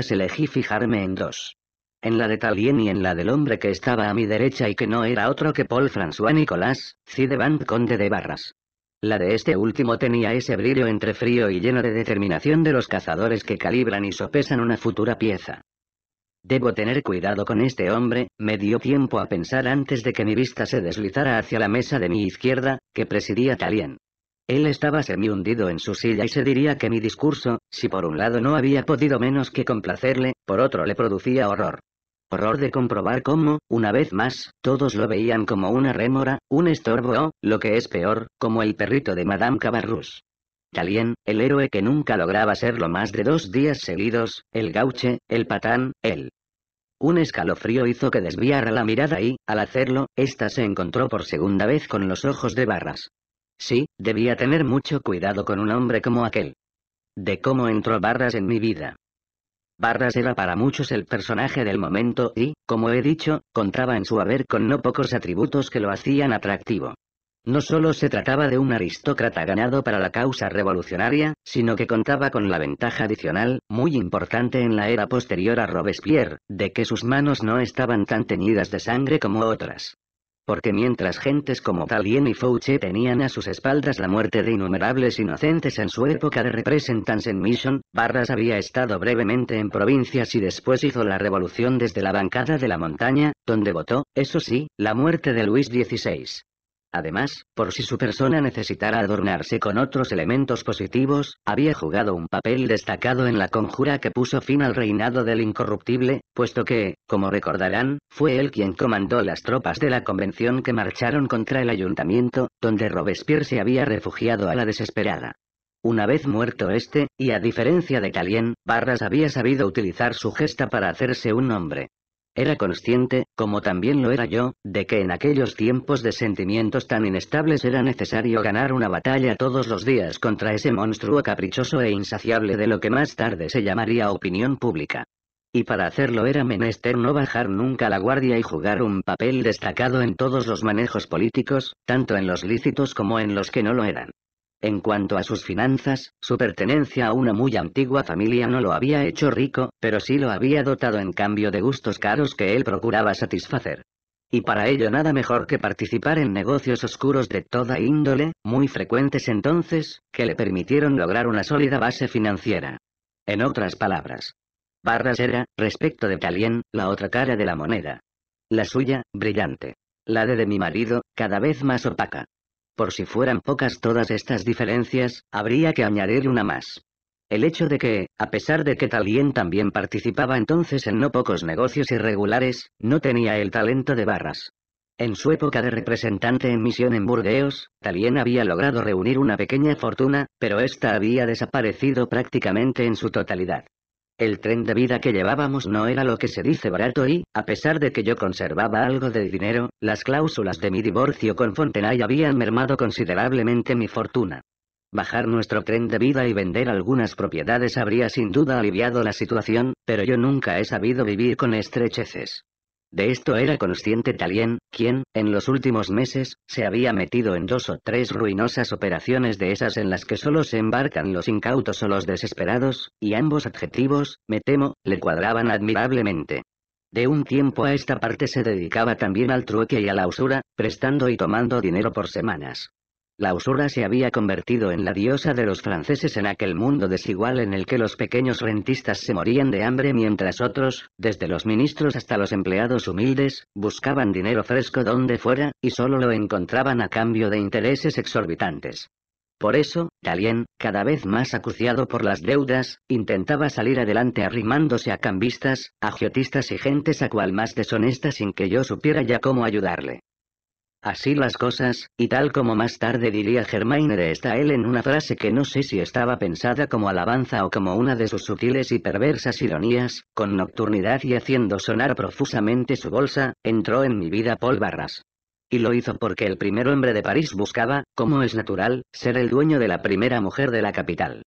se elegí fijarme en dos. En la de Talien y en la del hombre que estaba a mi derecha y que no era otro que Paul François Nicolas, Cidevant conde de Barras. La de este último tenía ese brillo entre frío y lleno de determinación de los cazadores que calibran y sopesan una futura pieza. Debo tener cuidado con este hombre, me dio tiempo a pensar antes de que mi vista se deslizara hacia la mesa de mi izquierda, que presidía Talien. Él estaba semi hundido en su silla y se diría que mi discurso, si por un lado no había podido menos que complacerle, por otro le producía horror. Horror de comprobar cómo, una vez más, todos lo veían como una rémora, un estorbo o, lo que es peor, como el perrito de Madame Cabarrus. Talien, el héroe que nunca lograba serlo más de dos días seguidos, el gauche, el patán, él. Un escalofrío hizo que desviara la mirada y, al hacerlo, ésta se encontró por segunda vez con los ojos de barras. Sí, debía tener mucho cuidado con un hombre como aquel. De cómo entró Barras en mi vida. Barras era para muchos el personaje del momento y, como he dicho, contaba en su haber con no pocos atributos que lo hacían atractivo. No solo se trataba de un aristócrata ganado para la causa revolucionaria, sino que contaba con la ventaja adicional, muy importante en la era posterior a Robespierre, de que sus manos no estaban tan teñidas de sangre como otras. Porque mientras gentes como Talien y Fouché tenían a sus espaldas la muerte de innumerables inocentes en su época de Representance en Mission, Barras había estado brevemente en provincias y después hizo la revolución desde la bancada de la montaña, donde votó, eso sí, la muerte de Luis XVI. Además, por si su persona necesitara adornarse con otros elementos positivos, había jugado un papel destacado en la conjura que puso fin al reinado del incorruptible, puesto que, como recordarán, fue él quien comandó las tropas de la convención que marcharon contra el ayuntamiento, donde Robespierre se había refugiado a la desesperada. Una vez muerto este, y a diferencia de Calién, Barras había sabido utilizar su gesta para hacerse un nombre. Era consciente, como también lo era yo, de que en aquellos tiempos de sentimientos tan inestables era necesario ganar una batalla todos los días contra ese monstruo caprichoso e insaciable de lo que más tarde se llamaría opinión pública. Y para hacerlo era menester no bajar nunca la guardia y jugar un papel destacado en todos los manejos políticos, tanto en los lícitos como en los que no lo eran. En cuanto a sus finanzas, su pertenencia a una muy antigua familia no lo había hecho rico, pero sí lo había dotado en cambio de gustos caros que él procuraba satisfacer. Y para ello nada mejor que participar en negocios oscuros de toda índole, muy frecuentes entonces, que le permitieron lograr una sólida base financiera. En otras palabras, Barras era, respecto de Talien, la otra cara de la moneda. La suya, brillante. La de mi marido, cada vez más opaca. Por si fueran pocas todas estas diferencias, habría que añadir una más. El hecho de que, a pesar de que Talien también participaba entonces en no pocos negocios irregulares, no tenía el talento de Barras. En su época de representante en misión en Burdeos, Talien había logrado reunir una pequeña fortuna, pero esta había desaparecido prácticamente en su totalidad. El tren de vida que llevábamos no era lo que se dice barato y, a pesar de que yo conservaba algo de dinero, las cláusulas de mi divorcio con Fontenay habían mermado considerablemente mi fortuna. Bajar nuestro tren de vida y vender algunas propiedades habría sin duda aliviado la situación, pero yo nunca he sabido vivir con estrecheces. De esto era consciente Talien, quien, en los últimos meses, se había metido en dos o tres ruinosas operaciones de esas en las que solo se embarcan los incautos o los desesperados, y ambos adjetivos, me temo, le cuadraban admirablemente. De un tiempo a esta parte se dedicaba también al trueque y a la usura, prestando y tomando dinero por semanas. La usura se había convertido en la diosa de los franceses en aquel mundo desigual en el que los pequeños rentistas se morían de hambre mientras otros, desde los ministros hasta los empleados humildes, buscaban dinero fresco donde fuera, y solo lo encontraban a cambio de intereses exorbitantes. Por eso, Dalien, cada vez más acuciado por las deudas, intentaba salir adelante arrimándose a cambistas, agiotistas y gentes a cual más deshonesta sin que yo supiera ya cómo ayudarle. Así las cosas, y tal como más tarde diría Germaine está él en una frase que no sé si estaba pensada como alabanza o como una de sus sutiles y perversas ironías, con nocturnidad y haciendo sonar profusamente su bolsa, entró en mi vida Paul Barras. Y lo hizo porque el primer hombre de París buscaba, como es natural, ser el dueño de la primera mujer de la capital.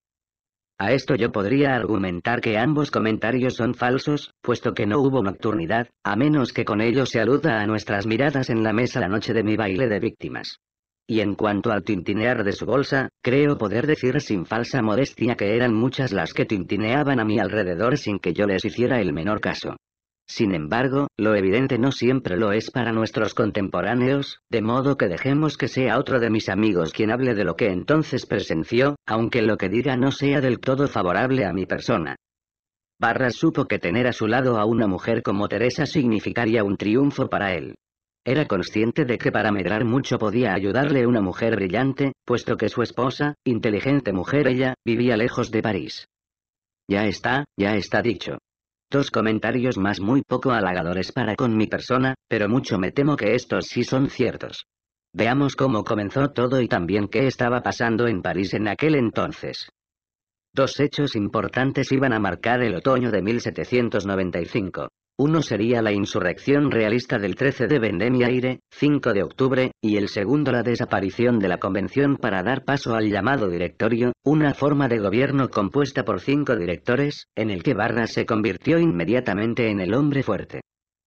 A esto yo podría argumentar que ambos comentarios son falsos, puesto que no hubo nocturnidad, a menos que con ello se aluda a nuestras miradas en la mesa la noche de mi baile de víctimas. Y en cuanto al tintinear de su bolsa, creo poder decir sin falsa modestia que eran muchas las que tintineaban a mi alrededor sin que yo les hiciera el menor caso. Sin embargo, lo evidente no siempre lo es para nuestros contemporáneos, de modo que dejemos que sea otro de mis amigos quien hable de lo que entonces presenció, aunque lo que diga no sea del todo favorable a mi persona. Barras supo que tener a su lado a una mujer como Teresa significaría un triunfo para él. Era consciente de que para medrar mucho podía ayudarle una mujer brillante, puesto que su esposa, inteligente mujer ella, vivía lejos de París. Ya está, ya está dicho. Dos comentarios más muy poco halagadores para con mi persona, pero mucho me temo que estos sí son ciertos. Veamos cómo comenzó todo y también qué estaba pasando en París en aquel entonces. Dos hechos importantes iban a marcar el otoño de 1795. Uno sería la insurrección realista del 13 de Vendemiaire, 5 de octubre, y el segundo la desaparición de la convención para dar paso al llamado directorio, una forma de gobierno compuesta por cinco directores, en el que barras se convirtió inmediatamente en el hombre fuerte.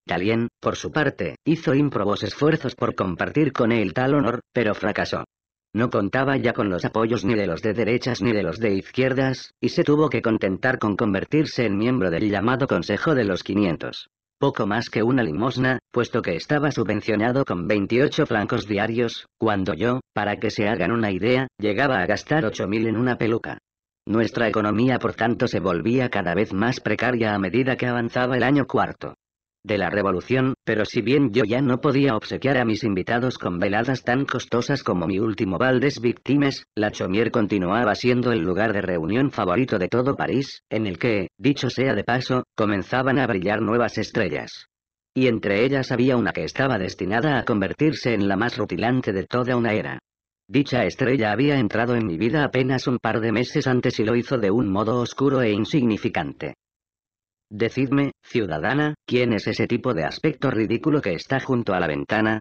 Talien, por su parte, hizo ímprobos esfuerzos por compartir con él tal honor, pero fracasó. No contaba ya con los apoyos ni de los de derechas ni de los de izquierdas, y se tuvo que contentar con convertirse en miembro del llamado Consejo de los 500 poco más que una limosna, puesto que estaba subvencionado con 28 francos diarios, cuando yo, para que se hagan una idea, llegaba a gastar 8.000 en una peluca. Nuestra economía por tanto se volvía cada vez más precaria a medida que avanzaba el año cuarto de la revolución, pero si bien yo ya no podía obsequiar a mis invitados con veladas tan costosas como mi último Valdes Victimes, la Chomier continuaba siendo el lugar de reunión favorito de todo París, en el que, dicho sea de paso, comenzaban a brillar nuevas estrellas. Y entre ellas había una que estaba destinada a convertirse en la más rutilante de toda una era. Dicha estrella había entrado en mi vida apenas un par de meses antes y lo hizo de un modo oscuro e insignificante. Decidme, ciudadana, ¿quién es ese tipo de aspecto ridículo que está junto a la ventana?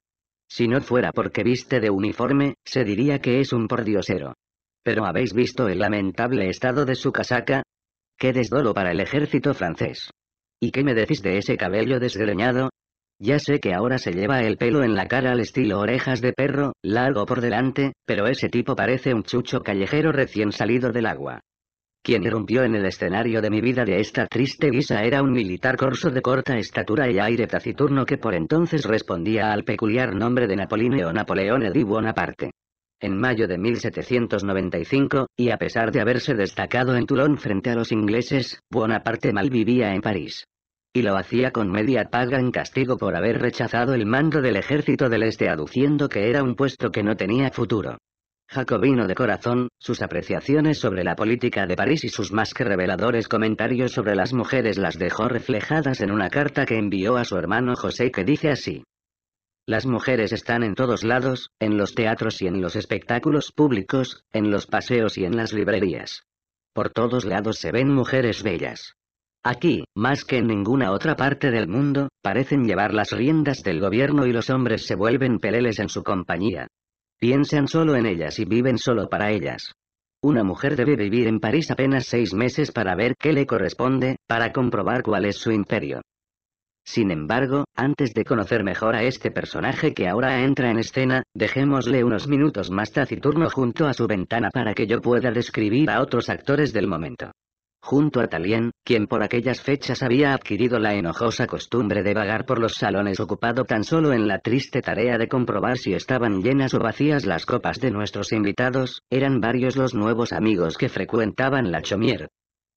Si no fuera porque viste de uniforme, se diría que es un pordiosero. Pero ¿habéis visto el lamentable estado de su casaca? ¡Qué desdolo para el ejército francés! ¿Y qué me decís de ese cabello desgreñado? Ya sé que ahora se lleva el pelo en la cara al estilo orejas de perro, largo por delante, pero ese tipo parece un chucho callejero recién salido del agua. Quien irrumpió en el escenario de mi vida de esta triste visa era un militar corso de corta estatura y aire taciturno que por entonces respondía al peculiar nombre de o Napoleón Eddy Bonaparte. En mayo de 1795, y a pesar de haberse destacado en Toulon frente a los ingleses, Bonaparte mal vivía en París. Y lo hacía con media paga en castigo por haber rechazado el mando del ejército del este aduciendo que era un puesto que no tenía futuro. Jacobino de corazón, sus apreciaciones sobre la política de París y sus más que reveladores comentarios sobre las mujeres las dejó reflejadas en una carta que envió a su hermano José que dice así. Las mujeres están en todos lados, en los teatros y en los espectáculos públicos, en los paseos y en las librerías. Por todos lados se ven mujeres bellas. Aquí, más que en ninguna otra parte del mundo, parecen llevar las riendas del gobierno y los hombres se vuelven peleles en su compañía, Piensan solo en ellas y viven solo para ellas. Una mujer debe vivir en París apenas seis meses para ver qué le corresponde, para comprobar cuál es su imperio. Sin embargo, antes de conocer mejor a este personaje que ahora entra en escena, dejémosle unos minutos más taciturno junto a su ventana para que yo pueda describir a otros actores del momento junto a Talien, quien por aquellas fechas había adquirido la enojosa costumbre de vagar por los salones ocupado tan solo en la triste tarea de comprobar si estaban llenas o vacías las copas de nuestros invitados, eran varios los nuevos amigos que frecuentaban la chomier.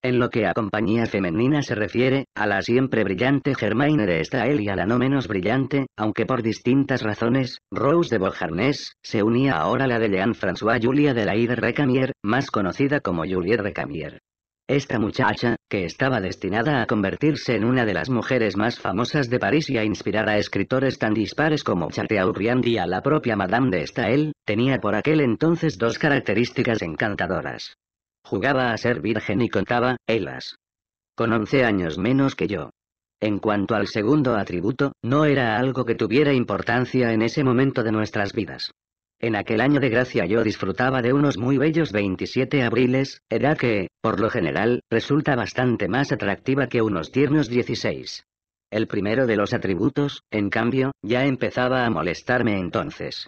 En lo que a compañía femenina se refiere, a la siempre brillante Germaine de Staël y a la no menos brillante, aunque por distintas razones, Rose de Beauharnais, se unía ahora la de Jean-François Julia de la Recamier, más conocida como Juliette Recamier. Esta muchacha, que estaba destinada a convertirse en una de las mujeres más famosas de París y a inspirar a escritores tan dispares como Chateaubriand y a la propia Madame de Staël, tenía por aquel entonces dos características encantadoras. Jugaba a ser virgen y contaba, elas. Con 11 años menos que yo. En cuanto al segundo atributo, no era algo que tuviera importancia en ese momento de nuestras vidas. En aquel año de gracia yo disfrutaba de unos muy bellos 27 abriles, edad que, por lo general, resulta bastante más atractiva que unos tiernos 16. El primero de los atributos, en cambio, ya empezaba a molestarme entonces.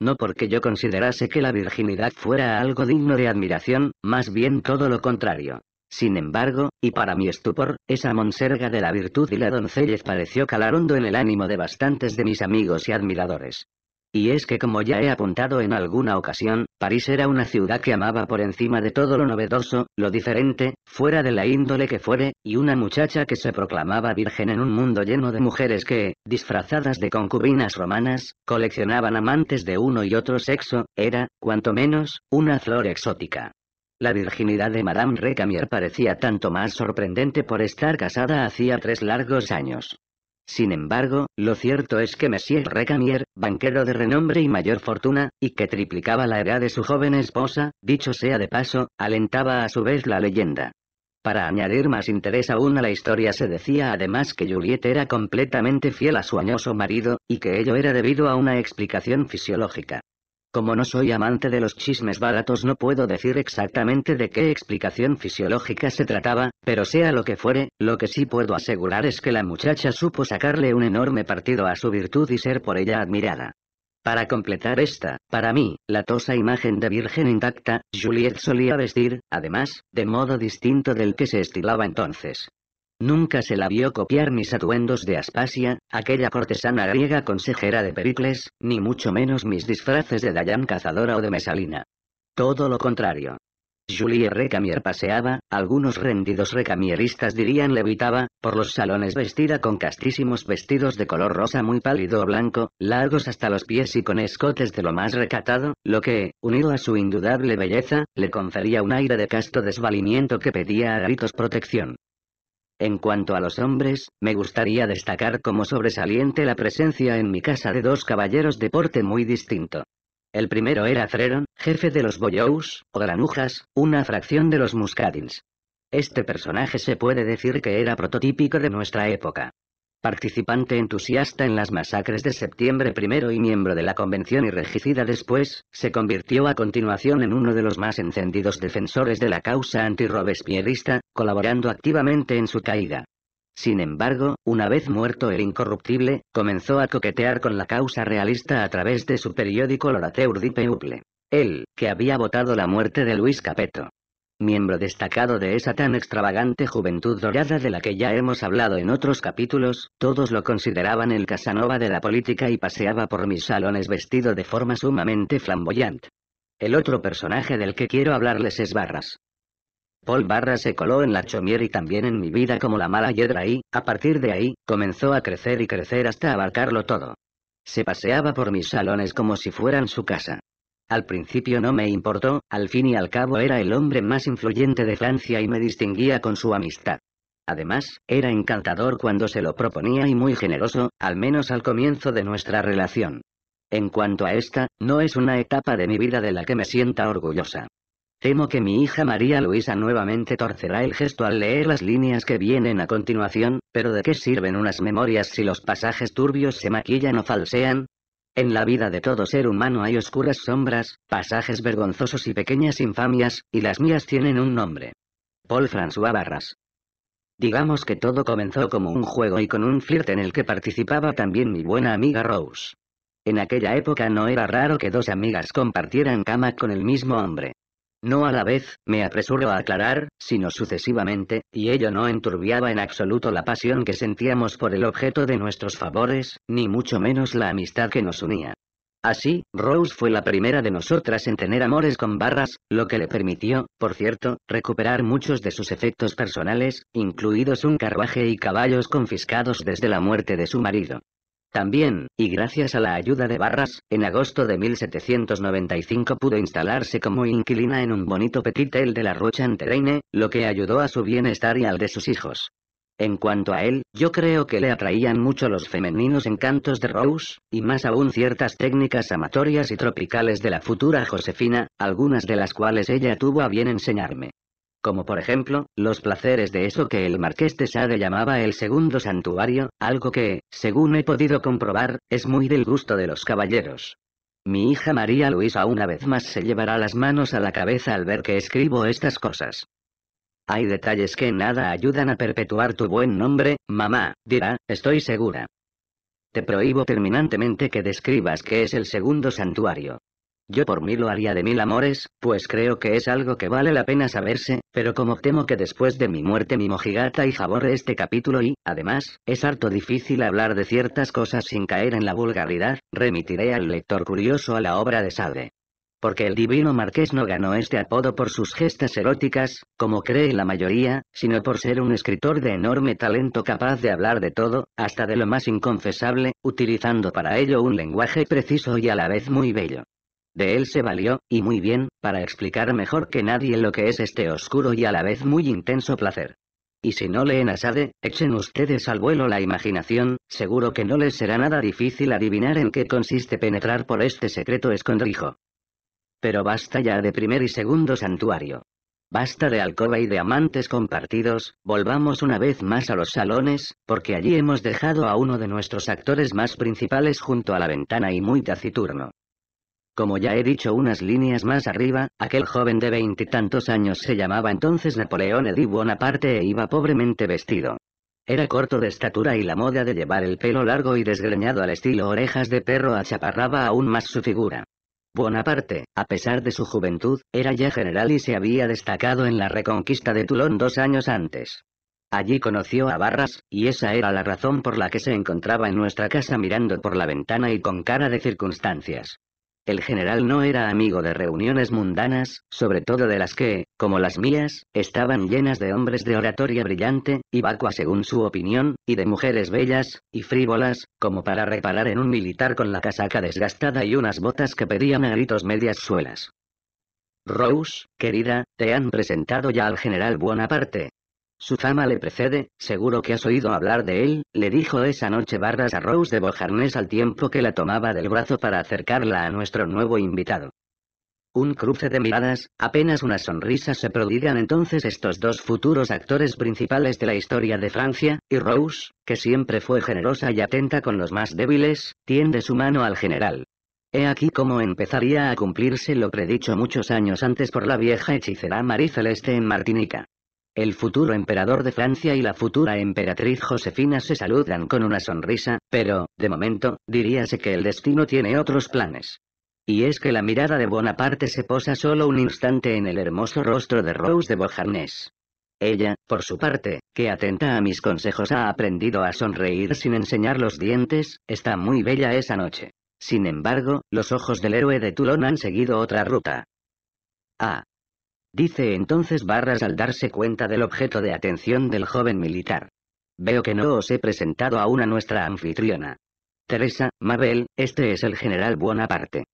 No porque yo considerase que la virginidad fuera algo digno de admiración, más bien todo lo contrario. Sin embargo, y para mi estupor, esa monserga de la virtud y la doncellez pareció calar hondo en el ánimo de bastantes de mis amigos y admiradores. Y es que como ya he apuntado en alguna ocasión, París era una ciudad que amaba por encima de todo lo novedoso, lo diferente, fuera de la índole que fuere, y una muchacha que se proclamaba virgen en un mundo lleno de mujeres que, disfrazadas de concubinas romanas, coleccionaban amantes de uno y otro sexo, era, cuanto menos, una flor exótica. La virginidad de Madame Recamier parecía tanto más sorprendente por estar casada hacía tres largos años. Sin embargo, lo cierto es que Messier Recamier, banquero de renombre y mayor fortuna, y que triplicaba la edad de su joven esposa, dicho sea de paso, alentaba a su vez la leyenda. Para añadir más interés aún a la historia se decía además que Juliet era completamente fiel a su añoso marido, y que ello era debido a una explicación fisiológica. Como no soy amante de los chismes baratos no puedo decir exactamente de qué explicación fisiológica se trataba, pero sea lo que fuere, lo que sí puedo asegurar es que la muchacha supo sacarle un enorme partido a su virtud y ser por ella admirada. Para completar esta, para mí, la tosa imagen de virgen intacta, Juliet solía vestir, además, de modo distinto del que se estilaba entonces. Nunca se la vio copiar mis atuendos de Aspasia, aquella cortesana griega consejera de Pericles, ni mucho menos mis disfraces de Dayan cazadora o de Mesalina. Todo lo contrario. Julie Recamier paseaba, algunos rendidos recamieristas dirían levitaba, por los salones vestida con castísimos vestidos de color rosa muy pálido o blanco, largos hasta los pies y con escotes de lo más recatado, lo que, unido a su indudable belleza, le confería un aire de casto desvalimiento que pedía a gritos protección. En cuanto a los hombres, me gustaría destacar como sobresaliente la presencia en mi casa de dos caballeros de porte muy distinto. El primero era Freron, jefe de los Boyous, o Granujas, una fracción de los Muscadins. Este personaje se puede decir que era prototípico de nuestra época. Participante entusiasta en las masacres de septiembre primero y miembro de la convención y regicida después, se convirtió a continuación en uno de los más encendidos defensores de la causa antirrobespierrista, colaborando activamente en su caída. Sin embargo, una vez muerto el incorruptible, comenzó a coquetear con la causa realista a través de su periódico Lorateur de Peuple. Él, que había votado la muerte de Luis Capeto, miembro destacado de esa tan extravagante juventud dorada de la que ya hemos hablado en otros capítulos, todos lo consideraban el Casanova de la política y paseaba por mis salones vestido de forma sumamente flamboyante. El otro personaje del que quiero hablarles es Barras. Paul Barras se coló en la Chomier y también en mi vida como la mala hiedra y, a partir de ahí, comenzó a crecer y crecer hasta abarcarlo todo. Se paseaba por mis salones como si fueran su casa. Al principio no me importó, al fin y al cabo era el hombre más influyente de Francia y me distinguía con su amistad. Además, era encantador cuando se lo proponía y muy generoso, al menos al comienzo de nuestra relación. En cuanto a esta, no es una etapa de mi vida de la que me sienta orgullosa. Temo que mi hija María Luisa nuevamente torcerá el gesto al leer las líneas que vienen a continuación, pero ¿de qué sirven unas memorias si los pasajes turbios se maquillan o falsean? En la vida de todo ser humano hay oscuras sombras, pasajes vergonzosos y pequeñas infamias, y las mías tienen un nombre. Paul François Barras. Digamos que todo comenzó como un juego y con un flirt en el que participaba también mi buena amiga Rose. En aquella época no era raro que dos amigas compartieran cama con el mismo hombre no a la vez, me apresuro a aclarar, sino sucesivamente, y ello no enturbiaba en absoluto la pasión que sentíamos por el objeto de nuestros favores, ni mucho menos la amistad que nos unía. Así, Rose fue la primera de nosotras en tener amores con barras, lo que le permitió, por cierto, recuperar muchos de sus efectos personales, incluidos un carruaje y caballos confiscados desde la muerte de su marido. También, y gracias a la ayuda de Barras, en agosto de 1795 pudo instalarse como inquilina en un bonito petit de la Rocha en lo que ayudó a su bienestar y al de sus hijos. En cuanto a él, yo creo que le atraían mucho los femeninos encantos de Rose, y más aún ciertas técnicas amatorias y tropicales de la futura Josefina, algunas de las cuales ella tuvo a bien enseñarme como por ejemplo, los placeres de eso que el marqués de Sade llamaba el segundo santuario, algo que, según he podido comprobar, es muy del gusto de los caballeros. Mi hija María Luisa una vez más se llevará las manos a la cabeza al ver que escribo estas cosas. Hay detalles que nada ayudan a perpetuar tu buen nombre, mamá, dirá, estoy segura. Te prohíbo terminantemente que describas qué es el segundo santuario. Yo por mí lo haría de mil amores, pues creo que es algo que vale la pena saberse, pero como temo que después de mi muerte mi mojigata y favore este capítulo y, además, es harto difícil hablar de ciertas cosas sin caer en la vulgaridad, remitiré al lector curioso a la obra de Sade. Porque el divino marqués no ganó este apodo por sus gestas eróticas, como cree la mayoría, sino por ser un escritor de enorme talento capaz de hablar de todo, hasta de lo más inconfesable, utilizando para ello un lenguaje preciso y a la vez muy bello. De él se valió, y muy bien, para explicar mejor que nadie lo que es este oscuro y a la vez muy intenso placer. Y si no leen a Sade, echen ustedes al vuelo la imaginación, seguro que no les será nada difícil adivinar en qué consiste penetrar por este secreto escondrijo. Pero basta ya de primer y segundo santuario. Basta de alcoba y de amantes compartidos, volvamos una vez más a los salones, porque allí hemos dejado a uno de nuestros actores más principales junto a la ventana y muy taciturno. Como ya he dicho unas líneas más arriba, aquel joven de veintitantos años se llamaba entonces Napoleón Eddy Bonaparte e iba pobremente vestido. Era corto de estatura y la moda de llevar el pelo largo y desgreñado al estilo orejas de perro achaparraba aún más su figura. Bonaparte, a pesar de su juventud, era ya general y se había destacado en la reconquista de Toulon dos años antes. Allí conoció a Barras, y esa era la razón por la que se encontraba en nuestra casa mirando por la ventana y con cara de circunstancias. El general no era amigo de reuniones mundanas, sobre todo de las que, como las mías, estaban llenas de hombres de oratoria brillante, y vacua según su opinión, y de mujeres bellas, y frívolas, como para reparar en un militar con la casaca desgastada y unas botas que pedían a gritos medias suelas. Rose, querida, te han presentado ya al general Buonaparte, su fama le precede, seguro que has oído hablar de él, le dijo esa noche Barbas a Rose de Bojarnés al tiempo que la tomaba del brazo para acercarla a nuestro nuevo invitado. Un cruce de miradas, apenas una sonrisa se prodigan entonces estos dos futuros actores principales de la historia de Francia, y Rose, que siempre fue generosa y atenta con los más débiles, tiende su mano al general. He aquí cómo empezaría a cumplirse lo predicho muchos años antes por la vieja hechicera Marie Celeste en Martinica. El futuro emperador de Francia y la futura emperatriz Josefina se saludan con una sonrisa, pero, de momento, diríase que el destino tiene otros planes. Y es que la mirada de Bonaparte se posa solo un instante en el hermoso rostro de Rose de Beauharnais. Ella, por su parte, que atenta a mis consejos ha aprendido a sonreír sin enseñar los dientes, está muy bella esa noche. Sin embargo, los ojos del héroe de Toulon han seguido otra ruta. Ah, Dice entonces Barras al darse cuenta del objeto de atención del joven militar. Veo que no os he presentado aún a nuestra anfitriona. Teresa, Mabel, este es el general Buonaparte.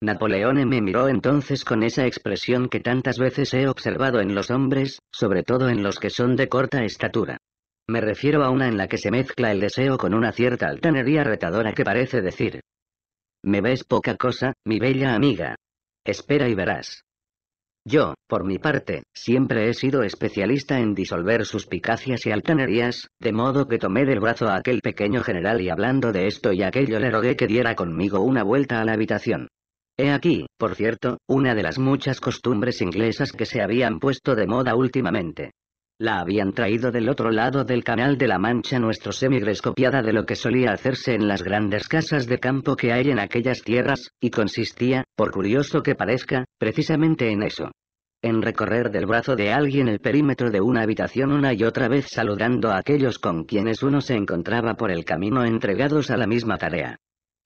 Napoleón me miró entonces con esa expresión que tantas veces he observado en los hombres, sobre todo en los que son de corta estatura. Me refiero a una en la que se mezcla el deseo con una cierta altanería retadora que parece decir. Me ves poca cosa, mi bella amiga. Espera y verás. Yo, por mi parte, siempre he sido especialista en disolver suspicacias y altanerías, de modo que tomé del brazo a aquel pequeño general y hablando de esto y aquello le rogué que diera conmigo una vuelta a la habitación. He aquí, por cierto, una de las muchas costumbres inglesas que se habían puesto de moda últimamente. La habían traído del otro lado del Canal de la Mancha nuestro semigrescopiada de lo que solía hacerse en las grandes casas de campo que hay en aquellas tierras, y consistía, por curioso que parezca, precisamente en eso. En recorrer del brazo de alguien el perímetro de una habitación una y otra vez saludando a aquellos con quienes uno se encontraba por el camino entregados a la misma tarea.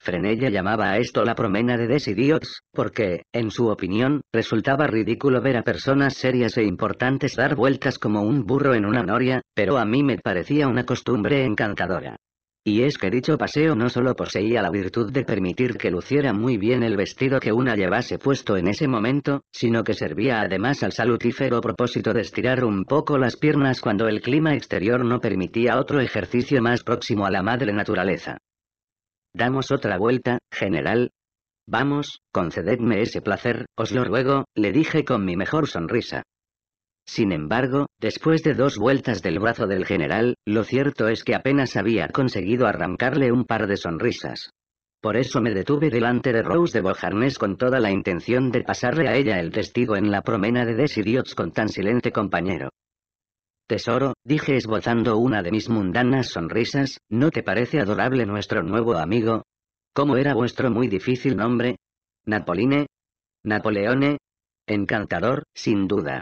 Frenella llamaba a esto la promena de desidios, porque, en su opinión, resultaba ridículo ver a personas serias e importantes dar vueltas como un burro en una noria, pero a mí me parecía una costumbre encantadora. Y es que dicho paseo no solo poseía la virtud de permitir que luciera muy bien el vestido que una llevase puesto en ese momento, sino que servía además al salutífero propósito de estirar un poco las piernas cuando el clima exterior no permitía otro ejercicio más próximo a la madre naturaleza. Damos otra vuelta, general. Vamos, concededme ese placer, os lo ruego, le dije con mi mejor sonrisa. Sin embargo, después de dos vueltas del brazo del general, lo cierto es que apenas había conseguido arrancarle un par de sonrisas. Por eso me detuve delante de Rose de Bojarnés con toda la intención de pasarle a ella el testigo en la promena de Desidios con tan silente compañero. Tesoro, dije esbozando una de mis mundanas sonrisas, ¿no te parece adorable nuestro nuevo amigo? ¿Cómo era vuestro muy difícil nombre? Napoline? Napoleone? Encantador, sin duda.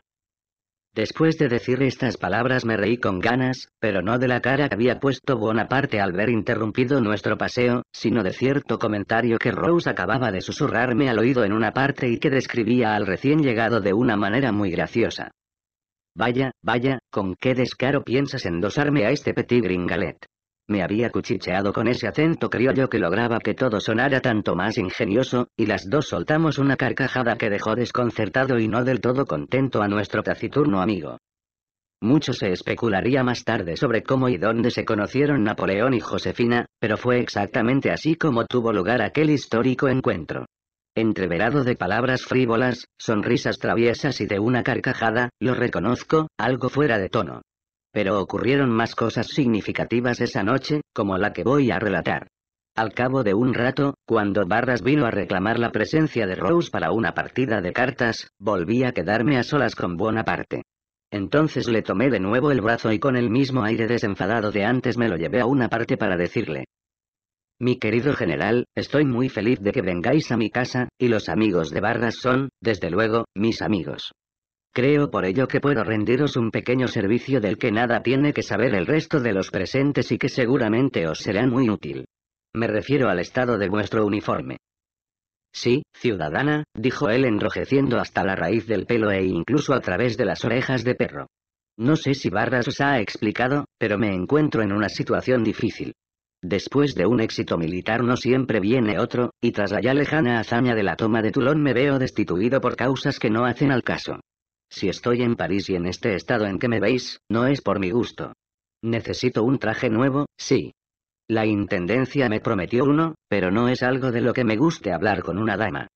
Después de decir estas palabras me reí con ganas, pero no de la cara que había puesto Bonaparte al ver interrumpido nuestro paseo, sino de cierto comentario que Rose acababa de susurrarme al oído en una parte y que describía al recién llegado de una manera muy graciosa. Vaya, vaya, con qué descaro piensas endosarme a este petit gringalet. Me había cuchicheado con ese acento criollo que lograba que todo sonara tanto más ingenioso, y las dos soltamos una carcajada que dejó desconcertado y no del todo contento a nuestro taciturno amigo. Mucho se especularía más tarde sobre cómo y dónde se conocieron Napoleón y Josefina, pero fue exactamente así como tuvo lugar aquel histórico encuentro entreverado de palabras frívolas, sonrisas traviesas y de una carcajada, lo reconozco, algo fuera de tono. Pero ocurrieron más cosas significativas esa noche, como la que voy a relatar. Al cabo de un rato, cuando Barras vino a reclamar la presencia de Rose para una partida de cartas, volví a quedarme a solas con Bonaparte. Entonces le tomé de nuevo el brazo y con el mismo aire desenfadado de antes me lo llevé a una parte para decirle, mi querido general, estoy muy feliz de que vengáis a mi casa, y los amigos de Barras son, desde luego, mis amigos. Creo por ello que puedo rendiros un pequeño servicio del que nada tiene que saber el resto de los presentes y que seguramente os será muy útil. Me refiero al estado de vuestro uniforme. Sí, ciudadana, dijo él enrojeciendo hasta la raíz del pelo e incluso a través de las orejas de perro. No sé si Barras os ha explicado, pero me encuentro en una situación difícil. Después de un éxito militar no siempre viene otro, y tras la ya lejana hazaña de la toma de Toulon me veo destituido por causas que no hacen al caso. Si estoy en París y en este estado en que me veis, no es por mi gusto. Necesito un traje nuevo, sí. La Intendencia me prometió uno, pero no es algo de lo que me guste hablar con una dama.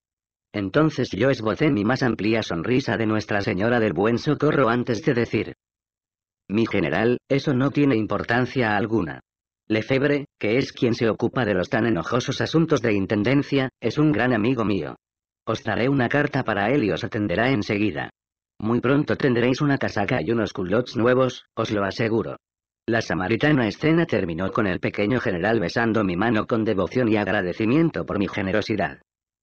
Entonces yo esbocé mi más amplia sonrisa de Nuestra Señora del Buen Socorro antes de decir, mi general, eso no tiene importancia alguna. Lefebvre, que es quien se ocupa de los tan enojosos asuntos de intendencia, es un gran amigo mío. Os daré una carta para él y os atenderá enseguida. Muy pronto tendréis una casaca y unos culottes nuevos, os lo aseguro. La samaritana escena terminó con el pequeño general besando mi mano con devoción y agradecimiento por mi generosidad.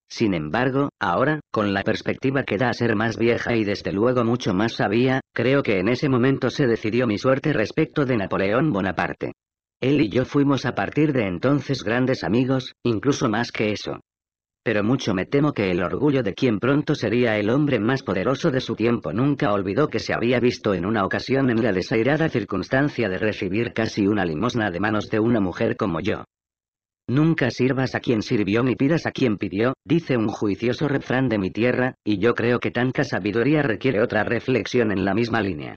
Sin embargo, ahora, con la perspectiva que da a ser más vieja y desde luego mucho más sabia, creo que en ese momento se decidió mi suerte respecto de Napoleón Bonaparte. Él y yo fuimos a partir de entonces grandes amigos, incluso más que eso. Pero mucho me temo que el orgullo de quien pronto sería el hombre más poderoso de su tiempo nunca olvidó que se había visto en una ocasión en la desairada circunstancia de recibir casi una limosna de manos de una mujer como yo. Nunca sirvas a quien sirvió ni pidas a quien pidió, dice un juicioso refrán de mi tierra, y yo creo que tanta sabiduría requiere otra reflexión en la misma línea.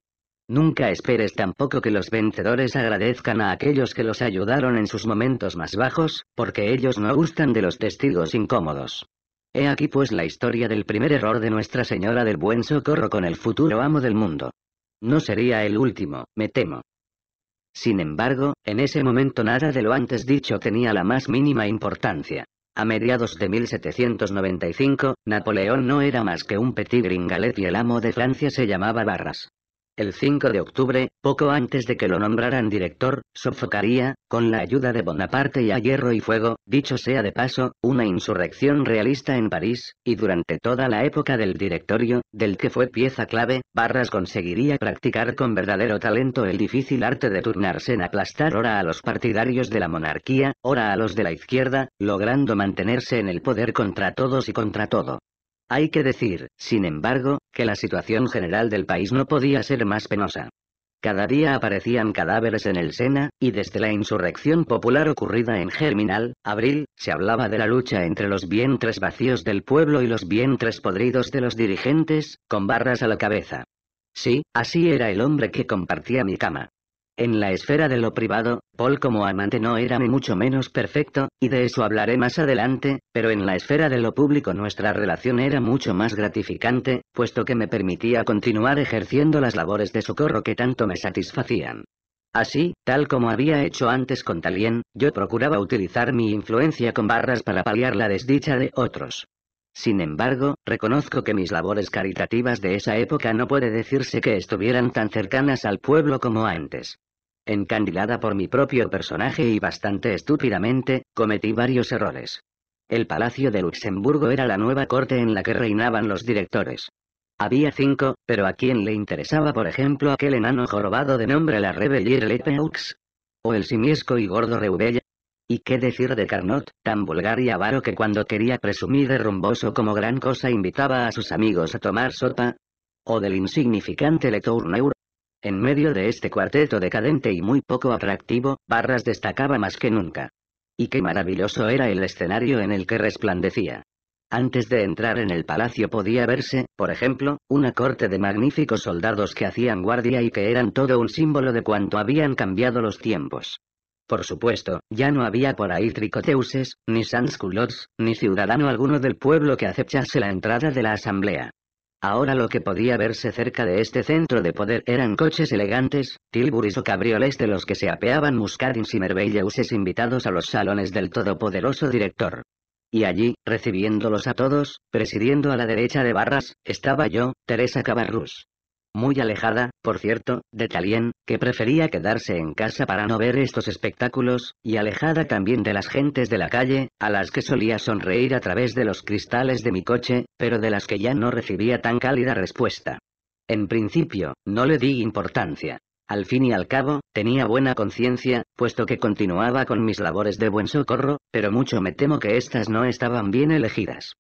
Nunca esperes tampoco que los vencedores agradezcan a aquellos que los ayudaron en sus momentos más bajos, porque ellos no gustan de los testigos incómodos. He aquí pues la historia del primer error de Nuestra Señora del Buen Socorro con el futuro amo del mundo. No sería el último, me temo. Sin embargo, en ese momento nada de lo antes dicho tenía la más mínima importancia. A mediados de 1795, Napoleón no era más que un petit gringalet y el amo de Francia se llamaba Barras. El 5 de octubre, poco antes de que lo nombraran director, sofocaría, con la ayuda de Bonaparte y a Hierro y Fuego, dicho sea de paso, una insurrección realista en París, y durante toda la época del directorio, del que fue pieza clave, Barras conseguiría practicar con verdadero talento el difícil arte de turnarse en aplastar ora a los partidarios de la monarquía, ora a los de la izquierda, logrando mantenerse en el poder contra todos y contra todo. Hay que decir, sin embargo, que la situación general del país no podía ser más penosa. Cada día aparecían cadáveres en el Sena, y desde la insurrección popular ocurrida en Germinal, abril, se hablaba de la lucha entre los vientres vacíos del pueblo y los vientres podridos de los dirigentes, con barras a la cabeza. Sí, así era el hombre que compartía mi cama. En la esfera de lo privado, Paul como amante no era ni mucho menos perfecto, y de eso hablaré más adelante, pero en la esfera de lo público nuestra relación era mucho más gratificante, puesto que me permitía continuar ejerciendo las labores de socorro que tanto me satisfacían. Así, tal como había hecho antes con Talien, yo procuraba utilizar mi influencia con barras para paliar la desdicha de otros. Sin embargo, reconozco que mis labores caritativas de esa época no puede decirse que estuvieran tan cercanas al pueblo como antes encandilada por mi propio personaje y bastante estúpidamente, cometí varios errores. El Palacio de Luxemburgo era la nueva corte en la que reinaban los directores. Había cinco, pero ¿a quién le interesaba por ejemplo aquel enano jorobado de nombre la Rebellier Lepeux? ¿O el simiesco y gordo Reubella? ¿Y qué decir de Carnot, tan vulgar y avaro que cuando quería presumir de rumboso como gran cosa invitaba a sus amigos a tomar sopa? ¿O del insignificante Letourneur? En medio de este cuarteto decadente y muy poco atractivo, Barras destacaba más que nunca. Y qué maravilloso era el escenario en el que resplandecía. Antes de entrar en el palacio podía verse, por ejemplo, una corte de magníficos soldados que hacían guardia y que eran todo un símbolo de cuanto habían cambiado los tiempos. Por supuesto, ya no había por ahí tricoteuses, ni sans ni ciudadano alguno del pueblo que aceptase la entrada de la asamblea. Ahora lo que podía verse cerca de este centro de poder eran coches elegantes, tilburis o cabrioles de los que se apeaban muscadins y merveilleuses invitados a los salones del todopoderoso director. Y allí, recibiéndolos a todos, presidiendo a la derecha de Barras, estaba yo, Teresa Cabarrús muy alejada, por cierto, de Talien, que prefería quedarse en casa para no ver estos espectáculos, y alejada también de las gentes de la calle, a las que solía sonreír a través de los cristales de mi coche, pero de las que ya no recibía tan cálida respuesta. En principio, no le di importancia. Al fin y al cabo, tenía buena conciencia, puesto que continuaba con mis labores de buen socorro, pero mucho me temo que estas no estaban bien elegidas.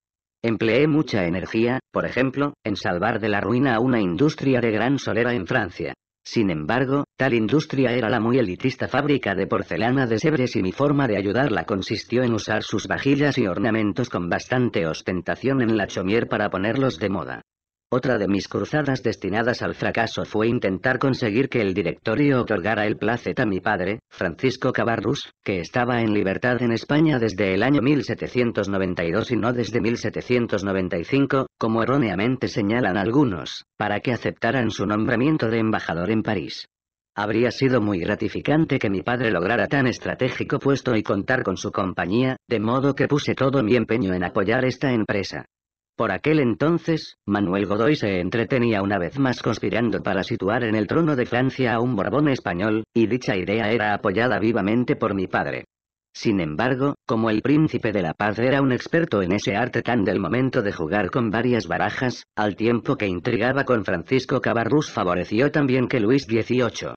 Empleé mucha energía, por ejemplo, en salvar de la ruina a una industria de gran solera en Francia. Sin embargo, tal industria era la muy elitista fábrica de porcelana de Sebres y mi forma de ayudarla consistió en usar sus vajillas y ornamentos con bastante ostentación en la chomier para ponerlos de moda. Otra de mis cruzadas destinadas al fracaso fue intentar conseguir que el directorio otorgara el placet a mi padre, Francisco Cabarrus, que estaba en libertad en España desde el año 1792 y no desde 1795, como erróneamente señalan algunos, para que aceptaran su nombramiento de embajador en París. Habría sido muy gratificante que mi padre lograra tan estratégico puesto y contar con su compañía, de modo que puse todo mi empeño en apoyar esta empresa. Por aquel entonces, Manuel Godoy se entretenía una vez más conspirando para situar en el trono de Francia a un Borbón español, y dicha idea era apoyada vivamente por mi padre. Sin embargo, como el príncipe de la paz era un experto en ese arte tan del momento de jugar con varias barajas, al tiempo que intrigaba con Francisco Cabarrús favoreció también que Luis XVIII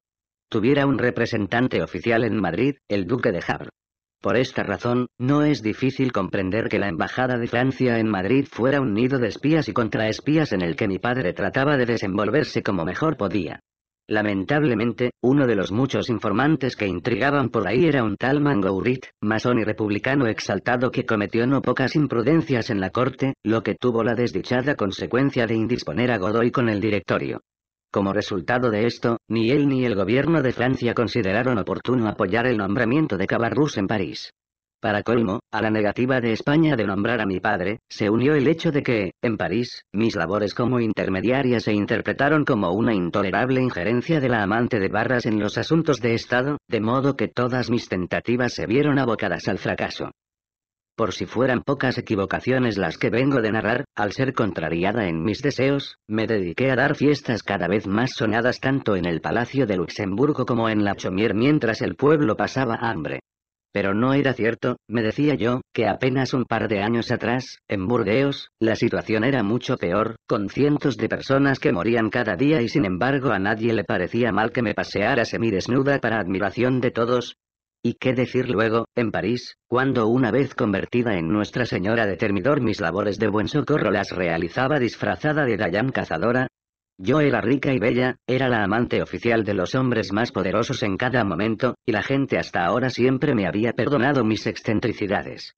tuviera un representante oficial en Madrid, el duque de Havre. Por esta razón, no es difícil comprender que la Embajada de Francia en Madrid fuera un nido de espías y contraespías en el que mi padre trataba de desenvolverse como mejor podía. Lamentablemente, uno de los muchos informantes que intrigaban por ahí era un tal Mangourit, masón y republicano exaltado que cometió no pocas imprudencias en la corte, lo que tuvo la desdichada consecuencia de indisponer a Godoy con el directorio. Como resultado de esto, ni él ni el gobierno de Francia consideraron oportuno apoyar el nombramiento de Cabarrus en París. Para colmo, a la negativa de España de nombrar a mi padre, se unió el hecho de que, en París, mis labores como intermediaria se interpretaron como una intolerable injerencia de la amante de Barras en los asuntos de Estado, de modo que todas mis tentativas se vieron abocadas al fracaso. Por si fueran pocas equivocaciones las que vengo de narrar, al ser contrariada en mis deseos, me dediqué a dar fiestas cada vez más sonadas tanto en el Palacio de Luxemburgo como en la Chomier mientras el pueblo pasaba hambre. Pero no era cierto, me decía yo, que apenas un par de años atrás, en Burdeos, la situación era mucho peor, con cientos de personas que morían cada día y sin embargo a nadie le parecía mal que me paseara semidesnuda para admiración de todos, y qué decir luego, en París, cuando una vez convertida en Nuestra Señora de Termidor mis labores de buen socorro las realizaba disfrazada de Dayan cazadora. Yo era rica y bella, era la amante oficial de los hombres más poderosos en cada momento, y la gente hasta ahora siempre me había perdonado mis excentricidades.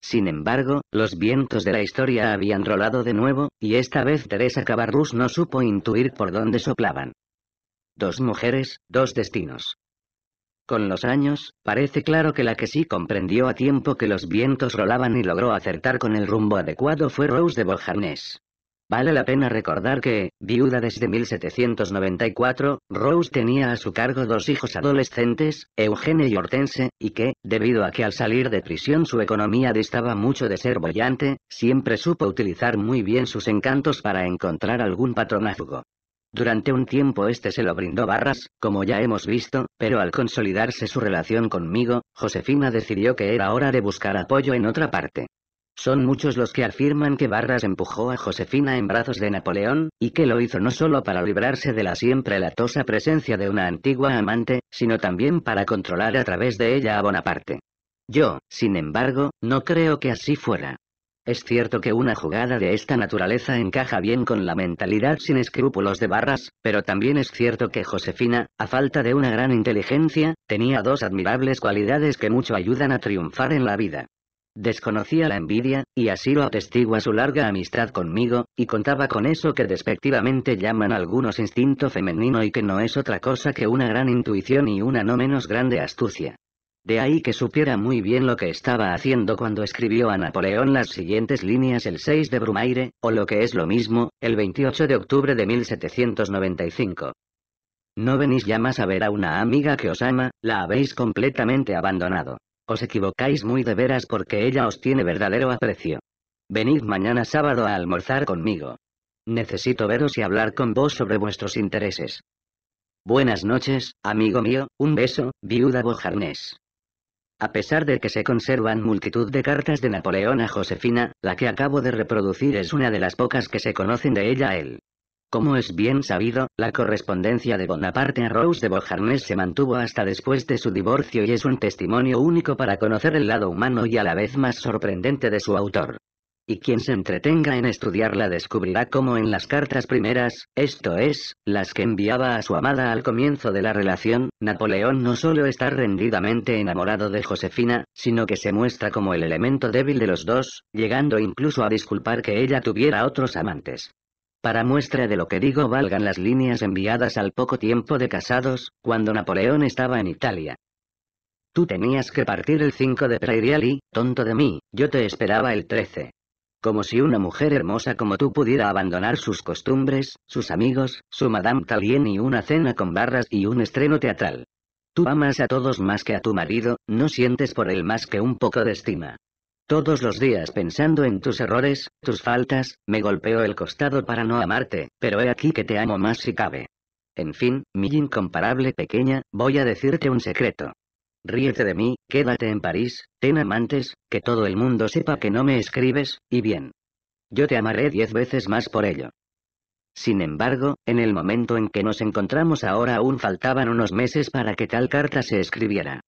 Sin embargo, los vientos de la historia habían rolado de nuevo, y esta vez Teresa Cabarrús no supo intuir por dónde soplaban. Dos mujeres, dos destinos. Con los años, parece claro que la que sí comprendió a tiempo que los vientos rolaban y logró acertar con el rumbo adecuado fue Rose de Beauharnais. Vale la pena recordar que, viuda desde 1794, Rose tenía a su cargo dos hijos adolescentes, Eugene y Hortense, y que, debido a que al salir de prisión su economía distaba mucho de ser brillante, siempre supo utilizar muy bien sus encantos para encontrar algún patronazgo. Durante un tiempo este se lo brindó Barras, como ya hemos visto, pero al consolidarse su relación conmigo, Josefina decidió que era hora de buscar apoyo en otra parte. Son muchos los que afirman que Barras empujó a Josefina en brazos de Napoleón, y que lo hizo no solo para librarse de la siempre latosa presencia de una antigua amante, sino también para controlar a través de ella a Bonaparte. Yo, sin embargo, no creo que así fuera. Es cierto que una jugada de esta naturaleza encaja bien con la mentalidad sin escrúpulos de barras, pero también es cierto que Josefina, a falta de una gran inteligencia, tenía dos admirables cualidades que mucho ayudan a triunfar en la vida. Desconocía la envidia, y así lo atestigua su larga amistad conmigo, y contaba con eso que despectivamente llaman algunos instinto femenino y que no es otra cosa que una gran intuición y una no menos grande astucia. De ahí que supiera muy bien lo que estaba haciendo cuando escribió a Napoleón las siguientes líneas el 6 de Brumaire, o lo que es lo mismo, el 28 de octubre de 1795. No venís ya más a ver a una amiga que os ama, la habéis completamente abandonado. Os equivocáis muy de veras porque ella os tiene verdadero aprecio. Venid mañana sábado a almorzar conmigo. Necesito veros y hablar con vos sobre vuestros intereses. Buenas noches, amigo mío, un beso, viuda Bojarnés. A pesar de que se conservan multitud de cartas de Napoleón a Josefina, la que acabo de reproducir es una de las pocas que se conocen de ella a él. Como es bien sabido, la correspondencia de Bonaparte a Rose de Beauharnais se mantuvo hasta después de su divorcio y es un testimonio único para conocer el lado humano y a la vez más sorprendente de su autor y quien se entretenga en estudiarla descubrirá cómo en las cartas primeras, esto es, las que enviaba a su amada al comienzo de la relación, Napoleón no solo está rendidamente enamorado de Josefina, sino que se muestra como el elemento débil de los dos, llegando incluso a disculpar que ella tuviera otros amantes. Para muestra de lo que digo valgan las líneas enviadas al poco tiempo de casados, cuando Napoleón estaba en Italia. Tú tenías que partir el 5 de y tonto de mí, yo te esperaba el 13. Como si una mujer hermosa como tú pudiera abandonar sus costumbres, sus amigos, su Madame Talien y una cena con barras y un estreno teatral. Tú amas a todos más que a tu marido, no sientes por él más que un poco de estima. Todos los días pensando en tus errores, tus faltas, me golpeo el costado para no amarte, pero he aquí que te amo más si cabe. En fin, mi incomparable pequeña, voy a decirte un secreto ríete de mí, quédate en París, ten amantes, que todo el mundo sepa que no me escribes, y bien. Yo te amaré diez veces más por ello. Sin embargo, en el momento en que nos encontramos ahora aún faltaban unos meses para que tal carta se escribiera.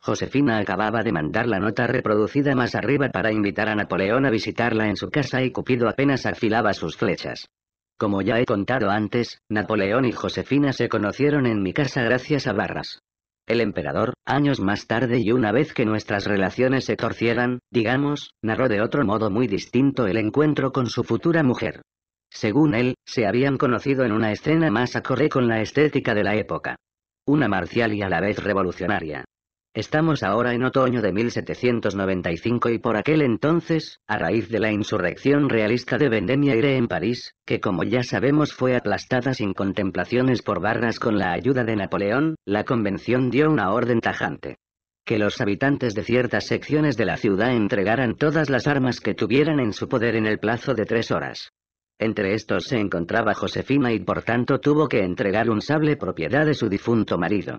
Josefina acababa de mandar la nota reproducida más arriba para invitar a Napoleón a visitarla en su casa y Cupido apenas afilaba sus flechas. Como ya he contado antes, Napoleón y Josefina se conocieron en mi casa gracias a Barras. El emperador, años más tarde y una vez que nuestras relaciones se torcieran, digamos, narró de otro modo muy distinto el encuentro con su futura mujer. Según él, se habían conocido en una escena más acorde con la estética de la época. Una marcial y a la vez revolucionaria, Estamos ahora en otoño de 1795 y por aquel entonces, a raíz de la insurrección realista de Vendemiaire en París, que como ya sabemos fue aplastada sin contemplaciones por barras con la ayuda de Napoleón, la convención dio una orden tajante. Que los habitantes de ciertas secciones de la ciudad entregaran todas las armas que tuvieran en su poder en el plazo de tres horas. Entre estos se encontraba Josefina y por tanto tuvo que entregar un sable propiedad de su difunto marido.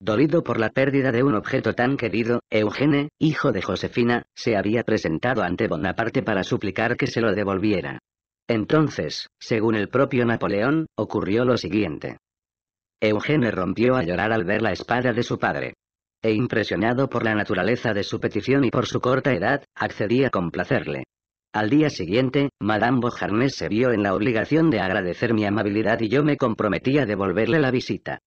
Dolido por la pérdida de un objeto tan querido, Eugene, hijo de Josefina, se había presentado ante Bonaparte para suplicar que se lo devolviera. Entonces, según el propio Napoleón, ocurrió lo siguiente. Eugene rompió a llorar al ver la espada de su padre. E impresionado por la naturaleza de su petición y por su corta edad, accedía a complacerle. Al día siguiente, Madame Bojarnés se vio en la obligación de agradecer mi amabilidad y yo me comprometí a devolverle la visita.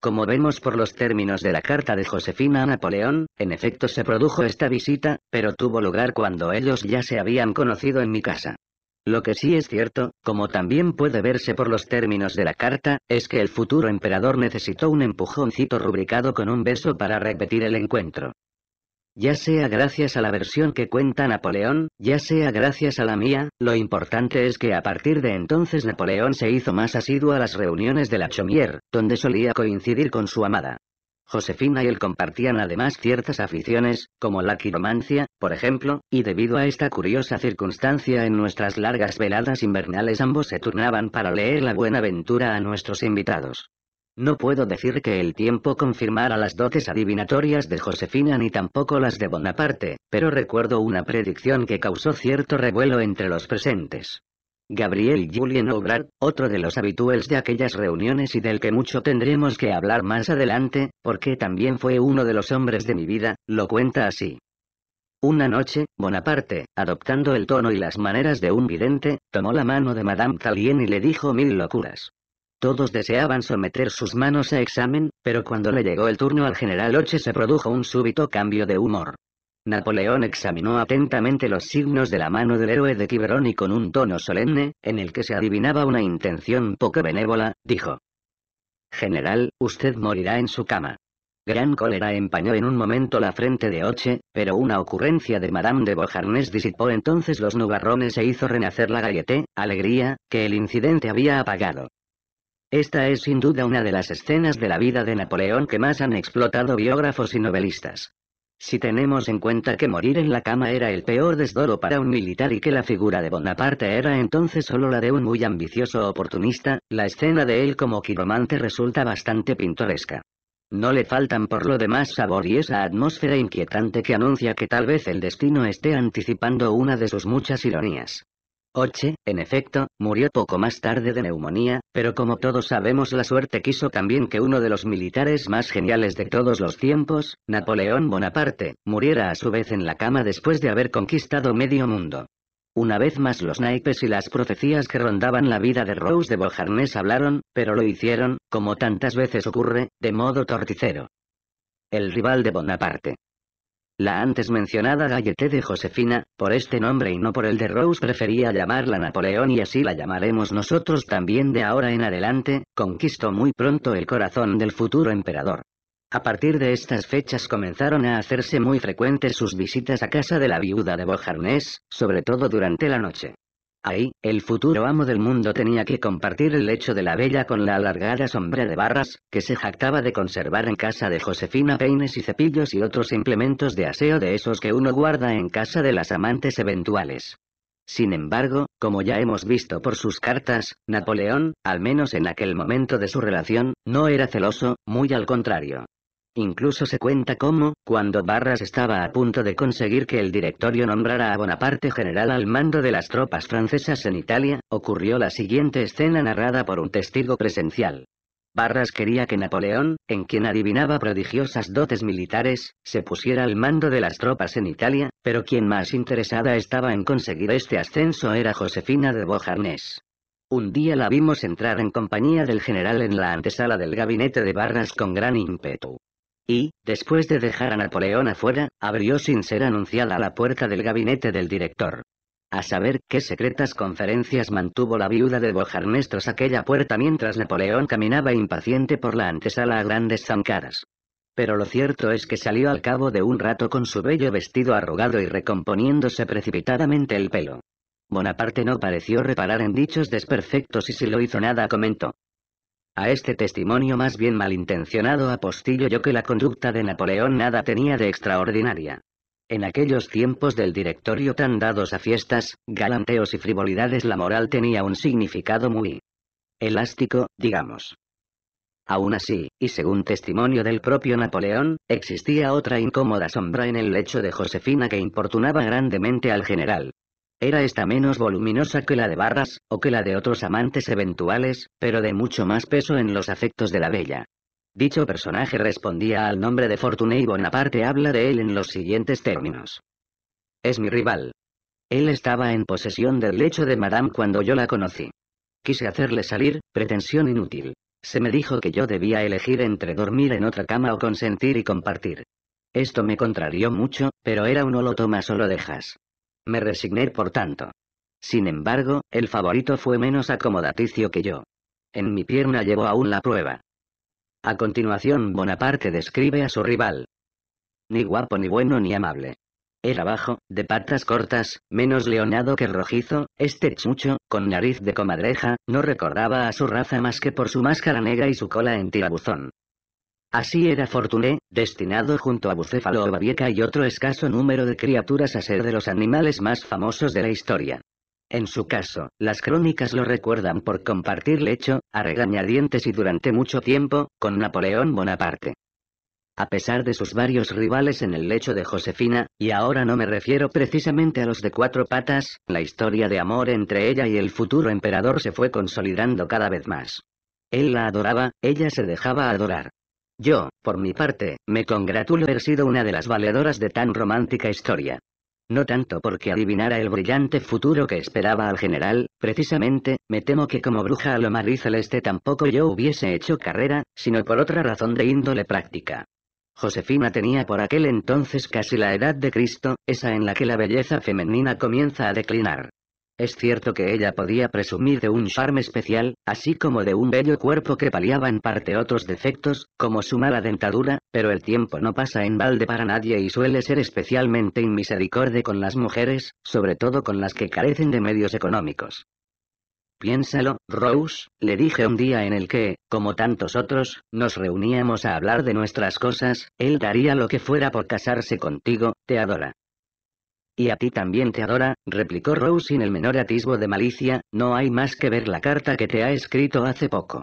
Como vemos por los términos de la carta de Josefina a Napoleón, en efecto se produjo esta visita, pero tuvo lugar cuando ellos ya se habían conocido en mi casa. Lo que sí es cierto, como también puede verse por los términos de la carta, es que el futuro emperador necesitó un empujoncito rubricado con un beso para repetir el encuentro. Ya sea gracias a la versión que cuenta Napoleón, ya sea gracias a la mía, lo importante es que a partir de entonces Napoleón se hizo más asiduo a las reuniones de la Chomier, donde solía coincidir con su amada. Josefina y él compartían además ciertas aficiones, como la quiromancia, por ejemplo, y debido a esta curiosa circunstancia en nuestras largas veladas invernales ambos se turnaban para leer la Buenaventura a nuestros invitados. No puedo decir que el tiempo confirmara las dotes adivinatorias de Josefina ni tampoco las de Bonaparte, pero recuerdo una predicción que causó cierto revuelo entre los presentes. Gabriel Julien Obrard, otro de los habituales de aquellas reuniones y del que mucho tendremos que hablar más adelante, porque también fue uno de los hombres de mi vida, lo cuenta así. Una noche, Bonaparte, adoptando el tono y las maneras de un vidente, tomó la mano de Madame Talien y le dijo mil locuras. Todos deseaban someter sus manos a examen, pero cuando le llegó el turno al general Oche se produjo un súbito cambio de humor. Napoleón examinó atentamente los signos de la mano del héroe de Tiberón y con un tono solemne, en el que se adivinaba una intención poco benévola, dijo. General, usted morirá en su cama. Gran cólera empañó en un momento la frente de Oche, pero una ocurrencia de Madame de Beauharnais disipó entonces los nubarrones e hizo renacer la galleté, alegría, que el incidente había apagado. Esta es sin duda una de las escenas de la vida de Napoleón que más han explotado biógrafos y novelistas. Si tenemos en cuenta que morir en la cama era el peor desdoro para un militar y que la figura de Bonaparte era entonces solo la de un muy ambicioso oportunista, la escena de él como quiromante resulta bastante pintoresca. No le faltan por lo demás sabor y esa atmósfera inquietante que anuncia que tal vez el destino esté anticipando una de sus muchas ironías. Oche, en efecto, murió poco más tarde de neumonía, pero como todos sabemos la suerte quiso también que uno de los militares más geniales de todos los tiempos, Napoleón Bonaparte, muriera a su vez en la cama después de haber conquistado medio mundo. Una vez más los naipes y las profecías que rondaban la vida de Rose de Beauharnais hablaron, pero lo hicieron, como tantas veces ocurre, de modo torticero. El rival de Bonaparte. La antes mencionada galleté de Josefina, por este nombre y no por el de Rose prefería llamarla Napoleón y así la llamaremos nosotros también de ahora en adelante, conquistó muy pronto el corazón del futuro emperador. A partir de estas fechas comenzaron a hacerse muy frecuentes sus visitas a casa de la viuda de Bojarnés, sobre todo durante la noche. Ahí, el futuro amo del mundo tenía que compartir el lecho de la bella con la alargada sombra de barras, que se jactaba de conservar en casa de Josefina peines y cepillos y otros implementos de aseo de esos que uno guarda en casa de las amantes eventuales. Sin embargo, como ya hemos visto por sus cartas, Napoleón, al menos en aquel momento de su relación, no era celoso, muy al contrario. Incluso se cuenta cómo, cuando Barras estaba a punto de conseguir que el directorio nombrara a Bonaparte general al mando de las tropas francesas en Italia, ocurrió la siguiente escena narrada por un testigo presencial. Barras quería que Napoleón, en quien adivinaba prodigiosas dotes militares, se pusiera al mando de las tropas en Italia, pero quien más interesada estaba en conseguir este ascenso era Josefina de Beauharnais. Un día la vimos entrar en compañía del general en la antesala del gabinete de Barras con gran ímpetu y, después de dejar a Napoleón afuera, abrió sin ser anunciada la puerta del gabinete del director. A saber qué secretas conferencias mantuvo la viuda de Bojarnestros aquella puerta mientras Napoleón caminaba impaciente por la antesala a grandes zancadas. Pero lo cierto es que salió al cabo de un rato con su bello vestido arrugado y recomponiéndose precipitadamente el pelo. Bonaparte no pareció reparar en dichos desperfectos y si lo hizo nada comentó. A este testimonio más bien malintencionado apostillo yo que la conducta de Napoleón nada tenía de extraordinaria. En aquellos tiempos del directorio tan dados a fiestas, galanteos y frivolidades la moral tenía un significado muy elástico, digamos. Aún así, y según testimonio del propio Napoleón, existía otra incómoda sombra en el lecho de Josefina que importunaba grandemente al general, era esta menos voluminosa que la de Barras, o que la de otros amantes eventuales, pero de mucho más peso en los afectos de la bella. Dicho personaje respondía al nombre de Fortuné y Bonaparte habla de él en los siguientes términos. Es mi rival. Él estaba en posesión del lecho de Madame cuando yo la conocí. Quise hacerle salir, pretensión inútil. Se me dijo que yo debía elegir entre dormir en otra cama o consentir y compartir. Esto me contrarió mucho, pero era un o lo dejas. Me resigné por tanto. Sin embargo, el favorito fue menos acomodaticio que yo. En mi pierna llevo aún la prueba. A continuación Bonaparte describe a su rival. Ni guapo ni bueno ni amable. Era bajo, de patas cortas, menos leonado que rojizo, este chucho, con nariz de comadreja, no recordaba a su raza más que por su máscara negra y su cola en tirabuzón. Así era Fortuné, destinado junto a Bucéfalo Babieca y otro escaso número de criaturas a ser de los animales más famosos de la historia. En su caso, las crónicas lo recuerdan por compartir lecho, a regañadientes y durante mucho tiempo, con Napoleón Bonaparte. A pesar de sus varios rivales en el lecho de Josefina, y ahora no me refiero precisamente a los de cuatro patas, la historia de amor entre ella y el futuro emperador se fue consolidando cada vez más. Él la adoraba, ella se dejaba adorar. Yo, por mi parte, me congratulo haber sido una de las valedoras de tan romántica historia. No tanto porque adivinara el brillante futuro que esperaba al general, precisamente, me temo que como bruja a lo y Celeste tampoco yo hubiese hecho carrera, sino por otra razón de índole práctica. Josefina tenía por aquel entonces casi la edad de Cristo, esa en la que la belleza femenina comienza a declinar. Es cierto que ella podía presumir de un charme especial, así como de un bello cuerpo que paliaba en parte otros defectos, como su mala dentadura, pero el tiempo no pasa en balde para nadie y suele ser especialmente inmisericorde con las mujeres, sobre todo con las que carecen de medios económicos. Piénsalo, Rose, le dije un día en el que, como tantos otros, nos reuníamos a hablar de nuestras cosas, él daría lo que fuera por casarse contigo, te adora. Y a ti también te adora, replicó Rose sin el menor atisbo de malicia, no hay más que ver la carta que te ha escrito hace poco.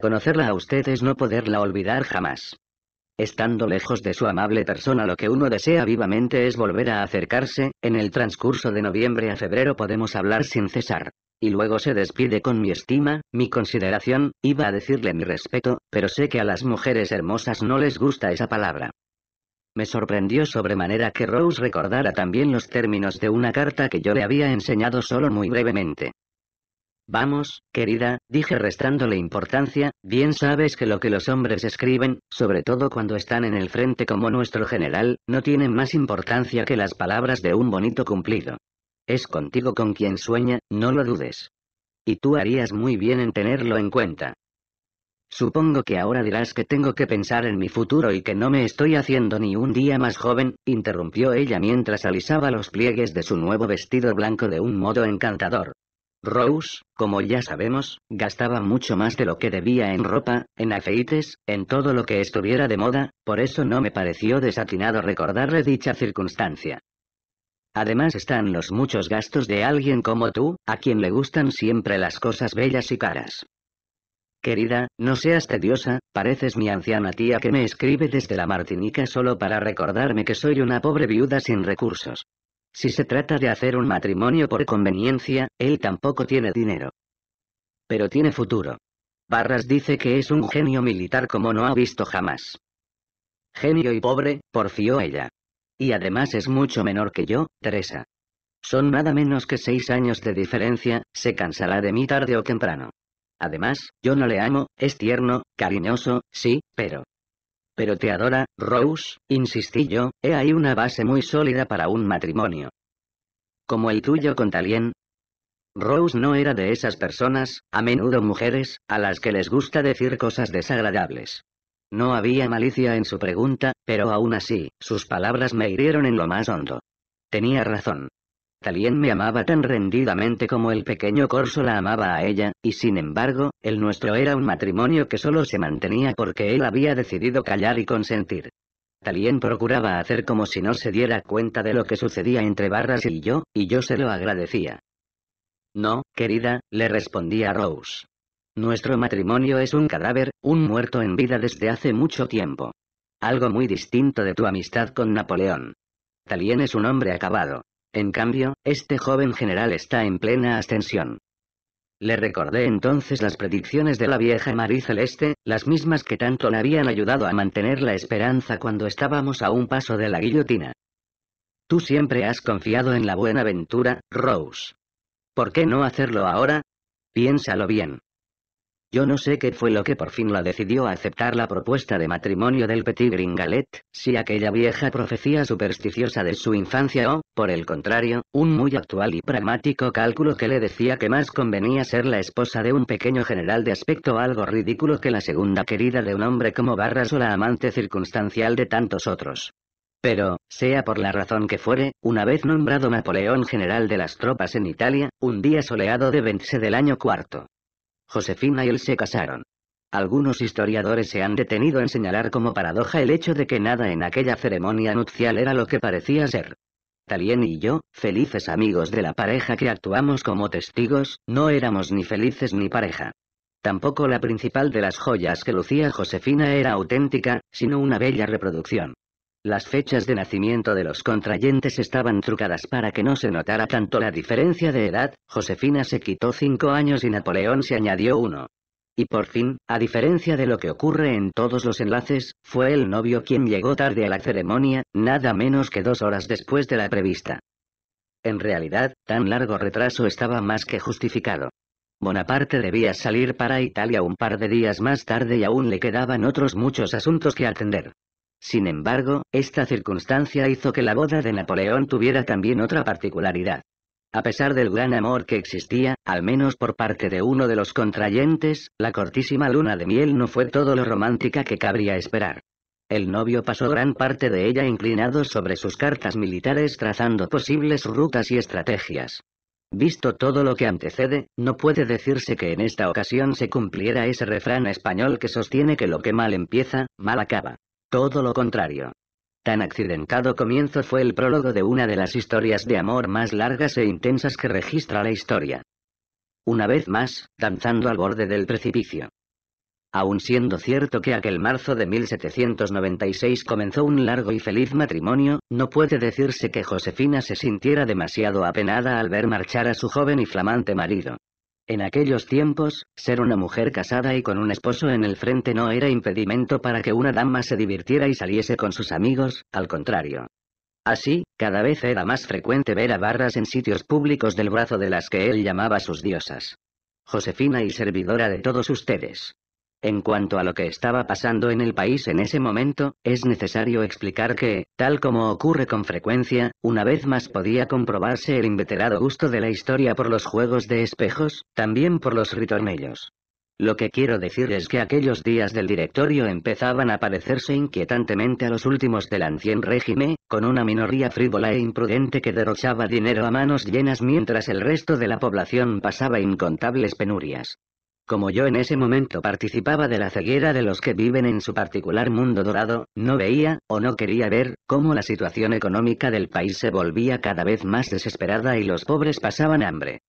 Conocerla a usted es no poderla olvidar jamás. Estando lejos de su amable persona lo que uno desea vivamente es volver a acercarse, en el transcurso de noviembre a febrero podemos hablar sin cesar. Y luego se despide con mi estima, mi consideración, iba a decirle mi respeto, pero sé que a las mujeres hermosas no les gusta esa palabra. Me sorprendió sobremanera que Rose recordara también los términos de una carta que yo le había enseñado solo muy brevemente. Vamos, querida, dije restándole importancia, bien sabes que lo que los hombres escriben, sobre todo cuando están en el frente como nuestro general, no tienen más importancia que las palabras de un bonito cumplido. Es contigo con quien sueña, no lo dudes. Y tú harías muy bien en tenerlo en cuenta. Supongo que ahora dirás que tengo que pensar en mi futuro y que no me estoy haciendo ni un día más joven, interrumpió ella mientras alisaba los pliegues de su nuevo vestido blanco de un modo encantador. Rose, como ya sabemos, gastaba mucho más de lo que debía en ropa, en afeites, en todo lo que estuviera de moda, por eso no me pareció desatinado recordarle dicha circunstancia. Además están los muchos gastos de alguien como tú, a quien le gustan siempre las cosas bellas y caras. Querida, no seas tediosa, pareces mi anciana tía que me escribe desde la Martinica solo para recordarme que soy una pobre viuda sin recursos. Si se trata de hacer un matrimonio por conveniencia, él tampoco tiene dinero. Pero tiene futuro. Barras dice que es un genio militar como no ha visto jamás. Genio y pobre, porfió ella. Y además es mucho menor que yo, Teresa. Son nada menos que seis años de diferencia, se cansará de mí tarde o temprano. Además, yo no le amo, es tierno, cariñoso, sí, pero... Pero te adora, Rose, insistí yo, he ahí una base muy sólida para un matrimonio. Como el tuyo con Talien. Rose no era de esas personas, a menudo mujeres, a las que les gusta decir cosas desagradables. No había malicia en su pregunta, pero aún así, sus palabras me hirieron en lo más hondo. Tenía razón. Talien me amaba tan rendidamente como el pequeño Corso la amaba a ella, y sin embargo, el nuestro era un matrimonio que solo se mantenía porque él había decidido callar y consentir. Talien procuraba hacer como si no se diera cuenta de lo que sucedía entre Barras y yo, y yo se lo agradecía. No, querida, le respondía Rose. Nuestro matrimonio es un cadáver, un muerto en vida desde hace mucho tiempo. Algo muy distinto de tu amistad con Napoleón. Talien es un hombre acabado. En cambio, este joven general está en plena ascensión. Le recordé entonces las predicciones de la vieja Marie Celeste, las mismas que tanto le habían ayudado a mantener la esperanza cuando estábamos a un paso de la guillotina. Tú siempre has confiado en la buena ventura, Rose. ¿Por qué no hacerlo ahora? Piénsalo bien. Yo no sé qué fue lo que por fin la decidió a aceptar la propuesta de matrimonio del Petit Gringalet, si aquella vieja profecía supersticiosa de su infancia o, por el contrario, un muy actual y pragmático cálculo que le decía que más convenía ser la esposa de un pequeño general de aspecto algo ridículo que la segunda querida de un hombre como Barras o la amante circunstancial de tantos otros. Pero, sea por la razón que fuere, una vez nombrado Napoleón general de las tropas en Italia, un día soleado de Vence del año cuarto, Josefina y él se casaron. Algunos historiadores se han detenido en señalar como paradoja el hecho de que nada en aquella ceremonia nupcial era lo que parecía ser. Talien y yo, felices amigos de la pareja que actuamos como testigos, no éramos ni felices ni pareja. Tampoco la principal de las joyas que lucía Josefina era auténtica, sino una bella reproducción. Las fechas de nacimiento de los contrayentes estaban trucadas para que no se notara tanto la diferencia de edad, Josefina se quitó cinco años y Napoleón se añadió uno. Y por fin, a diferencia de lo que ocurre en todos los enlaces, fue el novio quien llegó tarde a la ceremonia, nada menos que dos horas después de la prevista. En realidad, tan largo retraso estaba más que justificado. Bonaparte debía salir para Italia un par de días más tarde y aún le quedaban otros muchos asuntos que atender. Sin embargo, esta circunstancia hizo que la boda de Napoleón tuviera también otra particularidad. A pesar del gran amor que existía, al menos por parte de uno de los contrayentes, la cortísima luna de miel no fue todo lo romántica que cabría esperar. El novio pasó gran parte de ella inclinado sobre sus cartas militares trazando posibles rutas y estrategias. Visto todo lo que antecede, no puede decirse que en esta ocasión se cumpliera ese refrán español que sostiene que lo que mal empieza, mal acaba. Todo lo contrario. Tan accidentado comienzo fue el prólogo de una de las historias de amor más largas e intensas que registra la historia. Una vez más, danzando al borde del precipicio. Aun siendo cierto que aquel marzo de 1796 comenzó un largo y feliz matrimonio, no puede decirse que Josefina se sintiera demasiado apenada al ver marchar a su joven y flamante marido. En aquellos tiempos, ser una mujer casada y con un esposo en el frente no era impedimento para que una dama se divirtiera y saliese con sus amigos, al contrario. Así, cada vez era más frecuente ver a barras en sitios públicos del brazo de las que él llamaba sus diosas. Josefina y servidora de todos ustedes. En cuanto a lo que estaba pasando en el país en ese momento, es necesario explicar que, tal como ocurre con frecuencia, una vez más podía comprobarse el inveterado gusto de la historia por los juegos de espejos, también por los ritornellos. Lo que quiero decir es que aquellos días del directorio empezaban a parecerse inquietantemente a los últimos del ancien régimen, con una minoría frívola e imprudente que derrochaba dinero a manos llenas mientras el resto de la población pasaba incontables penurias. Como yo en ese momento participaba de la ceguera de los que viven en su particular mundo dorado, no veía, o no quería ver, cómo la situación económica del país se volvía cada vez más desesperada y los pobres pasaban hambre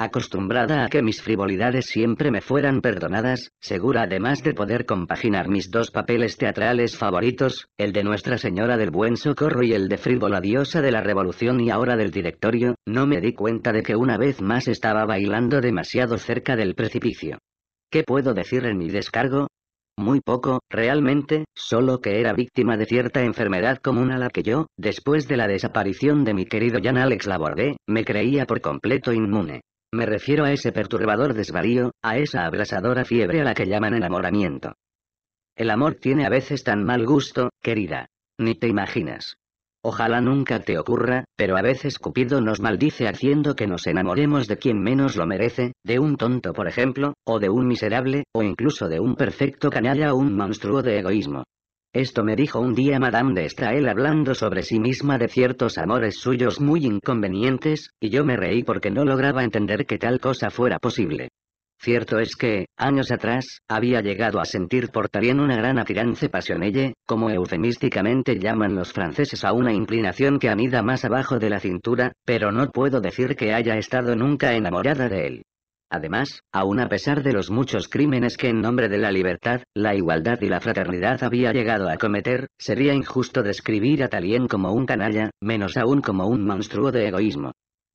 acostumbrada a que mis frivolidades siempre me fueran perdonadas, segura además de poder compaginar mis dos papeles teatrales favoritos, el de Nuestra Señora del Buen Socorro y el de frívola diosa de la Revolución y ahora del directorio, no me di cuenta de que una vez más estaba bailando demasiado cerca del precipicio. ¿Qué puedo decir en mi descargo? Muy poco, realmente, solo que era víctima de cierta enfermedad común a la que yo, después de la desaparición de mi querido Jan Alex Laborde, me creía por completo inmune. Me refiero a ese perturbador desvarío, a esa abrasadora fiebre a la que llaman enamoramiento. El amor tiene a veces tan mal gusto, querida. Ni te imaginas. Ojalá nunca te ocurra, pero a veces Cupido nos maldice haciendo que nos enamoremos de quien menos lo merece, de un tonto por ejemplo, o de un miserable, o incluso de un perfecto canalla o un monstruo de egoísmo. Esto me dijo un día Madame de Stael hablando sobre sí misma de ciertos amores suyos muy inconvenientes, y yo me reí porque no lograba entender que tal cosa fuera posible. Cierto es que, años atrás, había llegado a sentir por también una gran atirance pasionelle, como eufemísticamente llaman los franceses a una inclinación que anida más abajo de la cintura, pero no puedo decir que haya estado nunca enamorada de él. Además, aun a pesar de los muchos crímenes que en nombre de la libertad, la igualdad y la fraternidad había llegado a cometer, sería injusto describir a Talien como un canalla, menos aún como un monstruo de egoísmo.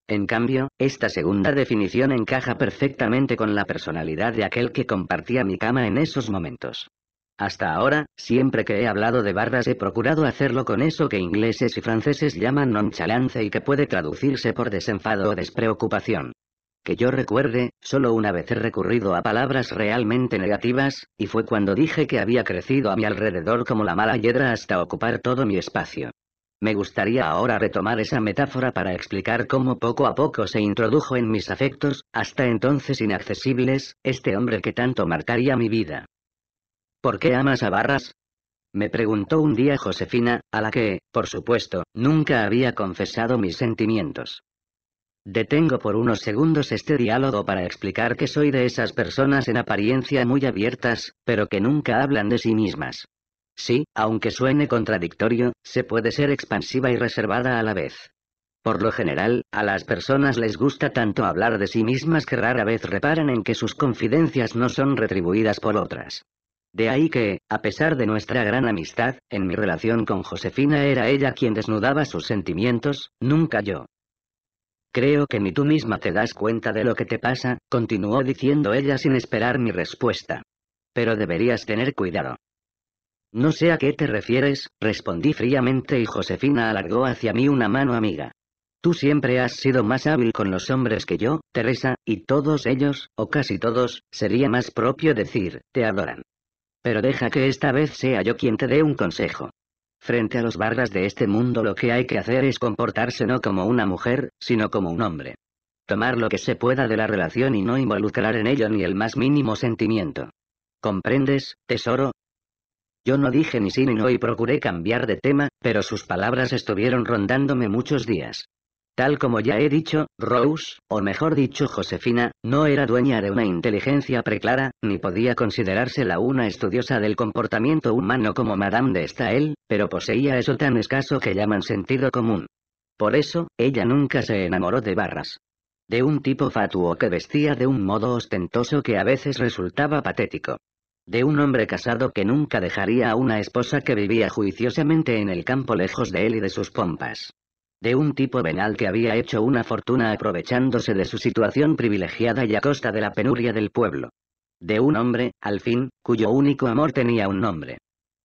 En cambio, esta segunda definición encaja perfectamente con la personalidad de aquel que compartía mi cama en esos momentos. Hasta ahora, siempre que he hablado de bardas he procurado hacerlo con eso que ingleses y franceses llaman nonchalance y que puede traducirse por desenfado o despreocupación. Que yo recuerde, solo una vez he recurrido a palabras realmente negativas, y fue cuando dije que había crecido a mi alrededor como la mala hiedra hasta ocupar todo mi espacio. Me gustaría ahora retomar esa metáfora para explicar cómo poco a poco se introdujo en mis afectos, hasta entonces inaccesibles, este hombre que tanto marcaría mi vida. ¿Por qué amas a Barras? Me preguntó un día Josefina, a la que, por supuesto, nunca había confesado mis sentimientos. Detengo por unos segundos este diálogo para explicar que soy de esas personas en apariencia muy abiertas, pero que nunca hablan de sí mismas. Sí, aunque suene contradictorio, se puede ser expansiva y reservada a la vez. Por lo general, a las personas les gusta tanto hablar de sí mismas que rara vez reparan en que sus confidencias no son retribuidas por otras. De ahí que, a pesar de nuestra gran amistad, en mi relación con Josefina era ella quien desnudaba sus sentimientos, nunca yo. Creo que ni tú misma te das cuenta de lo que te pasa, continuó diciendo ella sin esperar mi respuesta. Pero deberías tener cuidado. No sé a qué te refieres, respondí fríamente y Josefina alargó hacia mí una mano amiga. Tú siempre has sido más hábil con los hombres que yo, Teresa, y todos ellos, o casi todos, sería más propio decir, te adoran. Pero deja que esta vez sea yo quien te dé un consejo. Frente a los barbas de este mundo lo que hay que hacer es comportarse no como una mujer, sino como un hombre. Tomar lo que se pueda de la relación y no involucrar en ello ni el más mínimo sentimiento. ¿Comprendes, tesoro? Yo no dije ni sí ni no y procuré cambiar de tema, pero sus palabras estuvieron rondándome muchos días. Tal como ya he dicho, Rose, o mejor dicho Josefina, no era dueña de una inteligencia preclara, ni podía la una estudiosa del comportamiento humano como Madame de Stael, pero poseía eso tan escaso que llaman sentido común. Por eso, ella nunca se enamoró de Barras. De un tipo fatuo que vestía de un modo ostentoso que a veces resultaba patético. De un hombre casado que nunca dejaría a una esposa que vivía juiciosamente en el campo lejos de él y de sus pompas de un tipo venal que había hecho una fortuna aprovechándose de su situación privilegiada y a costa de la penuria del pueblo. De un hombre, al fin, cuyo único amor tenía un nombre.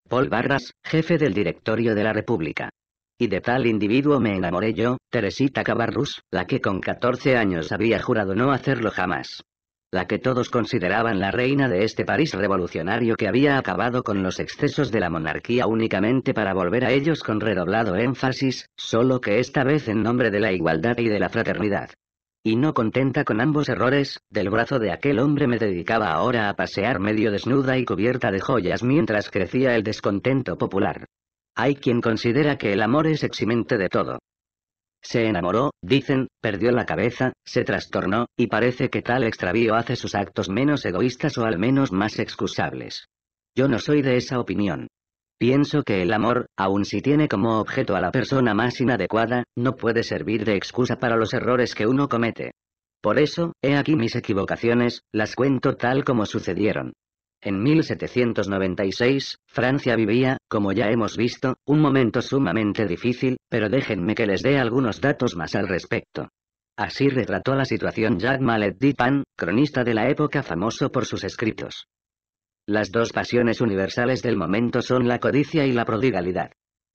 Paul Barras, jefe del directorio de la República. Y de tal individuo me enamoré yo, Teresita Cabarrus, la que con 14 años había jurado no hacerlo jamás. La que todos consideraban la reina de este París revolucionario que había acabado con los excesos de la monarquía únicamente para volver a ellos con redoblado énfasis, solo que esta vez en nombre de la igualdad y de la fraternidad. Y no contenta con ambos errores, del brazo de aquel hombre me dedicaba ahora a pasear medio desnuda y cubierta de joyas mientras crecía el descontento popular. Hay quien considera que el amor es eximente de todo. Se enamoró, dicen, perdió la cabeza, se trastornó, y parece que tal extravío hace sus actos menos egoístas o al menos más excusables. Yo no soy de esa opinión. Pienso que el amor, aun si tiene como objeto a la persona más inadecuada, no puede servir de excusa para los errores que uno comete. Por eso, he aquí mis equivocaciones, las cuento tal como sucedieron. En 1796, Francia vivía, como ya hemos visto, un momento sumamente difícil, pero déjenme que les dé algunos datos más al respecto. Así retrató la situación Jacques Malet Dipan, cronista de la época famoso por sus escritos. Las dos pasiones universales del momento son la codicia y la prodigalidad.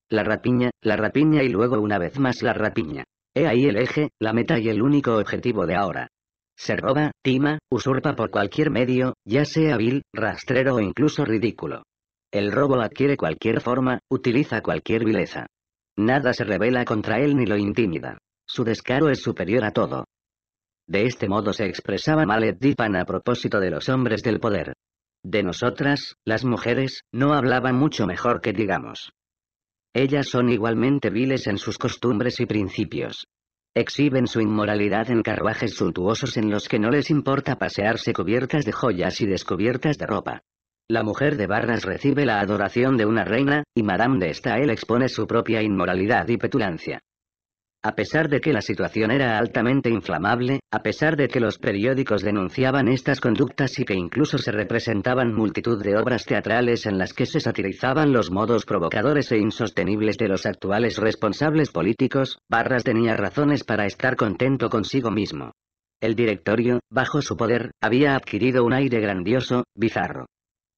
La rapiña, la rapiña y luego una vez más la rapiña. He ahí el eje, la meta y el único objetivo de ahora. Se roba, tima, usurpa por cualquier medio, ya sea vil, rastrero o incluso ridículo. El robo adquiere cualquier forma, utiliza cualquier vileza. Nada se revela contra él ni lo intimida. Su descaro es superior a todo. De este modo se expresaba Malet a propósito de los hombres del poder. De nosotras, las mujeres, no hablaba mucho mejor que digamos. Ellas son igualmente viles en sus costumbres y principios. Exhiben su inmoralidad en carruajes suntuosos en los que no les importa pasearse cubiertas de joyas y descubiertas de ropa. La mujer de Barras recibe la adoración de una reina, y Madame de Staël expone su propia inmoralidad y petulancia. A pesar de que la situación era altamente inflamable, a pesar de que los periódicos denunciaban estas conductas y que incluso se representaban multitud de obras teatrales en las que se satirizaban los modos provocadores e insostenibles de los actuales responsables políticos, Barras tenía razones para estar contento consigo mismo. El directorio, bajo su poder, había adquirido un aire grandioso, bizarro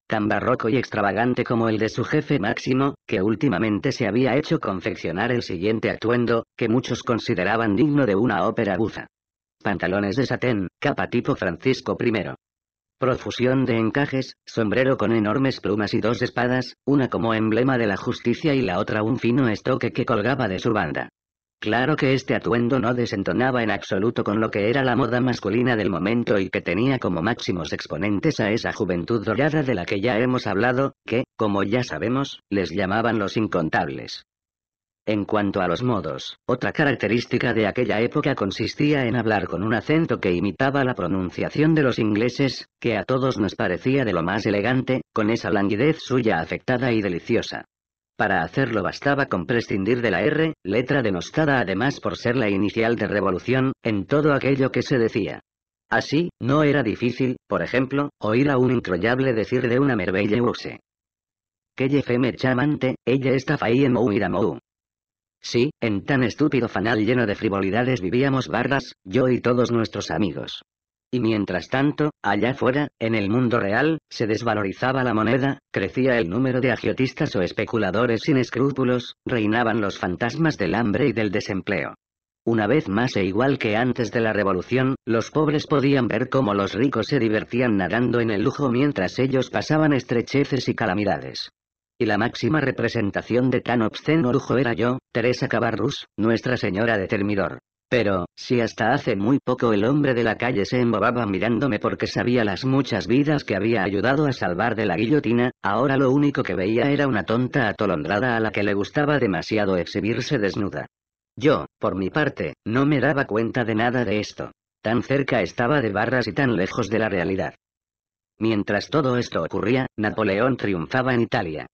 tan barroco y extravagante como el de su jefe máximo, que últimamente se había hecho confeccionar el siguiente atuendo, que muchos consideraban digno de una ópera buza. Pantalones de satén, capa tipo Francisco I. Profusión de encajes, sombrero con enormes plumas y dos espadas, una como emblema de la justicia y la otra un fino estoque que colgaba de su banda. Claro que este atuendo no desentonaba en absoluto con lo que era la moda masculina del momento y que tenía como máximos exponentes a esa juventud dorada de la que ya hemos hablado, que, como ya sabemos, les llamaban los incontables. En cuanto a los modos, otra característica de aquella época consistía en hablar con un acento que imitaba la pronunciación de los ingleses, que a todos nos parecía de lo más elegante, con esa languidez suya afectada y deliciosa. Para hacerlo bastaba con prescindir de la R, letra denostada además por ser la inicial de revolución, en todo aquello que se decía. Así, no era difícil, por ejemplo, oír a un incroyable decir de una merbelle use. Quelle me chamante, ella está ahí en mou Sí, en tan estúpido fanal lleno de frivolidades vivíamos bardas, yo y todos nuestros amigos. Y mientras tanto, allá fuera, en el mundo real, se desvalorizaba la moneda, crecía el número de agiotistas o especuladores sin escrúpulos, reinaban los fantasmas del hambre y del desempleo. Una vez más e igual que antes de la revolución, los pobres podían ver cómo los ricos se divertían nadando en el lujo mientras ellos pasaban estrecheces y calamidades. Y la máxima representación de tan obsceno lujo era yo, Teresa Cabarrus, Nuestra Señora de Termidor. Pero, si hasta hace muy poco el hombre de la calle se embobaba mirándome porque sabía las muchas vidas que había ayudado a salvar de la guillotina, ahora lo único que veía era una tonta atolondrada a la que le gustaba demasiado exhibirse desnuda. Yo, por mi parte, no me daba cuenta de nada de esto. Tan cerca estaba de barras y tan lejos de la realidad. Mientras todo esto ocurría, Napoleón triunfaba en Italia.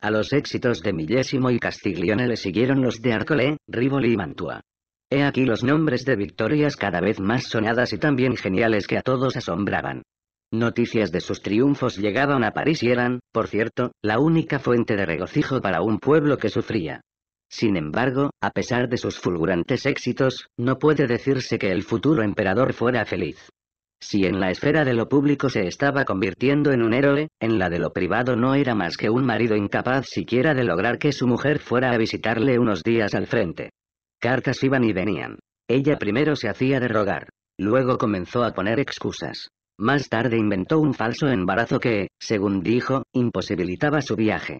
A los éxitos de Millésimo y Castiglione le siguieron los de Arcole, Rivoli y Mantua. He aquí los nombres de victorias cada vez más sonadas y también geniales que a todos asombraban. Noticias de sus triunfos llegaban a París y eran, por cierto, la única fuente de regocijo para un pueblo que sufría. Sin embargo, a pesar de sus fulgurantes éxitos, no puede decirse que el futuro emperador fuera feliz. Si en la esfera de lo público se estaba convirtiendo en un héroe, en la de lo privado no era más que un marido incapaz siquiera de lograr que su mujer fuera a visitarle unos días al frente. Cartas iban y venían. Ella primero se hacía de rogar. Luego comenzó a poner excusas. Más tarde inventó un falso embarazo que, según dijo, imposibilitaba su viaje.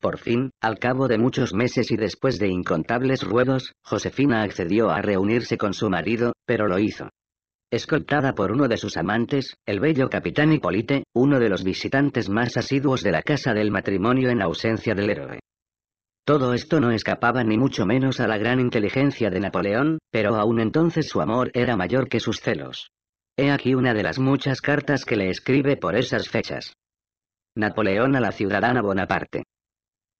Por fin, al cabo de muchos meses y después de incontables ruedos, Josefina accedió a reunirse con su marido, pero lo hizo. Escoltada por uno de sus amantes, el bello capitán Hipólite, uno de los visitantes más asiduos de la casa del matrimonio en ausencia del héroe. Todo esto no escapaba ni mucho menos a la gran inteligencia de Napoleón, pero aún entonces su amor era mayor que sus celos. He aquí una de las muchas cartas que le escribe por esas fechas. Napoleón a la ciudadana Bonaparte.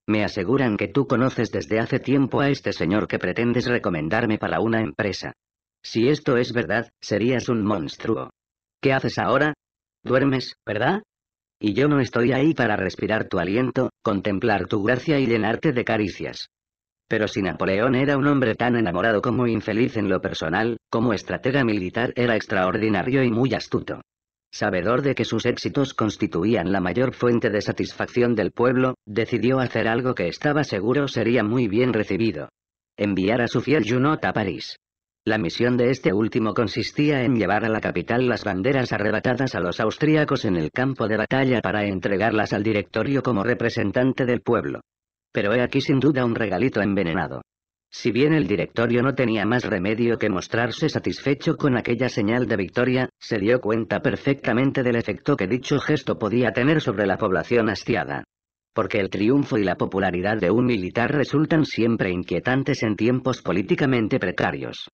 Me aseguran que tú conoces desde hace tiempo a este señor que pretendes recomendarme para una empresa. Si esto es verdad, serías un monstruo. ¿Qué haces ahora? Duermes, ¿verdad? Y yo no estoy ahí para respirar tu aliento, contemplar tu gracia y llenarte de caricias. Pero si Napoleón era un hombre tan enamorado como infeliz en lo personal, como estratega militar era extraordinario y muy astuto. Sabedor de que sus éxitos constituían la mayor fuente de satisfacción del pueblo, decidió hacer algo que estaba seguro sería muy bien recibido. Enviar a su fiel Junot a París. La misión de este último consistía en llevar a la capital las banderas arrebatadas a los austríacos en el campo de batalla para entregarlas al directorio como representante del pueblo. Pero he aquí sin duda un regalito envenenado. Si bien el directorio no tenía más remedio que mostrarse satisfecho con aquella señal de victoria, se dio cuenta perfectamente del efecto que dicho gesto podía tener sobre la población hastiada. Porque el triunfo y la popularidad de un militar resultan siempre inquietantes en tiempos políticamente precarios.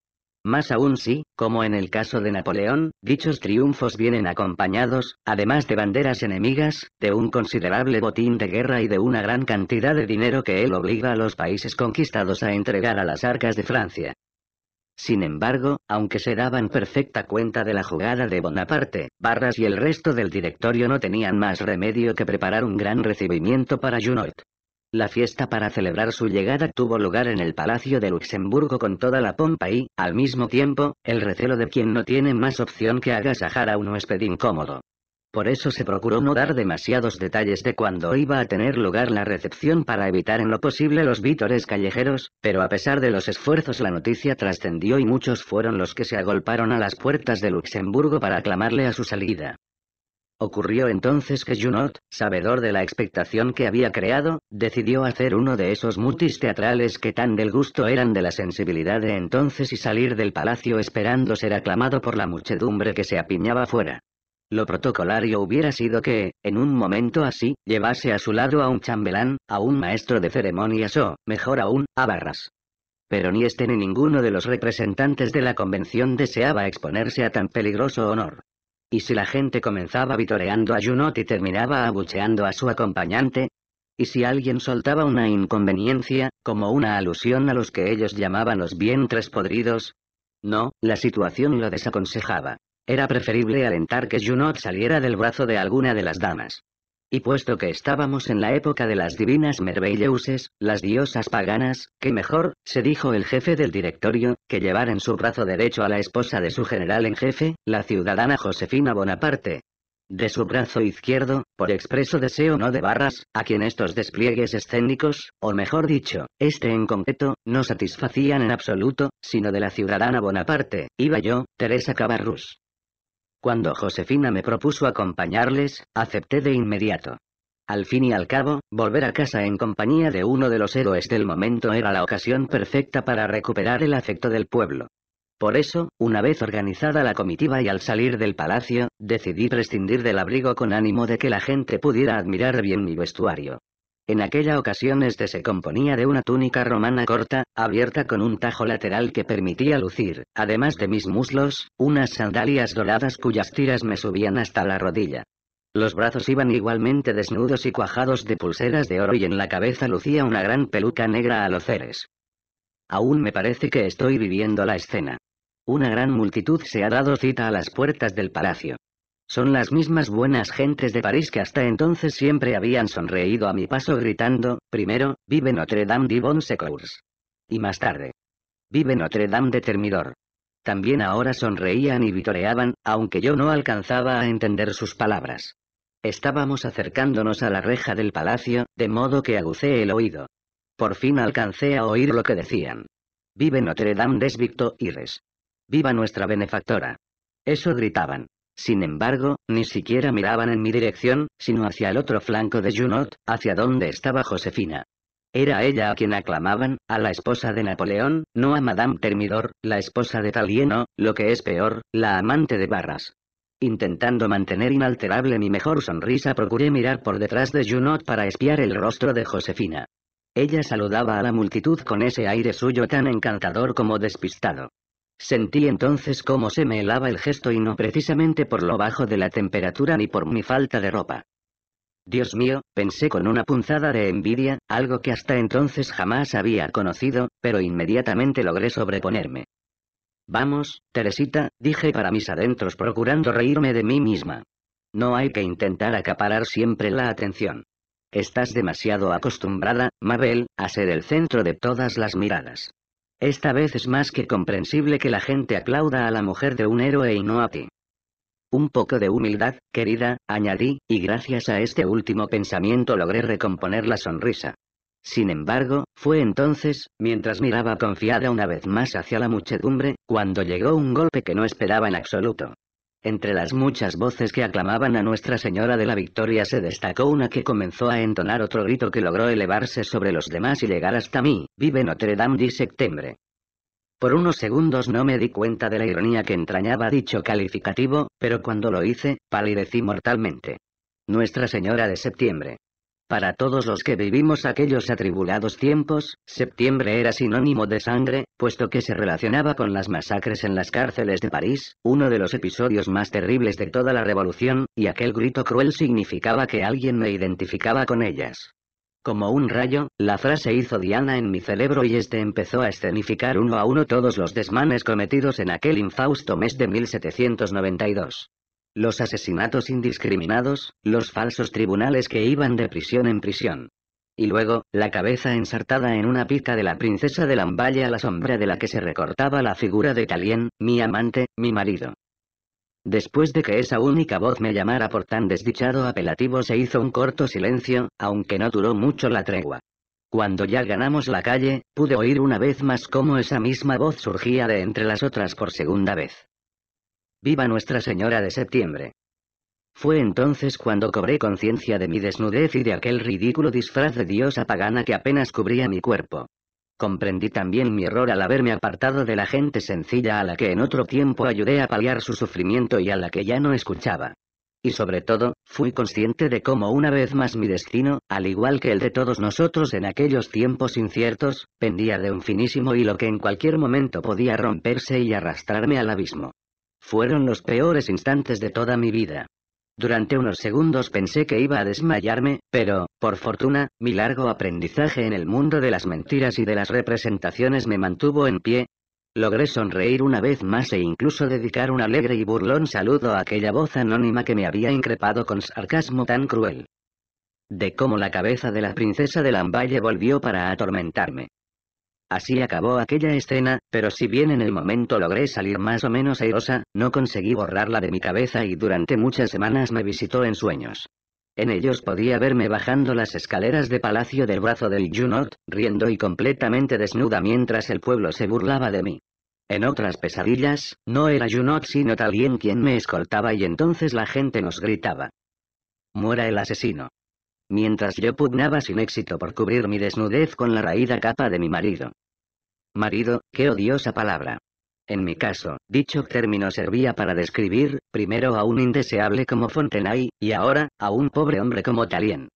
Más aún si, como en el caso de Napoleón, dichos triunfos vienen acompañados, además de banderas enemigas, de un considerable botín de guerra y de una gran cantidad de dinero que él obliga a los países conquistados a entregar a las arcas de Francia. Sin embargo, aunque se daban perfecta cuenta de la jugada de Bonaparte, Barras y el resto del directorio no tenían más remedio que preparar un gran recibimiento para Junot. La fiesta para celebrar su llegada tuvo lugar en el Palacio de Luxemburgo con toda la pompa y, al mismo tiempo, el recelo de quien no tiene más opción que agasajar a un huésped incómodo. Por eso se procuró no dar demasiados detalles de cuándo iba a tener lugar la recepción para evitar en lo posible los vítores callejeros, pero a pesar de los esfuerzos la noticia trascendió y muchos fueron los que se agolparon a las puertas de Luxemburgo para aclamarle a su salida. Ocurrió entonces que Junot, sabedor de la expectación que había creado, decidió hacer uno de esos mutis teatrales que tan del gusto eran de la sensibilidad de entonces y salir del palacio esperando ser aclamado por la muchedumbre que se apiñaba fuera. Lo protocolario hubiera sido que, en un momento así, llevase a su lado a un chambelán, a un maestro de ceremonias o, mejor aún, a barras. Pero ni este ni ninguno de los representantes de la convención deseaba exponerse a tan peligroso honor. ¿Y si la gente comenzaba vitoreando a Junot y terminaba abucheando a su acompañante? ¿Y si alguien soltaba una inconveniencia, como una alusión a los que ellos llamaban los vientres podridos? No, la situación lo desaconsejaba. Era preferible alentar que Junot saliera del brazo de alguna de las damas. Y puesto que estábamos en la época de las divinas Merveilleuses, las diosas paganas, que mejor, se dijo el jefe del directorio, que llevar en su brazo derecho a la esposa de su general en jefe, la ciudadana Josefina Bonaparte. De su brazo izquierdo, por expreso deseo no de barras, a quien estos despliegues escénicos, o mejor dicho, este en concreto, no satisfacían en absoluto, sino de la ciudadana Bonaparte, iba yo, Teresa Cabarrús. Cuando Josefina me propuso acompañarles, acepté de inmediato. Al fin y al cabo, volver a casa en compañía de uno de los héroes del momento era la ocasión perfecta para recuperar el afecto del pueblo. Por eso, una vez organizada la comitiva y al salir del palacio, decidí prescindir del abrigo con ánimo de que la gente pudiera admirar bien mi vestuario. En aquella ocasión este se componía de una túnica romana corta, abierta con un tajo lateral que permitía lucir, además de mis muslos, unas sandalias doradas cuyas tiras me subían hasta la rodilla. Los brazos iban igualmente desnudos y cuajados de pulseras de oro y en la cabeza lucía una gran peluca negra a los ceres. Aún me parece que estoy viviendo la escena. Una gran multitud se ha dado cita a las puertas del palacio. Son las mismas buenas gentes de París que hasta entonces siempre habían sonreído a mi paso gritando, primero, vive Notre Dame de Bon Secours. Y más tarde. Vive Notre Dame de Termidor. También ahora sonreían y vitoreaban, aunque yo no alcanzaba a entender sus palabras. Estábamos acercándonos a la reja del palacio, de modo que agucé el oído. Por fin alcancé a oír lo que decían. Vive Notre Dame des Victoires. Viva nuestra benefactora. Eso gritaban. Sin embargo, ni siquiera miraban en mi dirección, sino hacia el otro flanco de Junot, hacia donde estaba Josefina. Era ella a quien aclamaban, a la esposa de Napoleón, no a Madame Termidor, la esposa de Talieno, lo que es peor, la amante de Barras. Intentando mantener inalterable mi mejor sonrisa procuré mirar por detrás de Junot para espiar el rostro de Josefina. Ella saludaba a la multitud con ese aire suyo tan encantador como despistado. Sentí entonces cómo se me helaba el gesto y no precisamente por lo bajo de la temperatura ni por mi falta de ropa. Dios mío, pensé con una punzada de envidia, algo que hasta entonces jamás había conocido, pero inmediatamente logré sobreponerme. Vamos, Teresita, dije para mis adentros procurando reírme de mí misma. No hay que intentar acaparar siempre la atención. Estás demasiado acostumbrada, Mabel, a ser el centro de todas las miradas. Esta vez es más que comprensible que la gente aplauda a la mujer de un héroe y no a ti. Un poco de humildad, querida, añadí, y gracias a este último pensamiento logré recomponer la sonrisa. Sin embargo, fue entonces, mientras miraba confiada una vez más hacia la muchedumbre, cuando llegó un golpe que no esperaba en absoluto. Entre las muchas voces que aclamaban a Nuestra Señora de la Victoria se destacó una que comenzó a entonar otro grito que logró elevarse sobre los demás y llegar hasta mí, vive Notre Dame de septiembre. Por unos segundos no me di cuenta de la ironía que entrañaba dicho calificativo, pero cuando lo hice, palidecí mortalmente. Nuestra Señora de septiembre. Para todos los que vivimos aquellos atribulados tiempos, septiembre era sinónimo de sangre, puesto que se relacionaba con las masacres en las cárceles de París, uno de los episodios más terribles de toda la revolución, y aquel grito cruel significaba que alguien me identificaba con ellas. Como un rayo, la frase hizo Diana en mi cerebro y este empezó a escenificar uno a uno todos los desmanes cometidos en aquel infausto mes de 1792 los asesinatos indiscriminados, los falsos tribunales que iban de prisión en prisión. Y luego, la cabeza ensartada en una pica de la princesa de Lamballe a la sombra de la que se recortaba la figura de Talien, mi amante, mi marido. Después de que esa única voz me llamara por tan desdichado apelativo se hizo un corto silencio, aunque no duró mucho la tregua. Cuando ya ganamos la calle, pude oír una vez más cómo esa misma voz surgía de entre las otras por segunda vez. Viva Nuestra Señora de Septiembre. Fue entonces cuando cobré conciencia de mi desnudez y de aquel ridículo disfraz de diosa pagana que apenas cubría mi cuerpo. Comprendí también mi error al haberme apartado de la gente sencilla a la que en otro tiempo ayudé a paliar su sufrimiento y a la que ya no escuchaba. Y sobre todo, fui consciente de cómo una vez más mi destino, al igual que el de todos nosotros en aquellos tiempos inciertos, pendía de un finísimo hilo que en cualquier momento podía romperse y arrastrarme al abismo. Fueron los peores instantes de toda mi vida. Durante unos segundos pensé que iba a desmayarme, pero, por fortuna, mi largo aprendizaje en el mundo de las mentiras y de las representaciones me mantuvo en pie. Logré sonreír una vez más e incluso dedicar un alegre y burlón saludo a aquella voz anónima que me había increpado con sarcasmo tan cruel. De cómo la cabeza de la princesa de Lamballe volvió para atormentarme. Así acabó aquella escena, pero si bien en el momento logré salir más o menos airosa, no conseguí borrarla de mi cabeza y durante muchas semanas me visitó en sueños. En ellos podía verme bajando las escaleras de palacio del brazo del Junot, riendo y completamente desnuda mientras el pueblo se burlaba de mí. En otras pesadillas, no era Junot sino Talien quien me escoltaba y entonces la gente nos gritaba. Muera el asesino mientras yo pugnaba sin éxito por cubrir mi desnudez con la raída capa de mi marido. Marido, qué odiosa palabra. En mi caso, dicho término servía para describir, primero a un indeseable como Fontenay, y ahora, a un pobre hombre como Talien.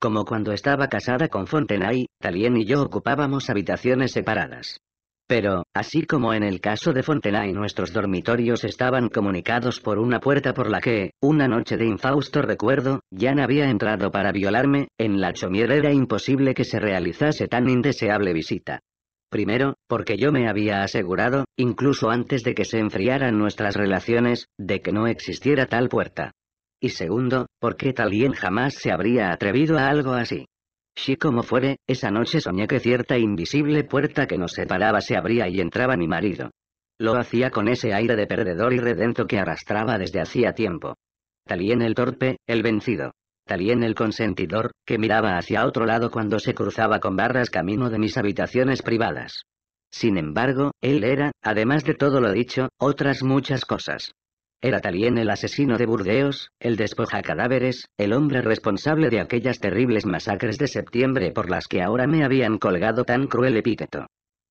Como cuando estaba casada con Fontenay, Talien y yo ocupábamos habitaciones separadas. Pero, así como en el caso de Fontenay nuestros dormitorios estaban comunicados por una puerta por la que, una noche de infausto recuerdo, Jan había entrado para violarme, en la Chomier era imposible que se realizase tan indeseable visita. Primero, porque yo me había asegurado, incluso antes de que se enfriaran nuestras relaciones, de que no existiera tal puerta. Y segundo, porque tal bien jamás se habría atrevido a algo así. Si como fuere, esa noche soñé que cierta invisible puerta que nos separaba se abría y entraba mi marido. Lo hacía con ese aire de perdedor y redento que arrastraba desde hacía tiempo. Tal en el torpe, el vencido. Tal en el consentidor, que miraba hacia otro lado cuando se cruzaba con barras camino de mis habitaciones privadas. Sin embargo, él era, además de todo lo dicho, otras muchas cosas. Era Talien el asesino de Burdeos, el despoja cadáveres, el hombre responsable de aquellas terribles masacres de septiembre por las que ahora me habían colgado tan cruel epíteto.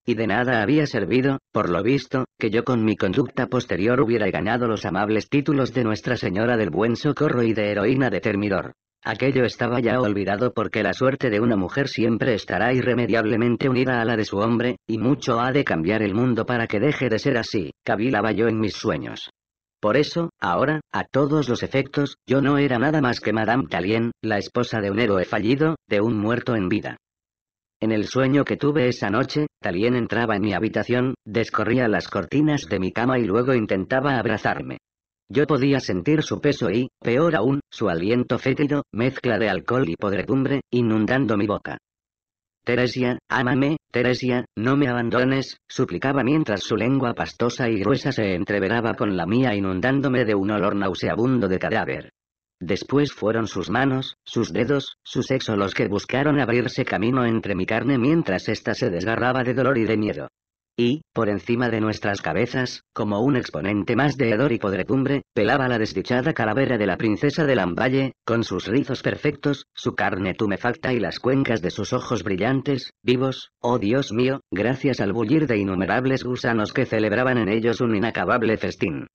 Y de nada había servido, por lo visto, que yo con mi conducta posterior hubiera ganado los amables títulos de Nuestra Señora del Buen Socorro y de heroína de Termidor. Aquello estaba ya olvidado porque la suerte de una mujer siempre estará irremediablemente unida a la de su hombre, y mucho ha de cambiar el mundo para que deje de ser así, cavilaba yo en mis sueños. Por eso, ahora, a todos los efectos, yo no era nada más que Madame Talien, la esposa de un héroe fallido, de un muerto en vida. En el sueño que tuve esa noche, Talien entraba en mi habitación, descorría las cortinas de mi cama y luego intentaba abrazarme. Yo podía sentir su peso y, peor aún, su aliento fétido, mezcla de alcohol y podredumbre, inundando mi boca. Teresia, ámame, Teresia, no me abandones, suplicaba mientras su lengua pastosa y gruesa se entreveraba con la mía inundándome de un olor nauseabundo de cadáver. Después fueron sus manos, sus dedos, su sexo los que buscaron abrirse camino entre mi carne mientras ésta se desgarraba de dolor y de miedo. Y, por encima de nuestras cabezas, como un exponente más de hedor y podredumbre, pelaba la desdichada calavera de la princesa de Lamballe, con sus rizos perfectos, su carne tumefacta y las cuencas de sus ojos brillantes, vivos, oh Dios mío, gracias al bullir de innumerables gusanos que celebraban en ellos un inacabable festín.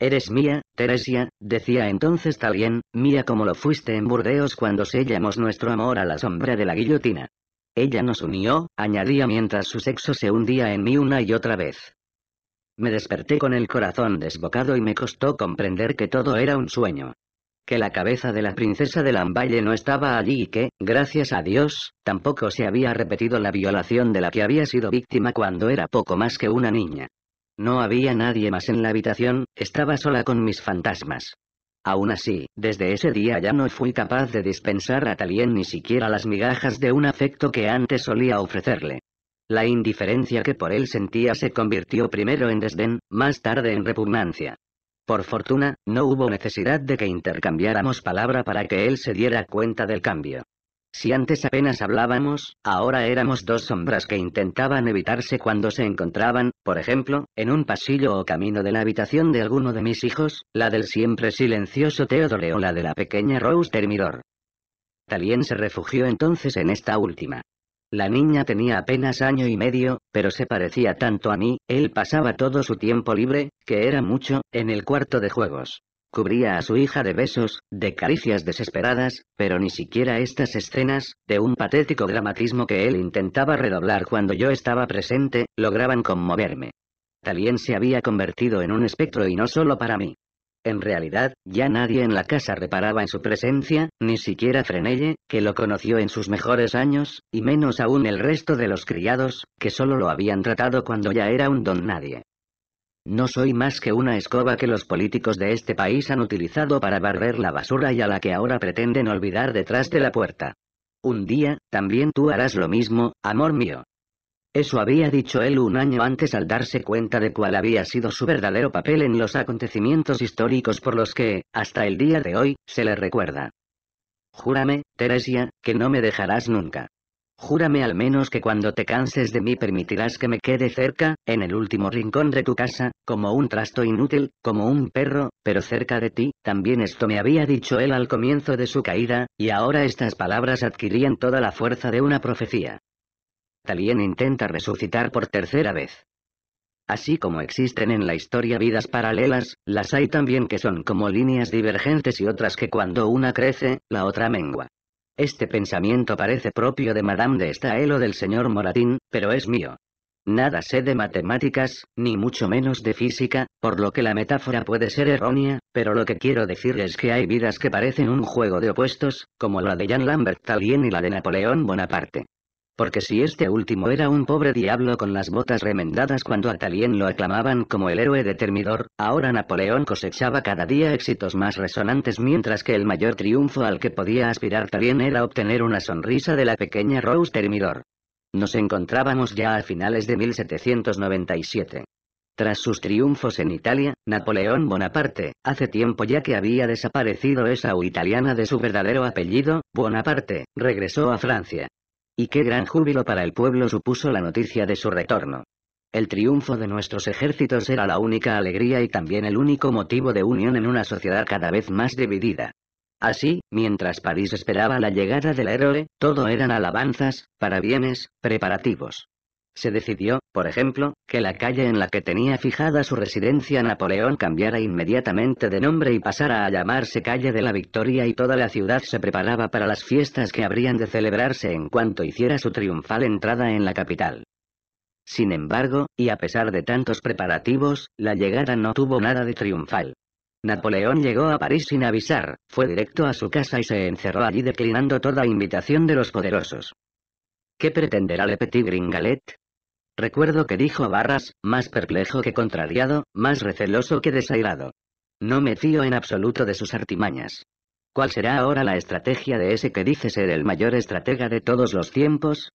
Eres mía, Teresia, decía entonces Talien, mía como lo fuiste en Burdeos cuando sellamos nuestro amor a la sombra de la guillotina. Ella nos unió, añadía mientras su sexo se hundía en mí una y otra vez. Me desperté con el corazón desbocado y me costó comprender que todo era un sueño. Que la cabeza de la princesa de Lamballe no estaba allí y que, gracias a Dios, tampoco se había repetido la violación de la que había sido víctima cuando era poco más que una niña. No había nadie más en la habitación, estaba sola con mis fantasmas. Aún así, desde ese día ya no fui capaz de dispensar a Talien ni siquiera las migajas de un afecto que antes solía ofrecerle. La indiferencia que por él sentía se convirtió primero en desdén, más tarde en repugnancia. Por fortuna, no hubo necesidad de que intercambiáramos palabra para que él se diera cuenta del cambio. Si antes apenas hablábamos, ahora éramos dos sombras que intentaban evitarse cuando se encontraban, por ejemplo, en un pasillo o camino de la habitación de alguno de mis hijos, la del siempre silencioso Teodore o la de la pequeña Rose Termidor. Talien se refugió entonces en esta última. La niña tenía apenas año y medio, pero se parecía tanto a mí, él pasaba todo su tiempo libre, que era mucho, en el cuarto de juegos. Cubría a su hija de besos, de caricias desesperadas, pero ni siquiera estas escenas, de un patético dramatismo que él intentaba redoblar cuando yo estaba presente, lograban conmoverme. Talien se había convertido en un espectro y no solo para mí. En realidad, ya nadie en la casa reparaba en su presencia, ni siquiera Frenelle, que lo conoció en sus mejores años, y menos aún el resto de los criados, que solo lo habían tratado cuando ya era un don nadie. No soy más que una escoba que los políticos de este país han utilizado para barrer la basura y a la que ahora pretenden olvidar detrás de la puerta. Un día, también tú harás lo mismo, amor mío. Eso había dicho él un año antes al darse cuenta de cuál había sido su verdadero papel en los acontecimientos históricos por los que, hasta el día de hoy, se le recuerda. Júrame, Teresia, que no me dejarás nunca. Júrame al menos que cuando te canses de mí permitirás que me quede cerca, en el último rincón de tu casa, como un trasto inútil, como un perro, pero cerca de ti, también esto me había dicho él al comienzo de su caída, y ahora estas palabras adquirían toda la fuerza de una profecía. Talien intenta resucitar por tercera vez. Así como existen en la historia vidas paralelas, las hay también que son como líneas divergentes y otras que cuando una crece, la otra mengua. Este pensamiento parece propio de Madame de Stael o del señor Moratín, pero es mío. Nada sé de matemáticas, ni mucho menos de física, por lo que la metáfora puede ser errónea, pero lo que quiero decir es que hay vidas que parecen un juego de opuestos, como la de Jean Lambert Tallien y la de Napoleón Bonaparte. Porque si este último era un pobre diablo con las botas remendadas cuando a Talien lo aclamaban como el héroe de Termidor, ahora Napoleón cosechaba cada día éxitos más resonantes mientras que el mayor triunfo al que podía aspirar Talien era obtener una sonrisa de la pequeña Rose Termidor. Nos encontrábamos ya a finales de 1797. Tras sus triunfos en Italia, Napoleón Bonaparte, hace tiempo ya que había desaparecido esa U italiana de su verdadero apellido, Bonaparte, regresó a Francia. Y qué gran júbilo para el pueblo supuso la noticia de su retorno. El triunfo de nuestros ejércitos era la única alegría y también el único motivo de unión en una sociedad cada vez más dividida. Así, mientras París esperaba la llegada del héroe, todo eran alabanzas, parabienes, preparativos. Se decidió, por ejemplo, que la calle en la que tenía fijada su residencia Napoleón cambiara inmediatamente de nombre y pasara a llamarse Calle de la Victoria y toda la ciudad se preparaba para las fiestas que habrían de celebrarse en cuanto hiciera su triunfal entrada en la capital. Sin embargo, y a pesar de tantos preparativos, la llegada no tuvo nada de triunfal. Napoleón llegó a París sin avisar, fue directo a su casa y se encerró allí declinando toda invitación de los poderosos. ¿Qué pretenderá Le Petit Gringalet? Recuerdo que dijo Barras, más perplejo que contrariado, más receloso que desairado. No me fío en absoluto de sus artimañas. ¿Cuál será ahora la estrategia de ese que dice ser el mayor estratega de todos los tiempos?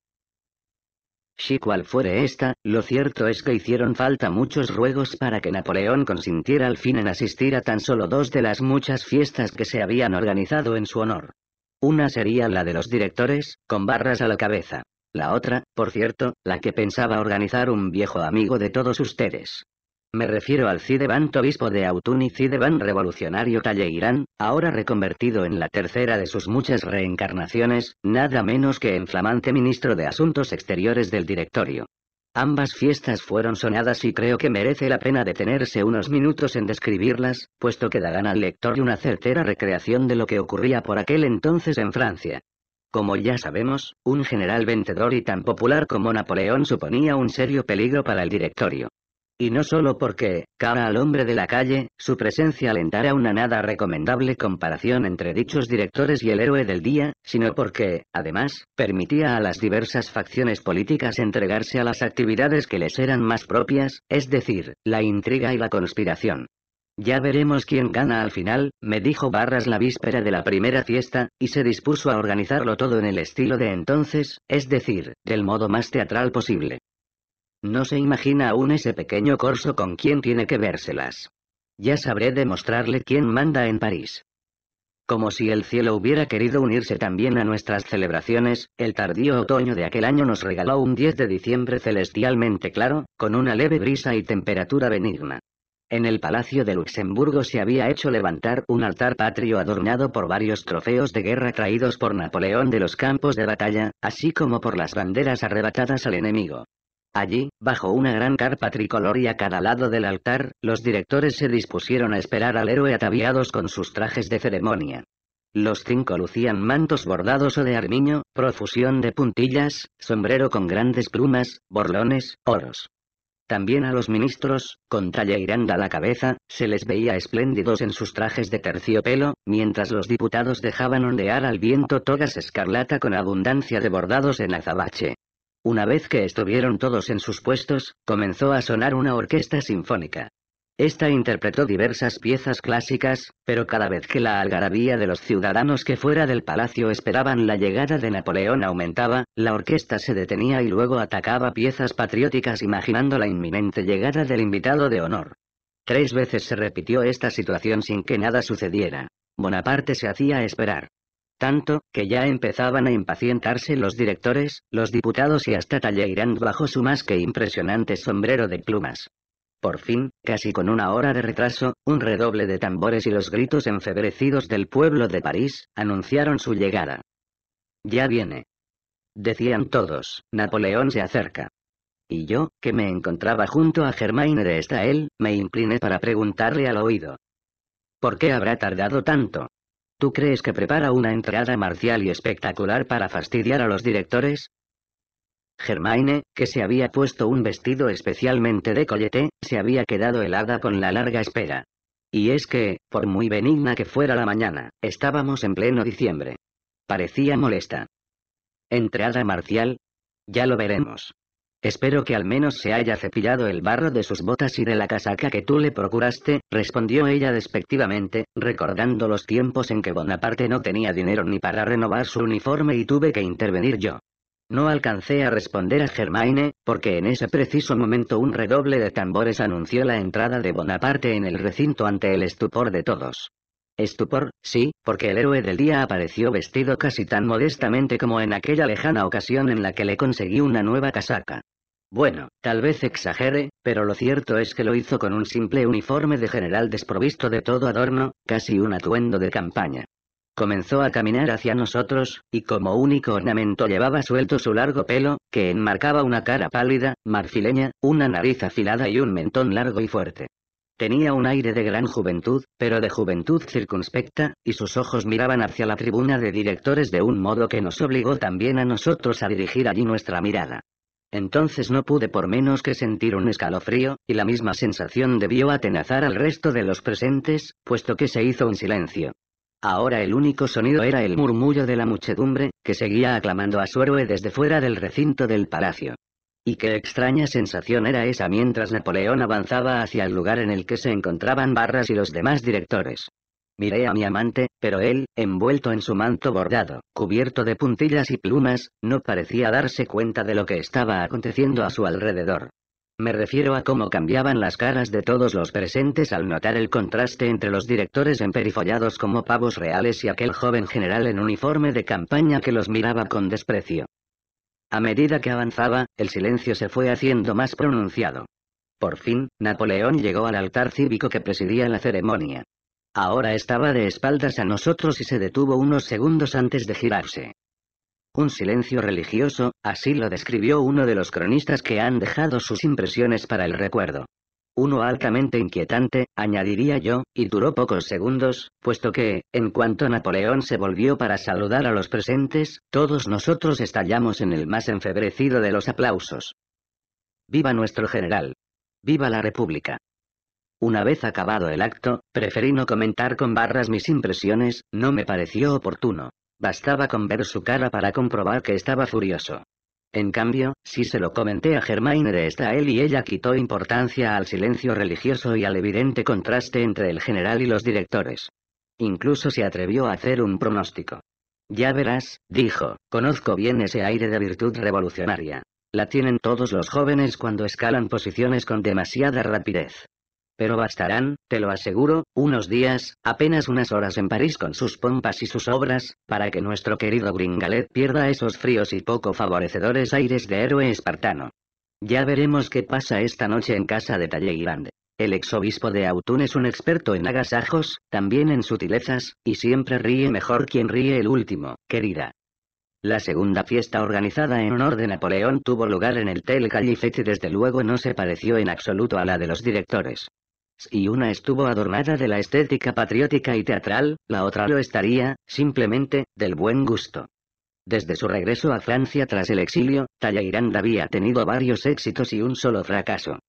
Si cual fuere esta, lo cierto es que hicieron falta muchos ruegos para que Napoleón consintiera al fin en asistir a tan solo dos de las muchas fiestas que se habían organizado en su honor. Una sería la de los directores, con barras a la cabeza. La otra, por cierto, la que pensaba organizar un viejo amigo de todos ustedes. Me refiero al Cideban obispo de Autun y Cideban revolucionario Irán, ahora reconvertido en la tercera de sus muchas reencarnaciones, nada menos que en flamante ministro de Asuntos Exteriores del Directorio. Ambas fiestas fueron sonadas y creo que merece la pena detenerse unos minutos en describirlas, puesto que darán al lector una certera recreación de lo que ocurría por aquel entonces en Francia. Como ya sabemos, un general vencedor y tan popular como Napoleón suponía un serio peligro para el directorio. Y no solo porque, cara al hombre de la calle, su presencia alentara una nada recomendable comparación entre dichos directores y el héroe del día, sino porque, además, permitía a las diversas facciones políticas entregarse a las actividades que les eran más propias, es decir, la intriga y la conspiración. Ya veremos quién gana al final, me dijo Barras la víspera de la primera fiesta, y se dispuso a organizarlo todo en el estilo de entonces, es decir, del modo más teatral posible. No se imagina aún ese pequeño corso con quien tiene que vérselas. Ya sabré demostrarle quién manda en París. Como si el cielo hubiera querido unirse también a nuestras celebraciones, el tardío otoño de aquel año nos regaló un 10 de diciembre celestialmente claro, con una leve brisa y temperatura benigna. En el Palacio de Luxemburgo se había hecho levantar un altar patrio adornado por varios trofeos de guerra traídos por Napoleón de los campos de batalla, así como por las banderas arrebatadas al enemigo. Allí, bajo una gran carpa tricolor y a cada lado del altar, los directores se dispusieron a esperar al héroe ataviados con sus trajes de ceremonia. Los cinco lucían mantos bordados o de armiño, profusión de puntillas, sombrero con grandes plumas, borlones, oros, también a los ministros, con iranda a la cabeza, se les veía espléndidos en sus trajes de terciopelo, mientras los diputados dejaban ondear al viento togas escarlata con abundancia de bordados en azabache. Una vez que estuvieron todos en sus puestos, comenzó a sonar una orquesta sinfónica. Esta interpretó diversas piezas clásicas, pero cada vez que la algarabía de los ciudadanos que fuera del palacio esperaban la llegada de Napoleón aumentaba, la orquesta se detenía y luego atacaba piezas patrióticas imaginando la inminente llegada del invitado de honor. Tres veces se repitió esta situación sin que nada sucediera. Bonaparte se hacía esperar. Tanto, que ya empezaban a impacientarse los directores, los diputados y hasta Talleyrand bajo su más que impresionante sombrero de plumas. Por fin, casi con una hora de retraso, un redoble de tambores y los gritos enfebrecidos del pueblo de París, anunciaron su llegada. Ya viene. Decían todos, Napoleón se acerca. Y yo, que me encontraba junto a Germaine de Estael, me incliné para preguntarle al oído. ¿Por qué habrá tardado tanto? ¿Tú crees que prepara una entrada marcial y espectacular para fastidiar a los directores? Germaine, que se había puesto un vestido especialmente de collete, se había quedado helada con la larga espera. Y es que, por muy benigna que fuera la mañana, estábamos en pleno diciembre. Parecía molesta. Entrada marcial. Ya lo veremos. Espero que al menos se haya cepillado el barro de sus botas y de la casaca que tú le procuraste, respondió ella despectivamente, recordando los tiempos en que Bonaparte no tenía dinero ni para renovar su uniforme y tuve que intervenir yo. No alcancé a responder a Germaine, porque en ese preciso momento un redoble de tambores anunció la entrada de Bonaparte en el recinto ante el estupor de todos. Estupor, sí, porque el héroe del día apareció vestido casi tan modestamente como en aquella lejana ocasión en la que le conseguí una nueva casaca. Bueno, tal vez exagere, pero lo cierto es que lo hizo con un simple uniforme de general desprovisto de todo adorno, casi un atuendo de campaña. Comenzó a caminar hacia nosotros, y como único ornamento llevaba suelto su largo pelo, que enmarcaba una cara pálida, marfileña, una nariz afilada y un mentón largo y fuerte. Tenía un aire de gran juventud, pero de juventud circunspecta, y sus ojos miraban hacia la tribuna de directores de un modo que nos obligó también a nosotros a dirigir allí nuestra mirada. Entonces no pude por menos que sentir un escalofrío, y la misma sensación debió atenazar al resto de los presentes, puesto que se hizo un silencio. Ahora el único sonido era el murmullo de la muchedumbre, que seguía aclamando a su héroe desde fuera del recinto del palacio. Y qué extraña sensación era esa mientras Napoleón avanzaba hacia el lugar en el que se encontraban Barras y los demás directores. Miré a mi amante, pero él, envuelto en su manto bordado, cubierto de puntillas y plumas, no parecía darse cuenta de lo que estaba aconteciendo a su alrededor. Me refiero a cómo cambiaban las caras de todos los presentes al notar el contraste entre los directores emperifollados como pavos reales y aquel joven general en uniforme de campaña que los miraba con desprecio. A medida que avanzaba, el silencio se fue haciendo más pronunciado. Por fin, Napoleón llegó al altar cívico que presidía la ceremonia. Ahora estaba de espaldas a nosotros y se detuvo unos segundos antes de girarse. Un silencio religioso, así lo describió uno de los cronistas que han dejado sus impresiones para el recuerdo. Uno altamente inquietante, añadiría yo, y duró pocos segundos, puesto que, en cuanto Napoleón se volvió para saludar a los presentes, todos nosotros estallamos en el más enfebrecido de los aplausos. ¡Viva nuestro general! ¡Viva la República! Una vez acabado el acto, preferí no comentar con barras mis impresiones, no me pareció oportuno. Bastaba con ver su cara para comprobar que estaba furioso. En cambio, si se lo comenté a Germaine de él y ella quitó importancia al silencio religioso y al evidente contraste entre el general y los directores. Incluso se atrevió a hacer un pronóstico. Ya verás, dijo, conozco bien ese aire de virtud revolucionaria. La tienen todos los jóvenes cuando escalan posiciones con demasiada rapidez. Pero bastarán, te lo aseguro, unos días, apenas unas horas en París con sus pompas y sus obras, para que nuestro querido Gringalet pierda esos fríos y poco favorecedores aires de héroe espartano. Ya veremos qué pasa esta noche en casa de Talleyrand. El exobispo de Autun es un experto en agasajos, también en sutilezas, y siempre ríe mejor quien ríe el último, querida. La segunda fiesta organizada en honor de Napoleón tuvo lugar en el Tel Califete, y desde luego no se pareció en absoluto a la de los directores y una estuvo adornada de la estética patriótica y teatral, la otra lo estaría, simplemente, del buen gusto. Desde su regreso a Francia tras el exilio, Talleyrand había tenido varios éxitos y un solo fracaso.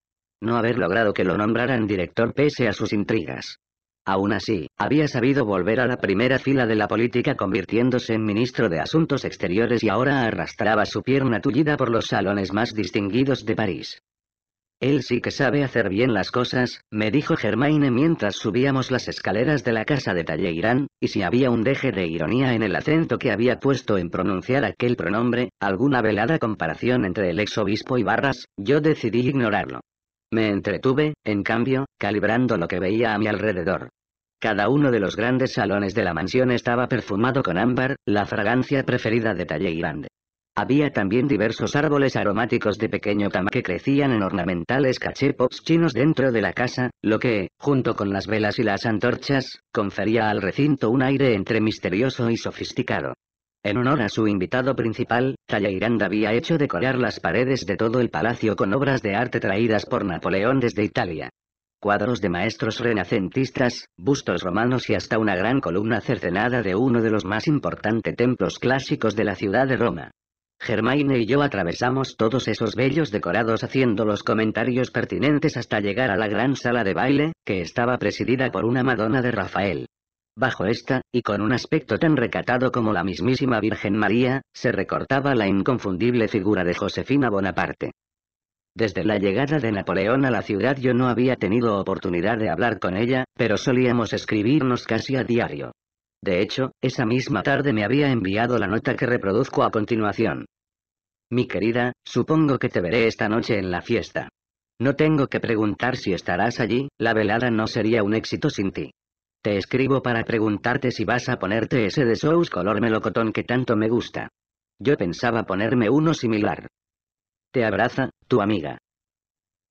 No haber logrado que lo nombraran director pese a sus intrigas. Aún así, había sabido volver a la primera fila de la política convirtiéndose en ministro de Asuntos Exteriores y ahora arrastraba su pierna tullida por los salones más distinguidos de París. Él sí que sabe hacer bien las cosas, me dijo Germaine mientras subíamos las escaleras de la casa de Talleyrand, y si había un deje de ironía en el acento que había puesto en pronunciar aquel pronombre, alguna velada comparación entre el ex obispo y Barras, yo decidí ignorarlo. Me entretuve, en cambio, calibrando lo que veía a mi alrededor. Cada uno de los grandes salones de la mansión estaba perfumado con ámbar, la fragancia preferida de Talleyrand. Había también diversos árboles aromáticos de pequeño tamaño que crecían en ornamentales cachepops chinos dentro de la casa, lo que, junto con las velas y las antorchas, confería al recinto un aire entre misterioso y sofisticado. En honor a su invitado principal, Iranda había hecho decorar las paredes de todo el palacio con obras de arte traídas por Napoleón desde Italia cuadros de maestros renacentistas, bustos romanos y hasta una gran columna cercenada de uno de los más importantes templos clásicos de la ciudad de Roma. Germaine y yo atravesamos todos esos bellos decorados haciendo los comentarios pertinentes hasta llegar a la gran sala de baile, que estaba presidida por una Madonna de Rafael. Bajo esta, y con un aspecto tan recatado como la mismísima Virgen María, se recortaba la inconfundible figura de Josefina Bonaparte. Desde la llegada de Napoleón a la ciudad yo no había tenido oportunidad de hablar con ella, pero solíamos escribirnos casi a diario. De hecho, esa misma tarde me había enviado la nota que reproduzco a continuación. Mi querida, supongo que te veré esta noche en la fiesta. No tengo que preguntar si estarás allí, la velada no sería un éxito sin ti. Te escribo para preguntarte si vas a ponerte ese de Sous color melocotón que tanto me gusta. Yo pensaba ponerme uno similar. Te abraza, tu amiga.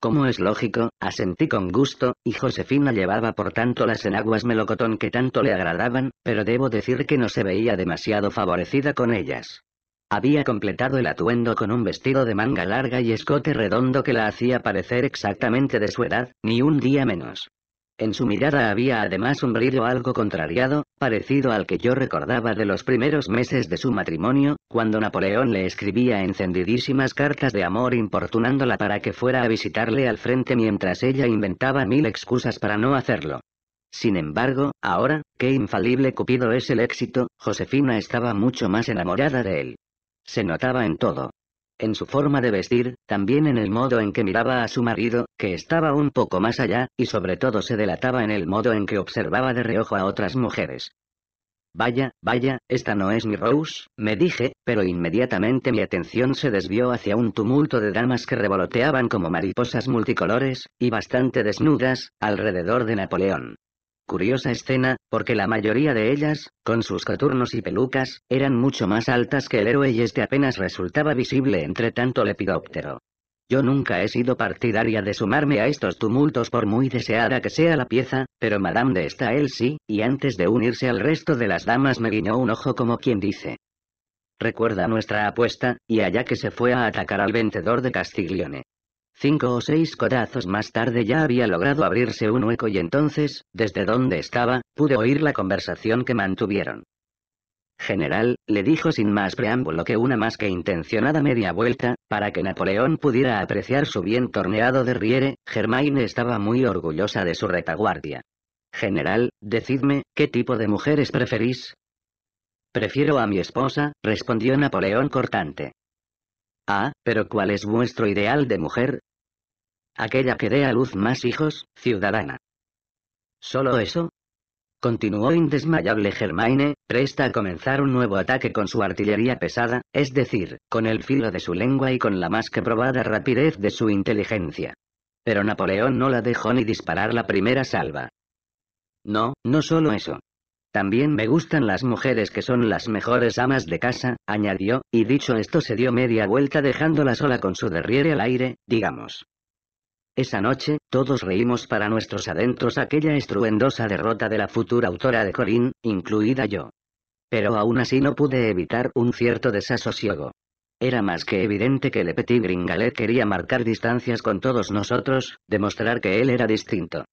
Como es lógico, asentí con gusto, y Josefina llevaba por tanto las enaguas melocotón que tanto le agradaban, pero debo decir que no se veía demasiado favorecida con ellas. Había completado el atuendo con un vestido de manga larga y escote redondo que la hacía parecer exactamente de su edad, ni un día menos. En su mirada había además un brillo algo contrariado, parecido al que yo recordaba de los primeros meses de su matrimonio, cuando Napoleón le escribía encendidísimas cartas de amor importunándola para que fuera a visitarle al frente mientras ella inventaba mil excusas para no hacerlo. Sin embargo, ahora, qué infalible cupido es el éxito, Josefina estaba mucho más enamorada de él. Se notaba en todo. En su forma de vestir, también en el modo en que miraba a su marido, que estaba un poco más allá, y sobre todo se delataba en el modo en que observaba de reojo a otras mujeres. Vaya, vaya, esta no es mi Rose, me dije, pero inmediatamente mi atención se desvió hacia un tumulto de damas que revoloteaban como mariposas multicolores, y bastante desnudas, alrededor de Napoleón. Curiosa escena, porque la mayoría de ellas, con sus coturnos y pelucas, eran mucho más altas que el héroe y este apenas resultaba visible entre tanto lepidóptero. Yo nunca he sido partidaria de sumarme a estos tumultos por muy deseada que sea la pieza, pero Madame de él sí, y antes de unirse al resto de las damas me guiñó un ojo como quien dice. Recuerda nuestra apuesta, y allá que se fue a atacar al vencedor de Castiglione. Cinco o seis codazos más tarde ya había logrado abrirse un hueco y entonces, desde donde estaba, pude oír la conversación que mantuvieron. General, le dijo sin más preámbulo que una más que intencionada media vuelta, para que Napoleón pudiera apreciar su bien torneado de Riere, Germaine estaba muy orgullosa de su retaguardia. General, decidme, ¿qué tipo de mujeres preferís? Prefiero a mi esposa, respondió Napoleón cortante. Ah, pero ¿cuál es vuestro ideal de mujer? Aquella que dé a luz más hijos, ciudadana. ¿Solo eso? Continuó indesmayable Germaine, presta a comenzar un nuevo ataque con su artillería pesada, es decir, con el filo de su lengua y con la más que probada rapidez de su inteligencia. Pero Napoleón no la dejó ni disparar la primera salva. No, no solo eso. También me gustan las mujeres que son las mejores amas de casa, añadió, y dicho esto se dio media vuelta dejándola sola con su derriere al aire, digamos. Esa noche, todos reímos para nuestros adentros aquella estruendosa derrota de la futura autora de Corin, incluida yo. Pero aún así no pude evitar un cierto desasosiego. Era más que evidente que Le Petit Gringalet quería marcar distancias con todos nosotros, demostrar que él era distinto.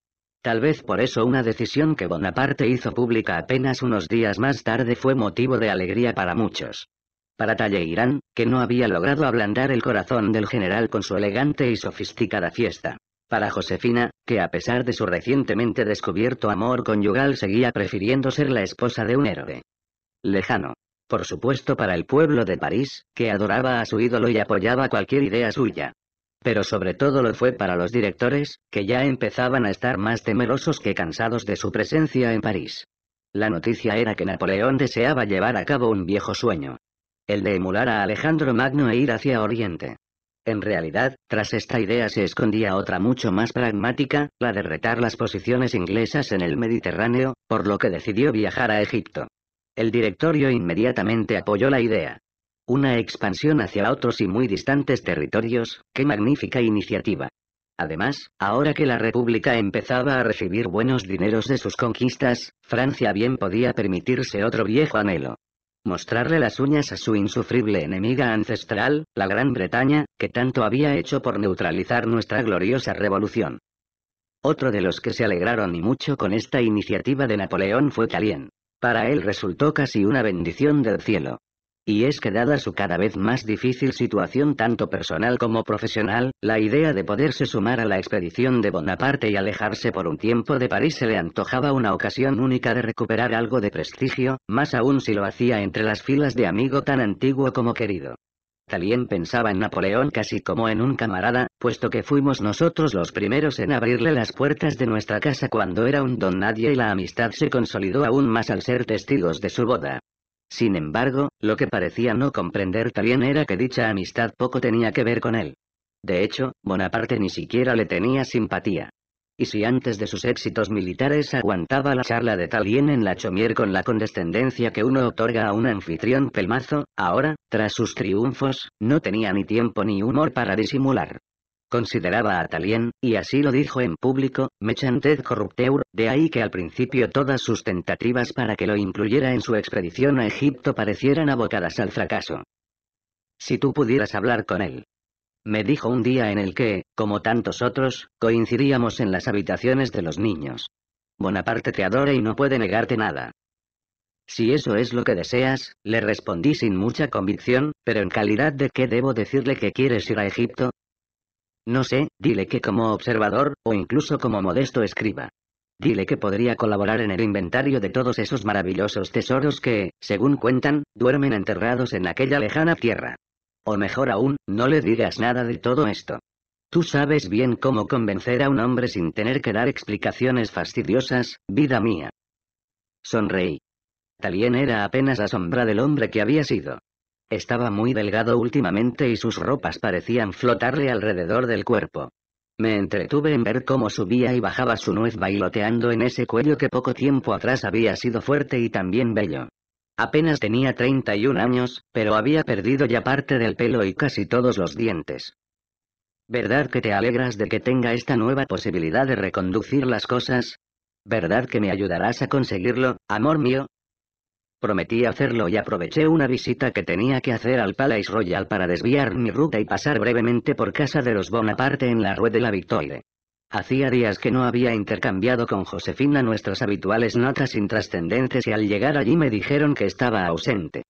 Tal vez por eso una decisión que Bonaparte hizo pública apenas unos días más tarde fue motivo de alegría para muchos. Para Talleyrand, que no había logrado ablandar el corazón del general con su elegante y sofisticada fiesta. Para Josefina, que a pesar de su recientemente descubierto amor conyugal seguía prefiriendo ser la esposa de un héroe. Lejano. Por supuesto para el pueblo de París, que adoraba a su ídolo y apoyaba cualquier idea suya. Pero sobre todo lo fue para los directores, que ya empezaban a estar más temerosos que cansados de su presencia en París. La noticia era que Napoleón deseaba llevar a cabo un viejo sueño. El de emular a Alejandro Magno e ir hacia Oriente. En realidad, tras esta idea se escondía otra mucho más pragmática, la de retar las posiciones inglesas en el Mediterráneo, por lo que decidió viajar a Egipto. El directorio inmediatamente apoyó la idea. Una expansión hacia otros y muy distantes territorios, qué magnífica iniciativa. Además, ahora que la República empezaba a recibir buenos dineros de sus conquistas, Francia bien podía permitirse otro viejo anhelo. Mostrarle las uñas a su insufrible enemiga ancestral, la Gran Bretaña, que tanto había hecho por neutralizar nuestra gloriosa revolución. Otro de los que se alegraron y mucho con esta iniciativa de Napoleón fue Calien. Para él resultó casi una bendición del cielo. Y es que dada su cada vez más difícil situación tanto personal como profesional, la idea de poderse sumar a la expedición de Bonaparte y alejarse por un tiempo de París se le antojaba una ocasión única de recuperar algo de prestigio, más aún si lo hacía entre las filas de amigo tan antiguo como querido. Talien pensaba en Napoleón casi como en un camarada, puesto que fuimos nosotros los primeros en abrirle las puertas de nuestra casa cuando era un don nadie y la amistad se consolidó aún más al ser testigos de su boda. Sin embargo, lo que parecía no comprender Talien era que dicha amistad poco tenía que ver con él. De hecho, Bonaparte ni siquiera le tenía simpatía. Y si antes de sus éxitos militares aguantaba la charla de Talien en la Chomier con la condescendencia que uno otorga a un anfitrión pelmazo, ahora, tras sus triunfos, no tenía ni tiempo ni humor para disimular. Consideraba a Talien, y así lo dijo en público, Mechanted Corrupteur, de ahí que al principio todas sus tentativas para que lo incluyera en su expedición a Egipto parecieran abocadas al fracaso. Si tú pudieras hablar con él. Me dijo un día en el que, como tantos otros, coincidíamos en las habitaciones de los niños. Bonaparte te adora y no puede negarte nada. Si eso es lo que deseas, le respondí sin mucha convicción, pero en calidad de qué debo decirle que quieres ir a Egipto, no sé, dile que como observador, o incluso como modesto escriba. Dile que podría colaborar en el inventario de todos esos maravillosos tesoros que, según cuentan, duermen enterrados en aquella lejana tierra. O mejor aún, no le digas nada de todo esto. Tú sabes bien cómo convencer a un hombre sin tener que dar explicaciones fastidiosas, vida mía. Sonreí. Talien era apenas asombra del hombre que había sido. Estaba muy delgado últimamente y sus ropas parecían flotarle alrededor del cuerpo. Me entretuve en ver cómo subía y bajaba su nuez bailoteando en ese cuello que poco tiempo atrás había sido fuerte y también bello. Apenas tenía 31 años, pero había perdido ya parte del pelo y casi todos los dientes. ¿Verdad que te alegras de que tenga esta nueva posibilidad de reconducir las cosas? ¿Verdad que me ayudarás a conseguirlo, amor mío? Prometí hacerlo y aproveché una visita que tenía que hacer al Palais Royal para desviar mi ruta y pasar brevemente por casa de los Bonaparte en la Rue de la Victoire. Hacía días que no había intercambiado con Josefina nuestras habituales notas intrascendentes y al llegar allí me dijeron que estaba ausente.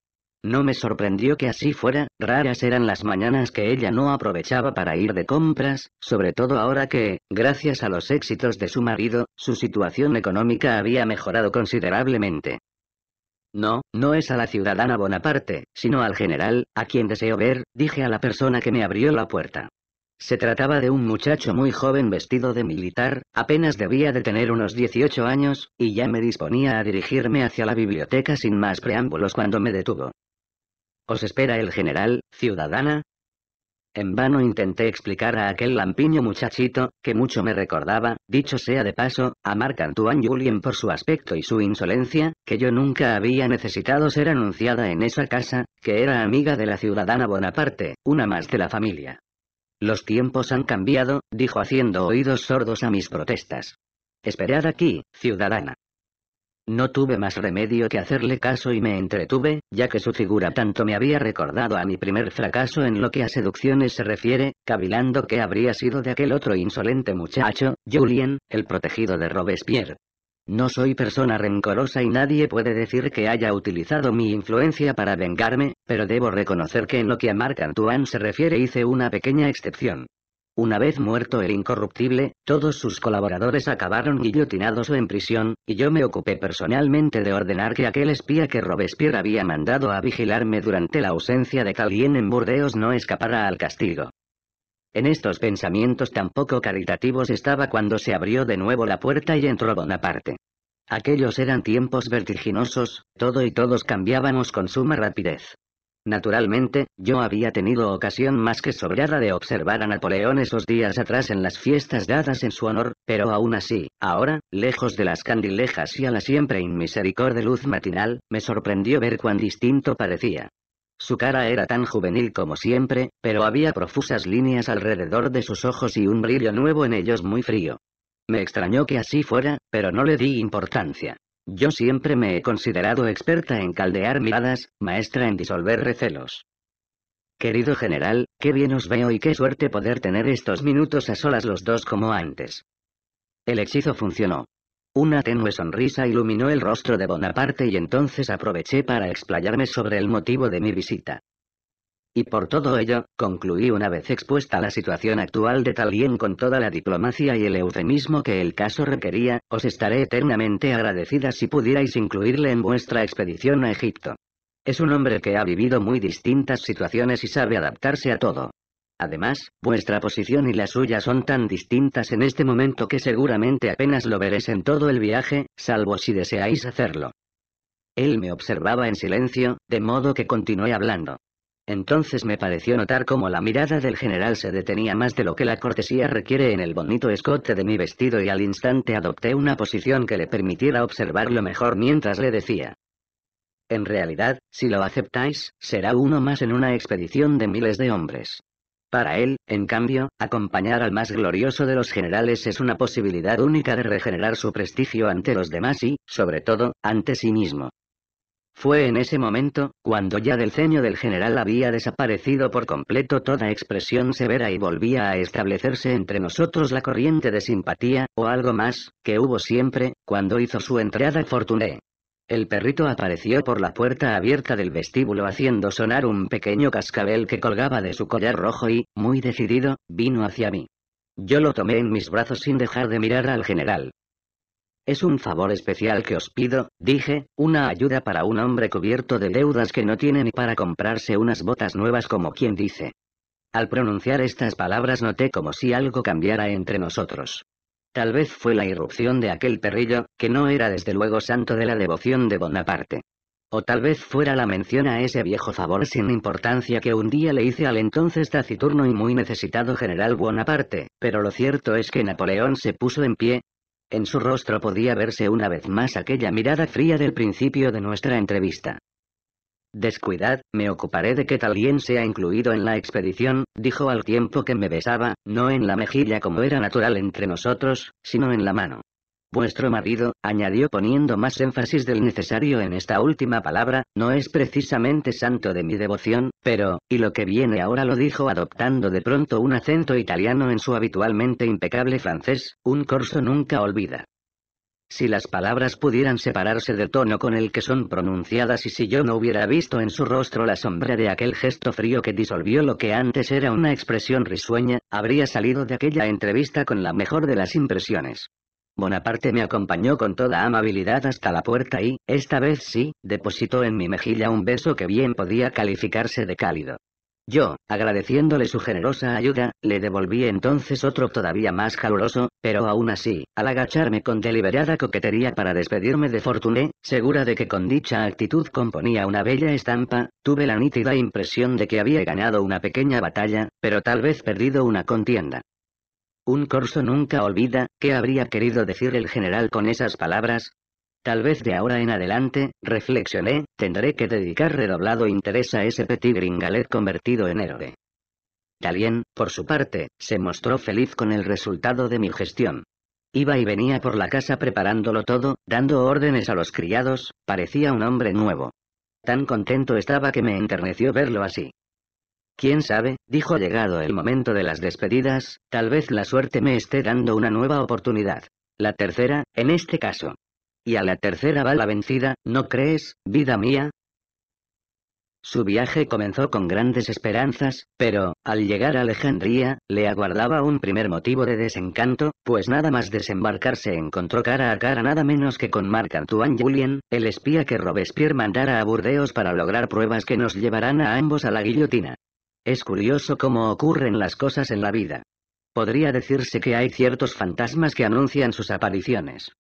No me sorprendió que así fuera, raras eran las mañanas que ella no aprovechaba para ir de compras, sobre todo ahora que, gracias a los éxitos de su marido, su situación económica había mejorado considerablemente. No, no es a la ciudadana Bonaparte, sino al general, a quien deseo ver, dije a la persona que me abrió la puerta. Se trataba de un muchacho muy joven vestido de militar, apenas debía de tener unos 18 años, y ya me disponía a dirigirme hacia la biblioteca sin más preámbulos cuando me detuvo. ¿Os espera el general, ciudadana? En vano intenté explicar a aquel lampiño muchachito, que mucho me recordaba, dicho sea de paso, a Marc Julien por su aspecto y su insolencia, que yo nunca había necesitado ser anunciada en esa casa, que era amiga de la ciudadana Bonaparte, una más de la familia. Los tiempos han cambiado, dijo haciendo oídos sordos a mis protestas. Esperad aquí, ciudadana. No tuve más remedio que hacerle caso y me entretuve, ya que su figura tanto me había recordado a mi primer fracaso en lo que a seducciones se refiere, cavilando que habría sido de aquel otro insolente muchacho, Julien, el protegido de Robespierre. No soy persona rencorosa y nadie puede decir que haya utilizado mi influencia para vengarme, pero debo reconocer que en lo que a Marc Antoine se refiere hice una pequeña excepción. Una vez muerto el incorruptible, todos sus colaboradores acabaron guillotinados o en prisión, y yo me ocupé personalmente de ordenar que aquel espía que Robespierre había mandado a vigilarme durante la ausencia de Calien en Burdeos no escapara al castigo. En estos pensamientos tan poco caritativos estaba cuando se abrió de nuevo la puerta y entró Bonaparte. Aquellos eran tiempos vertiginosos, todo y todos cambiábamos con suma rapidez. Naturalmente, yo había tenido ocasión más que sobrada de observar a Napoleón esos días atrás en las fiestas dadas en su honor, pero aún así, ahora, lejos de las candilejas y a la siempre inmisericordia luz matinal, me sorprendió ver cuán distinto parecía. Su cara era tan juvenil como siempre, pero había profusas líneas alrededor de sus ojos y un brillo nuevo en ellos muy frío. Me extrañó que así fuera, pero no le di importancia. Yo siempre me he considerado experta en caldear miradas, maestra en disolver recelos. Querido general, qué bien os veo y qué suerte poder tener estos minutos a solas los dos como antes. El hechizo funcionó. Una tenue sonrisa iluminó el rostro de Bonaparte y entonces aproveché para explayarme sobre el motivo de mi visita. Y por todo ello, concluí una vez expuesta la situación actual de Talien con toda la diplomacia y el eufemismo que el caso requería, os estaré eternamente agradecida si pudierais incluirle en vuestra expedición a Egipto. Es un hombre que ha vivido muy distintas situaciones y sabe adaptarse a todo. Además, vuestra posición y la suya son tan distintas en este momento que seguramente apenas lo veréis en todo el viaje, salvo si deseáis hacerlo. Él me observaba en silencio, de modo que continué hablando. Entonces me pareció notar cómo la mirada del general se detenía más de lo que la cortesía requiere en el bonito escote de mi vestido y al instante adopté una posición que le permitiera observarlo mejor mientras le decía. En realidad, si lo aceptáis, será uno más en una expedición de miles de hombres. Para él, en cambio, acompañar al más glorioso de los generales es una posibilidad única de regenerar su prestigio ante los demás y, sobre todo, ante sí mismo. Fue en ese momento, cuando ya del ceño del general había desaparecido por completo toda expresión severa y volvía a establecerse entre nosotros la corriente de simpatía, o algo más, que hubo siempre, cuando hizo su entrada Fortuné. El perrito apareció por la puerta abierta del vestíbulo haciendo sonar un pequeño cascabel que colgaba de su collar rojo y, muy decidido, vino hacia mí. Yo lo tomé en mis brazos sin dejar de mirar al general. Es un favor especial que os pido, dije, una ayuda para un hombre cubierto de deudas que no tiene ni para comprarse unas botas nuevas como quien dice. Al pronunciar estas palabras noté como si algo cambiara entre nosotros. Tal vez fue la irrupción de aquel perrillo, que no era desde luego santo de la devoción de Bonaparte. O tal vez fuera la mención a ese viejo favor sin importancia que un día le hice al entonces taciturno y muy necesitado general Bonaparte, pero lo cierto es que Napoleón se puso en pie, en su rostro podía verse una vez más aquella mirada fría del principio de nuestra entrevista. Descuidad, me ocuparé de que tal Talien sea incluido en la expedición, dijo al tiempo que me besaba, no en la mejilla como era natural entre nosotros, sino en la mano. Vuestro marido, añadió poniendo más énfasis del necesario en esta última palabra, no es precisamente santo de mi devoción, pero, y lo que viene ahora lo dijo adoptando de pronto un acento italiano en su habitualmente impecable francés, un corso nunca olvida. Si las palabras pudieran separarse del tono con el que son pronunciadas y si yo no hubiera visto en su rostro la sombra de aquel gesto frío que disolvió lo que antes era una expresión risueña, habría salido de aquella entrevista con la mejor de las impresiones. Bonaparte me acompañó con toda amabilidad hasta la puerta y, esta vez sí, depositó en mi mejilla un beso que bien podía calificarse de cálido. Yo, agradeciéndole su generosa ayuda, le devolví entonces otro todavía más caluroso, pero aún así, al agacharme con deliberada coquetería para despedirme de Fortuné, segura de que con dicha actitud componía una bella estampa, tuve la nítida impresión de que había ganado una pequeña batalla, pero tal vez perdido una contienda. Un corso nunca olvida, ¿qué habría querido decir el general con esas palabras? Tal vez de ahora en adelante, reflexioné, tendré que dedicar redoblado interés a ese petit gringalet convertido en héroe. Talien, por su parte, se mostró feliz con el resultado de mi gestión. Iba y venía por la casa preparándolo todo, dando órdenes a los criados, parecía un hombre nuevo. Tan contento estaba que me enterneció verlo así. Quién sabe, dijo llegado el momento de las despedidas, tal vez la suerte me esté dando una nueva oportunidad. La tercera, en este caso. Y a la tercera va la vencida, ¿no crees, vida mía? Su viaje comenzó con grandes esperanzas, pero, al llegar a Alejandría, le aguardaba un primer motivo de desencanto, pues nada más desembarcar se encontró cara a cara nada menos que con Marc Antoine Julien, el espía que Robespierre mandara a Burdeos para lograr pruebas que nos llevarán a ambos a la guillotina. Es curioso cómo ocurren las cosas en la vida. Podría decirse que hay ciertos fantasmas que anuncian sus apariciones.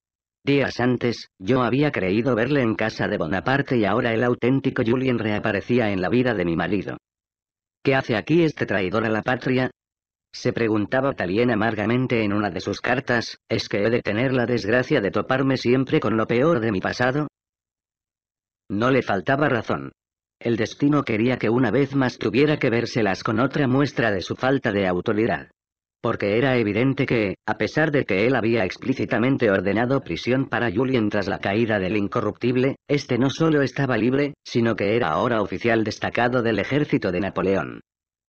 Días antes, yo había creído verle en casa de Bonaparte y ahora el auténtico Julien reaparecía en la vida de mi marido. ¿Qué hace aquí este traidor a la patria? Se preguntaba Talien amargamente en una de sus cartas, ¿es que he de tener la desgracia de toparme siempre con lo peor de mi pasado? No le faltaba razón. El destino quería que una vez más tuviera que vérselas con otra muestra de su falta de autoridad. Porque era evidente que, a pesar de que él había explícitamente ordenado prisión para Julien tras la caída del incorruptible, este no solo estaba libre, sino que era ahora oficial destacado del ejército de Napoleón.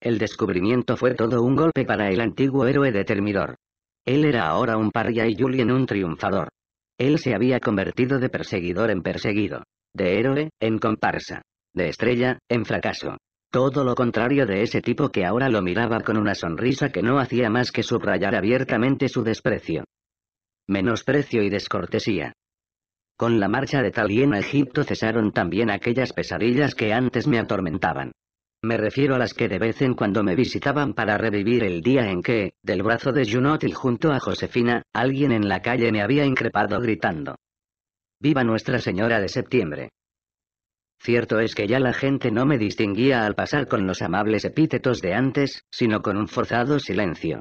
El descubrimiento fue todo un golpe para el antiguo héroe de Termidor. Él era ahora un paria y Julien un triunfador. Él se había convertido de perseguidor en perseguido, de héroe en comparsa de estrella, en fracaso. Todo lo contrario de ese tipo que ahora lo miraba con una sonrisa que no hacía más que subrayar abiertamente su desprecio. Menosprecio y descortesía. Con la marcha de Talien a Egipto cesaron también aquellas pesadillas que antes me atormentaban. Me refiero a las que de vez en cuando me visitaban para revivir el día en que, del brazo de Junotil junto a Josefina, alguien en la calle me había increpado gritando. Viva Nuestra Señora de Septiembre. Cierto es que ya la gente no me distinguía al pasar con los amables epítetos de antes, sino con un forzado silencio.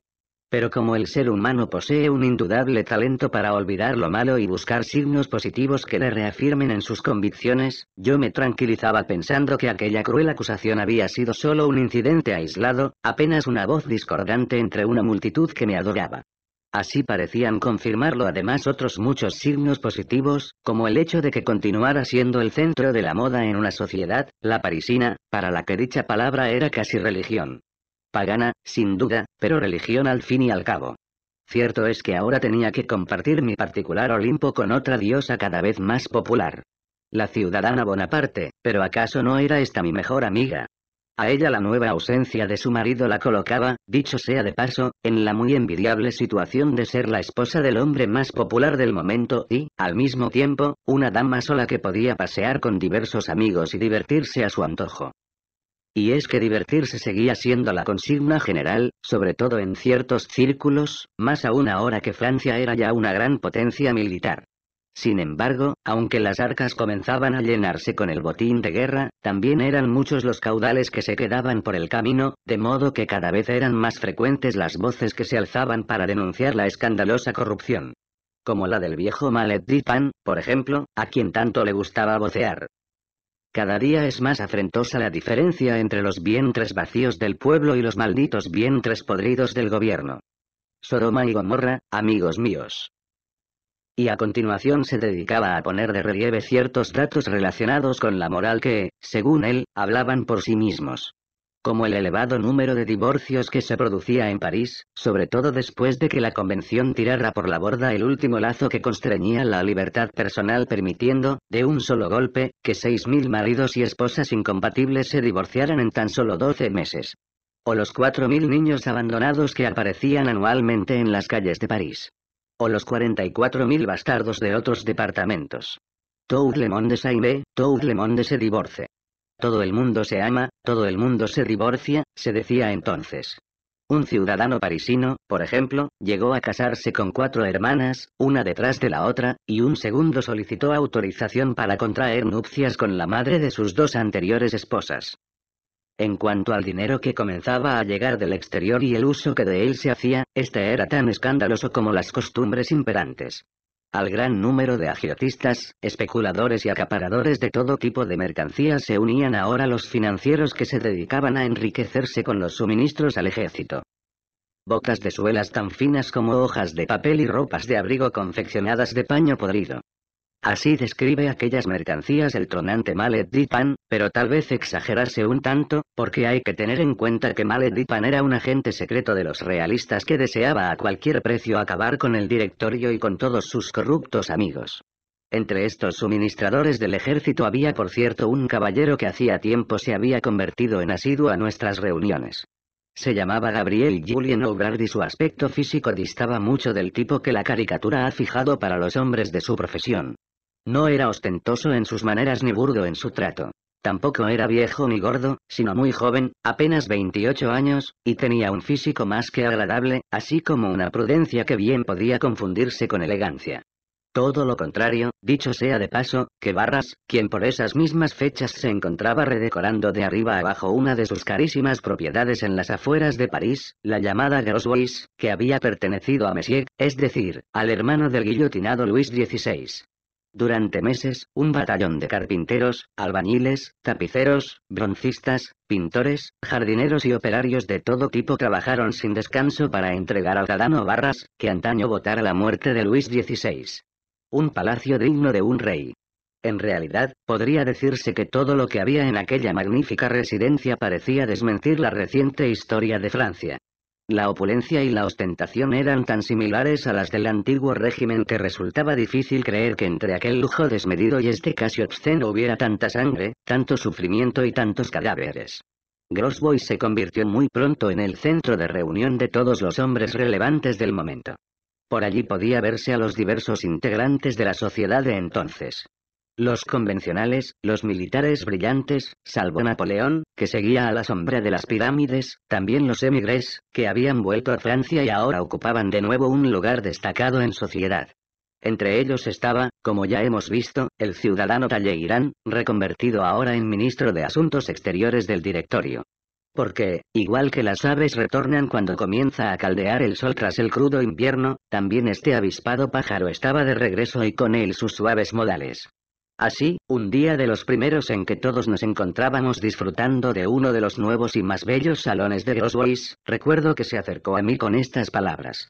Pero como el ser humano posee un indudable talento para olvidar lo malo y buscar signos positivos que le reafirmen en sus convicciones, yo me tranquilizaba pensando que aquella cruel acusación había sido solo un incidente aislado, apenas una voz discordante entre una multitud que me adoraba. Así parecían confirmarlo además otros muchos signos positivos, como el hecho de que continuara siendo el centro de la moda en una sociedad, la parisina, para la que dicha palabra era casi religión. Pagana, sin duda, pero religión al fin y al cabo. Cierto es que ahora tenía que compartir mi particular Olimpo con otra diosa cada vez más popular. La ciudadana Bonaparte, pero ¿acaso no era esta mi mejor amiga? A ella la nueva ausencia de su marido la colocaba, dicho sea de paso, en la muy envidiable situación de ser la esposa del hombre más popular del momento y, al mismo tiempo, una dama sola que podía pasear con diversos amigos y divertirse a su antojo. Y es que divertirse seguía siendo la consigna general, sobre todo en ciertos círculos, más aún ahora que Francia era ya una gran potencia militar. Sin embargo, aunque las arcas comenzaban a llenarse con el botín de guerra, también eran muchos los caudales que se quedaban por el camino, de modo que cada vez eran más frecuentes las voces que se alzaban para denunciar la escandalosa corrupción. Como la del viejo Malet Dipan, por ejemplo, a quien tanto le gustaba vocear. Cada día es más afrentosa la diferencia entre los vientres vacíos del pueblo y los malditos vientres podridos del gobierno. Soroma y Gomorra, amigos míos y a continuación se dedicaba a poner de relieve ciertos datos relacionados con la moral que, según él, hablaban por sí mismos. Como el elevado número de divorcios que se producía en París, sobre todo después de que la convención tirara por la borda el último lazo que constreñía la libertad personal permitiendo, de un solo golpe, que 6.000 maridos y esposas incompatibles se divorciaran en tan solo 12 meses. O los 4.000 niños abandonados que aparecían anualmente en las calles de París o los 44.000 bastardos de otros departamentos. Tout le monde s'aime, tout le monde se divorce. Todo el mundo se ama, todo el mundo se divorcia, se decía entonces. Un ciudadano parisino, por ejemplo, llegó a casarse con cuatro hermanas, una detrás de la otra, y un segundo solicitó autorización para contraer nupcias con la madre de sus dos anteriores esposas. En cuanto al dinero que comenzaba a llegar del exterior y el uso que de él se hacía, este era tan escandaloso como las costumbres imperantes. Al gran número de agiotistas, especuladores y acaparadores de todo tipo de mercancías se unían ahora los financieros que se dedicaban a enriquecerse con los suministros al ejército. Botas de suelas tan finas como hojas de papel y ropas de abrigo confeccionadas de paño podrido. Así describe aquellas mercancías el tronante Malet Dipan, pero tal vez exagerarse un tanto, porque hay que tener en cuenta que Malet era un agente secreto de los realistas que deseaba a cualquier precio acabar con el directorio y con todos sus corruptos amigos. Entre estos suministradores del ejército había por cierto un caballero que hacía tiempo se había convertido en asiduo a nuestras reuniones. Se llamaba Gabriel Julian O'Grady y su aspecto físico distaba mucho del tipo que la caricatura ha fijado para los hombres de su profesión. No era ostentoso en sus maneras ni burdo en su trato. Tampoco era viejo ni gordo, sino muy joven, apenas 28 años, y tenía un físico más que agradable, así como una prudencia que bien podía confundirse con elegancia. Todo lo contrario, dicho sea de paso, que Barras, quien por esas mismas fechas se encontraba redecorando de arriba abajo una de sus carísimas propiedades en las afueras de París, la llamada Grosbois, que había pertenecido a Messier, es decir, al hermano del guillotinado Luis XVI. Durante meses, un batallón de carpinteros, albañiles, tapiceros, broncistas, pintores, jardineros y operarios de todo tipo trabajaron sin descanso para entregar al Tadano Barras, que antaño votara la muerte de Luis XVI. Un palacio digno de un rey. En realidad, podría decirse que todo lo que había en aquella magnífica residencia parecía desmentir la reciente historia de Francia. La opulencia y la ostentación eran tan similares a las del antiguo régimen que resultaba difícil creer que entre aquel lujo desmedido y este casi obsceno hubiera tanta sangre, tanto sufrimiento y tantos cadáveres. Grossboy se convirtió muy pronto en el centro de reunión de todos los hombres relevantes del momento. Por allí podía verse a los diversos integrantes de la sociedad de entonces, los convencionales, los militares brillantes, salvo Napoleón, que seguía a la sombra de las pirámides, también los emigrés que habían vuelto a Francia y ahora ocupaban de nuevo un lugar destacado en sociedad. Entre ellos estaba, como ya hemos visto, el ciudadano Talleyrand, reconvertido ahora en ministro de Asuntos Exteriores del Directorio. Porque, igual que las aves retornan cuando comienza a caldear el sol tras el crudo invierno, también este avispado pájaro estaba de regreso y con él sus suaves modales. Así, un día de los primeros en que todos nos encontrábamos disfrutando de uno de los nuevos y más bellos salones de Grosbois, recuerdo que se acercó a mí con estas palabras.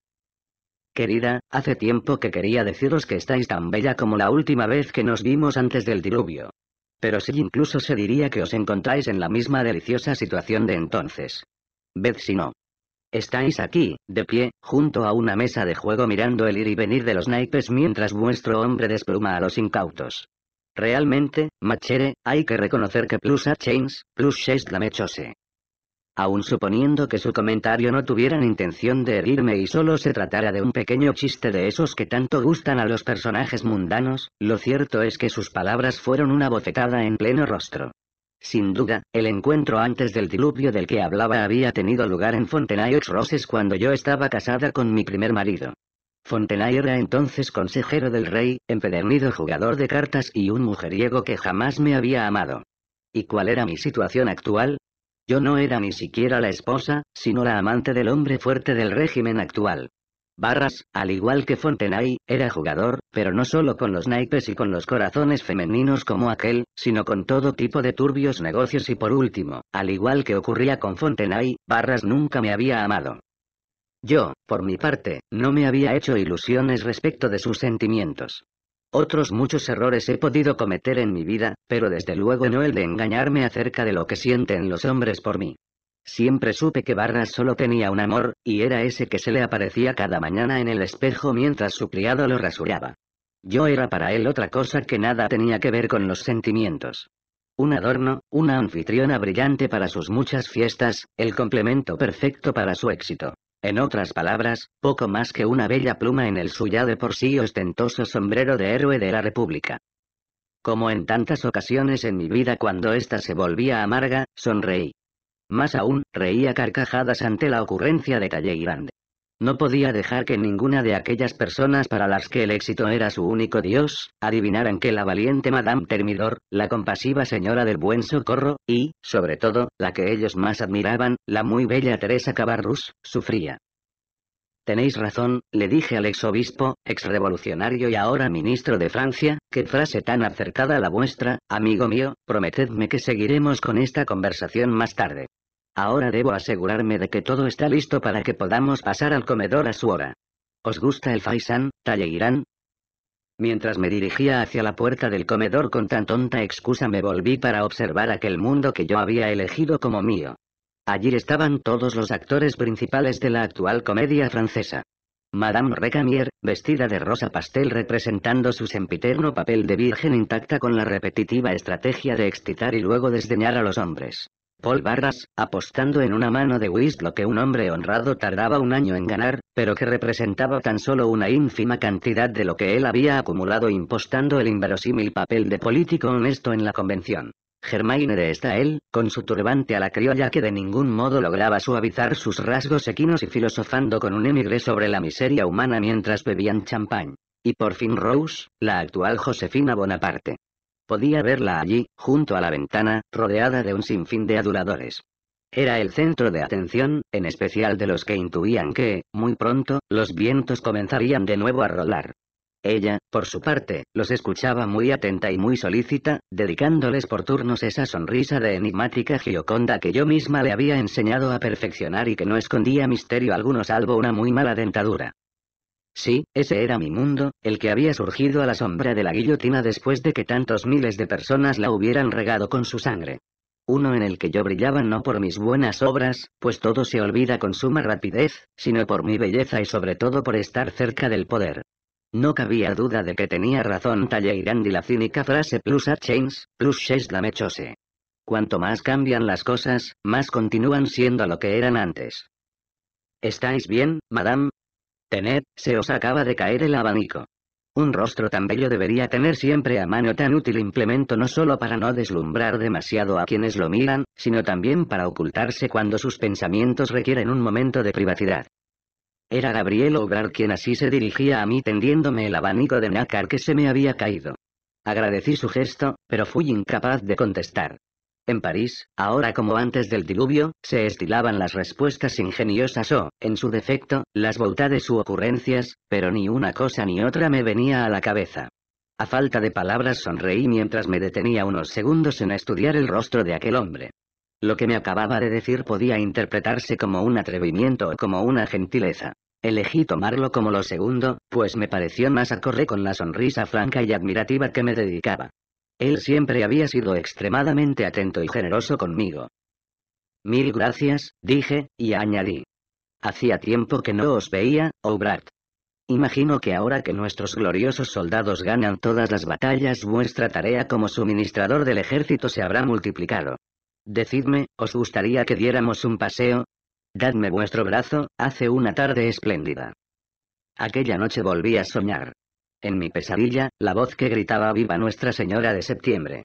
Querida, hace tiempo que quería deciros que estáis tan bella como la última vez que nos vimos antes del diluvio. Pero sí incluso se diría que os encontráis en la misma deliciosa situación de entonces. Ved si no. Estáis aquí, de pie, junto a una mesa de juego mirando el ir y venir de los naipes mientras vuestro hombre despluma a los incautos. Realmente, Machere, hay que reconocer que Plus A Chains, Plus chest la mechose. Aun suponiendo que su comentario no tuviera intención de herirme y solo se tratara de un pequeño chiste de esos que tanto gustan a los personajes mundanos, lo cierto es que sus palabras fueron una bofetada en pleno rostro. Sin duda, el encuentro antes del diluvio del que hablaba había tenido lugar en aux Roses cuando yo estaba casada con mi primer marido. Fontenay era entonces consejero del rey, empedernido jugador de cartas y un mujeriego que jamás me había amado. ¿Y cuál era mi situación actual? Yo no era ni siquiera la esposa, sino la amante del hombre fuerte del régimen actual. Barras, al igual que Fontenay, era jugador, pero no solo con los naipes y con los corazones femeninos como aquel, sino con todo tipo de turbios negocios y por último, al igual que ocurría con Fontenay, Barras nunca me había amado. Yo, por mi parte, no me había hecho ilusiones respecto de sus sentimientos. Otros muchos errores he podido cometer en mi vida, pero desde luego no el de engañarme acerca de lo que sienten los hombres por mí. Siempre supe que Barras solo tenía un amor, y era ese que se le aparecía cada mañana en el espejo mientras su criado lo rasuraba. Yo era para él otra cosa que nada tenía que ver con los sentimientos. Un adorno, una anfitriona brillante para sus muchas fiestas, el complemento perfecto para su éxito. En otras palabras, poco más que una bella pluma en el suya de por sí ostentoso sombrero de héroe de la República. Como en tantas ocasiones en mi vida cuando ésta se volvía amarga, sonreí. Más aún, reía carcajadas ante la ocurrencia de Calle Grande. No podía dejar que ninguna de aquellas personas para las que el éxito era su único dios, adivinaran que la valiente Madame Termidor, la compasiva señora del buen socorro, y, sobre todo, la que ellos más admiraban, la muy bella Teresa Cabarrus, sufría. Tenéis razón, le dije al exobispo, exrevolucionario y ahora ministro de Francia, qué frase tan acertada la vuestra, amigo mío, prometedme que seguiremos con esta conversación más tarde. Ahora debo asegurarme de que todo está listo para que podamos pasar al comedor a su hora. ¿Os gusta el Faisan, Talleyrand? Mientras me dirigía hacia la puerta del comedor con tan tonta excusa me volví para observar aquel mundo que yo había elegido como mío. Allí estaban todos los actores principales de la actual comedia francesa. Madame Recamier, vestida de rosa pastel representando su sempiterno papel de virgen intacta con la repetitiva estrategia de excitar y luego desdeñar a los hombres. Paul Barras, apostando en una mano de lo que un hombre honrado tardaba un año en ganar, pero que representaba tan solo una ínfima cantidad de lo que él había acumulado impostando el inverosímil papel de político honesto en la convención. Germaine de él, con su turbante a la criolla que de ningún modo lograba suavizar sus rasgos equinos y filosofando con un emigre sobre la miseria humana mientras bebían champán. Y por fin Rose, la actual Josefina Bonaparte. Podía verla allí, junto a la ventana, rodeada de un sinfín de aduladores. Era el centro de atención, en especial de los que intuían que, muy pronto, los vientos comenzarían de nuevo a rolar. Ella, por su parte, los escuchaba muy atenta y muy solícita, dedicándoles por turnos esa sonrisa de enigmática gioconda que yo misma le había enseñado a perfeccionar y que no escondía misterio alguno salvo una muy mala dentadura. Sí, ese era mi mundo, el que había surgido a la sombra de la guillotina después de que tantos miles de personas la hubieran regado con su sangre. Uno en el que yo brillaba no por mis buenas obras, pues todo se olvida con suma rapidez, sino por mi belleza y sobre todo por estar cerca del poder. No cabía duda de que tenía razón Talleyrand y la cínica frase plus a chains, plus she's la mechose. Cuanto más cambian las cosas, más continúan siendo lo que eran antes. ¿Estáis bien, madame? Tened, se os acaba de caer el abanico. Un rostro tan bello debería tener siempre a mano tan útil implemento no solo para no deslumbrar demasiado a quienes lo miran, sino también para ocultarse cuando sus pensamientos requieren un momento de privacidad. Era Gabriel Obrar quien así se dirigía a mí tendiéndome el abanico de nácar que se me había caído. Agradecí su gesto, pero fui incapaz de contestar. En París, ahora como antes del diluvio, se estilaban las respuestas ingeniosas o, en su defecto, las boutades u ocurrencias, pero ni una cosa ni otra me venía a la cabeza. A falta de palabras sonreí mientras me detenía unos segundos en estudiar el rostro de aquel hombre. Lo que me acababa de decir podía interpretarse como un atrevimiento o como una gentileza. Elegí tomarlo como lo segundo, pues me pareció más acorde con la sonrisa franca y admirativa que me dedicaba. Él siempre había sido extremadamente atento y generoso conmigo. Mil gracias, dije, y añadí. Hacía tiempo que no os veía, Obrat. Imagino que ahora que nuestros gloriosos soldados ganan todas las batallas vuestra tarea como suministrador del ejército se habrá multiplicado. Decidme, ¿os gustaría que diéramos un paseo? Dadme vuestro brazo, hace una tarde espléndida. Aquella noche volví a soñar. En mi pesadilla, la voz que gritaba viva Nuestra Señora de Septiembre.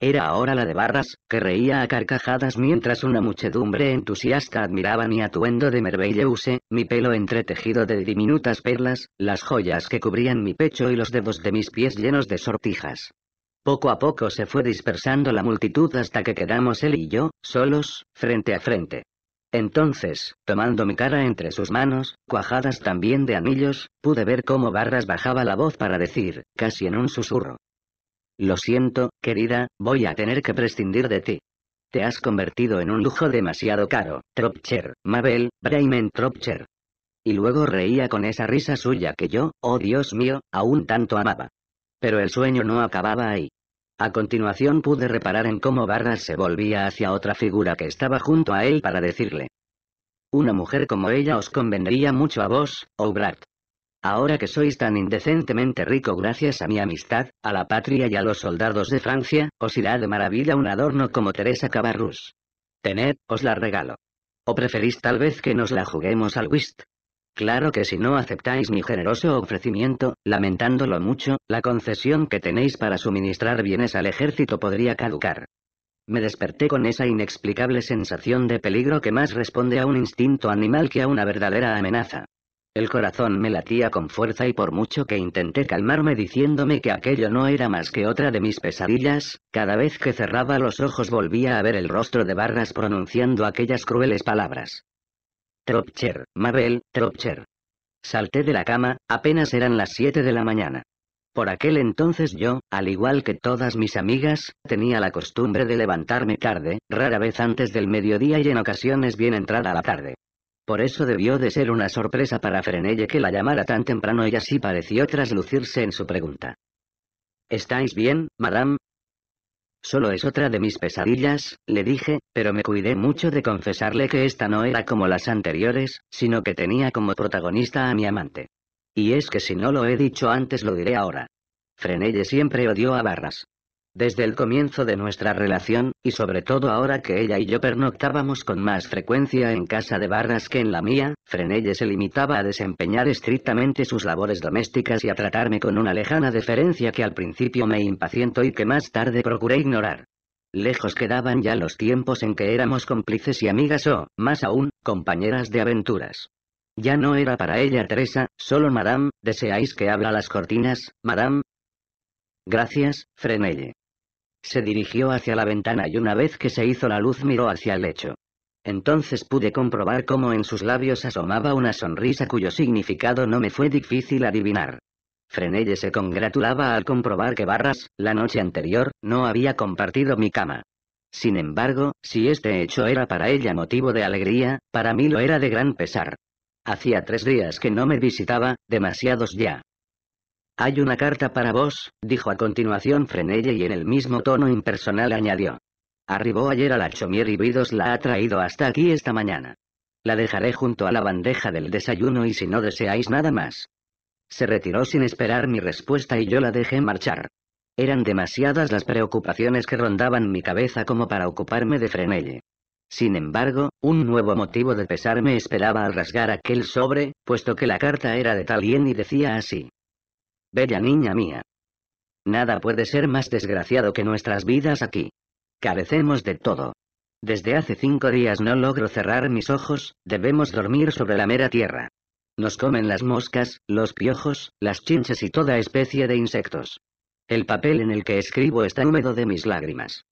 Era ahora la de Barras, que reía a carcajadas mientras una muchedumbre entusiasta admiraba mi atuendo de merveilleuse, mi pelo entretejido de diminutas perlas, las joyas que cubrían mi pecho y los dedos de mis pies llenos de sortijas. Poco a poco se fue dispersando la multitud hasta que quedamos él y yo, solos, frente a frente. Entonces, tomando mi cara entre sus manos, cuajadas también de anillos, pude ver cómo Barras bajaba la voz para decir, casi en un susurro. Lo siento, querida, voy a tener que prescindir de ti. Te has convertido en un lujo demasiado caro, Tropcher, Mabel, Brayman Tropcher. Y luego reía con esa risa suya que yo, oh Dios mío, aún tanto amaba. Pero el sueño no acababa ahí. A continuación pude reparar en cómo Barras se volvía hacia otra figura que estaba junto a él para decirle. Una mujer como ella os convendría mucho a vos, Obrat. Ahora que sois tan indecentemente rico gracias a mi amistad, a la patria y a los soldados de Francia, os irá de maravilla un adorno como Teresa Cabarrus. Tened, os la regalo. ¿O preferís tal vez que nos la juguemos al whist? Claro que si no aceptáis mi generoso ofrecimiento, lamentándolo mucho, la concesión que tenéis para suministrar bienes al ejército podría caducar. Me desperté con esa inexplicable sensación de peligro que más responde a un instinto animal que a una verdadera amenaza. El corazón me latía con fuerza y por mucho que intenté calmarme diciéndome que aquello no era más que otra de mis pesadillas, cada vez que cerraba los ojos volvía a ver el rostro de Barras pronunciando aquellas crueles palabras. Tropcher, Mabel, Tropcher. Salté de la cama, apenas eran las 7 de la mañana. Por aquel entonces yo, al igual que todas mis amigas, tenía la costumbre de levantarme tarde, rara vez antes del mediodía y en ocasiones bien entrada la tarde. Por eso debió de ser una sorpresa para Frenelle que la llamara tan temprano y así pareció traslucirse en su pregunta. ¿Estáis bien, madame? Solo es otra de mis pesadillas, le dije, pero me cuidé mucho de confesarle que esta no era como las anteriores, sino que tenía como protagonista a mi amante. Y es que si no lo he dicho antes lo diré ahora. Frenelle siempre odió a Barras. Desde el comienzo de nuestra relación, y sobre todo ahora que ella y yo pernoctábamos con más frecuencia en casa de Barras que en la mía, Frenelle se limitaba a desempeñar estrictamente sus labores domésticas y a tratarme con una lejana deferencia que al principio me impaciento y que más tarde procuré ignorar. Lejos quedaban ya los tiempos en que éramos cómplices y amigas o, más aún, compañeras de aventuras. Ya no era para ella Teresa, solo Madame, ¿deseáis que abra las cortinas, Madame? Gracias, Frenelle. Se dirigió hacia la ventana y una vez que se hizo la luz miró hacia el lecho. Entonces pude comprobar cómo en sus labios asomaba una sonrisa cuyo significado no me fue difícil adivinar. Frenelle se congratulaba al comprobar que Barras, la noche anterior, no había compartido mi cama. Sin embargo, si este hecho era para ella motivo de alegría, para mí lo era de gran pesar. Hacía tres días que no me visitaba, demasiados ya. Hay una carta para vos, dijo a continuación Frenelle y en el mismo tono impersonal añadió. Arribó ayer a la Chomier y Vidos la ha traído hasta aquí esta mañana. La dejaré junto a la bandeja del desayuno y si no deseáis nada más. Se retiró sin esperar mi respuesta y yo la dejé marchar. Eran demasiadas las preocupaciones que rondaban mi cabeza como para ocuparme de Frenelle. Sin embargo, un nuevo motivo de pesar me esperaba al rasgar aquel sobre, puesto que la carta era de Talien y decía así. Bella niña mía. Nada puede ser más desgraciado que nuestras vidas aquí. Carecemos de todo. Desde hace cinco días no logro cerrar mis ojos, debemos dormir sobre la mera tierra. Nos comen las moscas, los piojos, las chinches y toda especie de insectos. El papel en el que escribo está húmedo de mis lágrimas.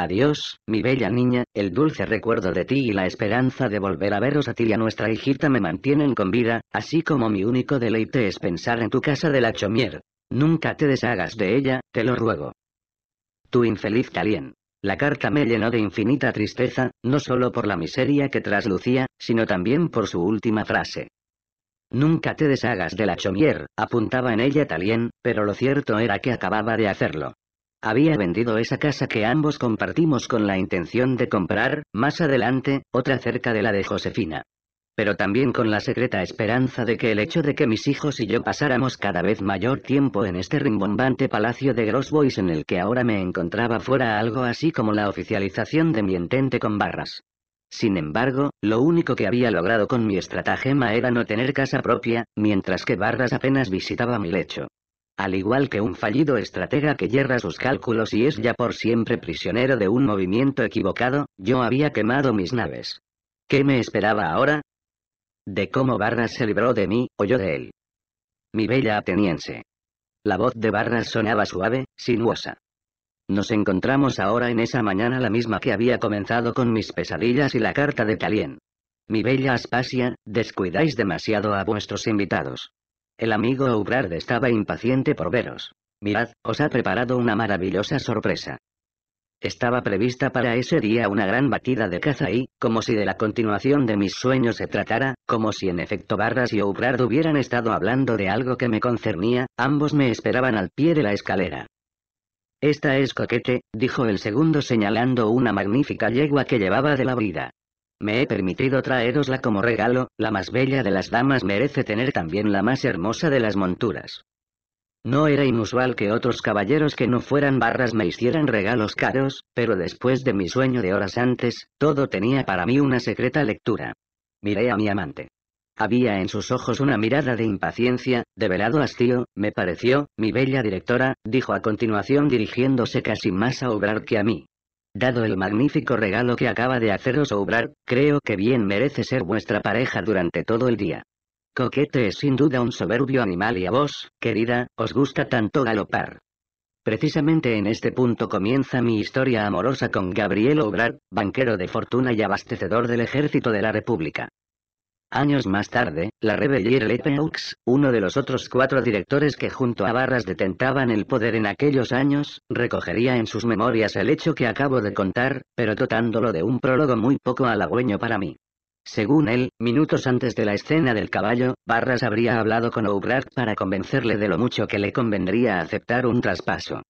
Adiós, mi bella niña, el dulce recuerdo de ti y la esperanza de volver a veros a ti y a nuestra hijita me mantienen con vida, así como mi único deleite es pensar en tu casa de la Chomier. Nunca te deshagas de ella, te lo ruego. Tu infeliz Talien. La carta me llenó de infinita tristeza, no solo por la miseria que traslucía, sino también por su última frase. Nunca te deshagas de la Chomier, apuntaba en ella Talien, pero lo cierto era que acababa de hacerlo. Había vendido esa casa que ambos compartimos con la intención de comprar, más adelante, otra cerca de la de Josefina. Pero también con la secreta esperanza de que el hecho de que mis hijos y yo pasáramos cada vez mayor tiempo en este rimbombante palacio de Grosbois en el que ahora me encontraba fuera algo así como la oficialización de mi entente con barras. Sin embargo, lo único que había logrado con mi estratagema era no tener casa propia, mientras que Barras apenas visitaba mi lecho. Al igual que un fallido estratega que yerra sus cálculos y es ya por siempre prisionero de un movimiento equivocado, yo había quemado mis naves. ¿Qué me esperaba ahora? De cómo Barnas se libró de mí, o yo de él. Mi bella ateniense. La voz de Barnas sonaba suave, sinuosa. Nos encontramos ahora en esa mañana la misma que había comenzado con mis pesadillas y la carta de Talien. Mi bella Aspasia, descuidáis demasiado a vuestros invitados. El amigo Aubrard estaba impaciente por veros. Mirad, os ha preparado una maravillosa sorpresa. Estaba prevista para ese día una gran batida de caza y, como si de la continuación de mis sueños se tratara, como si en efecto Barras y O'Brard hubieran estado hablando de algo que me concernía, ambos me esperaban al pie de la escalera. Esta es coquete, dijo el segundo señalando una magnífica yegua que llevaba de la brida. Me he permitido traerosla como regalo, la más bella de las damas merece tener también la más hermosa de las monturas. No era inusual que otros caballeros que no fueran barras me hicieran regalos caros, pero después de mi sueño de horas antes, todo tenía para mí una secreta lectura. Miré a mi amante. Había en sus ojos una mirada de impaciencia, de velado hastío, me pareció, mi bella directora, dijo a continuación dirigiéndose casi más a obrar que a mí. Dado el magnífico regalo que acaba de haceros obrar, creo que bien merece ser vuestra pareja durante todo el día. Coquete es sin duda un soberbio animal y a vos, querida, os gusta tanto galopar. Precisamente en este punto comienza mi historia amorosa con Gabriel Obrar, banquero de fortuna y abastecedor del ejército de la República. Años más tarde, la Rebellier Lepeux, uno de los otros cuatro directores que junto a Barras detentaban el poder en aquellos años, recogería en sus memorias el hecho que acabo de contar, pero dotándolo de un prólogo muy poco halagüeño para mí. Según él, minutos antes de la escena del caballo, Barras habría hablado con Oubrard para convencerle de lo mucho que le convendría aceptar un traspaso.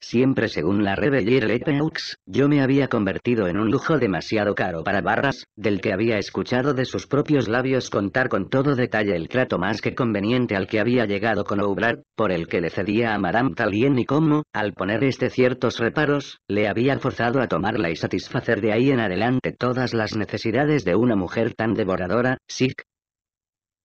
Siempre según la Rebellier Deux, yo me había convertido en un lujo demasiado caro para barras, del que había escuchado de sus propios labios contar con todo detalle el trato más que conveniente al que había llegado con Oubrard, por el que le cedía a Madame Talien y cómo, al poner este ciertos reparos, le había forzado a tomarla y satisfacer de ahí en adelante todas las necesidades de una mujer tan devoradora, sic,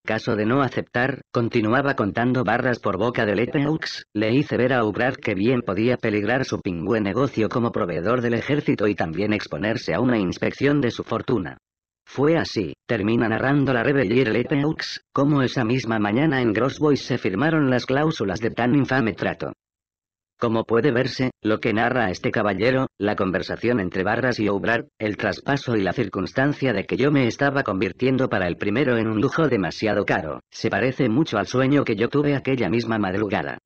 caso de no aceptar, continuaba contando barras por boca de Epeux, le hice ver a Ugrad que bien podía peligrar su pingüe negocio como proveedor del ejército y también exponerse a una inspección de su fortuna. Fue así, termina narrando la Rebellier Epeux, como esa misma mañana en Grosbois se firmaron las cláusulas de tan infame trato. Como puede verse, lo que narra este caballero, la conversación entre Barras y Obrar, el traspaso y la circunstancia de que yo me estaba convirtiendo para el primero en un lujo demasiado caro, se parece mucho al sueño que yo tuve aquella misma madrugada.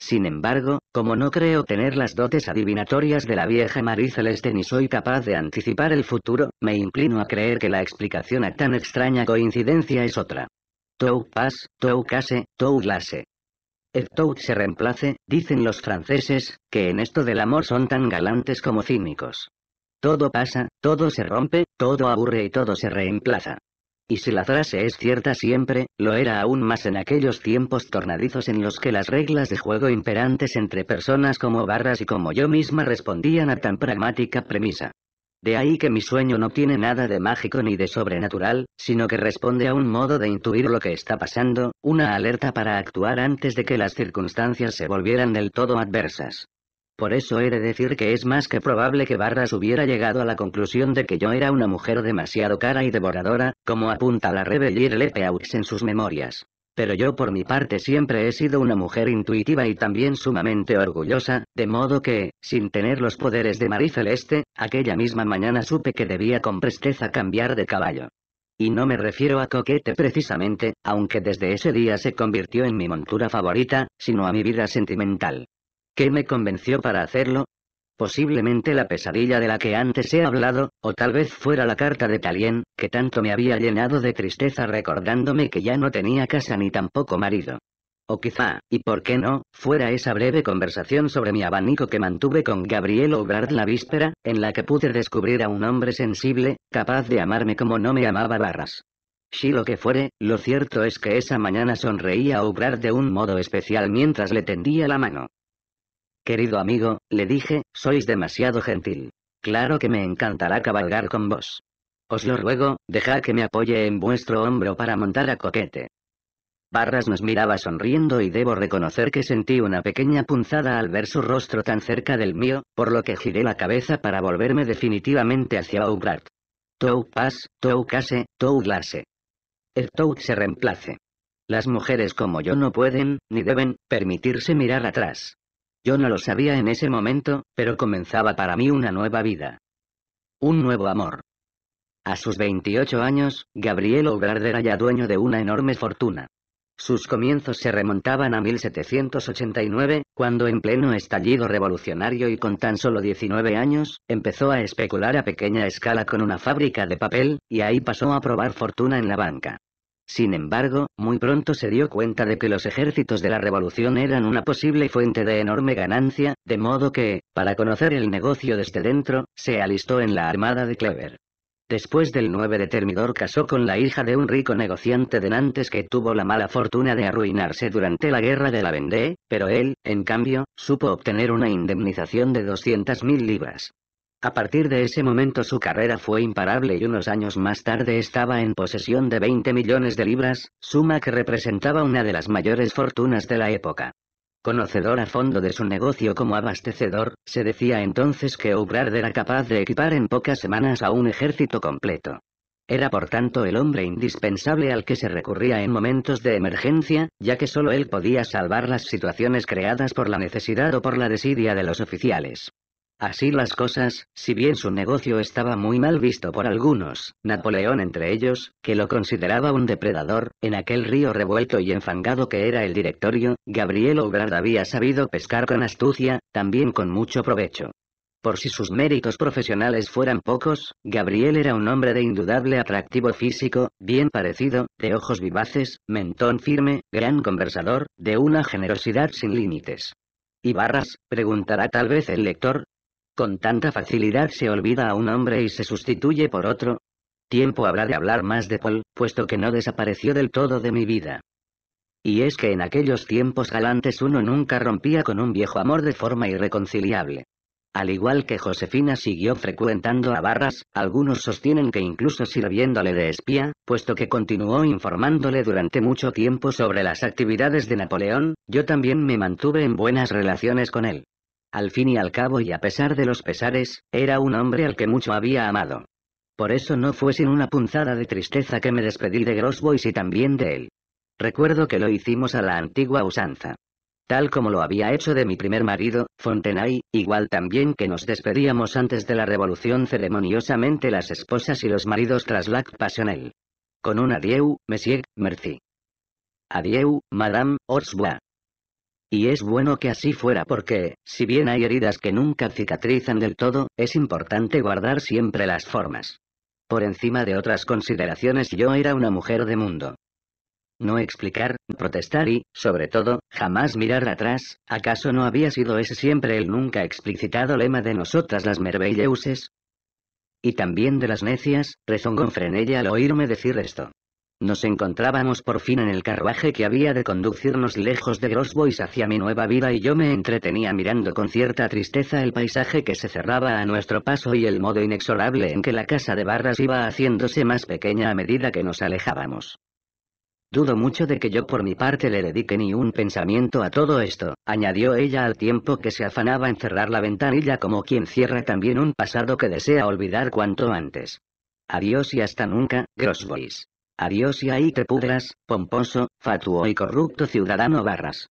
Sin embargo, como no creo tener las dotes adivinatorias de la vieja María Celeste ni soy capaz de anticipar el futuro, me inclino a creer que la explicación a tan extraña coincidencia es otra. Tou pas, tou case, el tout se reemplace, dicen los franceses, que en esto del amor son tan galantes como cínicos. Todo pasa, todo se rompe, todo aburre y todo se reemplaza. Y si la frase es cierta siempre, lo era aún más en aquellos tiempos tornadizos en los que las reglas de juego imperantes entre personas como Barras y como yo misma respondían a tan pragmática premisa. De ahí que mi sueño no tiene nada de mágico ni de sobrenatural, sino que responde a un modo de intuir lo que está pasando, una alerta para actuar antes de que las circunstancias se volvieran del todo adversas. Por eso he de decir que es más que probable que Barras hubiera llegado a la conclusión de que yo era una mujer demasiado cara y devoradora, como apunta la Rebellir Lepeaux en sus memorias. Pero yo por mi parte siempre he sido una mujer intuitiva y también sumamente orgullosa, de modo que, sin tener los poderes de Marie Celeste, aquella misma mañana supe que debía con presteza cambiar de caballo. Y no me refiero a coquete precisamente, aunque desde ese día se convirtió en mi montura favorita, sino a mi vida sentimental. ¿Qué me convenció para hacerlo? Posiblemente la pesadilla de la que antes he hablado, o tal vez fuera la carta de Talien, que tanto me había llenado de tristeza recordándome que ya no tenía casa ni tampoco marido. O quizá, y por qué no, fuera esa breve conversación sobre mi abanico que mantuve con Gabriel Obrard la víspera, en la que pude descubrir a un hombre sensible, capaz de amarme como no me amaba Barras. Si lo que fuere, lo cierto es que esa mañana sonreía a Obrard de un modo especial mientras le tendía la mano. Querido amigo, le dije, sois demasiado gentil. Claro que me encantará cabalgar con vos. Os lo ruego, dejad que me apoye en vuestro hombro para montar a coquete. Barras nos miraba sonriendo y debo reconocer que sentí una pequeña punzada al ver su rostro tan cerca del mío, por lo que giré la cabeza para volverme definitivamente hacia Ougrat. Tou pas, tou case, tou glase. El tou se reemplace. Las mujeres como yo no pueden, ni deben, permitirse mirar atrás. Yo no lo sabía en ese momento, pero comenzaba para mí una nueva vida. Un nuevo amor. A sus 28 años, Gabriel Obrard era ya dueño de una enorme fortuna. Sus comienzos se remontaban a 1789, cuando en pleno estallido revolucionario y con tan solo 19 años, empezó a especular a pequeña escala con una fábrica de papel, y ahí pasó a probar fortuna en la banca. Sin embargo, muy pronto se dio cuenta de que los ejércitos de la revolución eran una posible fuente de enorme ganancia, de modo que, para conocer el negocio desde dentro, se alistó en la armada de Clever. Después del 9 de Termidor casó con la hija de un rico negociante de Nantes que tuvo la mala fortuna de arruinarse durante la guerra de la Vendée, pero él, en cambio, supo obtener una indemnización de 200.000 libras. A partir de ese momento su carrera fue imparable y unos años más tarde estaba en posesión de 20 millones de libras, suma que representaba una de las mayores fortunas de la época. Conocedor a fondo de su negocio como abastecedor, se decía entonces que O'Grard era capaz de equipar en pocas semanas a un ejército completo. Era por tanto el hombre indispensable al que se recurría en momentos de emergencia, ya que solo él podía salvar las situaciones creadas por la necesidad o por la desidia de los oficiales. Así las cosas, si bien su negocio estaba muy mal visto por algunos, Napoleón entre ellos, que lo consideraba un depredador, en aquel río revuelto y enfangado que era el directorio, Gabriel Obrard había sabido pescar con astucia, también con mucho provecho. Por si sus méritos profesionales fueran pocos, Gabriel era un hombre de indudable atractivo físico, bien parecido, de ojos vivaces, mentón firme, gran conversador, de una generosidad sin límites. Y Barras, preguntará tal vez el lector, con tanta facilidad se olvida a un hombre y se sustituye por otro. Tiempo habrá de hablar más de Paul, puesto que no desapareció del todo de mi vida. Y es que en aquellos tiempos galantes uno nunca rompía con un viejo amor de forma irreconciliable. Al igual que Josefina siguió frecuentando a Barras, algunos sostienen que incluso sirviéndole de espía, puesto que continuó informándole durante mucho tiempo sobre las actividades de Napoleón, yo también me mantuve en buenas relaciones con él. Al fin y al cabo y a pesar de los pesares, era un hombre al que mucho había amado. Por eso no fue sin una punzada de tristeza que me despedí de Grosbois y también de él. Recuerdo que lo hicimos a la antigua usanza. Tal como lo había hecho de mi primer marido, Fontenay, igual también que nos despedíamos antes de la revolución ceremoniosamente las esposas y los maridos tras lac pasionel. Con un adieu, monsieur, merci. Adieu, madame, Orsbois. Y es bueno que así fuera porque, si bien hay heridas que nunca cicatrizan del todo, es importante guardar siempre las formas. Por encima de otras consideraciones yo era una mujer de mundo. No explicar, protestar y, sobre todo, jamás mirar atrás, ¿acaso no había sido ese siempre el nunca explicitado lema de nosotras las merveilleuses? Y también de las necias, rezongó Frenella al oírme decir esto. Nos encontrábamos por fin en el carruaje que había de conducirnos lejos de Grosbois hacia mi nueva vida y yo me entretenía mirando con cierta tristeza el paisaje que se cerraba a nuestro paso y el modo inexorable en que la casa de barras iba haciéndose más pequeña a medida que nos alejábamos. Dudo mucho de que yo por mi parte le dedique ni un pensamiento a todo esto, añadió ella al tiempo que se afanaba en cerrar la ventanilla como quien cierra también un pasado que desea olvidar cuanto antes. Adiós y hasta nunca, Grosbois. Adiós y ahí te pudras, pomposo, fatuo y corrupto ciudadano barras.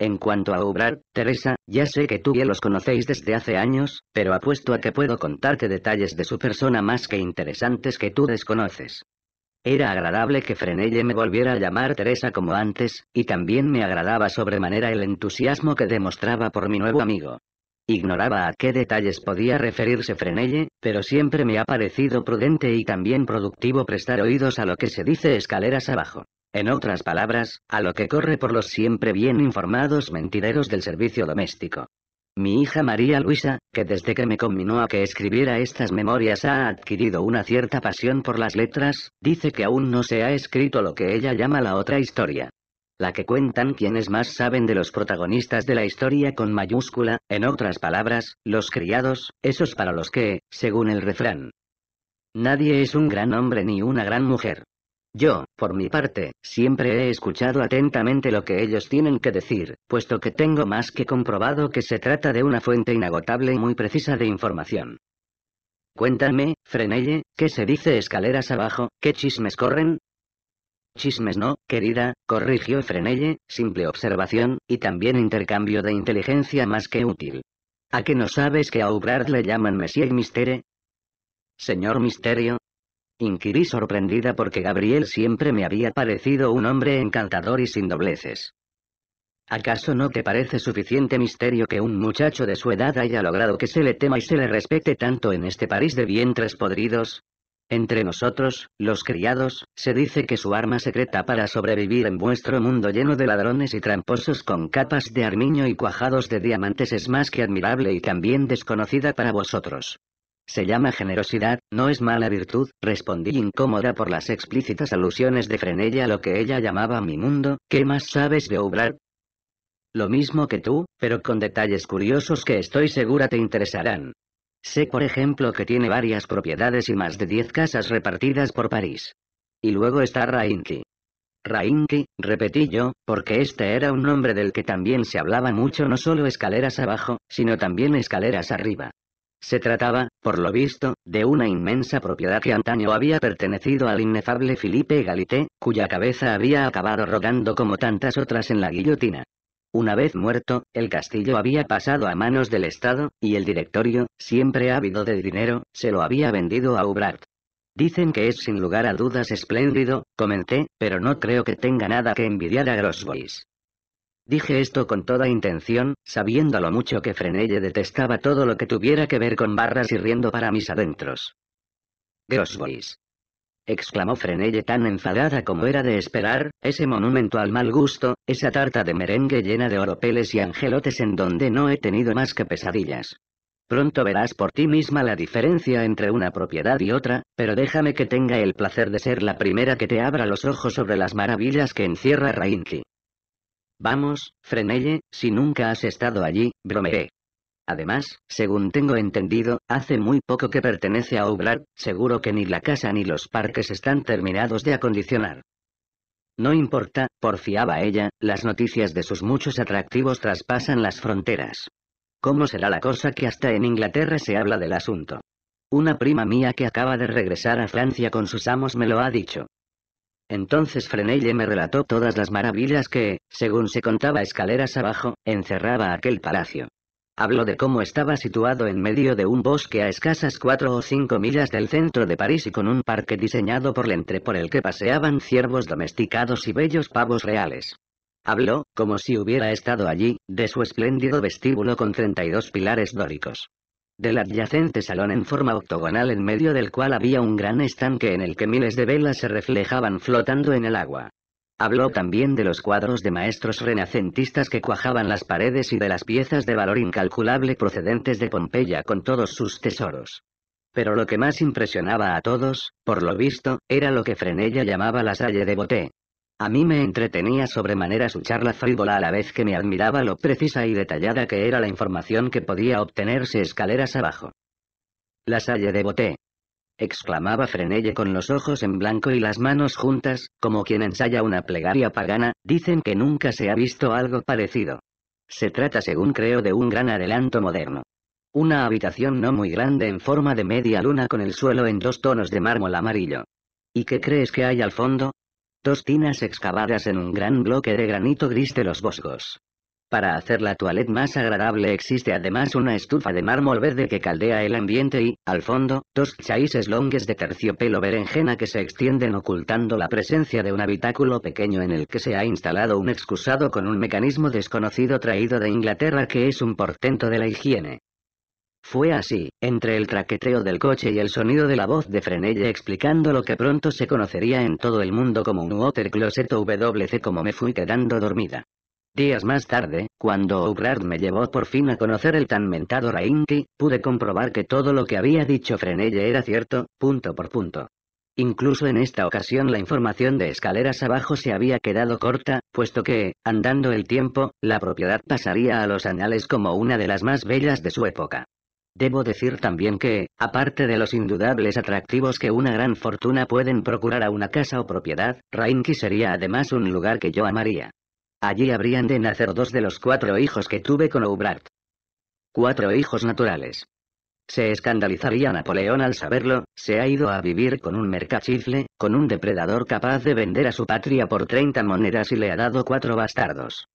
En cuanto a obrar, Teresa, ya sé que tú bien los conocéis desde hace años, pero apuesto a que puedo contarte detalles de su persona más que interesantes que tú desconoces. Era agradable que Frenelle me volviera a llamar Teresa como antes, y también me agradaba sobremanera el entusiasmo que demostraba por mi nuevo amigo. Ignoraba a qué detalles podía referirse Frenelle, pero siempre me ha parecido prudente y también productivo prestar oídos a lo que se dice escaleras abajo. En otras palabras, a lo que corre por los siempre bien informados mentideros del servicio doméstico. Mi hija María Luisa, que desde que me combinó a que escribiera estas memorias ha adquirido una cierta pasión por las letras, dice que aún no se ha escrito lo que ella llama la otra historia, la que cuentan quienes más saben de los protagonistas de la historia con mayúscula, en otras palabras, los criados, esos para los que, según el refrán, nadie es un gran hombre ni una gran mujer. Yo, por mi parte, siempre he escuchado atentamente lo que ellos tienen que decir, puesto que tengo más que comprobado que se trata de una fuente inagotable y muy precisa de información. Cuéntame, Frenelle, ¿qué se dice escaleras abajo, qué chismes corren? Chismes no, querida, corrigió Frenelle, simple observación, y también intercambio de inteligencia más que útil. ¿A qué no sabes que a Ubrard le llaman y Mistere? Señor Misterio. Inquirí sorprendida porque Gabriel siempre me había parecido un hombre encantador y sin dobleces. ¿Acaso no te parece suficiente misterio que un muchacho de su edad haya logrado que se le tema y se le respete tanto en este París de vientres podridos? Entre nosotros, los criados, se dice que su arma secreta para sobrevivir en vuestro mundo lleno de ladrones y tramposos con capas de armiño y cuajados de diamantes es más que admirable y también desconocida para vosotros. Se llama generosidad, no es mala virtud, respondí incómoda por las explícitas alusiones de Frenella a lo que ella llamaba mi mundo, ¿qué más sabes de obrar? Lo mismo que tú, pero con detalles curiosos que estoy segura te interesarán. Sé por ejemplo que tiene varias propiedades y más de 10 casas repartidas por París. Y luego está Rainki. Rainki, repetí yo, porque este era un nombre del que también se hablaba mucho no solo escaleras abajo, sino también escaleras arriba. Se trataba, por lo visto, de una inmensa propiedad que antaño había pertenecido al inefable Felipe Galité, cuya cabeza había acabado rodando como tantas otras en la guillotina. Una vez muerto, el castillo había pasado a manos del Estado, y el directorio, siempre ávido de dinero, se lo había vendido a Ubrad. Dicen que es sin lugar a dudas espléndido, comenté, pero no creo que tenga nada que envidiar a Grosbois. Dije esto con toda intención, sabiendo lo mucho que Frenelle detestaba todo lo que tuviera que ver con barras y riendo para mis adentros. Grosbois exclamó Frenelle tan enfadada como era de esperar, ese monumento al mal gusto, esa tarta de merengue llena de oropeles y angelotes en donde no he tenido más que pesadillas. Pronto verás por ti misma la diferencia entre una propiedad y otra, pero déjame que tenga el placer de ser la primera que te abra los ojos sobre las maravillas que encierra Rainzi. Vamos, Frenelle, si nunca has estado allí, bromeé. Además, según tengo entendido, hace muy poco que pertenece a obrar seguro que ni la casa ni los parques están terminados de acondicionar. No importa, porfiaba ella, las noticias de sus muchos atractivos traspasan las fronteras. ¿Cómo será la cosa que hasta en Inglaterra se habla del asunto? Una prima mía que acaba de regresar a Francia con sus amos me lo ha dicho. Entonces Frenelle me relató todas las maravillas que, según se contaba escaleras abajo, encerraba aquel palacio. Habló de cómo estaba situado en medio de un bosque a escasas cuatro o cinco millas del centro de París y con un parque diseñado por Lentre por el que paseaban ciervos domesticados y bellos pavos reales. Habló, como si hubiera estado allí, de su espléndido vestíbulo con 32 pilares dóricos. Del adyacente salón en forma octogonal en medio del cual había un gran estanque en el que miles de velas se reflejaban flotando en el agua. Habló también de los cuadros de maestros renacentistas que cuajaban las paredes y de las piezas de valor incalculable procedentes de Pompeya con todos sus tesoros. Pero lo que más impresionaba a todos, por lo visto, era lo que Frenella llamaba la salle de boté. A mí me entretenía sobremanera su charla frívola a la vez que me admiraba lo precisa y detallada que era la información que podía obtenerse escaleras abajo. La salle de boté, exclamaba Frenelle con los ojos en blanco y las manos juntas, como quien ensaya una plegaria pagana, dicen que nunca se ha visto algo parecido. Se trata según creo de un gran adelanto moderno. Una habitación no muy grande en forma de media luna con el suelo en dos tonos de mármol amarillo. ¿Y qué crees que hay al fondo? Dos tinas excavadas en un gran bloque de granito gris de los boscos. Para hacer la toilette más agradable existe además una estufa de mármol verde que caldea el ambiente y, al fondo, dos chaises longues de terciopelo berenjena que se extienden ocultando la presencia de un habitáculo pequeño en el que se ha instalado un excusado con un mecanismo desconocido traído de Inglaterra que es un portento de la higiene. Fue así, entre el traqueteo del coche y el sonido de la voz de Frenelle explicando lo que pronto se conocería en todo el mundo como un water closet WC como me fui quedando dormida. Días más tarde, cuando Ougrard me llevó por fin a conocer el tan mentado Rainti, pude comprobar que todo lo que había dicho Frenelle era cierto, punto por punto. Incluso en esta ocasión la información de escaleras abajo se había quedado corta, puesto que, andando el tiempo, la propiedad pasaría a los anales como una de las más bellas de su época. Debo decir también que, aparte de los indudables atractivos que una gran fortuna pueden procurar a una casa o propiedad, Rainki sería además un lugar que yo amaría. Allí habrían de nacer dos de los cuatro hijos que tuve con Oubrat. Cuatro hijos naturales. Se escandalizaría Napoleón al saberlo, se ha ido a vivir con un mercachifle, con un depredador capaz de vender a su patria por 30 monedas y le ha dado cuatro bastardos.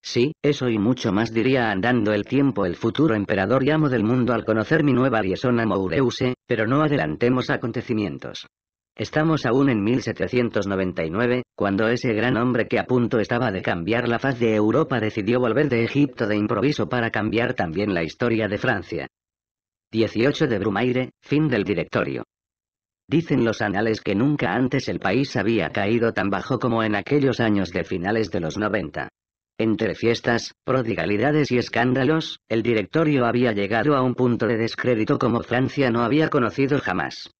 Sí, eso y mucho más diría andando el tiempo el futuro emperador y amo del mundo al conocer mi nueva liaison Moureuse, pero no adelantemos acontecimientos. Estamos aún en 1799, cuando ese gran hombre que a punto estaba de cambiar la faz de Europa decidió volver de Egipto de improviso para cambiar también la historia de Francia. 18 de Brumaire, fin del directorio. Dicen los anales que nunca antes el país había caído tan bajo como en aquellos años de finales de los 90. Entre fiestas, prodigalidades y escándalos, el directorio había llegado a un punto de descrédito como Francia no había conocido jamás.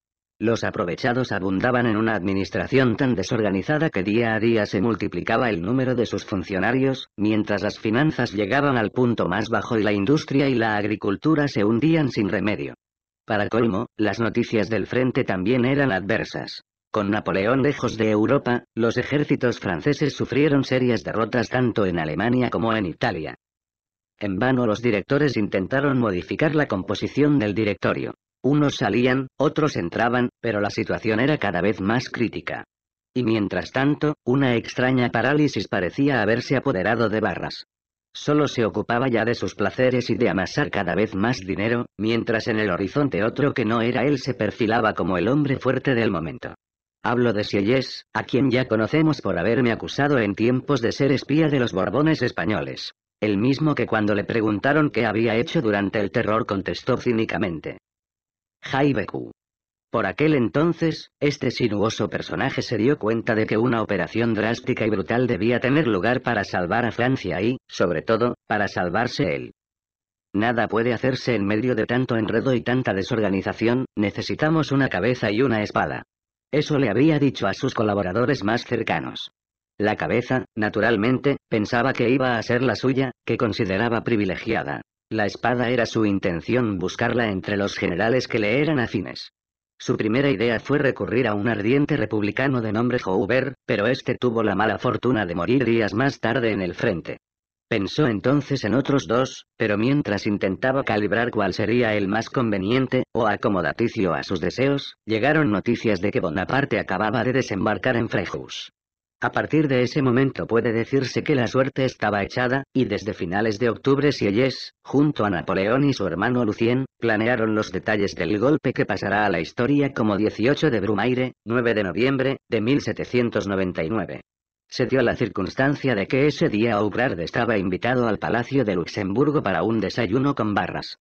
Los aprovechados abundaban en una administración tan desorganizada que día a día se multiplicaba el número de sus funcionarios, mientras las finanzas llegaban al punto más bajo y la industria y la agricultura se hundían sin remedio. Para colmo, las noticias del frente también eran adversas. Con Napoleón lejos de Europa, los ejércitos franceses sufrieron serias derrotas tanto en Alemania como en Italia. En vano los directores intentaron modificar la composición del directorio. Unos salían, otros entraban, pero la situación era cada vez más crítica. Y mientras tanto, una extraña parálisis parecía haberse apoderado de Barras. Solo se ocupaba ya de sus placeres y de amasar cada vez más dinero, mientras en el horizonte otro que no era él se perfilaba como el hombre fuerte del momento. Hablo de Sieyes, a quien ya conocemos por haberme acusado en tiempos de ser espía de los Borbones españoles. El mismo que cuando le preguntaron qué había hecho durante el terror contestó cínicamente, Haibeku. Por aquel entonces, este sinuoso personaje se dio cuenta de que una operación drástica y brutal debía tener lugar para salvar a Francia y, sobre todo, para salvarse él. Nada puede hacerse en medio de tanto enredo y tanta desorganización, necesitamos una cabeza y una espada. Eso le había dicho a sus colaboradores más cercanos. La cabeza, naturalmente, pensaba que iba a ser la suya, que consideraba privilegiada, la espada era su intención buscarla entre los generales que le eran afines. Su primera idea fue recurrir a un ardiente republicano de nombre Joubert, pero este tuvo la mala fortuna de morir días más tarde en el frente. Pensó entonces en otros dos, pero mientras intentaba calibrar cuál sería el más conveniente, o acomodaticio a sus deseos, llegaron noticias de que Bonaparte acababa de desembarcar en Frejus. A partir de ese momento puede decirse que la suerte estaba echada, y desde finales de octubre Sieyès, junto a Napoleón y su hermano Lucien, planearon los detalles del golpe que pasará a la historia como 18 de Brumaire, 9 de noviembre, de 1799. Se dio la circunstancia de que ese día Aubrard estaba invitado al Palacio de Luxemburgo para un desayuno con barras.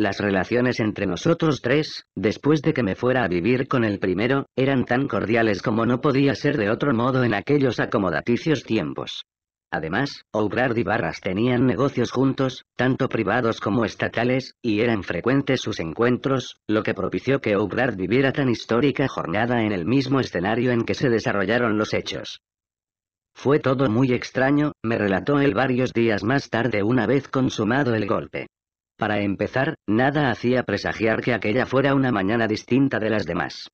Las relaciones entre nosotros tres, después de que me fuera a vivir con el primero, eran tan cordiales como no podía ser de otro modo en aquellos acomodaticios tiempos. Además, Obrard y Barras tenían negocios juntos, tanto privados como estatales, y eran frecuentes sus encuentros, lo que propició que Obrard viviera tan histórica jornada en el mismo escenario en que se desarrollaron los hechos. Fue todo muy extraño, me relató él varios días más tarde una vez consumado el golpe. Para empezar, nada hacía presagiar que aquella fuera una mañana distinta de las demás.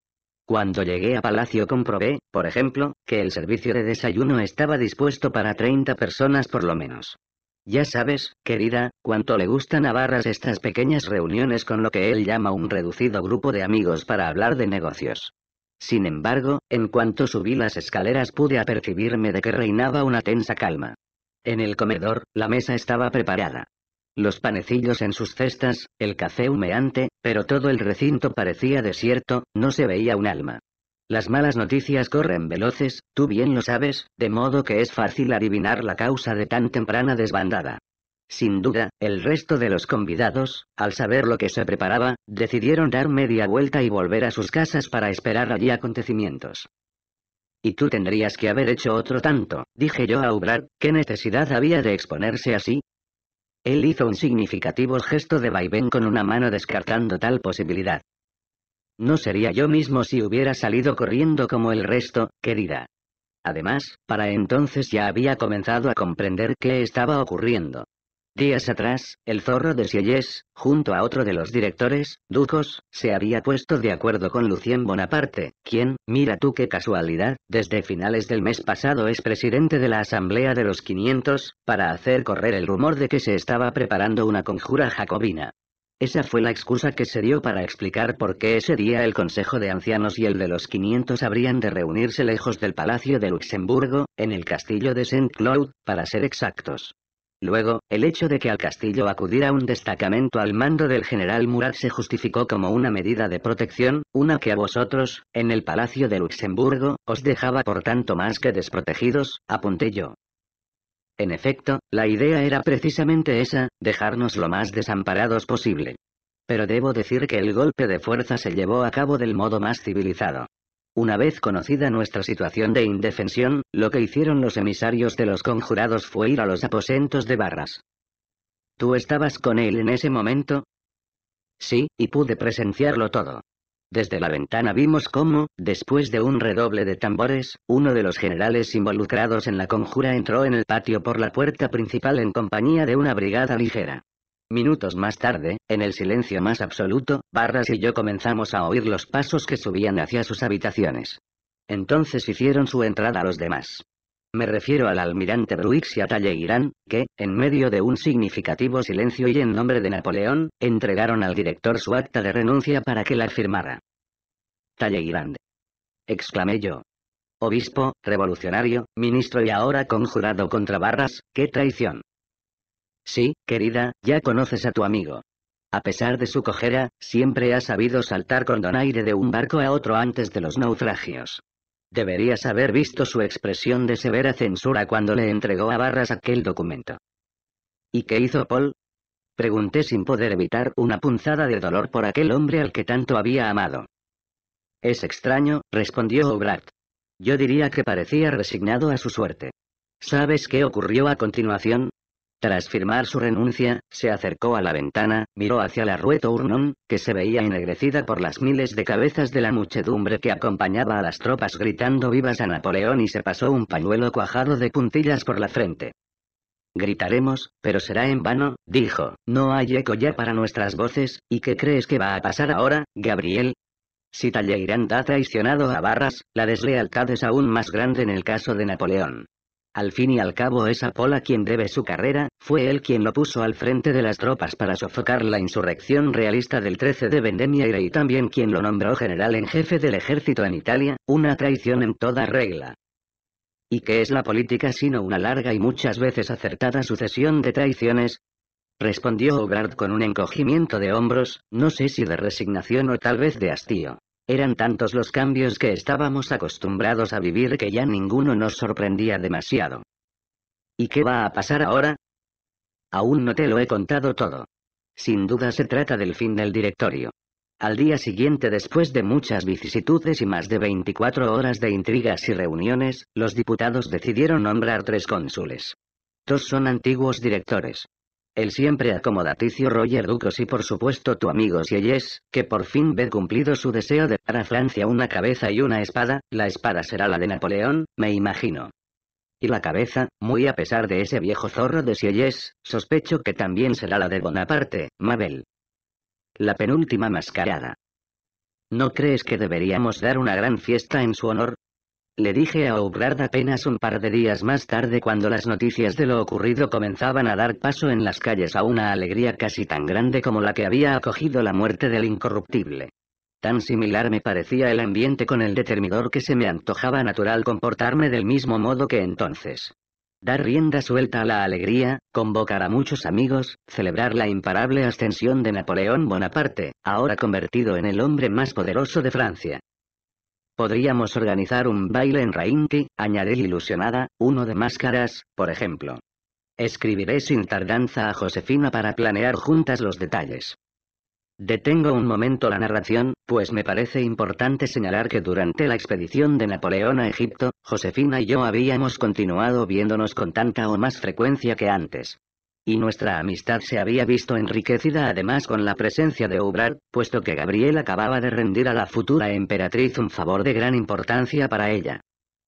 Cuando llegué a Palacio comprobé, por ejemplo, que el servicio de desayuno estaba dispuesto para 30 personas por lo menos. Ya sabes, querida, cuánto le gustan a Barras estas pequeñas reuniones con lo que él llama un reducido grupo de amigos para hablar de negocios. Sin embargo, en cuanto subí las escaleras pude apercibirme de que reinaba una tensa calma. En el comedor, la mesa estaba preparada los panecillos en sus cestas, el café humeante, pero todo el recinto parecía desierto, no se veía un alma. Las malas noticias corren veloces, tú bien lo sabes, de modo que es fácil adivinar la causa de tan temprana desbandada. Sin duda, el resto de los convidados, al saber lo que se preparaba, decidieron dar media vuelta y volver a sus casas para esperar allí acontecimientos. Y tú tendrías que haber hecho otro tanto, dije yo a Ubrar, ¿qué necesidad había de exponerse así? Él hizo un significativo gesto de vaivén con una mano descartando tal posibilidad. No sería yo mismo si hubiera salido corriendo como el resto, querida. Además, para entonces ya había comenzado a comprender qué estaba ocurriendo. Días atrás, el zorro de Sieyes, junto a otro de los directores, Ducos, se había puesto de acuerdo con Lucien Bonaparte, quien, mira tú qué casualidad, desde finales del mes pasado es presidente de la Asamblea de los 500, para hacer correr el rumor de que se estaba preparando una conjura jacobina. Esa fue la excusa que se dio para explicar por qué ese día el Consejo de Ancianos y el de los 500 habrían de reunirse lejos del Palacio de Luxemburgo, en el castillo de Saint-Cloud, para ser exactos. Luego, el hecho de que al castillo acudiera un destacamento al mando del general Murat se justificó como una medida de protección, una que a vosotros, en el Palacio de Luxemburgo, os dejaba por tanto más que desprotegidos, apunté yo. En efecto, la idea era precisamente esa, dejarnos lo más desamparados posible. Pero debo decir que el golpe de fuerza se llevó a cabo del modo más civilizado. Una vez conocida nuestra situación de indefensión, lo que hicieron los emisarios de los conjurados fue ir a los aposentos de Barras. ¿Tú estabas con él en ese momento? Sí, y pude presenciarlo todo. Desde la ventana vimos cómo, después de un redoble de tambores, uno de los generales involucrados en la conjura entró en el patio por la puerta principal en compañía de una brigada ligera. Minutos más tarde, en el silencio más absoluto, Barras y yo comenzamos a oír los pasos que subían hacia sus habitaciones. Entonces hicieron su entrada a los demás. Me refiero al almirante Bruix y a Talleyrand, que, en medio de un significativo silencio y en nombre de Napoleón, entregaron al director su acta de renuncia para que la firmara. Talleyrand. Exclamé yo. Obispo, revolucionario, ministro y ahora conjurado contra Barras, qué traición. Sí, querida, ya conoces a tu amigo. A pesar de su cojera, siempre ha sabido saltar con donaire de un barco a otro antes de los naufragios. Deberías haber visto su expresión de severa censura cuando le entregó a Barras aquel documento. ¿Y qué hizo Paul? Pregunté sin poder evitar una punzada de dolor por aquel hombre al que tanto había amado. Es extraño, respondió Obrat. Yo diría que parecía resignado a su suerte. ¿Sabes qué ocurrió a continuación? Tras firmar su renuncia, se acercó a la ventana, miró hacia la Rue Tournon, que se veía ennegrecida por las miles de cabezas de la muchedumbre que acompañaba a las tropas gritando vivas a Napoleón y se pasó un pañuelo cuajado de puntillas por la frente. Gritaremos, pero será en vano, dijo, no hay eco ya para nuestras voces, ¿y qué crees que va a pasar ahora, Gabriel? Si Talleyrand ha traicionado a Barras, la deslealtad es aún más grande en el caso de Napoleón. Al fin y al cabo es Apola quien debe su carrera, fue él quien lo puso al frente de las tropas para sofocar la insurrección realista del 13 de Vendemia y también quien lo nombró general en jefe del ejército en Italia, una traición en toda regla. ¿Y qué es la política sino una larga y muchas veces acertada sucesión de traiciones? Respondió Hogarth con un encogimiento de hombros, no sé si de resignación o tal vez de hastío. Eran tantos los cambios que estábamos acostumbrados a vivir que ya ninguno nos sorprendía demasiado. ¿Y qué va a pasar ahora? Aún no te lo he contado todo. Sin duda se trata del fin del directorio. Al día siguiente después de muchas vicisitudes y más de 24 horas de intrigas y reuniones, los diputados decidieron nombrar tres cónsules. Dos son antiguos directores el siempre acomodaticio Roger Ducos y por supuesto tu amigo Sieyes, que por fin ve cumplido su deseo de dar a Francia una cabeza y una espada, la espada será la de Napoleón, me imagino. Y la cabeza, muy a pesar de ese viejo zorro de Sieyes, sospecho que también será la de Bonaparte, Mabel. La penúltima mascarada. ¿No crees que deberíamos dar una gran fiesta en su honor? le dije a Obrard apenas un par de días más tarde cuando las noticias de lo ocurrido comenzaban a dar paso en las calles a una alegría casi tan grande como la que había acogido la muerte del incorruptible. Tan similar me parecía el ambiente con el determinador que se me antojaba natural comportarme del mismo modo que entonces. Dar rienda suelta a la alegría, convocar a muchos amigos, celebrar la imparable ascensión de Napoleón Bonaparte, ahora convertido en el hombre más poderoso de Francia. Podríamos organizar un baile en Rainti, añadir ilusionada, uno de máscaras, por ejemplo. Escribiré sin tardanza a Josefina para planear juntas los detalles. Detengo un momento la narración, pues me parece importante señalar que durante la expedición de Napoleón a Egipto, Josefina y yo habíamos continuado viéndonos con tanta o más frecuencia que antes y nuestra amistad se había visto enriquecida además con la presencia de Ubrar, puesto que Gabriel acababa de rendir a la futura emperatriz un favor de gran importancia para ella.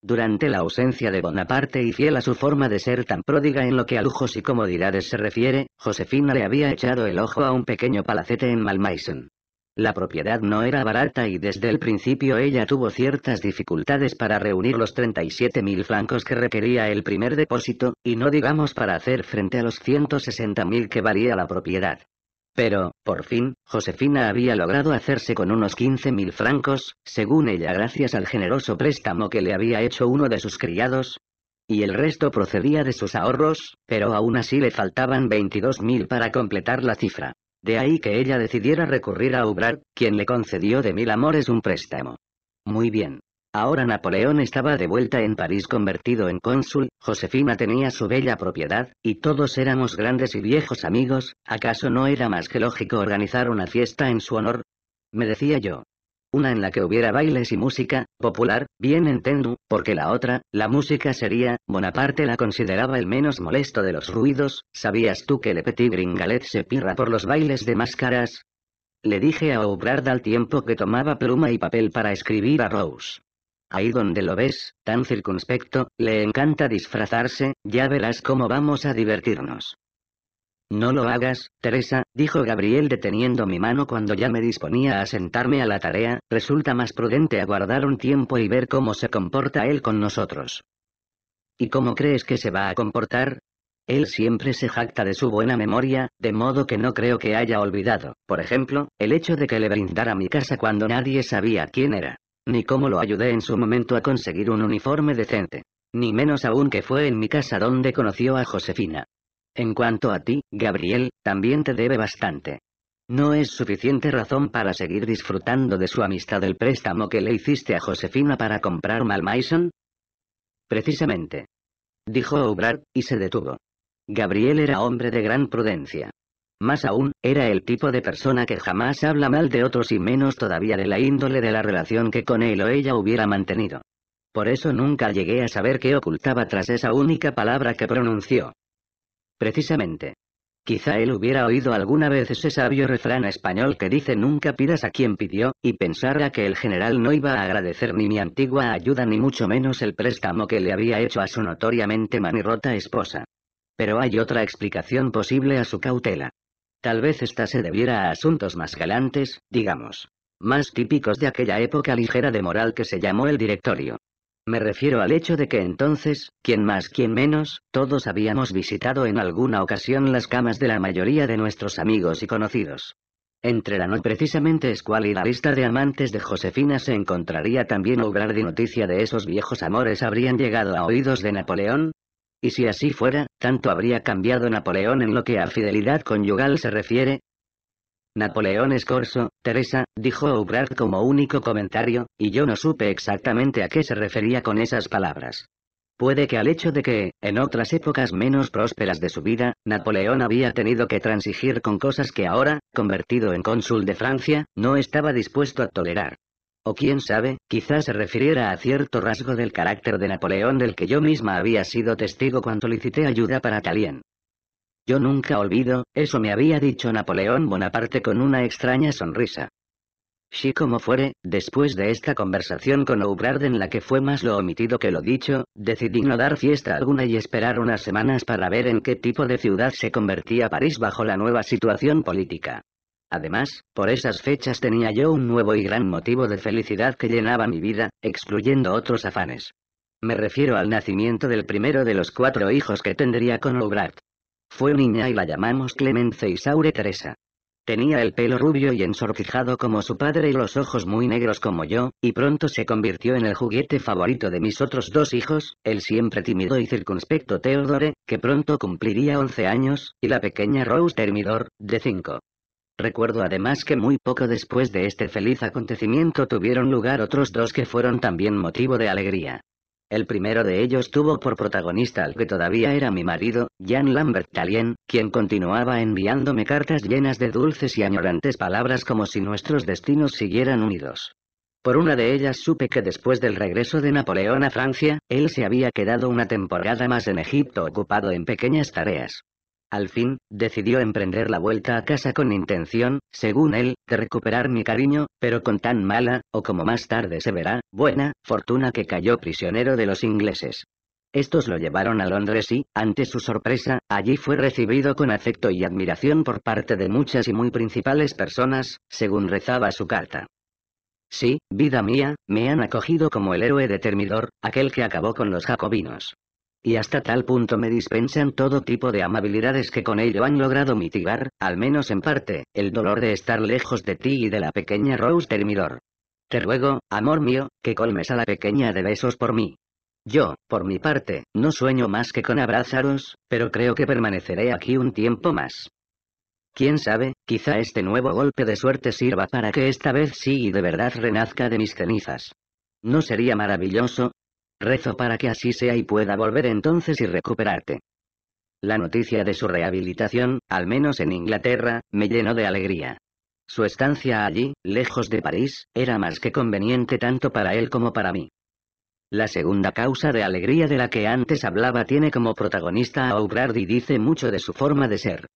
Durante la ausencia de Bonaparte y fiel a su forma de ser tan pródiga en lo que a lujos y comodidades se refiere, Josefina le había echado el ojo a un pequeño palacete en Malmaison. La propiedad no era barata y desde el principio ella tuvo ciertas dificultades para reunir los 37.000 francos que requería el primer depósito, y no digamos para hacer frente a los 160.000 que valía la propiedad. Pero, por fin, Josefina había logrado hacerse con unos 15.000 francos, según ella gracias al generoso préstamo que le había hecho uno de sus criados. Y el resto procedía de sus ahorros, pero aún así le faltaban 22.000 para completar la cifra. De ahí que ella decidiera recurrir a obrar, quien le concedió de mil amores un préstamo. Muy bien. Ahora Napoleón estaba de vuelta en París convertido en cónsul, Josefina tenía su bella propiedad, y todos éramos grandes y viejos amigos, ¿acaso no era más que lógico organizar una fiesta en su honor? Me decía yo. Una en la que hubiera bailes y música, popular, bien entendo, porque la otra, la música sería, Bonaparte la consideraba el menos molesto de los ruidos, ¿sabías tú que Le Petit Gringalet se pirra por los bailes de máscaras? Le dije a Obrard al tiempo que tomaba pluma y papel para escribir a Rose. Ahí donde lo ves, tan circunspecto, le encanta disfrazarse, ya verás cómo vamos a divertirnos. No lo hagas, Teresa, dijo Gabriel deteniendo mi mano cuando ya me disponía a sentarme a la tarea, resulta más prudente aguardar un tiempo y ver cómo se comporta él con nosotros. ¿Y cómo crees que se va a comportar? Él siempre se jacta de su buena memoria, de modo que no creo que haya olvidado, por ejemplo, el hecho de que le brindara mi casa cuando nadie sabía quién era, ni cómo lo ayudé en su momento a conseguir un uniforme decente, ni menos aún que fue en mi casa donde conoció a Josefina. En cuanto a ti, Gabriel, también te debe bastante. No es suficiente razón para seguir disfrutando de su amistad el préstamo que le hiciste a Josefina para comprar Malmaison. Precisamente. Dijo Obrar, y se detuvo. Gabriel era hombre de gran prudencia. Más aún, era el tipo de persona que jamás habla mal de otros y menos todavía de la índole de la relación que con él o ella hubiera mantenido. Por eso nunca llegué a saber qué ocultaba tras esa única palabra que pronunció precisamente. Quizá él hubiera oído alguna vez ese sabio refrán español que dice nunca pidas a quien pidió, y pensara que el general no iba a agradecer ni mi antigua ayuda ni mucho menos el préstamo que le había hecho a su notoriamente manirrota esposa. Pero hay otra explicación posible a su cautela. Tal vez esta se debiera a asuntos más galantes, digamos, más típicos de aquella época ligera de moral que se llamó el directorio. Me refiero al hecho de que entonces, quien más quien menos, todos habíamos visitado en alguna ocasión las camas de la mayoría de nuestros amigos y conocidos. Entre la no precisamente cual y la lista de amantes de Josefina se encontraría también lugar de noticia de esos viejos amores habrían llegado a oídos de Napoleón. Y si así fuera, tanto habría cambiado Napoleón en lo que a fidelidad conyugal se refiere, Napoleón Escorso, Teresa, dijo obrar como único comentario, y yo no supe exactamente a qué se refería con esas palabras. Puede que al hecho de que, en otras épocas menos prósperas de su vida, Napoleón había tenido que transigir con cosas que ahora, convertido en cónsul de Francia, no estaba dispuesto a tolerar. O quién sabe, quizás se refiriera a cierto rasgo del carácter de Napoleón del que yo misma había sido testigo cuando solicité ayuda para Talien. Yo nunca olvido, eso me había dicho Napoleón Bonaparte con una extraña sonrisa. Si como fuere, después de esta conversación con Oubrard en la que fue más lo omitido que lo dicho, decidí no dar fiesta alguna y esperar unas semanas para ver en qué tipo de ciudad se convertía París bajo la nueva situación política. Además, por esas fechas tenía yo un nuevo y gran motivo de felicidad que llenaba mi vida, excluyendo otros afanes. Me refiero al nacimiento del primero de los cuatro hijos que tendría con Oubrard. Fue niña y la llamamos Clemence Isaure Teresa. Tenía el pelo rubio y ensorquijado como su padre y los ojos muy negros como yo, y pronto se convirtió en el juguete favorito de mis otros dos hijos, el siempre tímido y circunspecto Teodore, que pronto cumpliría 11 años, y la pequeña Rose Termidor, de 5. Recuerdo además que muy poco después de este feliz acontecimiento tuvieron lugar otros dos que fueron también motivo de alegría. El primero de ellos tuvo por protagonista al que todavía era mi marido, Jean Lambert Talien, quien continuaba enviándome cartas llenas de dulces y añorantes palabras como si nuestros destinos siguieran unidos. Por una de ellas supe que después del regreso de Napoleón a Francia, él se había quedado una temporada más en Egipto ocupado en pequeñas tareas. Al fin, decidió emprender la vuelta a casa con intención, según él, de recuperar mi cariño, pero con tan mala, o como más tarde se verá, buena, fortuna que cayó prisionero de los ingleses. Estos lo llevaron a Londres y, ante su sorpresa, allí fue recibido con afecto y admiración por parte de muchas y muy principales personas, según rezaba su carta. Sí, vida mía, me han acogido como el héroe de Termidor, aquel que acabó con los jacobinos y hasta tal punto me dispensan todo tipo de amabilidades que con ello han logrado mitigar, al menos en parte, el dolor de estar lejos de ti y de la pequeña Rose Termidor. Te ruego, amor mío, que colmes a la pequeña de besos por mí. Yo, por mi parte, no sueño más que con abrazaros, pero creo que permaneceré aquí un tiempo más. Quién sabe, quizá este nuevo golpe de suerte sirva para que esta vez sí y de verdad renazca de mis cenizas. ¿No sería maravilloso? Rezo para que así sea y pueda volver entonces y recuperarte. La noticia de su rehabilitación, al menos en Inglaterra, me llenó de alegría. Su estancia allí, lejos de París, era más que conveniente tanto para él como para mí. La segunda causa de alegría de la que antes hablaba tiene como protagonista a Obrard y dice mucho de su forma de ser.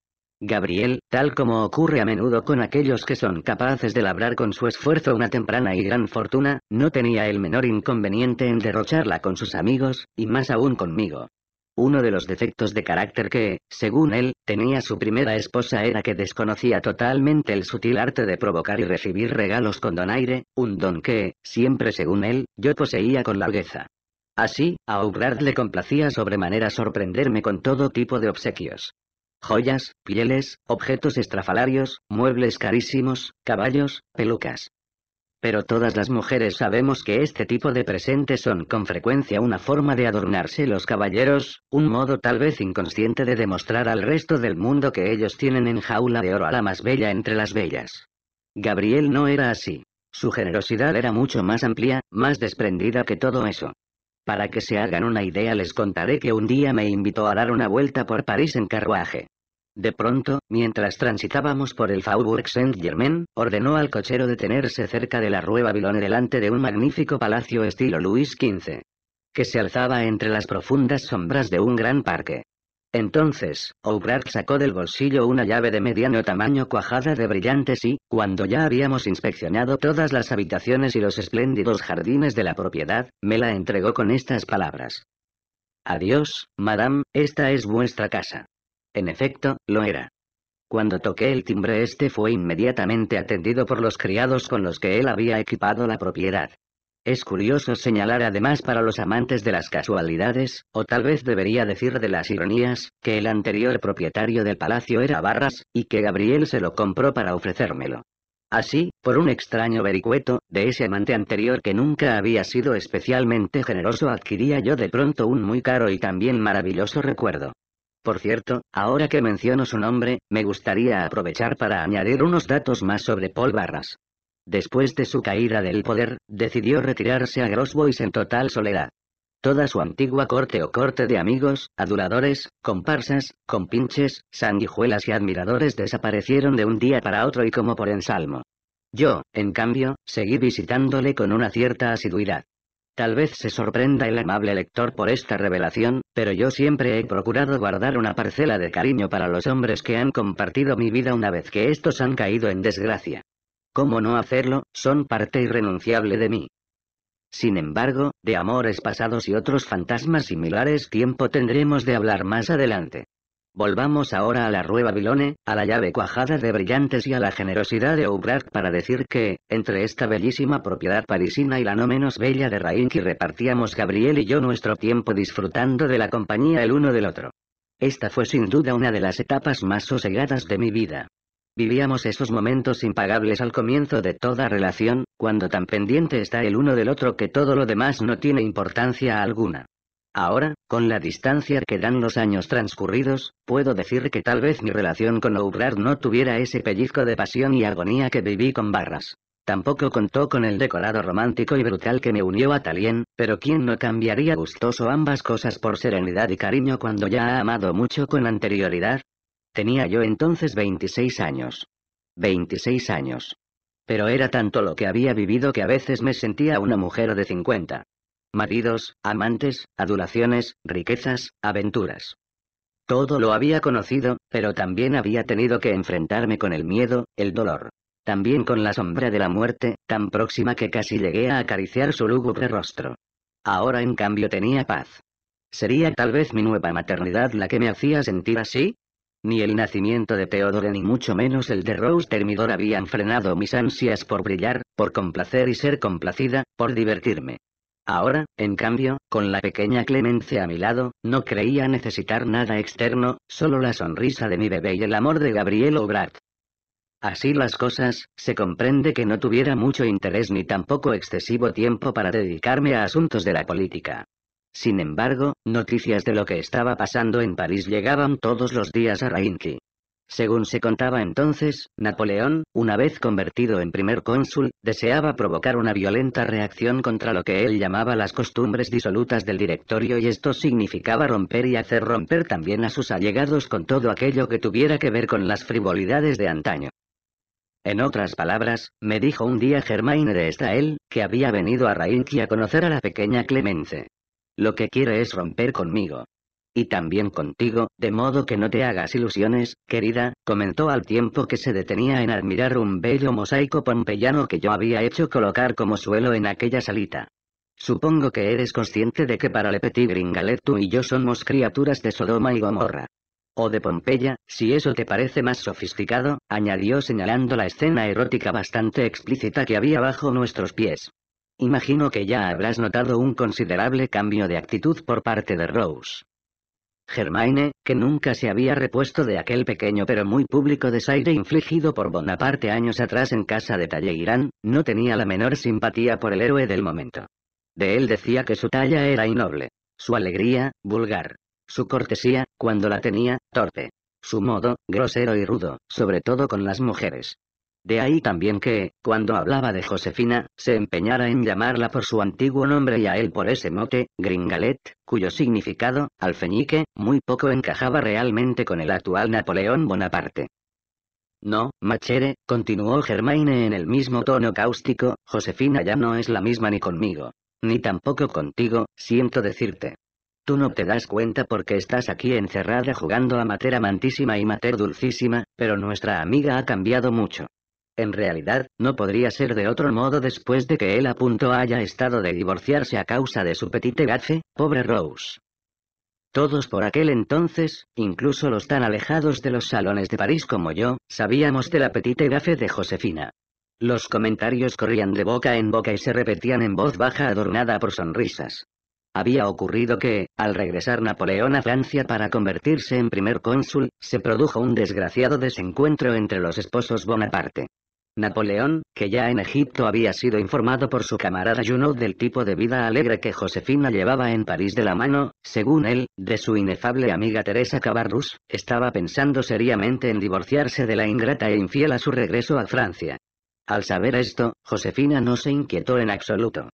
Gabriel, tal como ocurre a menudo con aquellos que son capaces de labrar con su esfuerzo una temprana y gran fortuna, no tenía el menor inconveniente en derrocharla con sus amigos, y más aún conmigo. Uno de los defectos de carácter que, según él, tenía su primera esposa era que desconocía totalmente el sutil arte de provocar y recibir regalos con donaire, un don que, siempre según él, yo poseía con largueza. Así, a Ugrard le complacía sobremanera sorprenderme con todo tipo de obsequios joyas, pieles, objetos estrafalarios, muebles carísimos, caballos, pelucas. Pero todas las mujeres sabemos que este tipo de presentes son con frecuencia una forma de adornarse los caballeros, un modo tal vez inconsciente de demostrar al resto del mundo que ellos tienen en jaula de oro a la más bella entre las bellas. Gabriel no era así. Su generosidad era mucho más amplia, más desprendida que todo eso. Para que se hagan una idea les contaré que un día me invitó a dar una vuelta por París en carruaje. De pronto, mientras transitábamos por el Faubourg Saint-Germain, ordenó al cochero detenerse cerca de la Rue Babilone delante de un magnífico palacio estilo Luis XV, que se alzaba entre las profundas sombras de un gran parque. Entonces, Aubrard sacó del bolsillo una llave de mediano tamaño cuajada de brillantes y, cuando ya habíamos inspeccionado todas las habitaciones y los espléndidos jardines de la propiedad, me la entregó con estas palabras. Adiós, madame, esta es vuestra casa. En efecto, lo era. Cuando toqué el timbre este fue inmediatamente atendido por los criados con los que él había equipado la propiedad. Es curioso señalar además para los amantes de las casualidades, o tal vez debería decir de las ironías, que el anterior propietario del palacio era Barras, y que Gabriel se lo compró para ofrecérmelo. Así, por un extraño vericueto, de ese amante anterior que nunca había sido especialmente generoso adquiría yo de pronto un muy caro y también maravilloso recuerdo. Por cierto, ahora que menciono su nombre, me gustaría aprovechar para añadir unos datos más sobre Paul Barras. Después de su caída del poder, decidió retirarse a Grosbois en total soledad. Toda su antigua corte o corte de amigos, aduladores, comparsas, compinches, sanguijuelas y admiradores desaparecieron de un día para otro y como por ensalmo. Yo, en cambio, seguí visitándole con una cierta asiduidad. Tal vez se sorprenda el amable lector por esta revelación, pero yo siempre he procurado guardar una parcela de cariño para los hombres que han compartido mi vida una vez que estos han caído en desgracia. ¿Cómo no hacerlo? Son parte irrenunciable de mí. Sin embargo, de amores pasados y otros fantasmas similares tiempo tendremos de hablar más adelante. Volvamos ahora a la Rue Babilone, a la llave cuajada de brillantes y a la generosidad de Aubrac para decir que, entre esta bellísima propiedad parisina y la no menos bella de Rainqui repartíamos Gabriel y yo nuestro tiempo disfrutando de la compañía el uno del otro. Esta fue sin duda una de las etapas más sosegadas de mi vida. Vivíamos esos momentos impagables al comienzo de toda relación, cuando tan pendiente está el uno del otro que todo lo demás no tiene importancia alguna. Ahora, con la distancia que dan los años transcurridos, puedo decir que tal vez mi relación con obrar no tuviera ese pellizco de pasión y agonía que viví con Barras. Tampoco contó con el decorado romántico y brutal que me unió a Talien, pero ¿quién no cambiaría gustoso ambas cosas por serenidad y cariño cuando ya ha amado mucho con anterioridad? Tenía yo entonces 26 años. 26 años. Pero era tanto lo que había vivido que a veces me sentía una mujer de 50. Maridos, amantes, adulaciones, riquezas, aventuras. Todo lo había conocido, pero también había tenido que enfrentarme con el miedo, el dolor. También con la sombra de la muerte, tan próxima que casi llegué a acariciar su lúgubre rostro. Ahora en cambio tenía paz. ¿Sería tal vez mi nueva maternidad la que me hacía sentir así? Ni el nacimiento de Teodore ni mucho menos el de Rose Termidor habían frenado mis ansias por brillar, por complacer y ser complacida, por divertirme. Ahora, en cambio, con la pequeña Clemencia a mi lado, no creía necesitar nada externo, solo la sonrisa de mi bebé y el amor de Gabriel Obrat. Así las cosas, se comprende que no tuviera mucho interés ni tampoco excesivo tiempo para dedicarme a asuntos de la política. Sin embargo, noticias de lo que estaba pasando en París llegaban todos los días a Rainki. Según se contaba entonces, Napoleón, una vez convertido en primer cónsul, deseaba provocar una violenta reacción contra lo que él llamaba las costumbres disolutas del directorio y esto significaba romper y hacer romper también a sus allegados con todo aquello que tuviera que ver con las frivolidades de antaño. En otras palabras, me dijo un día Germain de él, que había venido a Rainqui a conocer a la pequeña Clemence. Lo que quiere es romper conmigo. Y también contigo, de modo que no te hagas ilusiones, querida, comentó al tiempo que se detenía en admirar un bello mosaico pompeyano que yo había hecho colocar como suelo en aquella salita. Supongo que eres consciente de que para Le Petit Gringalet tú y yo somos criaturas de Sodoma y Gomorra. O de Pompeya, si eso te parece más sofisticado, añadió señalando la escena erótica bastante explícita que había bajo nuestros pies. Imagino que ya habrás notado un considerable cambio de actitud por parte de Rose. Germaine, que nunca se había repuesto de aquel pequeño pero muy público desaire infligido por Bonaparte años atrás en casa de Talleyrand, no tenía la menor simpatía por el héroe del momento. De él decía que su talla era innoble. Su alegría, vulgar. Su cortesía, cuando la tenía, torpe. Su modo, grosero y rudo, sobre todo con las mujeres. De ahí también que, cuando hablaba de Josefina, se empeñara en llamarla por su antiguo nombre y a él por ese mote, Gringalet, cuyo significado, al muy poco encajaba realmente con el actual Napoleón Bonaparte. No, Machere, continuó Germaine en el mismo tono cáustico, Josefina ya no es la misma ni conmigo. Ni tampoco contigo, siento decirte. Tú no te das cuenta porque estás aquí encerrada jugando a mater amantísima y mater dulcísima, pero nuestra amiga ha cambiado mucho. En realidad, no podría ser de otro modo después de que él a punto haya estado de divorciarse a causa de su petite gaffe, pobre Rose. Todos por aquel entonces, incluso los tan alejados de los salones de París como yo, sabíamos de la petite gaffe de Josefina. Los comentarios corrían de boca en boca y se repetían en voz baja adornada por sonrisas. Había ocurrido que, al regresar Napoleón a Francia para convertirse en primer cónsul, se produjo un desgraciado desencuentro entre los esposos Bonaparte. Napoleón, que ya en Egipto había sido informado por su camarada Junot del tipo de vida alegre que Josefina llevaba en París de la mano, según él, de su inefable amiga Teresa Cabarrus, estaba pensando seriamente en divorciarse de la ingrata e infiel a su regreso a Francia. Al saber esto, Josefina no se inquietó en absoluto.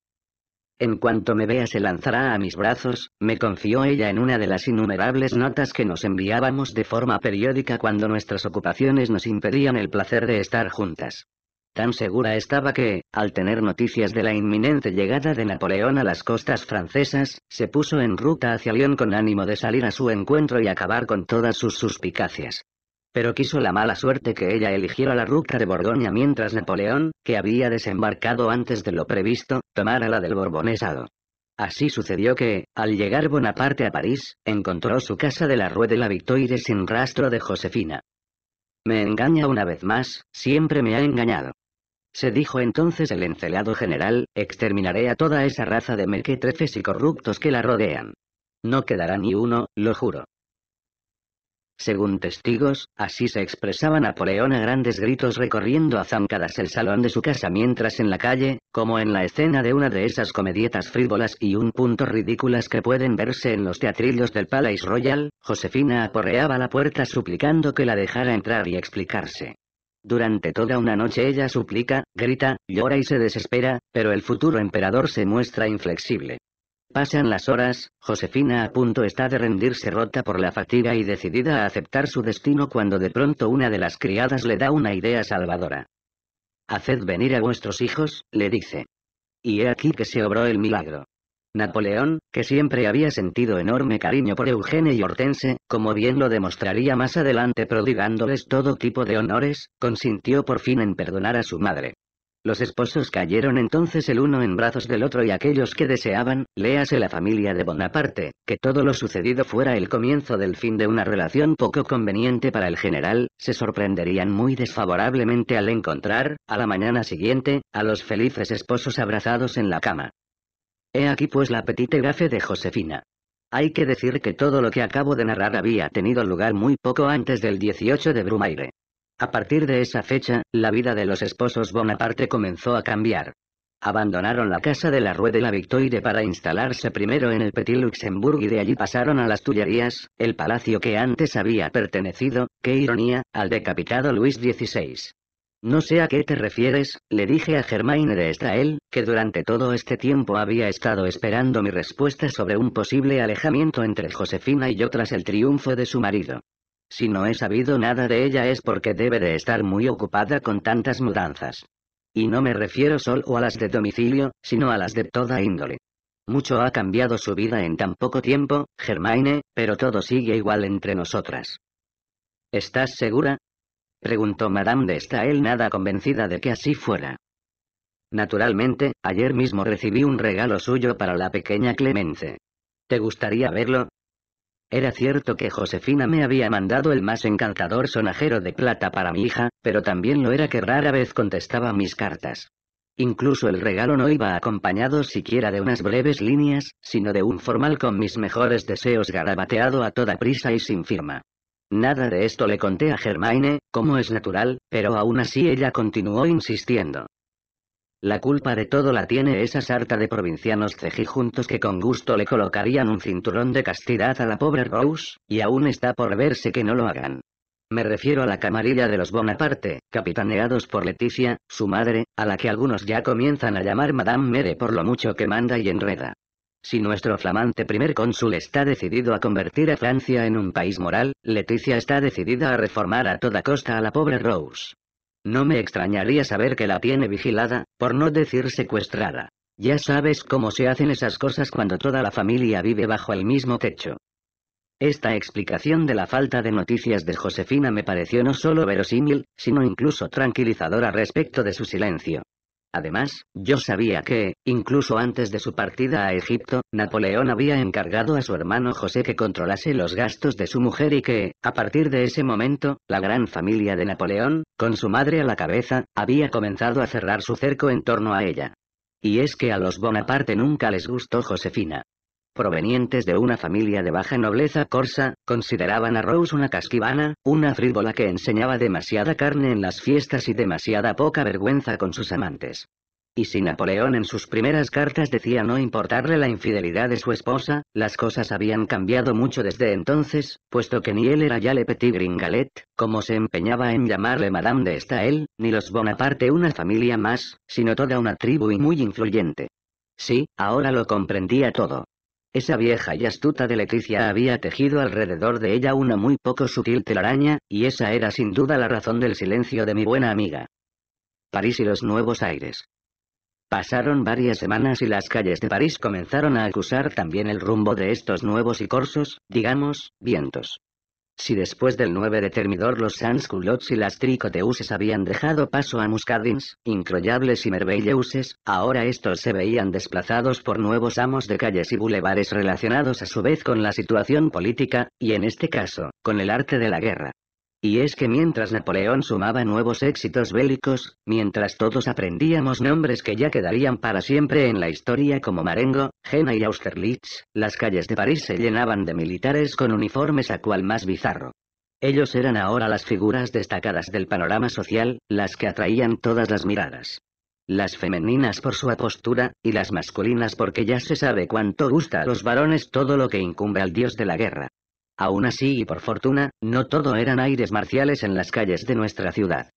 En cuanto me vea se lanzará a mis brazos, me confió ella en una de las innumerables notas que nos enviábamos de forma periódica cuando nuestras ocupaciones nos impedían el placer de estar juntas. Tan segura estaba que, al tener noticias de la inminente llegada de Napoleón a las costas francesas, se puso en ruta hacia Lyon con ánimo de salir a su encuentro y acabar con todas sus suspicacias pero quiso la mala suerte que ella eligiera la ruta de Borgoña mientras Napoleón, que había desembarcado antes de lo previsto, tomara la del Borbonesado. Así sucedió que, al llegar Bonaparte a París, encontró su casa de la Rue de la Victoire sin rastro de Josefina. Me engaña una vez más, siempre me ha engañado. Se dijo entonces el encelado general, exterminaré a toda esa raza de mequetrefes y corruptos que la rodean. No quedará ni uno, lo juro. Según testigos, así se expresaba Napoleón a grandes gritos recorriendo a zancadas el salón de su casa mientras en la calle, como en la escena de una de esas comedietas frívolas y un punto ridículas que pueden verse en los teatrillos del Palace Royal, Josefina aporreaba la puerta suplicando que la dejara entrar y explicarse. Durante toda una noche ella suplica, grita, llora y se desespera, pero el futuro emperador se muestra inflexible. Pasan las horas, Josefina a punto está de rendirse rota por la fatiga y decidida a aceptar su destino cuando de pronto una de las criadas le da una idea salvadora. Haced venir a vuestros hijos, le dice. Y he aquí que se obró el milagro. Napoleón, que siempre había sentido enorme cariño por Eugene y Hortense, como bien lo demostraría más adelante prodigándoles todo tipo de honores, consintió por fin en perdonar a su madre. Los esposos cayeron entonces el uno en brazos del otro y aquellos que deseaban, léase la familia de Bonaparte, que todo lo sucedido fuera el comienzo del fin de una relación poco conveniente para el general, se sorprenderían muy desfavorablemente al encontrar, a la mañana siguiente, a los felices esposos abrazados en la cama. He aquí pues la petite gafe de Josefina. Hay que decir que todo lo que acabo de narrar había tenido lugar muy poco antes del 18 de Brumaire. A partir de esa fecha, la vida de los esposos Bonaparte comenzó a cambiar. Abandonaron la casa de la Rue de la Victoire para instalarse primero en el Petit Luxembourg y de allí pasaron a las Tullerías, el palacio que antes había pertenecido, qué ironía, al decapitado Luis XVI. No sé a qué te refieres, le dije a Germaine de Estrael, que durante todo este tiempo había estado esperando mi respuesta sobre un posible alejamiento entre Josefina y yo tras el triunfo de su marido. Si no he sabido nada de ella es porque debe de estar muy ocupada con tantas mudanzas. Y no me refiero solo a las de domicilio, sino a las de toda índole. Mucho ha cambiado su vida en tan poco tiempo, Germaine, pero todo sigue igual entre nosotras. ¿Estás segura? preguntó Madame de Stael nada convencida de que así fuera. Naturalmente, ayer mismo recibí un regalo suyo para la pequeña Clemence. ¿Te gustaría verlo? Era cierto que Josefina me había mandado el más encantador sonajero de plata para mi hija, pero también lo era que rara vez contestaba mis cartas. Incluso el regalo no iba acompañado siquiera de unas breves líneas, sino de un formal con mis mejores deseos garabateado a toda prisa y sin firma. Nada de esto le conté a Germaine, como es natural, pero aún así ella continuó insistiendo. La culpa de todo la tiene esa sarta de provincianos cejijuntos que con gusto le colocarían un cinturón de castidad a la pobre Rose, y aún está por verse que no lo hagan. Me refiero a la camarilla de los Bonaparte, capitaneados por Leticia, su madre, a la que algunos ya comienzan a llamar Madame Mere por lo mucho que manda y enreda. Si nuestro flamante primer cónsul está decidido a convertir a Francia en un país moral, Leticia está decidida a reformar a toda costa a la pobre Rose. No me extrañaría saber que la tiene vigilada, por no decir secuestrada. Ya sabes cómo se hacen esas cosas cuando toda la familia vive bajo el mismo techo. Esta explicación de la falta de noticias de Josefina me pareció no solo verosímil, sino incluso tranquilizadora respecto de su silencio. Además, yo sabía que, incluso antes de su partida a Egipto, Napoleón había encargado a su hermano José que controlase los gastos de su mujer y que, a partir de ese momento, la gran familia de Napoleón, con su madre a la cabeza, había comenzado a cerrar su cerco en torno a ella. Y es que a los Bonaparte nunca les gustó Josefina provenientes de una familia de baja nobleza corsa, consideraban a Rose una casquivana, una frívola que enseñaba demasiada carne en las fiestas y demasiada poca vergüenza con sus amantes. Y si Napoleón en sus primeras cartas decía no importarle la infidelidad de su esposa, las cosas habían cambiado mucho desde entonces, puesto que ni él era ya Le Petit Gringalet, como se empeñaba en llamarle Madame de Stael, ni los Bonaparte una familia más, sino toda una tribu y muy influyente. Sí, ahora lo comprendía todo. Esa vieja y astuta de Leticia había tejido alrededor de ella una muy poco sutil telaraña, y esa era sin duda la razón del silencio de mi buena amiga. París y los nuevos aires. Pasaron varias semanas y las calles de París comenzaron a acusar también el rumbo de estos nuevos y corsos, digamos, vientos. Si después del 9 de Termidor los Sansculottes y las Tricoteuses habían dejado paso a Muscadins, Incroyables y Merveilleuses, ahora estos se veían desplazados por nuevos amos de calles y bulevares relacionados a su vez con la situación política, y en este caso, con el arte de la guerra. Y es que mientras Napoleón sumaba nuevos éxitos bélicos, mientras todos aprendíamos nombres que ya quedarían para siempre en la historia como Marengo, Jena y Austerlitz, las calles de París se llenaban de militares con uniformes a cual más bizarro. Ellos eran ahora las figuras destacadas del panorama social, las que atraían todas las miradas. Las femeninas por su apostura, y las masculinas porque ya se sabe cuánto gusta a los varones todo lo que incumbe al dios de la guerra. Aún así y por fortuna, no todo eran aires marciales en las calles de nuestra ciudad.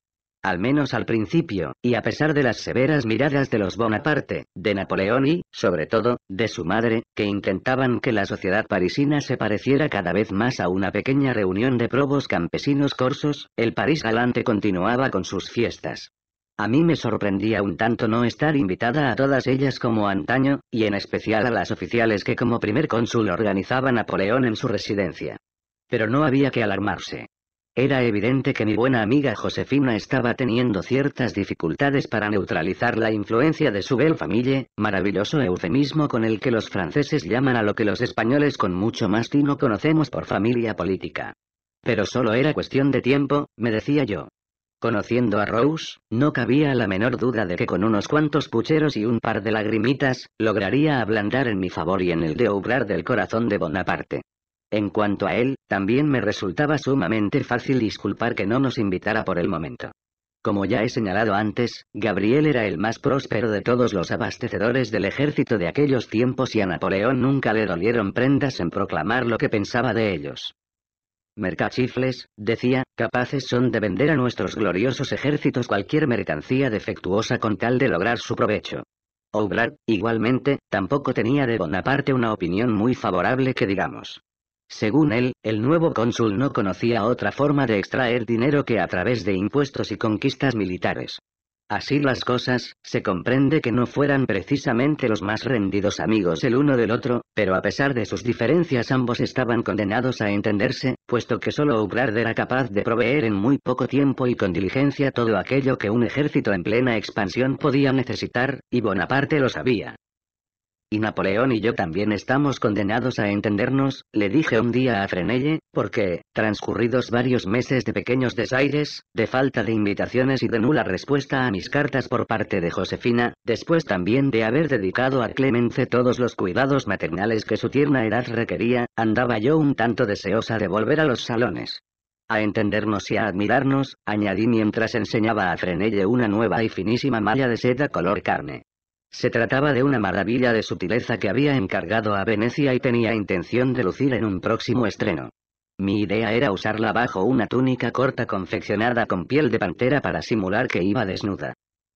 Al menos al principio, y a pesar de las severas miradas de los Bonaparte, de Napoleón y, sobre todo, de su madre, que intentaban que la sociedad parisina se pareciera cada vez más a una pequeña reunión de probos campesinos corsos, el París galante continuaba con sus fiestas. A mí me sorprendía un tanto no estar invitada a todas ellas como antaño, y en especial a las oficiales que como primer cónsul organizaba Napoleón en su residencia. Pero no había que alarmarse. Era evidente que mi buena amiga Josefina estaba teniendo ciertas dificultades para neutralizar la influencia de su belle famille, maravilloso eufemismo con el que los franceses llaman a lo que los españoles con mucho más tino conocemos por familia política. Pero solo era cuestión de tiempo, me decía yo. Conociendo a Rose, no cabía la menor duda de que con unos cuantos pucheros y un par de lagrimitas, lograría ablandar en mi favor y en el de obrar del corazón de Bonaparte. En cuanto a él, también me resultaba sumamente fácil disculpar que no nos invitara por el momento. Como ya he señalado antes, Gabriel era el más próspero de todos los abastecedores del ejército de aquellos tiempos y a Napoleón nunca le dolieron prendas en proclamar lo que pensaba de ellos. Mercachifles, decía, capaces son de vender a nuestros gloriosos ejércitos cualquier mercancía defectuosa con tal de lograr su provecho. Obrar, igualmente, tampoco tenía de Bonaparte una opinión muy favorable que digamos. Según él, el nuevo cónsul no conocía otra forma de extraer dinero que a través de impuestos y conquistas militares. Así las cosas, se comprende que no fueran precisamente los más rendidos amigos el uno del otro, pero a pesar de sus diferencias ambos estaban condenados a entenderse, puesto que solo Ugrard era capaz de proveer en muy poco tiempo y con diligencia todo aquello que un ejército en plena expansión podía necesitar, y Bonaparte lo sabía. Y Napoleón y yo también estamos condenados a entendernos, le dije un día a Frenelle, porque, transcurridos varios meses de pequeños desaires, de falta de invitaciones y de nula respuesta a mis cartas por parte de Josefina, después también de haber dedicado a Clemence todos los cuidados maternales que su tierna edad requería, andaba yo un tanto deseosa de volver a los salones. A entendernos y a admirarnos, añadí mientras enseñaba a Frenelle una nueva y finísima malla de seda color carne. Se trataba de una maravilla de sutileza que había encargado a Venecia y tenía intención de lucir en un próximo estreno. Mi idea era usarla bajo una túnica corta confeccionada con piel de pantera para simular que iba desnuda.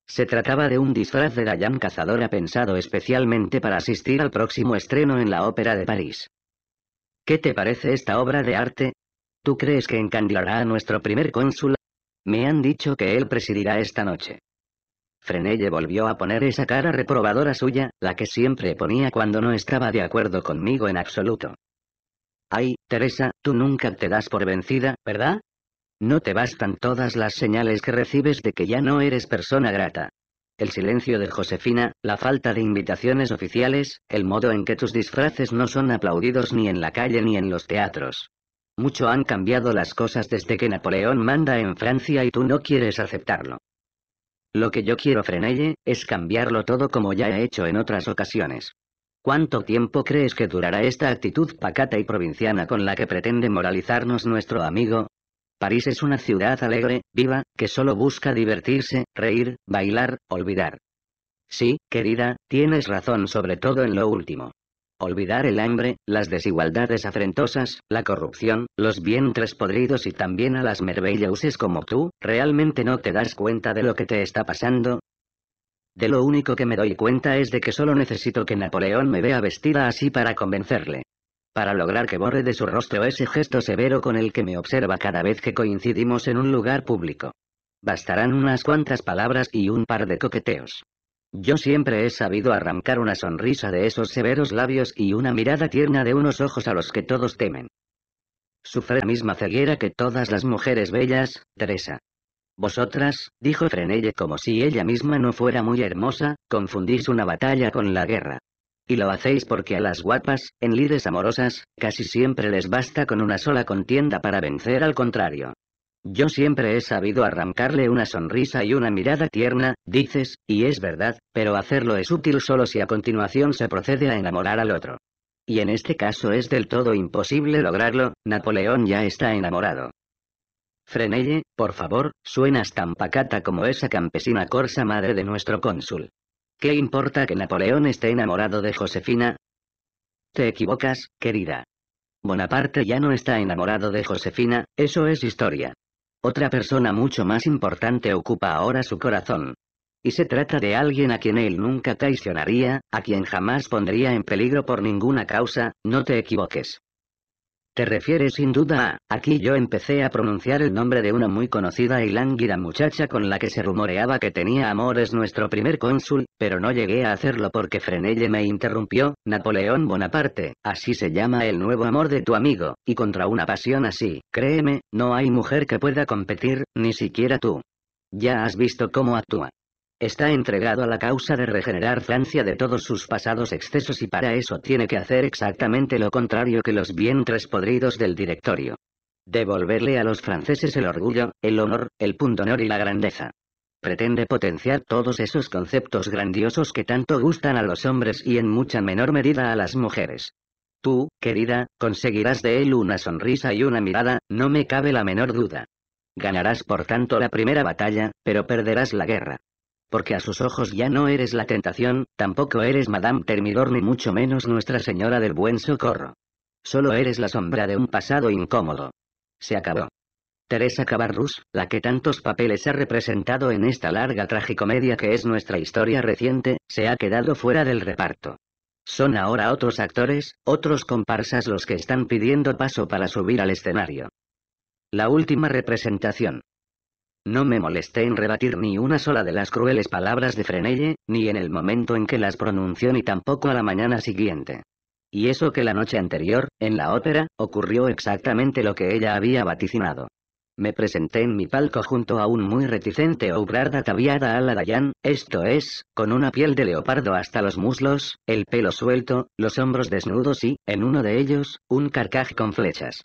Se trataba de un disfraz de Dayan cazadora pensado especialmente para asistir al próximo estreno en la Ópera de París. ¿Qué te parece esta obra de arte? ¿Tú crees que encandilará a nuestro primer cónsul? Me han dicho que él presidirá esta noche. Frenelle volvió a poner esa cara reprobadora suya, la que siempre ponía cuando no estaba de acuerdo conmigo en absoluto. Ay, Teresa, tú nunca te das por vencida, ¿verdad? No te bastan todas las señales que recibes de que ya no eres persona grata. El silencio de Josefina, la falta de invitaciones oficiales, el modo en que tus disfraces no son aplaudidos ni en la calle ni en los teatros. Mucho han cambiado las cosas desde que Napoleón manda en Francia y tú no quieres aceptarlo. Lo que yo quiero Frenelle, es cambiarlo todo como ya he hecho en otras ocasiones. ¿Cuánto tiempo crees que durará esta actitud pacata y provinciana con la que pretende moralizarnos nuestro amigo? París es una ciudad alegre, viva, que solo busca divertirse, reír, bailar, olvidar. Sí, querida, tienes razón sobre todo en lo último. Olvidar el hambre, las desigualdades afrentosas, la corrupción, los vientres podridos y también a las merveilleuses como tú, ¿realmente no te das cuenta de lo que te está pasando? De lo único que me doy cuenta es de que solo necesito que Napoleón me vea vestida así para convencerle. Para lograr que borre de su rostro ese gesto severo con el que me observa cada vez que coincidimos en un lugar público. Bastarán unas cuantas palabras y un par de coqueteos. Yo siempre he sabido arrancar una sonrisa de esos severos labios y una mirada tierna de unos ojos a los que todos temen. Sufre la misma ceguera que todas las mujeres bellas, Teresa. Vosotras, dijo Frenelle como si ella misma no fuera muy hermosa, confundís una batalla con la guerra. Y lo hacéis porque a las guapas, en lides amorosas, casi siempre les basta con una sola contienda para vencer al contrario. Yo siempre he sabido arrancarle una sonrisa y una mirada tierna, dices, y es verdad, pero hacerlo es útil solo si a continuación se procede a enamorar al otro. Y en este caso es del todo imposible lograrlo, Napoleón ya está enamorado. Frenelle, por favor, suenas tan pacata como esa campesina corsa madre de nuestro cónsul. ¿Qué importa que Napoleón esté enamorado de Josefina? Te equivocas, querida. Bonaparte ya no está enamorado de Josefina, eso es historia. Otra persona mucho más importante ocupa ahora su corazón. Y se trata de alguien a quien él nunca traicionaría, a quien jamás pondría en peligro por ninguna causa, no te equivoques. Te refieres sin duda a... Aquí yo empecé a pronunciar el nombre de una muy conocida y lánguida muchacha con la que se rumoreaba que tenía amores nuestro primer cónsul, pero no llegué a hacerlo porque Frenelle me interrumpió, Napoleón Bonaparte, así se llama el nuevo amor de tu amigo, y contra una pasión así, créeme, no hay mujer que pueda competir, ni siquiera tú. Ya has visto cómo actúa. Está entregado a la causa de regenerar Francia de todos sus pasados excesos y para eso tiene que hacer exactamente lo contrario que los vientres podridos del directorio. Devolverle a los franceses el orgullo, el honor, el punto honor y la grandeza. Pretende potenciar todos esos conceptos grandiosos que tanto gustan a los hombres y en mucha menor medida a las mujeres. Tú, querida, conseguirás de él una sonrisa y una mirada, no me cabe la menor duda. Ganarás por tanto la primera batalla, pero perderás la guerra. Porque a sus ojos ya no eres la tentación, tampoco eres Madame Termidor ni mucho menos Nuestra Señora del Buen Socorro. Solo eres la sombra de un pasado incómodo. Se acabó. Teresa Cabarrus, la que tantos papeles ha representado en esta larga tragicomedia que es nuestra historia reciente, se ha quedado fuera del reparto. Son ahora otros actores, otros comparsas los que están pidiendo paso para subir al escenario. La última representación. No me molesté en rebatir ni una sola de las crueles palabras de Frenelle, ni en el momento en que las pronunció ni tampoco a la mañana siguiente. Y eso que la noche anterior, en la ópera, ocurrió exactamente lo que ella había vaticinado. Me presenté en mi palco junto a un muy reticente obrar ataviada a la Dayan, esto es, con una piel de leopardo hasta los muslos, el pelo suelto, los hombros desnudos y, en uno de ellos, un carcaj con flechas.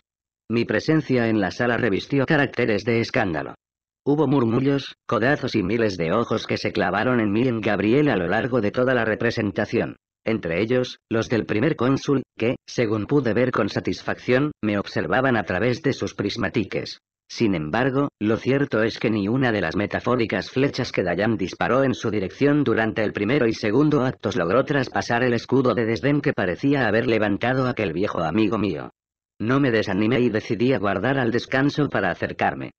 Mi presencia en la sala revistió caracteres de escándalo. Hubo murmullos, codazos y miles de ojos que se clavaron en mí y en Gabriel a lo largo de toda la representación. Entre ellos, los del primer cónsul, que, según pude ver con satisfacción, me observaban a través de sus prismatiques. Sin embargo, lo cierto es que ni una de las metafóricas flechas que Dayan disparó en su dirección durante el primero y segundo actos logró traspasar el escudo de desdén que parecía haber levantado aquel viejo amigo mío. No me desanimé y decidí aguardar al descanso para acercarme.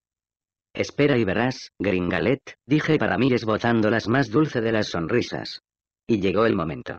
Espera y verás, Gringalet, dije para mí esbozando las más dulce de las sonrisas. Y llegó el momento.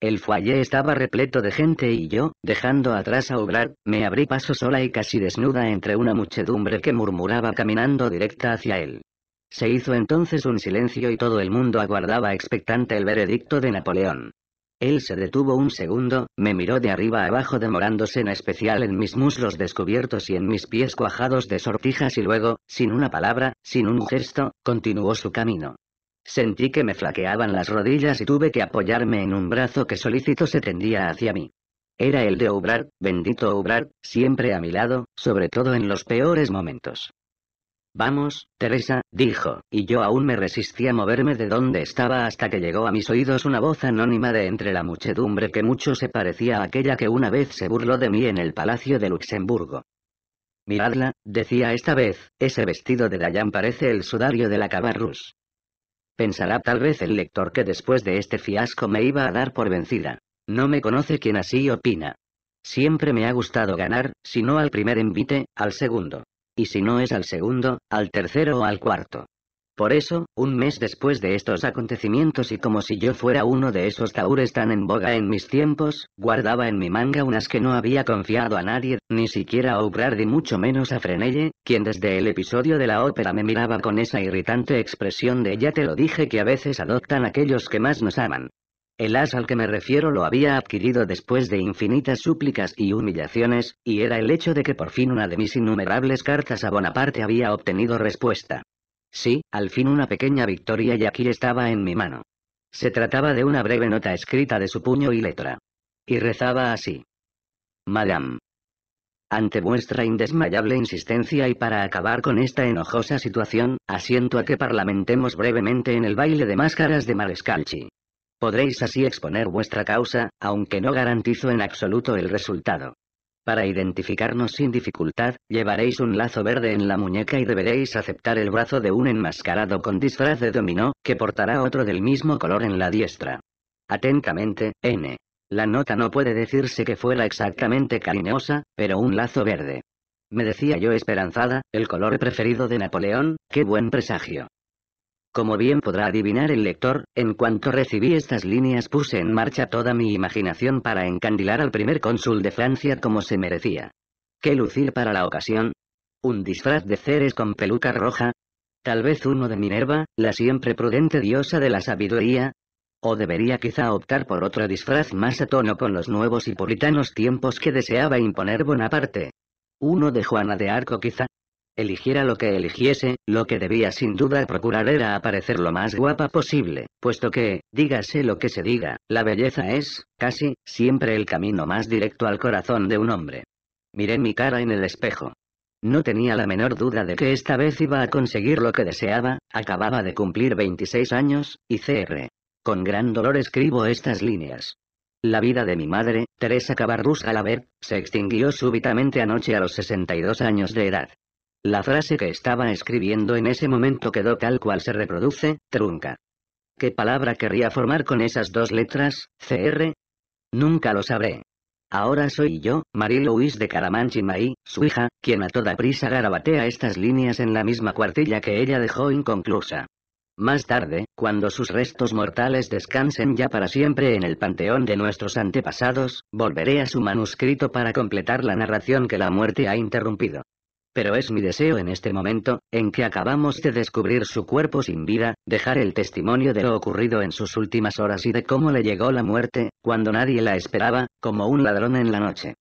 El foyer estaba repleto de gente y yo, dejando atrás a Obrar, me abrí paso sola y casi desnuda entre una muchedumbre que murmuraba caminando directa hacia él. Se hizo entonces un silencio y todo el mundo aguardaba expectante el veredicto de Napoleón. Él se detuvo un segundo, me miró de arriba abajo demorándose en especial en mis muslos descubiertos y en mis pies cuajados de sortijas y luego, sin una palabra, sin un gesto, continuó su camino. Sentí que me flaqueaban las rodillas y tuve que apoyarme en un brazo que solícito se tendía hacia mí. Era el de Obrar, bendito Obrar, siempre a mi lado, sobre todo en los peores momentos. Vamos, Teresa, dijo, y yo aún me resistía a moverme de donde estaba hasta que llegó a mis oídos una voz anónima de entre la muchedumbre que mucho se parecía a aquella que una vez se burló de mí en el Palacio de Luxemburgo. Miradla, decía esta vez, ese vestido de Dayan parece el sudario de la Cabarrus. Pensará tal vez el lector que después de este fiasco me iba a dar por vencida. No me conoce quien así opina. Siempre me ha gustado ganar, si no al primer envite, al segundo y si no es al segundo, al tercero o al cuarto. Por eso, un mes después de estos acontecimientos y como si yo fuera uno de esos taures tan en boga en mis tiempos, guardaba en mi manga unas que no había confiado a nadie, ni siquiera a O'Grady, y mucho menos a Frenelle, quien desde el episodio de la ópera me miraba con esa irritante expresión de ya te lo dije que a veces adoptan aquellos que más nos aman. El as al que me refiero lo había adquirido después de infinitas súplicas y humillaciones, y era el hecho de que por fin una de mis innumerables cartas a Bonaparte había obtenido respuesta. Sí, al fin una pequeña victoria y aquí estaba en mi mano. Se trataba de una breve nota escrita de su puño y letra. Y rezaba así. Madame. Ante vuestra indesmayable insistencia y para acabar con esta enojosa situación, asiento a que parlamentemos brevemente en el baile de máscaras de Marescalchi. Podréis así exponer vuestra causa, aunque no garantizo en absoluto el resultado. Para identificarnos sin dificultad, llevaréis un lazo verde en la muñeca y deberéis aceptar el brazo de un enmascarado con disfraz de dominó, que portará otro del mismo color en la diestra. Atentamente, N. La nota no puede decirse que fuera exactamente cariñosa, pero un lazo verde. Me decía yo esperanzada, el color preferido de Napoleón, qué buen presagio. Como bien podrá adivinar el lector, en cuanto recibí estas líneas puse en marcha toda mi imaginación para encandilar al primer cónsul de Francia como se merecía. ¿Qué lucir para la ocasión? ¿Un disfraz de Ceres con peluca roja? ¿Tal vez uno de Minerva, la siempre prudente diosa de la sabiduría? ¿O debería quizá optar por otro disfraz más a tono con los nuevos y puritanos tiempos que deseaba imponer Bonaparte? ¿Uno de Juana de Arco quizá? Eligiera lo que eligiese, lo que debía sin duda procurar era aparecer lo más guapa posible, puesto que, dígase lo que se diga, la belleza es, casi, siempre el camino más directo al corazón de un hombre. Miré mi cara en el espejo. No tenía la menor duda de que esta vez iba a conseguir lo que deseaba, acababa de cumplir 26 años, y CR. Con gran dolor escribo estas líneas. La vida de mi madre, Teresa Cabarrús Galaber, se extinguió súbitamente anoche a los 62 años de edad. La frase que estaba escribiendo en ese momento quedó tal cual se reproduce, trunca. ¿Qué palabra querría formar con esas dos letras, CR? Nunca lo sabré. Ahora soy yo, Marie-Louise de Maí, su hija, quien a toda prisa garabatea estas líneas en la misma cuartilla que ella dejó inconclusa. Más tarde, cuando sus restos mortales descansen ya para siempre en el panteón de nuestros antepasados, volveré a su manuscrito para completar la narración que la muerte ha interrumpido pero es mi deseo en este momento, en que acabamos de descubrir su cuerpo sin vida, dejar el testimonio de lo ocurrido en sus últimas horas y de cómo le llegó la muerte, cuando nadie la esperaba, como un ladrón en la noche.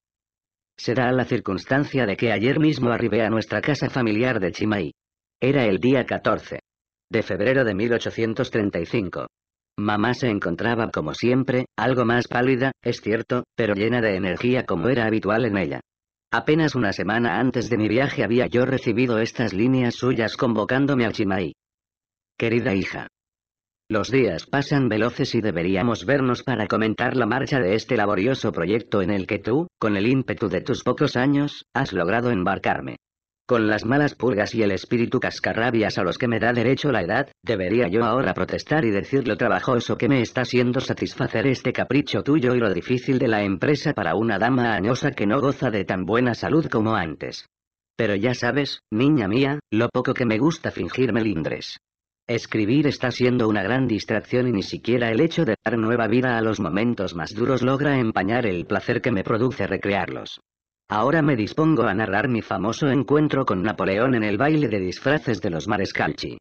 Será la circunstancia de que ayer mismo arribé a nuestra casa familiar de Chimay. Era el día 14 de febrero de 1835. Mamá se encontraba como siempre, algo más pálida, es cierto, pero llena de energía como era habitual en ella. Apenas una semana antes de mi viaje había yo recibido estas líneas suyas convocándome a Chimay. Querida hija. Los días pasan veloces y deberíamos vernos para comentar la marcha de este laborioso proyecto en el que tú, con el ímpetu de tus pocos años, has logrado embarcarme. Con las malas pulgas y el espíritu cascarrabias a los que me da derecho la edad, debería yo ahora protestar y decir lo trabajoso que me está siendo satisfacer este capricho tuyo y lo difícil de la empresa para una dama añosa que no goza de tan buena salud como antes. Pero ya sabes, niña mía, lo poco que me gusta fingir melindres. Escribir está siendo una gran distracción y ni siquiera el hecho de dar nueva vida a los momentos más duros logra empañar el placer que me produce recrearlos. Ahora me dispongo a narrar mi famoso encuentro con Napoleón en el baile de disfraces de los Marescalchi.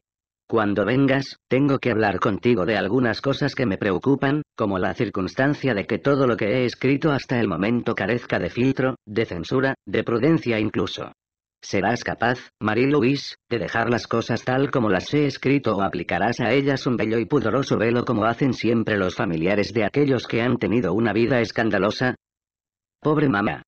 Cuando vengas, tengo que hablar contigo de algunas cosas que me preocupan, como la circunstancia de que todo lo que he escrito hasta el momento carezca de filtro, de censura, de prudencia incluso. ¿Serás capaz, Marie-Louise, de dejar las cosas tal como las he escrito o aplicarás a ellas un bello y pudoroso velo como hacen siempre los familiares de aquellos que han tenido una vida escandalosa? Pobre mamá.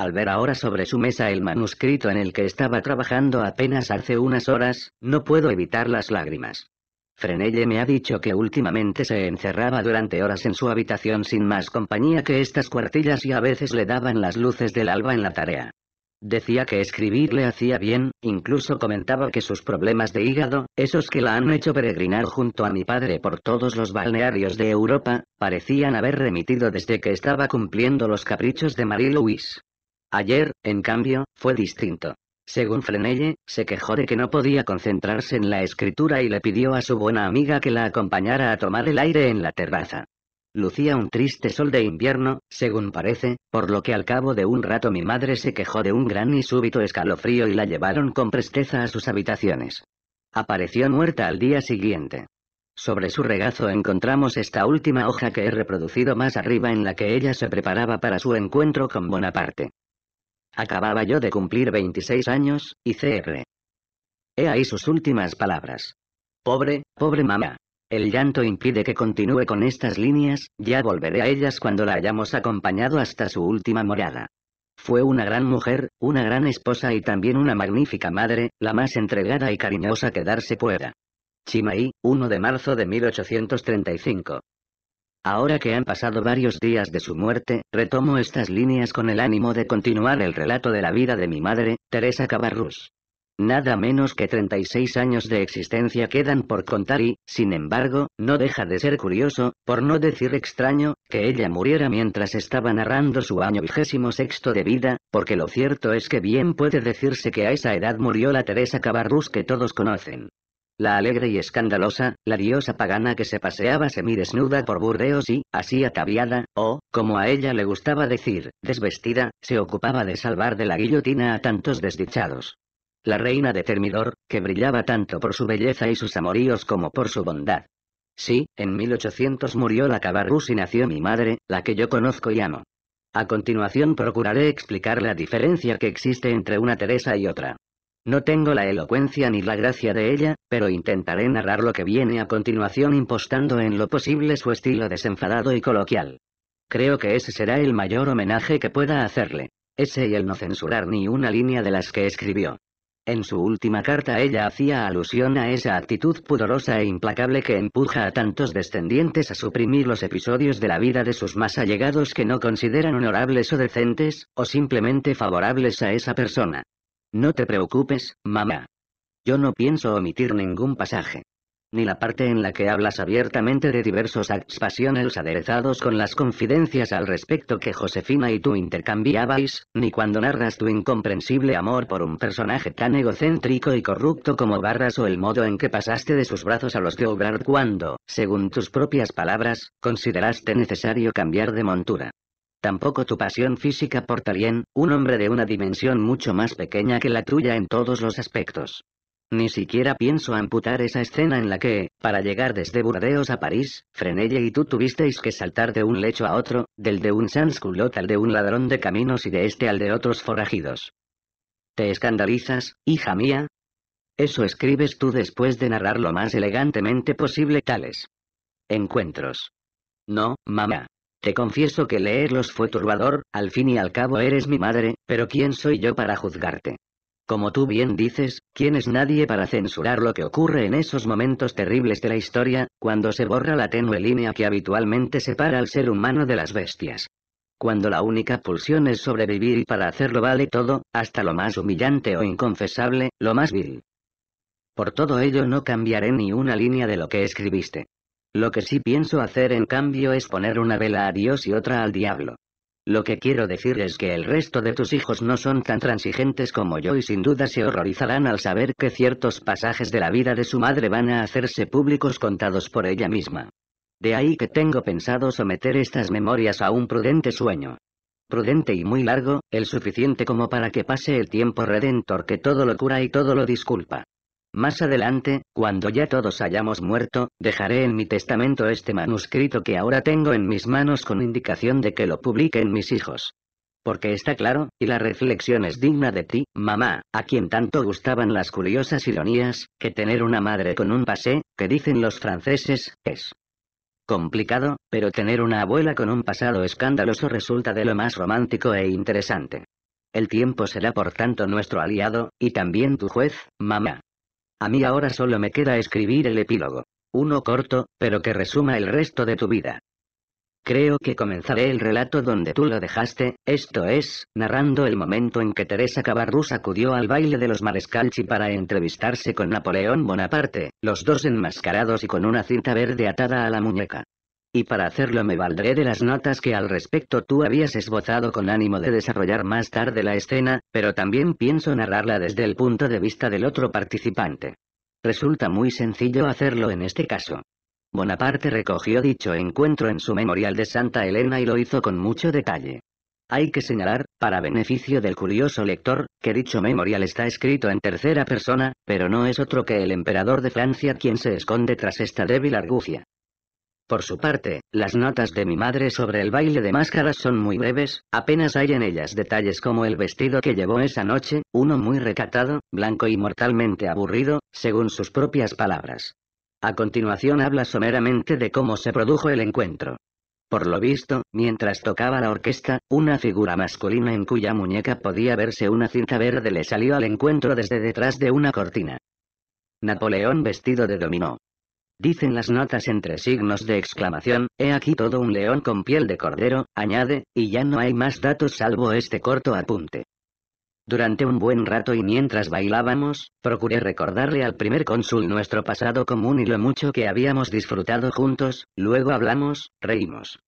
Al ver ahora sobre su mesa el manuscrito en el que estaba trabajando apenas hace unas horas, no puedo evitar las lágrimas. Frenelle me ha dicho que últimamente se encerraba durante horas en su habitación sin más compañía que estas cuartillas y a veces le daban las luces del alba en la tarea. Decía que escribir le hacía bien, incluso comentaba que sus problemas de hígado, esos que la han hecho peregrinar junto a mi padre por todos los balnearios de Europa, parecían haber remitido desde que estaba cumpliendo los caprichos de Marie-Louise. Ayer, en cambio, fue distinto. Según Frenelle, se quejó de que no podía concentrarse en la escritura y le pidió a su buena amiga que la acompañara a tomar el aire en la terraza. Lucía un triste sol de invierno, según parece, por lo que al cabo de un rato mi madre se quejó de un gran y súbito escalofrío y la llevaron con presteza a sus habitaciones. Apareció muerta al día siguiente. Sobre su regazo encontramos esta última hoja que he reproducido más arriba en la que ella se preparaba para su encuentro con Bonaparte. Acababa yo de cumplir 26 años, y CR. He ahí sus últimas palabras. Pobre, pobre mamá. El llanto impide que continúe con estas líneas, ya volveré a ellas cuando la hayamos acompañado hasta su última morada. Fue una gran mujer, una gran esposa y también una magnífica madre, la más entregada y cariñosa que darse pueda. Chimaí, 1 de marzo de 1835. Ahora que han pasado varios días de su muerte, retomo estas líneas con el ánimo de continuar el relato de la vida de mi madre, Teresa Cabarrús. Nada menos que 36 años de existencia quedan por contar y, sin embargo, no deja de ser curioso, por no decir extraño, que ella muriera mientras estaba narrando su año vigésimo sexto de vida, porque lo cierto es que bien puede decirse que a esa edad murió la Teresa Cabarrús que todos conocen la alegre y escandalosa, la diosa pagana que se paseaba semidesnuda por Burdeos y, así ataviada, o, como a ella le gustaba decir, desvestida, se ocupaba de salvar de la guillotina a tantos desdichados. La reina de Termidor, que brillaba tanto por su belleza y sus amoríos como por su bondad. Sí, en 1800 murió la Cabarrus y nació mi madre, la que yo conozco y amo. A continuación procuraré explicar la diferencia que existe entre una Teresa y otra. No tengo la elocuencia ni la gracia de ella, pero intentaré narrar lo que viene a continuación impostando en lo posible su estilo desenfadado y coloquial. Creo que ese será el mayor homenaje que pueda hacerle. Ese y el no censurar ni una línea de las que escribió. En su última carta ella hacía alusión a esa actitud pudorosa e implacable que empuja a tantos descendientes a suprimir los episodios de la vida de sus más allegados que no consideran honorables o decentes, o simplemente favorables a esa persona. No te preocupes, mamá. Yo no pienso omitir ningún pasaje. Ni la parte en la que hablas abiertamente de diversos actos pasionales aderezados con las confidencias al respecto que Josefina y tú intercambiabais, ni cuando narras tu incomprensible amor por un personaje tan egocéntrico y corrupto como Barras o el modo en que pasaste de sus brazos a los de Obrar cuando, según tus propias palabras, consideraste necesario cambiar de montura. Tampoco tu pasión física por Talien, un hombre de una dimensión mucho más pequeña que la tuya en todos los aspectos. Ni siquiera pienso amputar esa escena en la que, para llegar desde Burdeos a París, Frenelle y tú tuvisteis que saltar de un lecho a otro, del de un sansculot al de un ladrón de caminos y de este al de otros forajidos. ¿Te escandalizas, hija mía? Eso escribes tú después de narrar lo más elegantemente posible tales encuentros. No, mamá. Te confieso que leerlos fue turbador, al fin y al cabo eres mi madre, pero ¿quién soy yo para juzgarte? Como tú bien dices, ¿quién es nadie para censurar lo que ocurre en esos momentos terribles de la historia, cuando se borra la tenue línea que habitualmente separa al ser humano de las bestias? Cuando la única pulsión es sobrevivir y para hacerlo vale todo, hasta lo más humillante o inconfesable, lo más vil. Por todo ello no cambiaré ni una línea de lo que escribiste. Lo que sí pienso hacer en cambio es poner una vela a Dios y otra al diablo. Lo que quiero decir es que el resto de tus hijos no son tan transigentes como yo y sin duda se horrorizarán al saber que ciertos pasajes de la vida de su madre van a hacerse públicos contados por ella misma. De ahí que tengo pensado someter estas memorias a un prudente sueño. Prudente y muy largo, el suficiente como para que pase el tiempo redentor que todo lo cura y todo lo disculpa. Más adelante, cuando ya todos hayamos muerto, dejaré en mi testamento este manuscrito que ahora tengo en mis manos con indicación de que lo publiquen mis hijos. Porque está claro, y la reflexión es digna de ti, mamá, a quien tanto gustaban las curiosas ironías, que tener una madre con un pasé, que dicen los franceses, es complicado, pero tener una abuela con un pasado escandaloso resulta de lo más romántico e interesante. El tiempo será por tanto nuestro aliado, y también tu juez, mamá. A mí ahora solo me queda escribir el epílogo. Uno corto, pero que resuma el resto de tu vida. Creo que comenzaré el relato donde tú lo dejaste, esto es, narrando el momento en que Teresa Cabarrús acudió al baile de los Marescalchi para entrevistarse con Napoleón Bonaparte, los dos enmascarados y con una cinta verde atada a la muñeca y para hacerlo me valdré de las notas que al respecto tú habías esbozado con ánimo de desarrollar más tarde la escena, pero también pienso narrarla desde el punto de vista del otro participante. Resulta muy sencillo hacerlo en este caso. Bonaparte recogió dicho encuentro en su memorial de Santa Elena y lo hizo con mucho detalle. Hay que señalar, para beneficio del curioso lector, que dicho memorial está escrito en tercera persona, pero no es otro que el emperador de Francia quien se esconde tras esta débil argucia. Por su parte, las notas de mi madre sobre el baile de máscaras son muy breves, apenas hay en ellas detalles como el vestido que llevó esa noche, uno muy recatado, blanco y mortalmente aburrido, según sus propias palabras. A continuación habla someramente de cómo se produjo el encuentro. Por lo visto, mientras tocaba la orquesta, una figura masculina en cuya muñeca podía verse una cinta verde le salió al encuentro desde detrás de una cortina. Napoleón vestido de dominó, dicen las notas entre signos de exclamación, he aquí todo un león con piel de cordero, añade, y ya no hay más datos salvo este corto apunte. Durante un buen rato y mientras bailábamos, procuré recordarle al primer cónsul nuestro pasado común y lo mucho que habíamos disfrutado juntos, luego hablamos, reímos.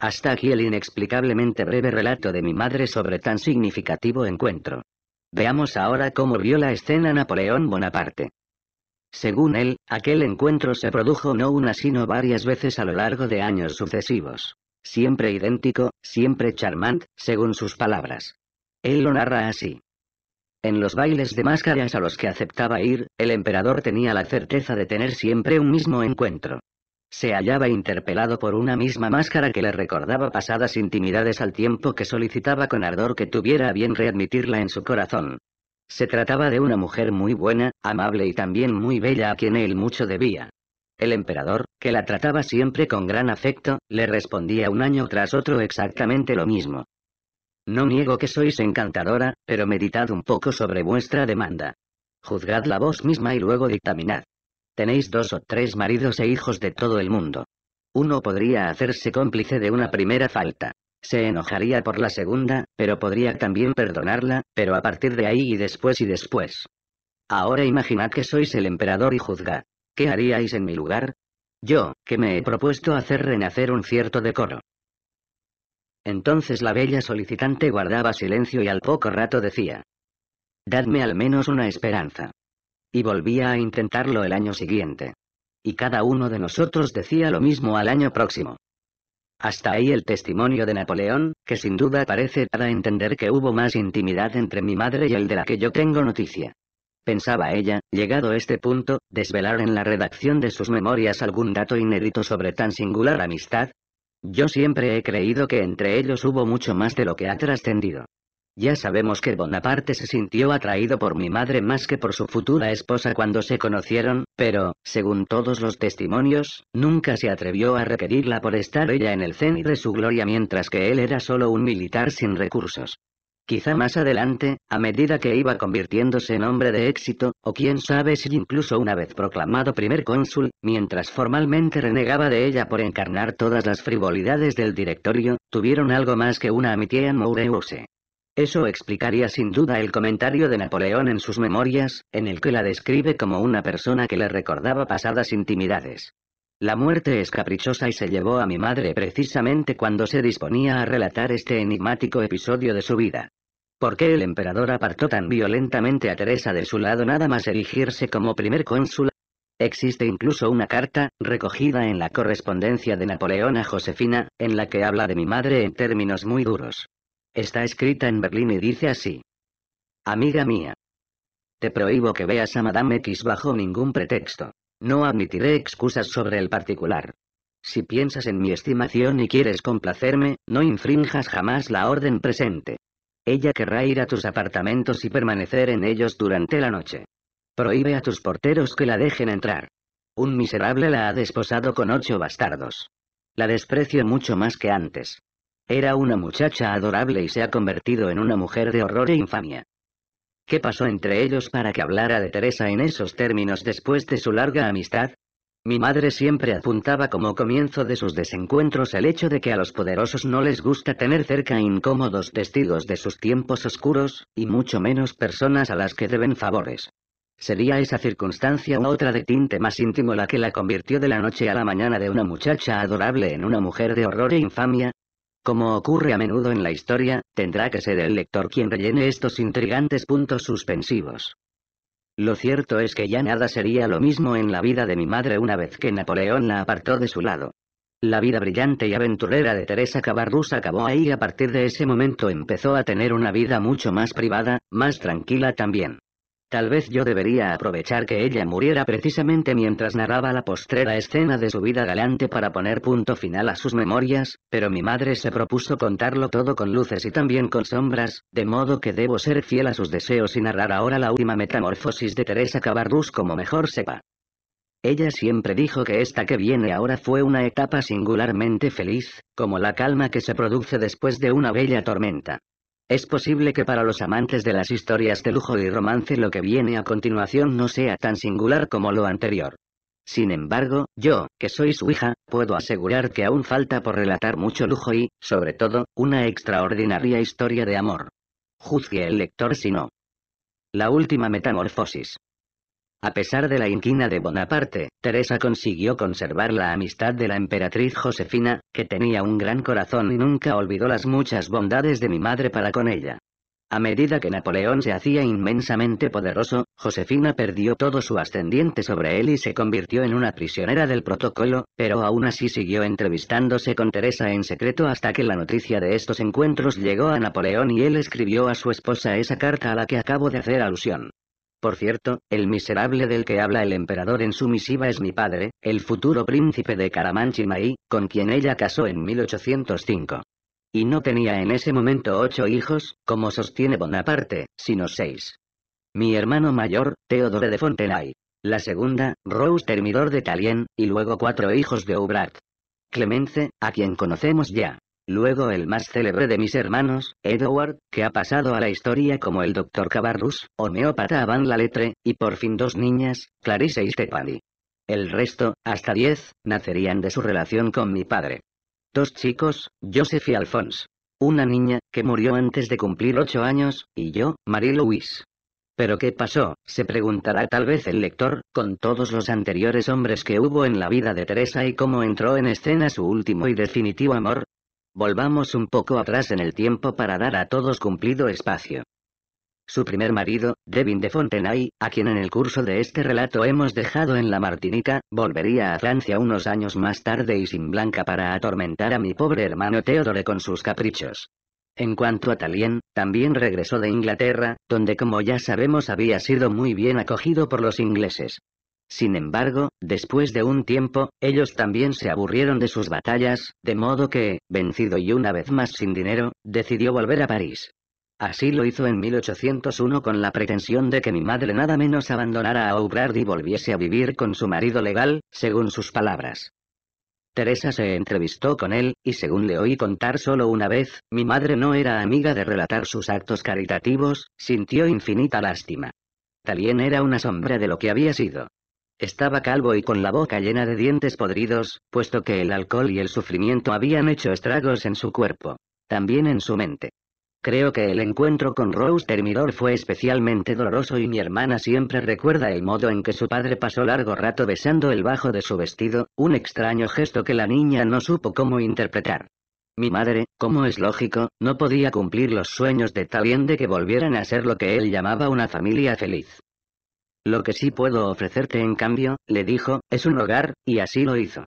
Hasta aquí el inexplicablemente breve relato de mi madre sobre tan significativo encuentro. Veamos ahora cómo vio la escena Napoleón Bonaparte. Según él, aquel encuentro se produjo no una sino varias veces a lo largo de años sucesivos. Siempre idéntico, siempre charmant, según sus palabras. Él lo narra así. En los bailes de máscaras a los que aceptaba ir, el emperador tenía la certeza de tener siempre un mismo encuentro. Se hallaba interpelado por una misma máscara que le recordaba pasadas intimidades al tiempo que solicitaba con ardor que tuviera bien readmitirla en su corazón. Se trataba de una mujer muy buena, amable y también muy bella a quien él mucho debía. El emperador, que la trataba siempre con gran afecto, le respondía un año tras otro exactamente lo mismo. No niego que sois encantadora, pero meditad un poco sobre vuestra demanda. Juzgadla vos misma y luego dictaminad. Tenéis dos o tres maridos e hijos de todo el mundo. Uno podría hacerse cómplice de una primera falta. Se enojaría por la segunda, pero podría también perdonarla, pero a partir de ahí y después y después. Ahora imaginad que sois el emperador y juzga. ¿Qué haríais en mi lugar? Yo, que me he propuesto hacer renacer un cierto decoro. Entonces la bella solicitante guardaba silencio y al poco rato decía. Dadme al menos una esperanza. Y volvía a intentarlo el año siguiente. Y cada uno de nosotros decía lo mismo al año próximo. Hasta ahí el testimonio de Napoleón, que sin duda parece dar a entender que hubo más intimidad entre mi madre y el de la que yo tengo noticia. Pensaba ella, llegado este punto, desvelar en la redacción de sus memorias algún dato inédito sobre tan singular amistad. Yo siempre he creído que entre ellos hubo mucho más de lo que ha trascendido. Ya sabemos que Bonaparte se sintió atraído por mi madre más que por su futura esposa cuando se conocieron, pero, según todos los testimonios, nunca se atrevió a requerirla por estar ella en el cenit de su gloria mientras que él era solo un militar sin recursos. Quizá más adelante, a medida que iba convirtiéndose en hombre de éxito, o quién sabe si incluso una vez proclamado primer cónsul, mientras formalmente renegaba de ella por encarnar todas las frivolidades del directorio, tuvieron algo más que una amitié Moureuse. Eso explicaría sin duda el comentario de Napoleón en sus memorias, en el que la describe como una persona que le recordaba pasadas intimidades. La muerte es caprichosa y se llevó a mi madre precisamente cuando se disponía a relatar este enigmático episodio de su vida. ¿Por qué el emperador apartó tan violentamente a Teresa de su lado nada más erigirse como primer cónsul? Existe incluso una carta, recogida en la correspondencia de Napoleón a Josefina, en la que habla de mi madre en términos muy duros. Está escrita en Berlín y dice así. Amiga mía. Te prohíbo que veas a Madame X bajo ningún pretexto. No admitiré excusas sobre el particular. Si piensas en mi estimación y quieres complacerme, no infrinjas jamás la orden presente. Ella querrá ir a tus apartamentos y permanecer en ellos durante la noche. Prohíbe a tus porteros que la dejen entrar. Un miserable la ha desposado con ocho bastardos. La desprecio mucho más que antes. Era una muchacha adorable y se ha convertido en una mujer de horror e infamia. ¿Qué pasó entre ellos para que hablara de Teresa en esos términos después de su larga amistad? Mi madre siempre apuntaba como comienzo de sus desencuentros el hecho de que a los poderosos no les gusta tener cerca incómodos testigos de sus tiempos oscuros, y mucho menos personas a las que deben favores. Sería esa circunstancia u otra de tinte más íntimo la que la convirtió de la noche a la mañana de una muchacha adorable en una mujer de horror e infamia, como ocurre a menudo en la historia, tendrá que ser el lector quien rellene estos intrigantes puntos suspensivos. Lo cierto es que ya nada sería lo mismo en la vida de mi madre una vez que Napoleón la apartó de su lado. La vida brillante y aventurera de Teresa Cabarrus acabó ahí y a partir de ese momento empezó a tener una vida mucho más privada, más tranquila también. Tal vez yo debería aprovechar que ella muriera precisamente mientras narraba la postrera escena de su vida galante para poner punto final a sus memorias, pero mi madre se propuso contarlo todo con luces y también con sombras, de modo que debo ser fiel a sus deseos y narrar ahora la última metamorfosis de Teresa Cabarrús como mejor sepa. Ella siempre dijo que esta que viene ahora fue una etapa singularmente feliz, como la calma que se produce después de una bella tormenta. Es posible que para los amantes de las historias de lujo y romance lo que viene a continuación no sea tan singular como lo anterior. Sin embargo, yo, que soy su hija, puedo asegurar que aún falta por relatar mucho lujo y, sobre todo, una extraordinaria historia de amor. Juzgue el lector si no. La última metamorfosis. A pesar de la inquina de Bonaparte, Teresa consiguió conservar la amistad de la emperatriz Josefina, que tenía un gran corazón y nunca olvidó las muchas bondades de mi madre para con ella. A medida que Napoleón se hacía inmensamente poderoso, Josefina perdió todo su ascendiente sobre él y se convirtió en una prisionera del protocolo, pero aún así siguió entrevistándose con Teresa en secreto hasta que la noticia de estos encuentros llegó a Napoleón y él escribió a su esposa esa carta a la que acabo de hacer alusión. Por cierto, el miserable del que habla el emperador en su misiva es mi padre, el futuro príncipe de Karamanchimai, con quien ella casó en 1805. Y no tenía en ese momento ocho hijos, como sostiene Bonaparte, sino seis. Mi hermano mayor, Teodore de Fontenay. La segunda, Rose Termidor de Talien, y luego cuatro hijos de Ubrat. Clemence, a quien conocemos ya. Luego el más célebre de mis hermanos, Edward, que ha pasado a la historia como el Dr. Cabarrus, homeópata Van la Letre, y por fin dos niñas, Clarice y Stephanie. El resto, hasta diez, nacerían de su relación con mi padre. Dos chicos, Joseph y Alphonse. Una niña, que murió antes de cumplir ocho años, y yo, Marie-Louise. ¿Pero qué pasó? Se preguntará tal vez el lector, con todos los anteriores hombres que hubo en la vida de Teresa y cómo entró en escena su último y definitivo amor, Volvamos un poco atrás en el tiempo para dar a todos cumplido espacio. Su primer marido, Devin de Fontenay, a quien en el curso de este relato hemos dejado en la Martinica, volvería a Francia unos años más tarde y sin Blanca para atormentar a mi pobre hermano Teodore con sus caprichos. En cuanto a Talien, también regresó de Inglaterra, donde como ya sabemos había sido muy bien acogido por los ingleses. Sin embargo, después de un tiempo, ellos también se aburrieron de sus batallas, de modo que, vencido y una vez más sin dinero, decidió volver a París. Así lo hizo en 1801 con la pretensión de que mi madre nada menos abandonara a Oubrard y volviese a vivir con su marido legal, según sus palabras. Teresa se entrevistó con él, y según le oí contar solo una vez, mi madre no era amiga de relatar sus actos caritativos, sintió infinita lástima. Talien era una sombra de lo que había sido. Estaba calvo y con la boca llena de dientes podridos, puesto que el alcohol y el sufrimiento habían hecho estragos en su cuerpo. También en su mente. Creo que el encuentro con Rose Termidor fue especialmente doloroso y mi hermana siempre recuerda el modo en que su padre pasó largo rato besando el bajo de su vestido, un extraño gesto que la niña no supo cómo interpretar. Mi madre, como es lógico, no podía cumplir los sueños de Talien de que volvieran a ser lo que él llamaba una familia feliz. Lo que sí puedo ofrecerte en cambio, le dijo, es un hogar, y así lo hizo.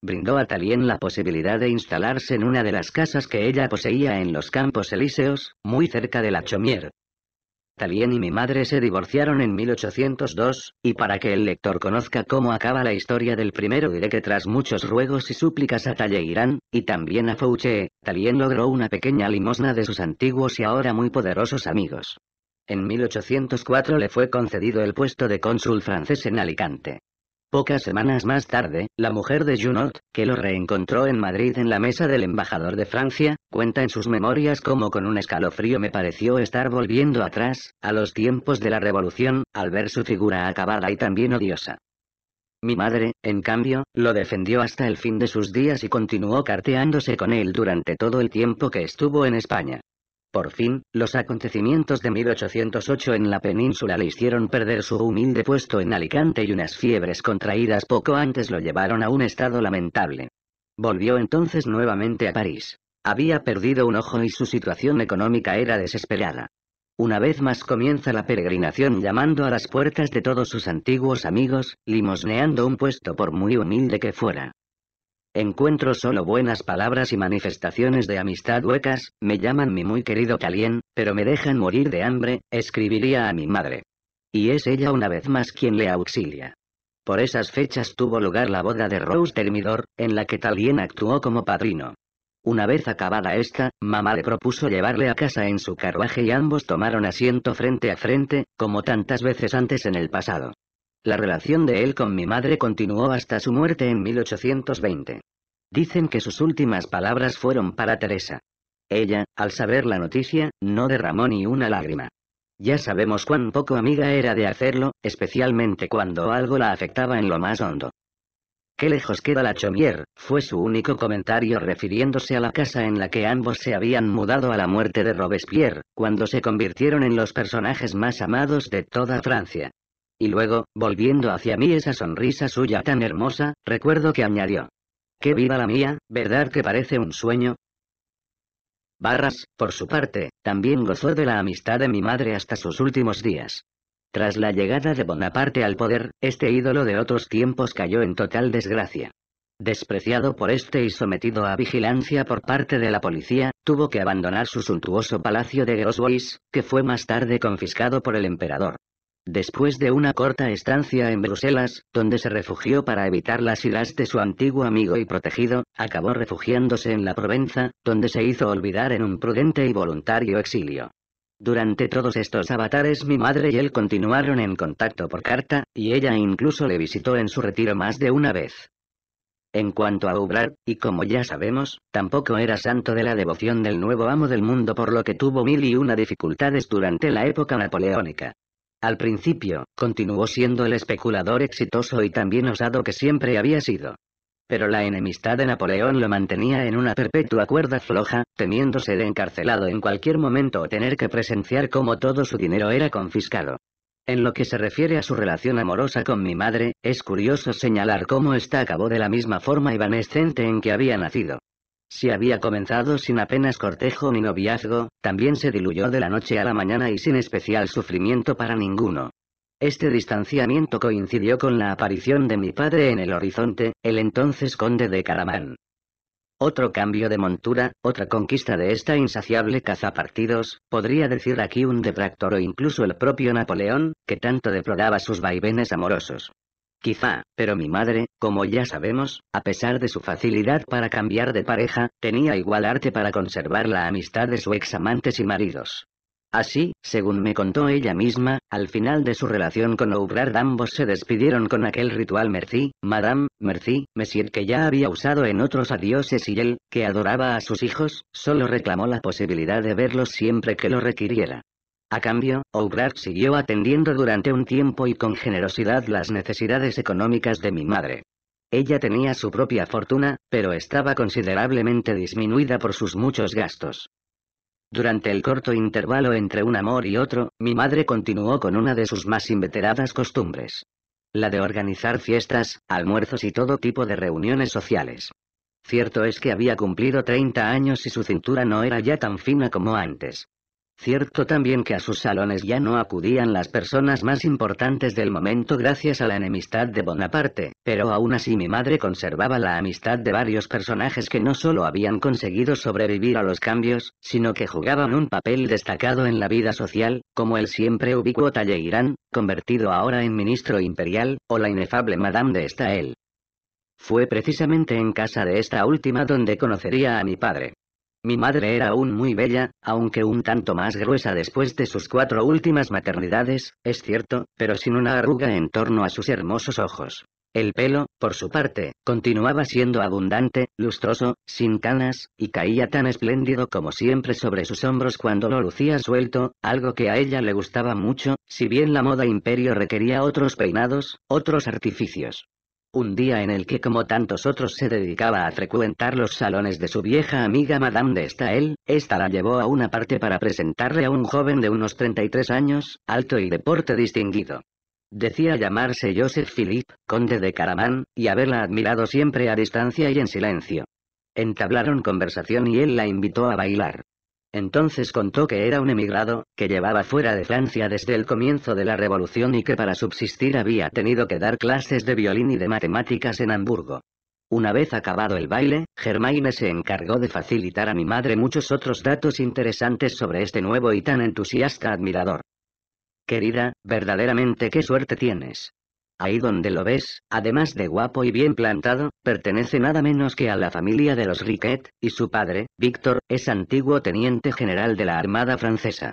Brindó a Talien la posibilidad de instalarse en una de las casas que ella poseía en los Campos Elíseos, muy cerca de la Chomier. Talien y mi madre se divorciaron en 1802, y para que el lector conozca cómo acaba la historia del primero diré que tras muchos ruegos y súplicas a Irán, y también a Fouché, Talien logró una pequeña limosna de sus antiguos y ahora muy poderosos amigos. En 1804 le fue concedido el puesto de cónsul francés en Alicante. Pocas semanas más tarde, la mujer de Junot, que lo reencontró en Madrid en la mesa del embajador de Francia, cuenta en sus memorias cómo con un escalofrío me pareció estar volviendo atrás, a los tiempos de la Revolución, al ver su figura acabada y también odiosa. Mi madre, en cambio, lo defendió hasta el fin de sus días y continuó carteándose con él durante todo el tiempo que estuvo en España. Por fin, los acontecimientos de 1808 en la península le hicieron perder su humilde puesto en Alicante y unas fiebres contraídas poco antes lo llevaron a un estado lamentable. Volvió entonces nuevamente a París. Había perdido un ojo y su situación económica era desesperada. Una vez más comienza la peregrinación llamando a las puertas de todos sus antiguos amigos, limosneando un puesto por muy humilde que fuera. Encuentro solo buenas palabras y manifestaciones de amistad huecas, me llaman mi muy querido Talien, pero me dejan morir de hambre, escribiría a mi madre. Y es ella una vez más quien le auxilia. Por esas fechas tuvo lugar la boda de Rose Termidor, en la que Talien actuó como padrino. Una vez acabada esta, mamá le propuso llevarle a casa en su carruaje y ambos tomaron asiento frente a frente, como tantas veces antes en el pasado. La relación de él con mi madre continuó hasta su muerte en 1820. Dicen que sus últimas palabras fueron para Teresa. Ella, al saber la noticia, no derramó ni una lágrima. Ya sabemos cuán poco amiga era de hacerlo, especialmente cuando algo la afectaba en lo más hondo. Qué lejos queda la Chomier, fue su único comentario refiriéndose a la casa en la que ambos se habían mudado a la muerte de Robespierre, cuando se convirtieron en los personajes más amados de toda Francia. Y luego, volviendo hacia mí esa sonrisa suya tan hermosa, recuerdo que añadió. ¡Qué viva la mía, ¿verdad que parece un sueño? Barras, por su parte, también gozó de la amistad de mi madre hasta sus últimos días. Tras la llegada de Bonaparte al poder, este ídolo de otros tiempos cayó en total desgracia. Despreciado por este y sometido a vigilancia por parte de la policía, tuvo que abandonar su suntuoso palacio de Grosbois, que fue más tarde confiscado por el emperador. Después de una corta estancia en Bruselas, donde se refugió para evitar las iras de su antiguo amigo y protegido, acabó refugiándose en la Provenza, donde se hizo olvidar en un prudente y voluntario exilio. Durante todos estos avatares mi madre y él continuaron en contacto por carta, y ella incluso le visitó en su retiro más de una vez. En cuanto a Ubrar, y como ya sabemos, tampoco era santo de la devoción del nuevo amo del mundo por lo que tuvo mil y una dificultades durante la época napoleónica. Al principio, continuó siendo el especulador exitoso y también osado que siempre había sido. Pero la enemistad de Napoleón lo mantenía en una perpetua cuerda floja, temiéndose de encarcelado en cualquier momento o tener que presenciar cómo todo su dinero era confiscado. En lo que se refiere a su relación amorosa con mi madre, es curioso señalar cómo ésta acabó de la misma forma evanescente en que había nacido. Si había comenzado sin apenas cortejo ni noviazgo, también se diluyó de la noche a la mañana y sin especial sufrimiento para ninguno. Este distanciamiento coincidió con la aparición de mi padre en el horizonte, el entonces conde de Caramán. Otro cambio de montura, otra conquista de esta insaciable cazapartidos, podría decir aquí un detractor o incluso el propio Napoleón, que tanto deploraba sus vaivenes amorosos. Quizá, pero mi madre, como ya sabemos, a pesar de su facilidad para cambiar de pareja, tenía igual arte para conservar la amistad de su amantes y maridos. Así, según me contó ella misma, al final de su relación con O'Brard, ambos se despidieron con aquel ritual Merci, Madame, Merci, Monsieur que ya había usado en otros adioses y él, que adoraba a sus hijos, solo reclamó la posibilidad de verlos siempre que lo requiriera. A cambio, Ougrad siguió atendiendo durante un tiempo y con generosidad las necesidades económicas de mi madre. Ella tenía su propia fortuna, pero estaba considerablemente disminuida por sus muchos gastos. Durante el corto intervalo entre un amor y otro, mi madre continuó con una de sus más inveteradas costumbres. La de organizar fiestas, almuerzos y todo tipo de reuniones sociales. Cierto es que había cumplido 30 años y su cintura no era ya tan fina como antes. Cierto también que a sus salones ya no acudían las personas más importantes del momento gracias a la enemistad de Bonaparte, pero aún así mi madre conservaba la amistad de varios personajes que no solo habían conseguido sobrevivir a los cambios, sino que jugaban un papel destacado en la vida social, como el siempre ubicuo Talleyrand, convertido ahora en ministro imperial, o la inefable Madame de Stael. Fue precisamente en casa de esta última donde conocería a mi padre. Mi madre era aún muy bella, aunque un tanto más gruesa después de sus cuatro últimas maternidades, es cierto, pero sin una arruga en torno a sus hermosos ojos. El pelo, por su parte, continuaba siendo abundante, lustroso, sin canas, y caía tan espléndido como siempre sobre sus hombros cuando lo lucía suelto, algo que a ella le gustaba mucho, si bien la moda imperio requería otros peinados, otros artificios un día en el que como tantos otros se dedicaba a frecuentar los salones de su vieja amiga Madame de Stael, esta la llevó a una parte para presentarle a un joven de unos 33 años, alto y de porte distinguido. Decía llamarse Joseph Philippe, conde de Caramán, y haberla admirado siempre a distancia y en silencio. Entablaron conversación y él la invitó a bailar. Entonces contó que era un emigrado, que llevaba fuera de Francia desde el comienzo de la revolución y que para subsistir había tenido que dar clases de violín y de matemáticas en Hamburgo. Una vez acabado el baile, Germaine se encargó de facilitar a mi madre muchos otros datos interesantes sobre este nuevo y tan entusiasta admirador. Querida, verdaderamente qué suerte tienes ahí donde lo ves, además de guapo y bien plantado, pertenece nada menos que a la familia de los Riquet, y su padre, Víctor, es antiguo teniente general de la Armada Francesa.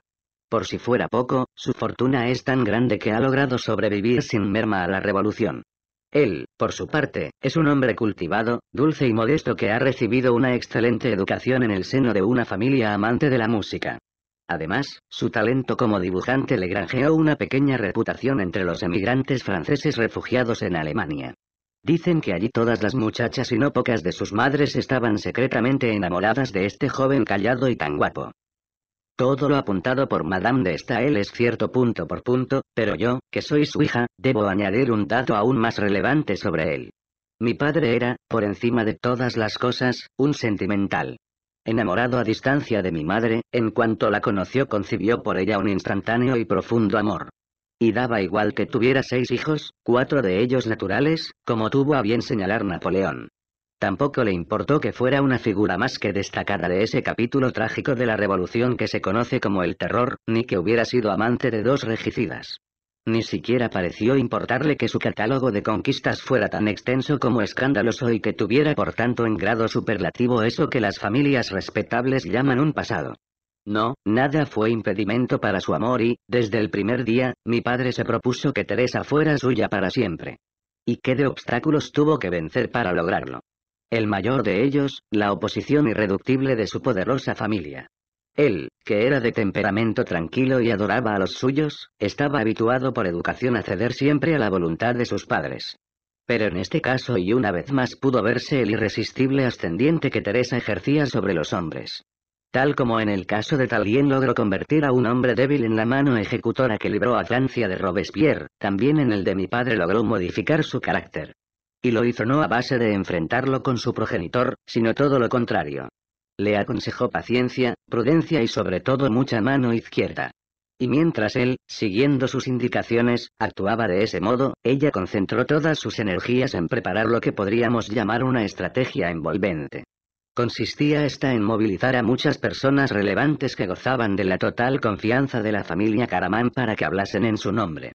Por si fuera poco, su fortuna es tan grande que ha logrado sobrevivir sin merma a la revolución. Él, por su parte, es un hombre cultivado, dulce y modesto que ha recibido una excelente educación en el seno de una familia amante de la música. Además, su talento como dibujante le granjeó una pequeña reputación entre los emigrantes franceses refugiados en Alemania. Dicen que allí todas las muchachas y no pocas de sus madres estaban secretamente enamoradas de este joven callado y tan guapo. Todo lo apuntado por Madame de Stael es cierto punto por punto, pero yo, que soy su hija, debo añadir un dato aún más relevante sobre él. Mi padre era, por encima de todas las cosas, un sentimental enamorado a distancia de mi madre, en cuanto la conoció concibió por ella un instantáneo y profundo amor. Y daba igual que tuviera seis hijos, cuatro de ellos naturales, como tuvo a bien señalar Napoleón. Tampoco le importó que fuera una figura más que destacada de ese capítulo trágico de la revolución que se conoce como el terror, ni que hubiera sido amante de dos regicidas. Ni siquiera pareció importarle que su catálogo de conquistas fuera tan extenso como escandaloso y que tuviera por tanto en grado superlativo eso que las familias respetables llaman un pasado. No, nada fue impedimento para su amor y, desde el primer día, mi padre se propuso que Teresa fuera suya para siempre. ¿Y qué de obstáculos tuvo que vencer para lograrlo? El mayor de ellos, la oposición irreductible de su poderosa familia. Él, que era de temperamento tranquilo y adoraba a los suyos, estaba habituado por educación a ceder siempre a la voluntad de sus padres. Pero en este caso y una vez más pudo verse el irresistible ascendiente que Teresa ejercía sobre los hombres. Tal como en el caso de Talien logró convertir a un hombre débil en la mano ejecutora que libró a Francia de Robespierre, también en el de mi padre logró modificar su carácter. Y lo hizo no a base de enfrentarlo con su progenitor, sino todo lo contrario, le aconsejó paciencia, prudencia y sobre todo mucha mano izquierda. Y mientras él, siguiendo sus indicaciones, actuaba de ese modo, ella concentró todas sus energías en preparar lo que podríamos llamar una estrategia envolvente. Consistía esta en movilizar a muchas personas relevantes que gozaban de la total confianza de la familia Caramán para que hablasen en su nombre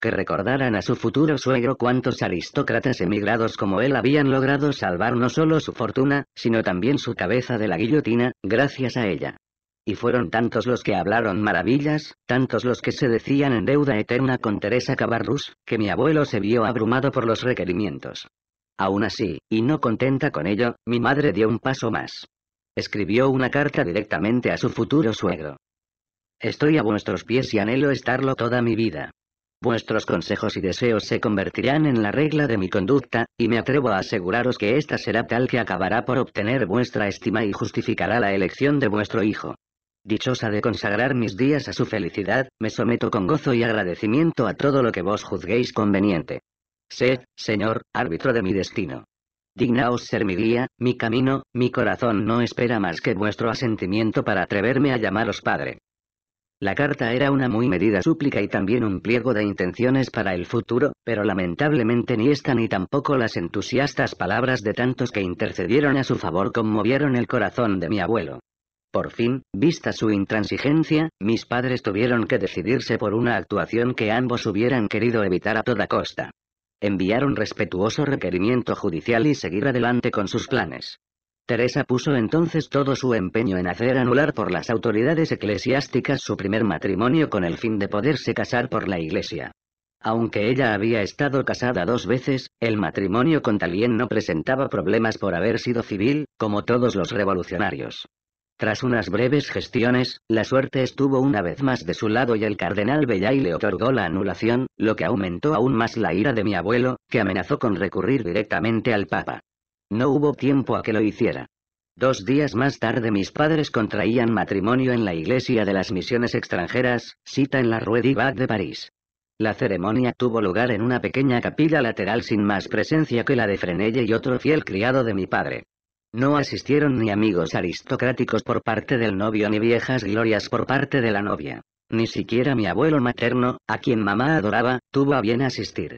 que recordaran a su futuro suegro cuántos aristócratas emigrados como él habían logrado salvar no solo su fortuna, sino también su cabeza de la guillotina, gracias a ella. Y fueron tantos los que hablaron maravillas, tantos los que se decían en deuda eterna con Teresa Cabarrús, que mi abuelo se vio abrumado por los requerimientos. Aún así, y no contenta con ello, mi madre dio un paso más. Escribió una carta directamente a su futuro suegro. Estoy a vuestros pies y anhelo estarlo toda mi vida. Vuestros consejos y deseos se convertirán en la regla de mi conducta, y me atrevo a aseguraros que esta será tal que acabará por obtener vuestra estima y justificará la elección de vuestro hijo. Dichosa de consagrar mis días a su felicidad, me someto con gozo y agradecimiento a todo lo que vos juzguéis conveniente. Sed, Señor, árbitro de mi destino. Dignaos ser mi guía, mi camino, mi corazón no espera más que vuestro asentimiento para atreverme a llamaros Padre. La carta era una muy medida súplica y también un pliego de intenciones para el futuro, pero lamentablemente ni esta ni tampoco las entusiastas palabras de tantos que intercedieron a su favor conmovieron el corazón de mi abuelo. Por fin, vista su intransigencia, mis padres tuvieron que decidirse por una actuación que ambos hubieran querido evitar a toda costa. Enviaron respetuoso requerimiento judicial y seguir adelante con sus planes. Teresa puso entonces todo su empeño en hacer anular por las autoridades eclesiásticas su primer matrimonio con el fin de poderse casar por la Iglesia. Aunque ella había estado casada dos veces, el matrimonio con Talien no presentaba problemas por haber sido civil, como todos los revolucionarios. Tras unas breves gestiones, la suerte estuvo una vez más de su lado y el cardenal Bellay le otorgó la anulación, lo que aumentó aún más la ira de mi abuelo, que amenazó con recurrir directamente al Papa. No hubo tiempo a que lo hiciera. Dos días más tarde mis padres contraían matrimonio en la iglesia de las misiones extranjeras, cita en la Rue d'Ivat de París. La ceremonia tuvo lugar en una pequeña capilla lateral sin más presencia que la de Frenelle y otro fiel criado de mi padre. No asistieron ni amigos aristocráticos por parte del novio ni viejas glorias por parte de la novia. Ni siquiera mi abuelo materno, a quien mamá adoraba, tuvo a bien asistir.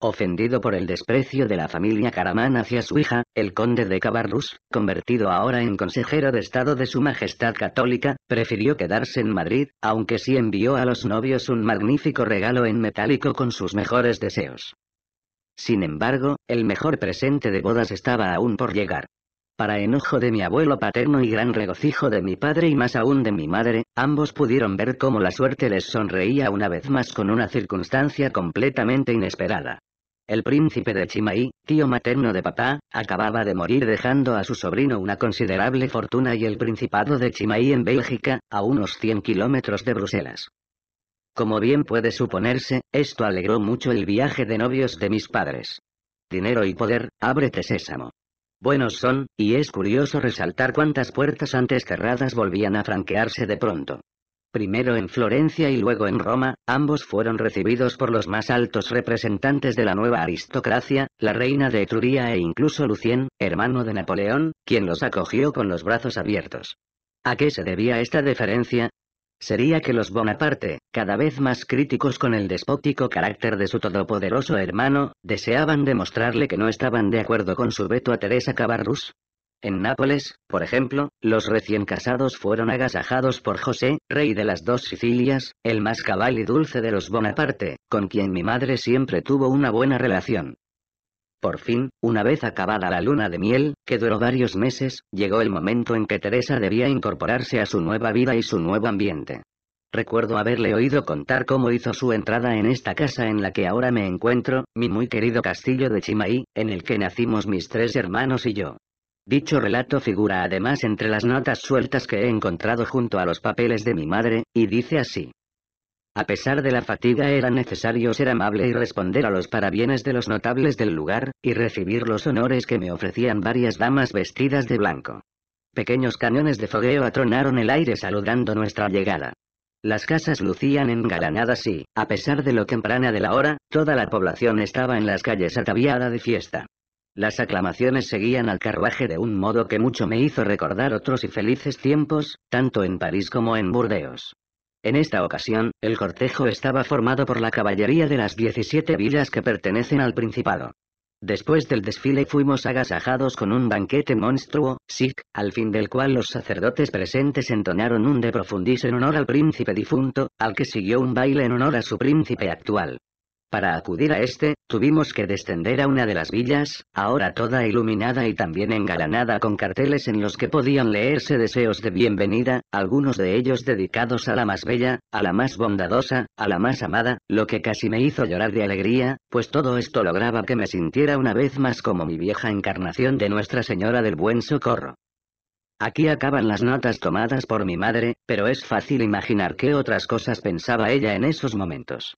Ofendido por el desprecio de la familia Caramán hacia su hija, el conde de Cabarrús, convertido ahora en consejero de Estado de su Majestad Católica, prefirió quedarse en Madrid, aunque sí envió a los novios un magnífico regalo en metálico con sus mejores deseos. Sin embargo, el mejor presente de bodas estaba aún por llegar. Para enojo de mi abuelo paterno y gran regocijo de mi padre y más aún de mi madre, ambos pudieron ver cómo la suerte les sonreía una vez más con una circunstancia completamente inesperada. El príncipe de Chimaí, tío materno de papá, acababa de morir dejando a su sobrino una considerable fortuna y el principado de Chimaí en Bélgica, a unos 100 kilómetros de Bruselas. Como bien puede suponerse, esto alegró mucho el viaje de novios de mis padres. Dinero y poder, ábrete sésamo buenos son, y es curioso resaltar cuántas puertas antes cerradas volvían a franquearse de pronto. Primero en Florencia y luego en Roma, ambos fueron recibidos por los más altos representantes de la nueva aristocracia, la reina de Etruria e incluso Lucien, hermano de Napoleón, quien los acogió con los brazos abiertos. ¿A qué se debía esta deferencia? sería que los Bonaparte, cada vez más críticos con el despótico carácter de su todopoderoso hermano, deseaban demostrarle que no estaban de acuerdo con su veto a Teresa Cabarrus. En Nápoles, por ejemplo, los recién casados fueron agasajados por José, rey de las dos Sicilias, el más cabal y dulce de los Bonaparte, con quien mi madre siempre tuvo una buena relación. Por fin, una vez acabada la luna de miel, que duró varios meses, llegó el momento en que Teresa debía incorporarse a su nueva vida y su nuevo ambiente. Recuerdo haberle oído contar cómo hizo su entrada en esta casa en la que ahora me encuentro, mi muy querido castillo de Chimaí, en el que nacimos mis tres hermanos y yo. Dicho relato figura además entre las notas sueltas que he encontrado junto a los papeles de mi madre, y dice así. A pesar de la fatiga era necesario ser amable y responder a los parabienes de los notables del lugar, y recibir los honores que me ofrecían varias damas vestidas de blanco. Pequeños cañones de fogueo atronaron el aire saludando nuestra llegada. Las casas lucían engalanadas y, a pesar de lo temprana de la hora, toda la población estaba en las calles ataviada de fiesta. Las aclamaciones seguían al carruaje de un modo que mucho me hizo recordar otros y felices tiempos, tanto en París como en Burdeos. En esta ocasión, el cortejo estaba formado por la caballería de las 17 villas que pertenecen al Principado. Después del desfile fuimos agasajados con un banquete monstruo, sic, al fin del cual los sacerdotes presentes entonaron un de profundis en honor al príncipe difunto, al que siguió un baile en honor a su príncipe actual. Para acudir a este, tuvimos que descender a una de las villas, ahora toda iluminada y también engalanada con carteles en los que podían leerse deseos de bienvenida, algunos de ellos dedicados a la más bella, a la más bondadosa, a la más amada, lo que casi me hizo llorar de alegría, pues todo esto lograba que me sintiera una vez más como mi vieja encarnación de Nuestra Señora del Buen Socorro. Aquí acaban las notas tomadas por mi madre, pero es fácil imaginar qué otras cosas pensaba ella en esos momentos.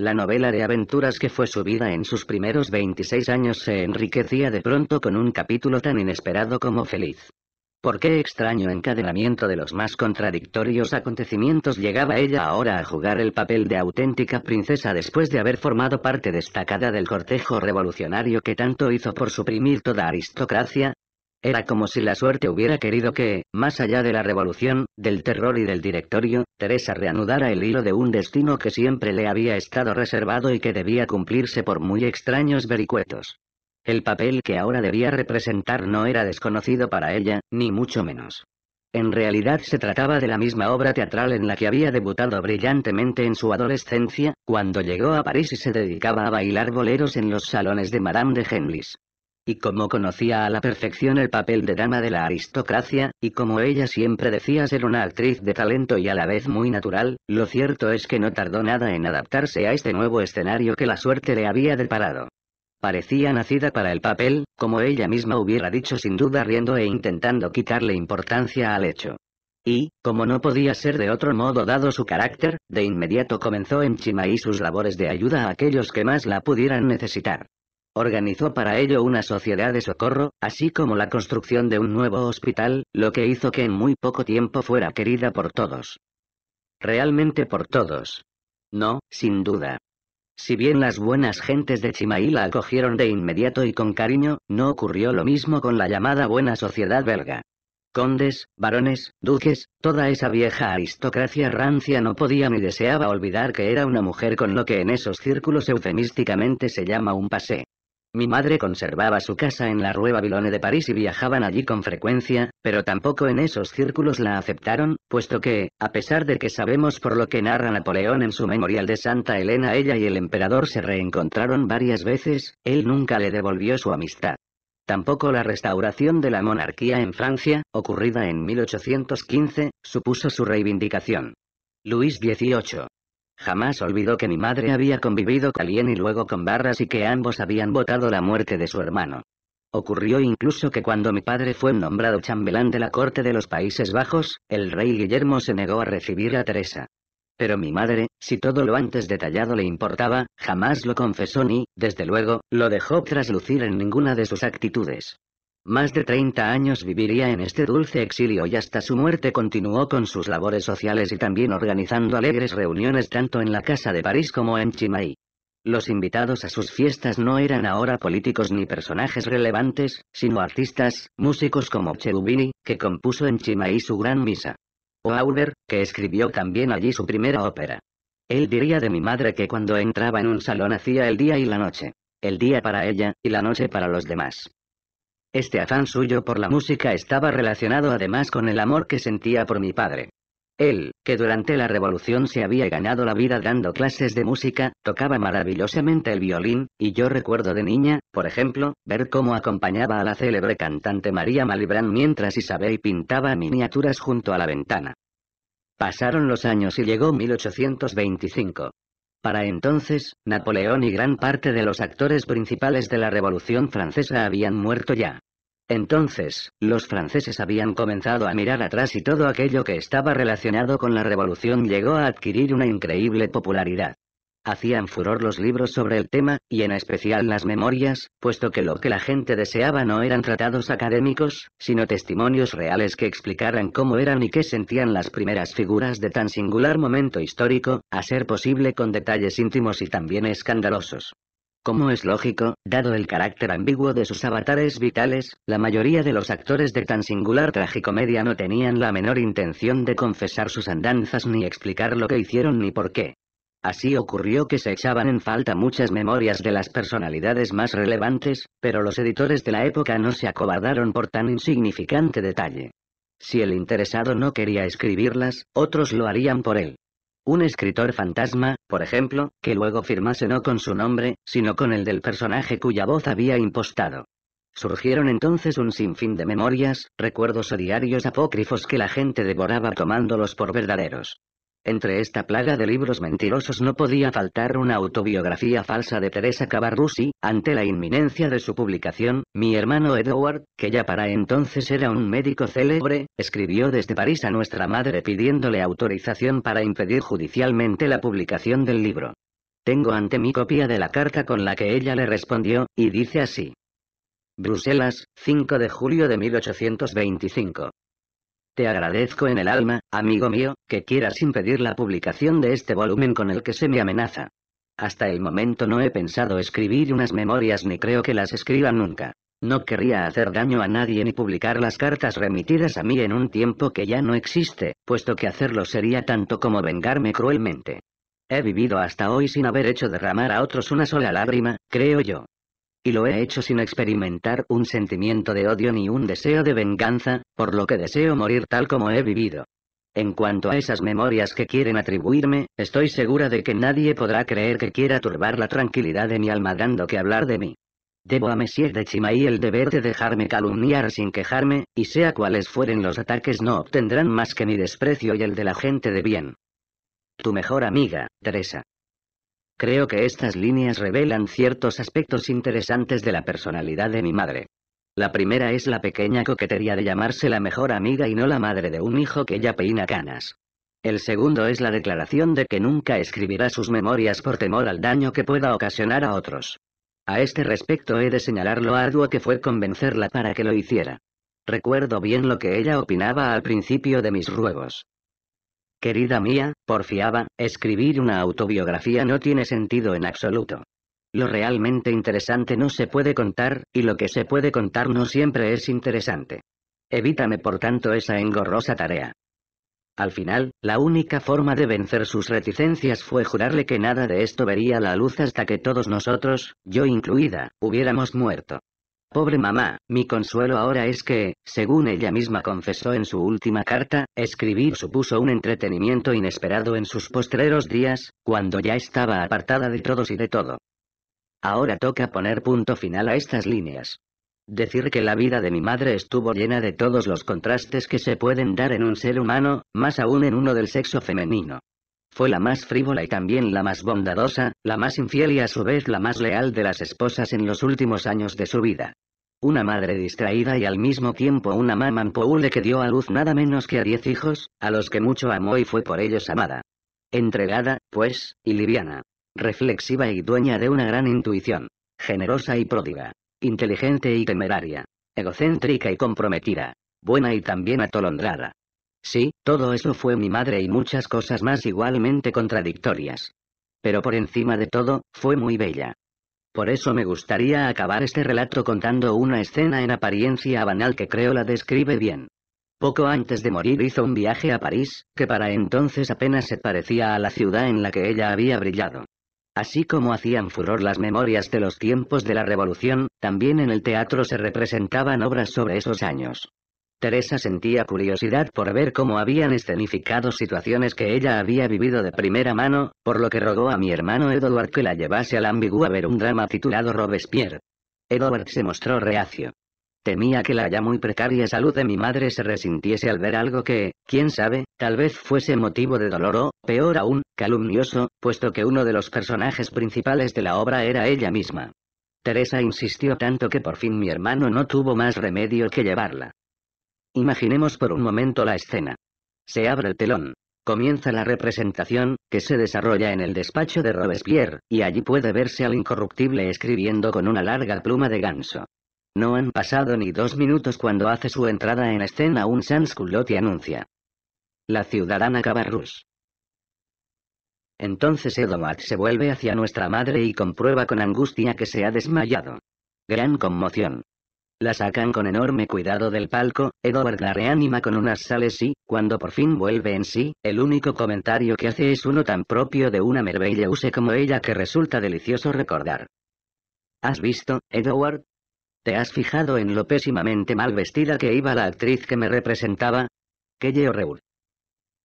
La novela de aventuras que fue su vida en sus primeros 26 años se enriquecía de pronto con un capítulo tan inesperado como feliz. ¿Por qué extraño encadenamiento de los más contradictorios acontecimientos llegaba ella ahora a jugar el papel de auténtica princesa después de haber formado parte destacada del cortejo revolucionario que tanto hizo por suprimir toda aristocracia? Era como si la suerte hubiera querido que, más allá de la revolución, del terror y del directorio, Teresa reanudara el hilo de un destino que siempre le había estado reservado y que debía cumplirse por muy extraños vericuetos. El papel que ahora debía representar no era desconocido para ella, ni mucho menos. En realidad se trataba de la misma obra teatral en la que había debutado brillantemente en su adolescencia, cuando llegó a París y se dedicaba a bailar boleros en los salones de Madame de Genlis y como conocía a la perfección el papel de dama de la aristocracia, y como ella siempre decía ser una actriz de talento y a la vez muy natural, lo cierto es que no tardó nada en adaptarse a este nuevo escenario que la suerte le había deparado. Parecía nacida para el papel, como ella misma hubiera dicho sin duda riendo e intentando quitarle importancia al hecho. Y, como no podía ser de otro modo dado su carácter, de inmediato comenzó en Chimaí sus labores de ayuda a aquellos que más la pudieran necesitar. Organizó para ello una sociedad de socorro, así como la construcción de un nuevo hospital, lo que hizo que en muy poco tiempo fuera querida por todos. Realmente por todos. No, sin duda. Si bien las buenas gentes de Chimaí la acogieron de inmediato y con cariño, no ocurrió lo mismo con la llamada buena sociedad belga. Condes, varones, duques, toda esa vieja aristocracia rancia no podía ni deseaba olvidar que era una mujer con lo que en esos círculos eufemísticamente se llama un pasé. Mi madre conservaba su casa en la Rue Babilone de París y viajaban allí con frecuencia, pero tampoco en esos círculos la aceptaron, puesto que, a pesar de que sabemos por lo que narra Napoleón en su memorial de Santa Elena, ella y el emperador se reencontraron varias veces, él nunca le devolvió su amistad. Tampoco la restauración de la monarquía en Francia, ocurrida en 1815, supuso su reivindicación. Luis XVIII, Jamás olvidó que mi madre había convivido con alguien y luego con Barras y que ambos habían votado la muerte de su hermano. Ocurrió incluso que cuando mi padre fue nombrado chambelán de la corte de los Países Bajos, el rey Guillermo se negó a recibir a Teresa. Pero mi madre, si todo lo antes detallado le importaba, jamás lo confesó ni, desde luego, lo dejó traslucir en ninguna de sus actitudes. Más de 30 años viviría en este dulce exilio y hasta su muerte continuó con sus labores sociales y también organizando alegres reuniones tanto en la Casa de París como en Chimay. Los invitados a sus fiestas no eran ahora políticos ni personajes relevantes, sino artistas, músicos como Cherubini, que compuso en Chimay su gran misa. O Auber, que escribió también allí su primera ópera. Él diría de mi madre que cuando entraba en un salón hacía el día y la noche. El día para ella, y la noche para los demás. Este afán suyo por la música estaba relacionado además con el amor que sentía por mi padre. Él, que durante la revolución se había ganado la vida dando clases de música, tocaba maravillosamente el violín, y yo recuerdo de niña, por ejemplo, ver cómo acompañaba a la célebre cantante María Malibrán mientras Isabel pintaba miniaturas junto a la ventana. Pasaron los años y llegó 1825. Para entonces, Napoleón y gran parte de los actores principales de la Revolución Francesa habían muerto ya. Entonces, los franceses habían comenzado a mirar atrás y todo aquello que estaba relacionado con la revolución llegó a adquirir una increíble popularidad. Hacían furor los libros sobre el tema, y en especial las memorias, puesto que lo que la gente deseaba no eran tratados académicos, sino testimonios reales que explicaran cómo eran y qué sentían las primeras figuras de tan singular momento histórico, a ser posible con detalles íntimos y también escandalosos. Como es lógico, dado el carácter ambiguo de sus avatares vitales, la mayoría de los actores de tan singular tragicomedia no tenían la menor intención de confesar sus andanzas ni explicar lo que hicieron ni por qué. Así ocurrió que se echaban en falta muchas memorias de las personalidades más relevantes, pero los editores de la época no se acobardaron por tan insignificante detalle. Si el interesado no quería escribirlas, otros lo harían por él. Un escritor fantasma, por ejemplo, que luego firmase no con su nombre, sino con el del personaje cuya voz había impostado. Surgieron entonces un sinfín de memorias, recuerdos o diarios apócrifos que la gente devoraba tomándolos por verdaderos. Entre esta plaga de libros mentirosos no podía faltar una autobiografía falsa de Teresa Cavarrusi, ante la inminencia de su publicación, mi hermano Edward, que ya para entonces era un médico célebre, escribió desde París a nuestra madre pidiéndole autorización para impedir judicialmente la publicación del libro. Tengo ante mí copia de la carta con la que ella le respondió, y dice así. Bruselas, 5 de julio de 1825. Te agradezco en el alma, amigo mío, que quieras impedir la publicación de este volumen con el que se me amenaza. Hasta el momento no he pensado escribir unas memorias ni creo que las escriba nunca. No querría hacer daño a nadie ni publicar las cartas remitidas a mí en un tiempo que ya no existe, puesto que hacerlo sería tanto como vengarme cruelmente. He vivido hasta hoy sin haber hecho derramar a otros una sola lágrima, creo yo lo he hecho sin experimentar un sentimiento de odio ni un deseo de venganza, por lo que deseo morir tal como he vivido. En cuanto a esas memorias que quieren atribuirme, estoy segura de que nadie podrá creer que quiera turbar la tranquilidad de mi alma dando que hablar de mí. Debo a Monsieur de y el deber de dejarme calumniar sin quejarme, y sea cuales fueren los ataques no obtendrán más que mi desprecio y el de la gente de bien. Tu mejor amiga, Teresa. Creo que estas líneas revelan ciertos aspectos interesantes de la personalidad de mi madre. La primera es la pequeña coquetería de llamarse la mejor amiga y no la madre de un hijo que ya peina canas. El segundo es la declaración de que nunca escribirá sus memorias por temor al daño que pueda ocasionar a otros. A este respecto he de señalar lo arduo que fue convencerla para que lo hiciera. Recuerdo bien lo que ella opinaba al principio de mis ruegos. Querida mía, porfiaba, escribir una autobiografía no tiene sentido en absoluto. Lo realmente interesante no se puede contar, y lo que se puede contar no siempre es interesante. Evítame por tanto esa engorrosa tarea. Al final, la única forma de vencer sus reticencias fue jurarle que nada de esto vería la luz hasta que todos nosotros, yo incluida, hubiéramos muerto. Pobre mamá, mi consuelo ahora es que, según ella misma confesó en su última carta, escribir supuso un entretenimiento inesperado en sus postreros días, cuando ya estaba apartada de todos y de todo. Ahora toca poner punto final a estas líneas. Decir que la vida de mi madre estuvo llena de todos los contrastes que se pueden dar en un ser humano, más aún en uno del sexo femenino. Fue la más frívola y también la más bondadosa, la más infiel y a su vez la más leal de las esposas en los últimos años de su vida. Una madre distraída y al mismo tiempo una mamá poule que dio a luz nada menos que a diez hijos, a los que mucho amó y fue por ellos amada. Entregada, pues, y liviana. Reflexiva y dueña de una gran intuición. Generosa y pródiga. Inteligente y temeraria. Egocéntrica y comprometida. Buena y también atolondrada. Sí, todo eso fue mi madre y muchas cosas más igualmente contradictorias. Pero por encima de todo, fue muy bella. Por eso me gustaría acabar este relato contando una escena en apariencia banal que creo la describe bien. Poco antes de morir hizo un viaje a París, que para entonces apenas se parecía a la ciudad en la que ella había brillado. Así como hacían furor las memorias de los tiempos de la Revolución, también en el teatro se representaban obras sobre esos años. Teresa sentía curiosidad por ver cómo habían escenificado situaciones que ella había vivido de primera mano, por lo que rogó a mi hermano Edward que la llevase al ambiguo a ver un drama titulado Robespierre. Edward se mostró reacio. Temía que la ya muy precaria salud de mi madre se resintiese al ver algo que, quién sabe, tal vez fuese motivo de dolor o, peor aún, calumnioso, puesto que uno de los personajes principales de la obra era ella misma. Teresa insistió tanto que por fin mi hermano no tuvo más remedio que llevarla. Imaginemos por un momento la escena. Se abre el telón. Comienza la representación, que se desarrolla en el despacho de Robespierre, y allí puede verse al incorruptible escribiendo con una larga pluma de ganso. No han pasado ni dos minutos cuando hace su entrada en escena un y anuncia. La ciudadana Cabarrus. Entonces Edomat se vuelve hacia nuestra madre y comprueba con angustia que se ha desmayado. Gran conmoción. La sacan con enorme cuidado del palco, Edward la reanima con unas sales y, cuando por fin vuelve en sí, el único comentario que hace es uno tan propio de una merveilleuse como ella que resulta delicioso recordar. ¿Has visto, Edward? ¿Te has fijado en lo pésimamente mal vestida que iba la actriz que me representaba? ¡Qué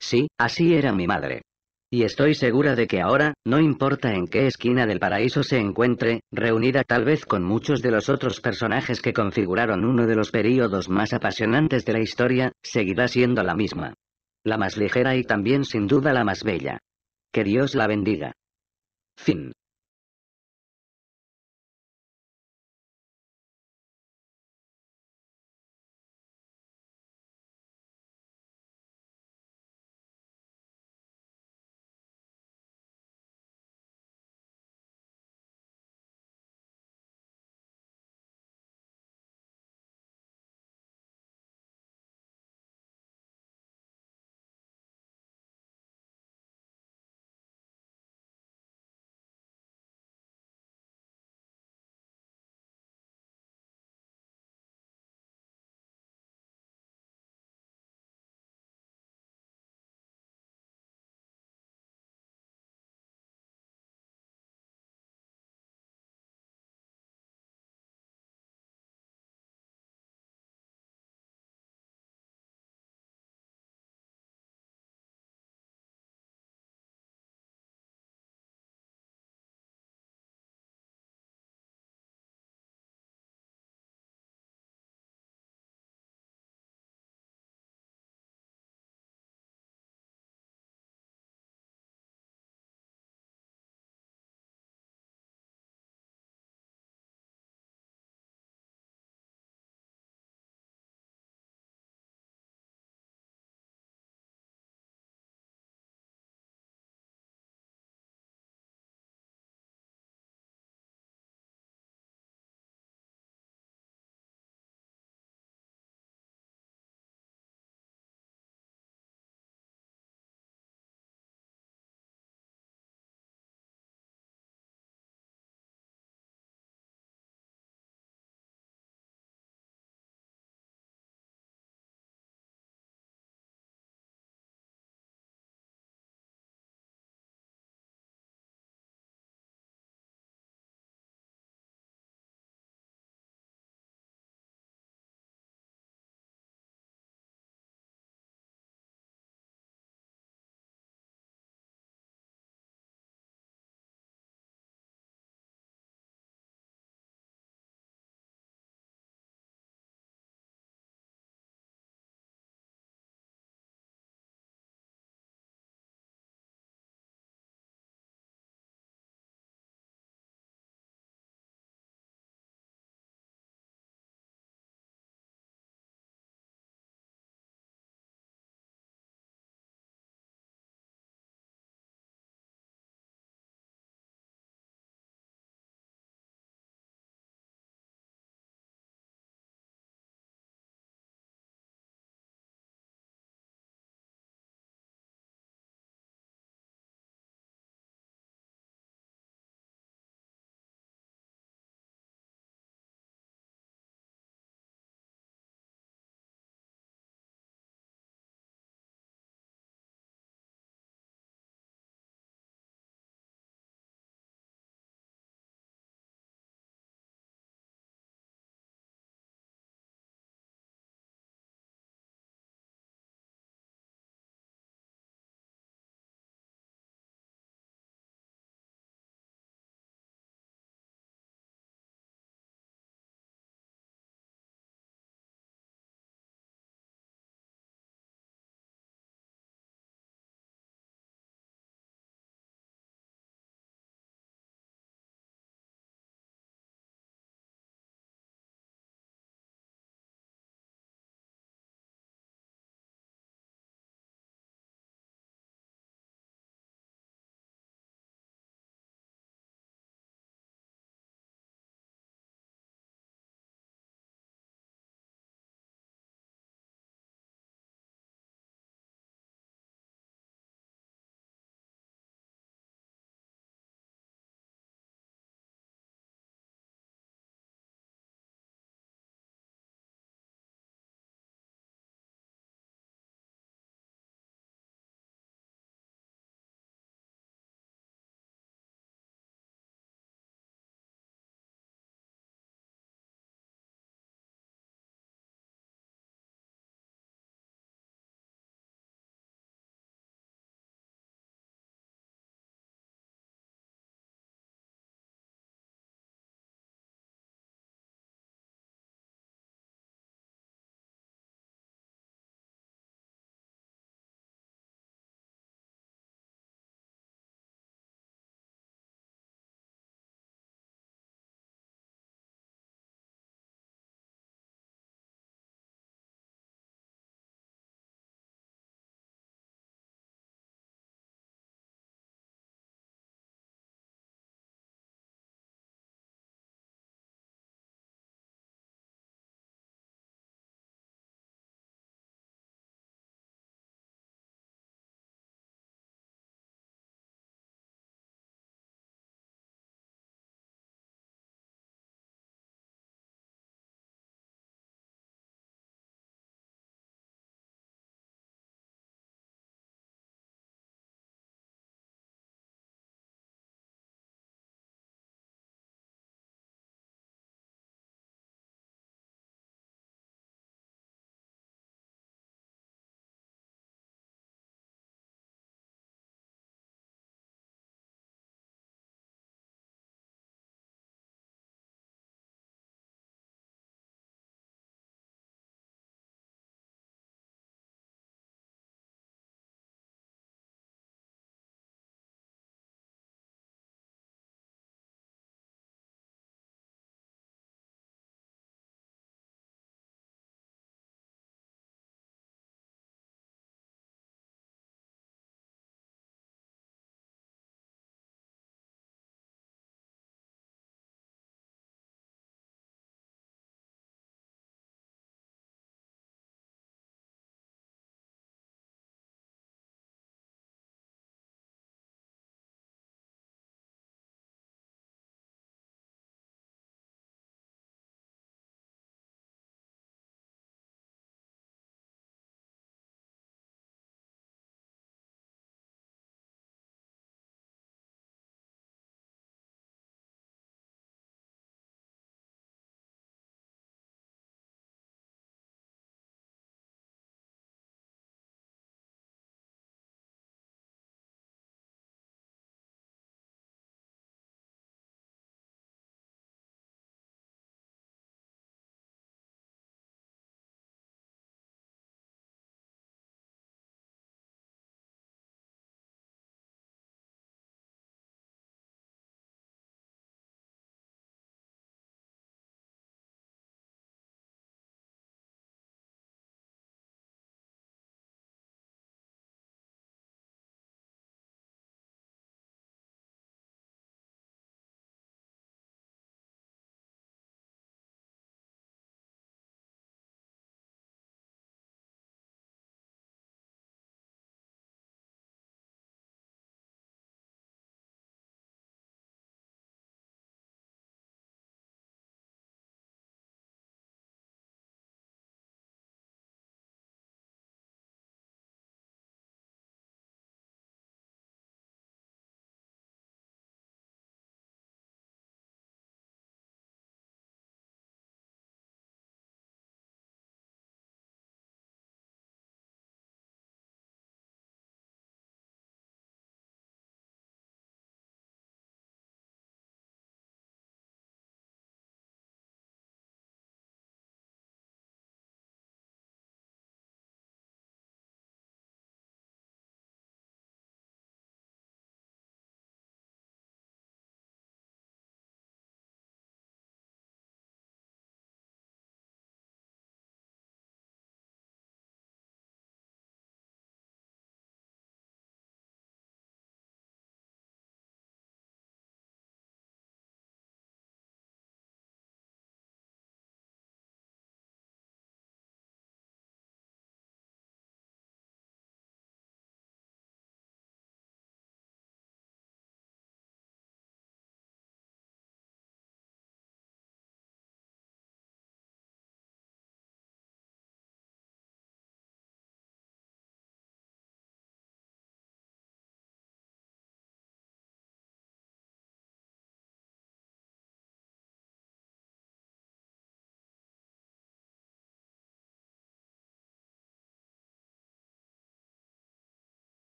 Sí, así era mi madre. Y estoy segura de que ahora, no importa en qué esquina del paraíso se encuentre, reunida tal vez con muchos de los otros personajes que configuraron uno de los períodos más apasionantes de la historia, seguirá siendo la misma. La más ligera y también sin duda la más bella. Que Dios la bendiga. Fin.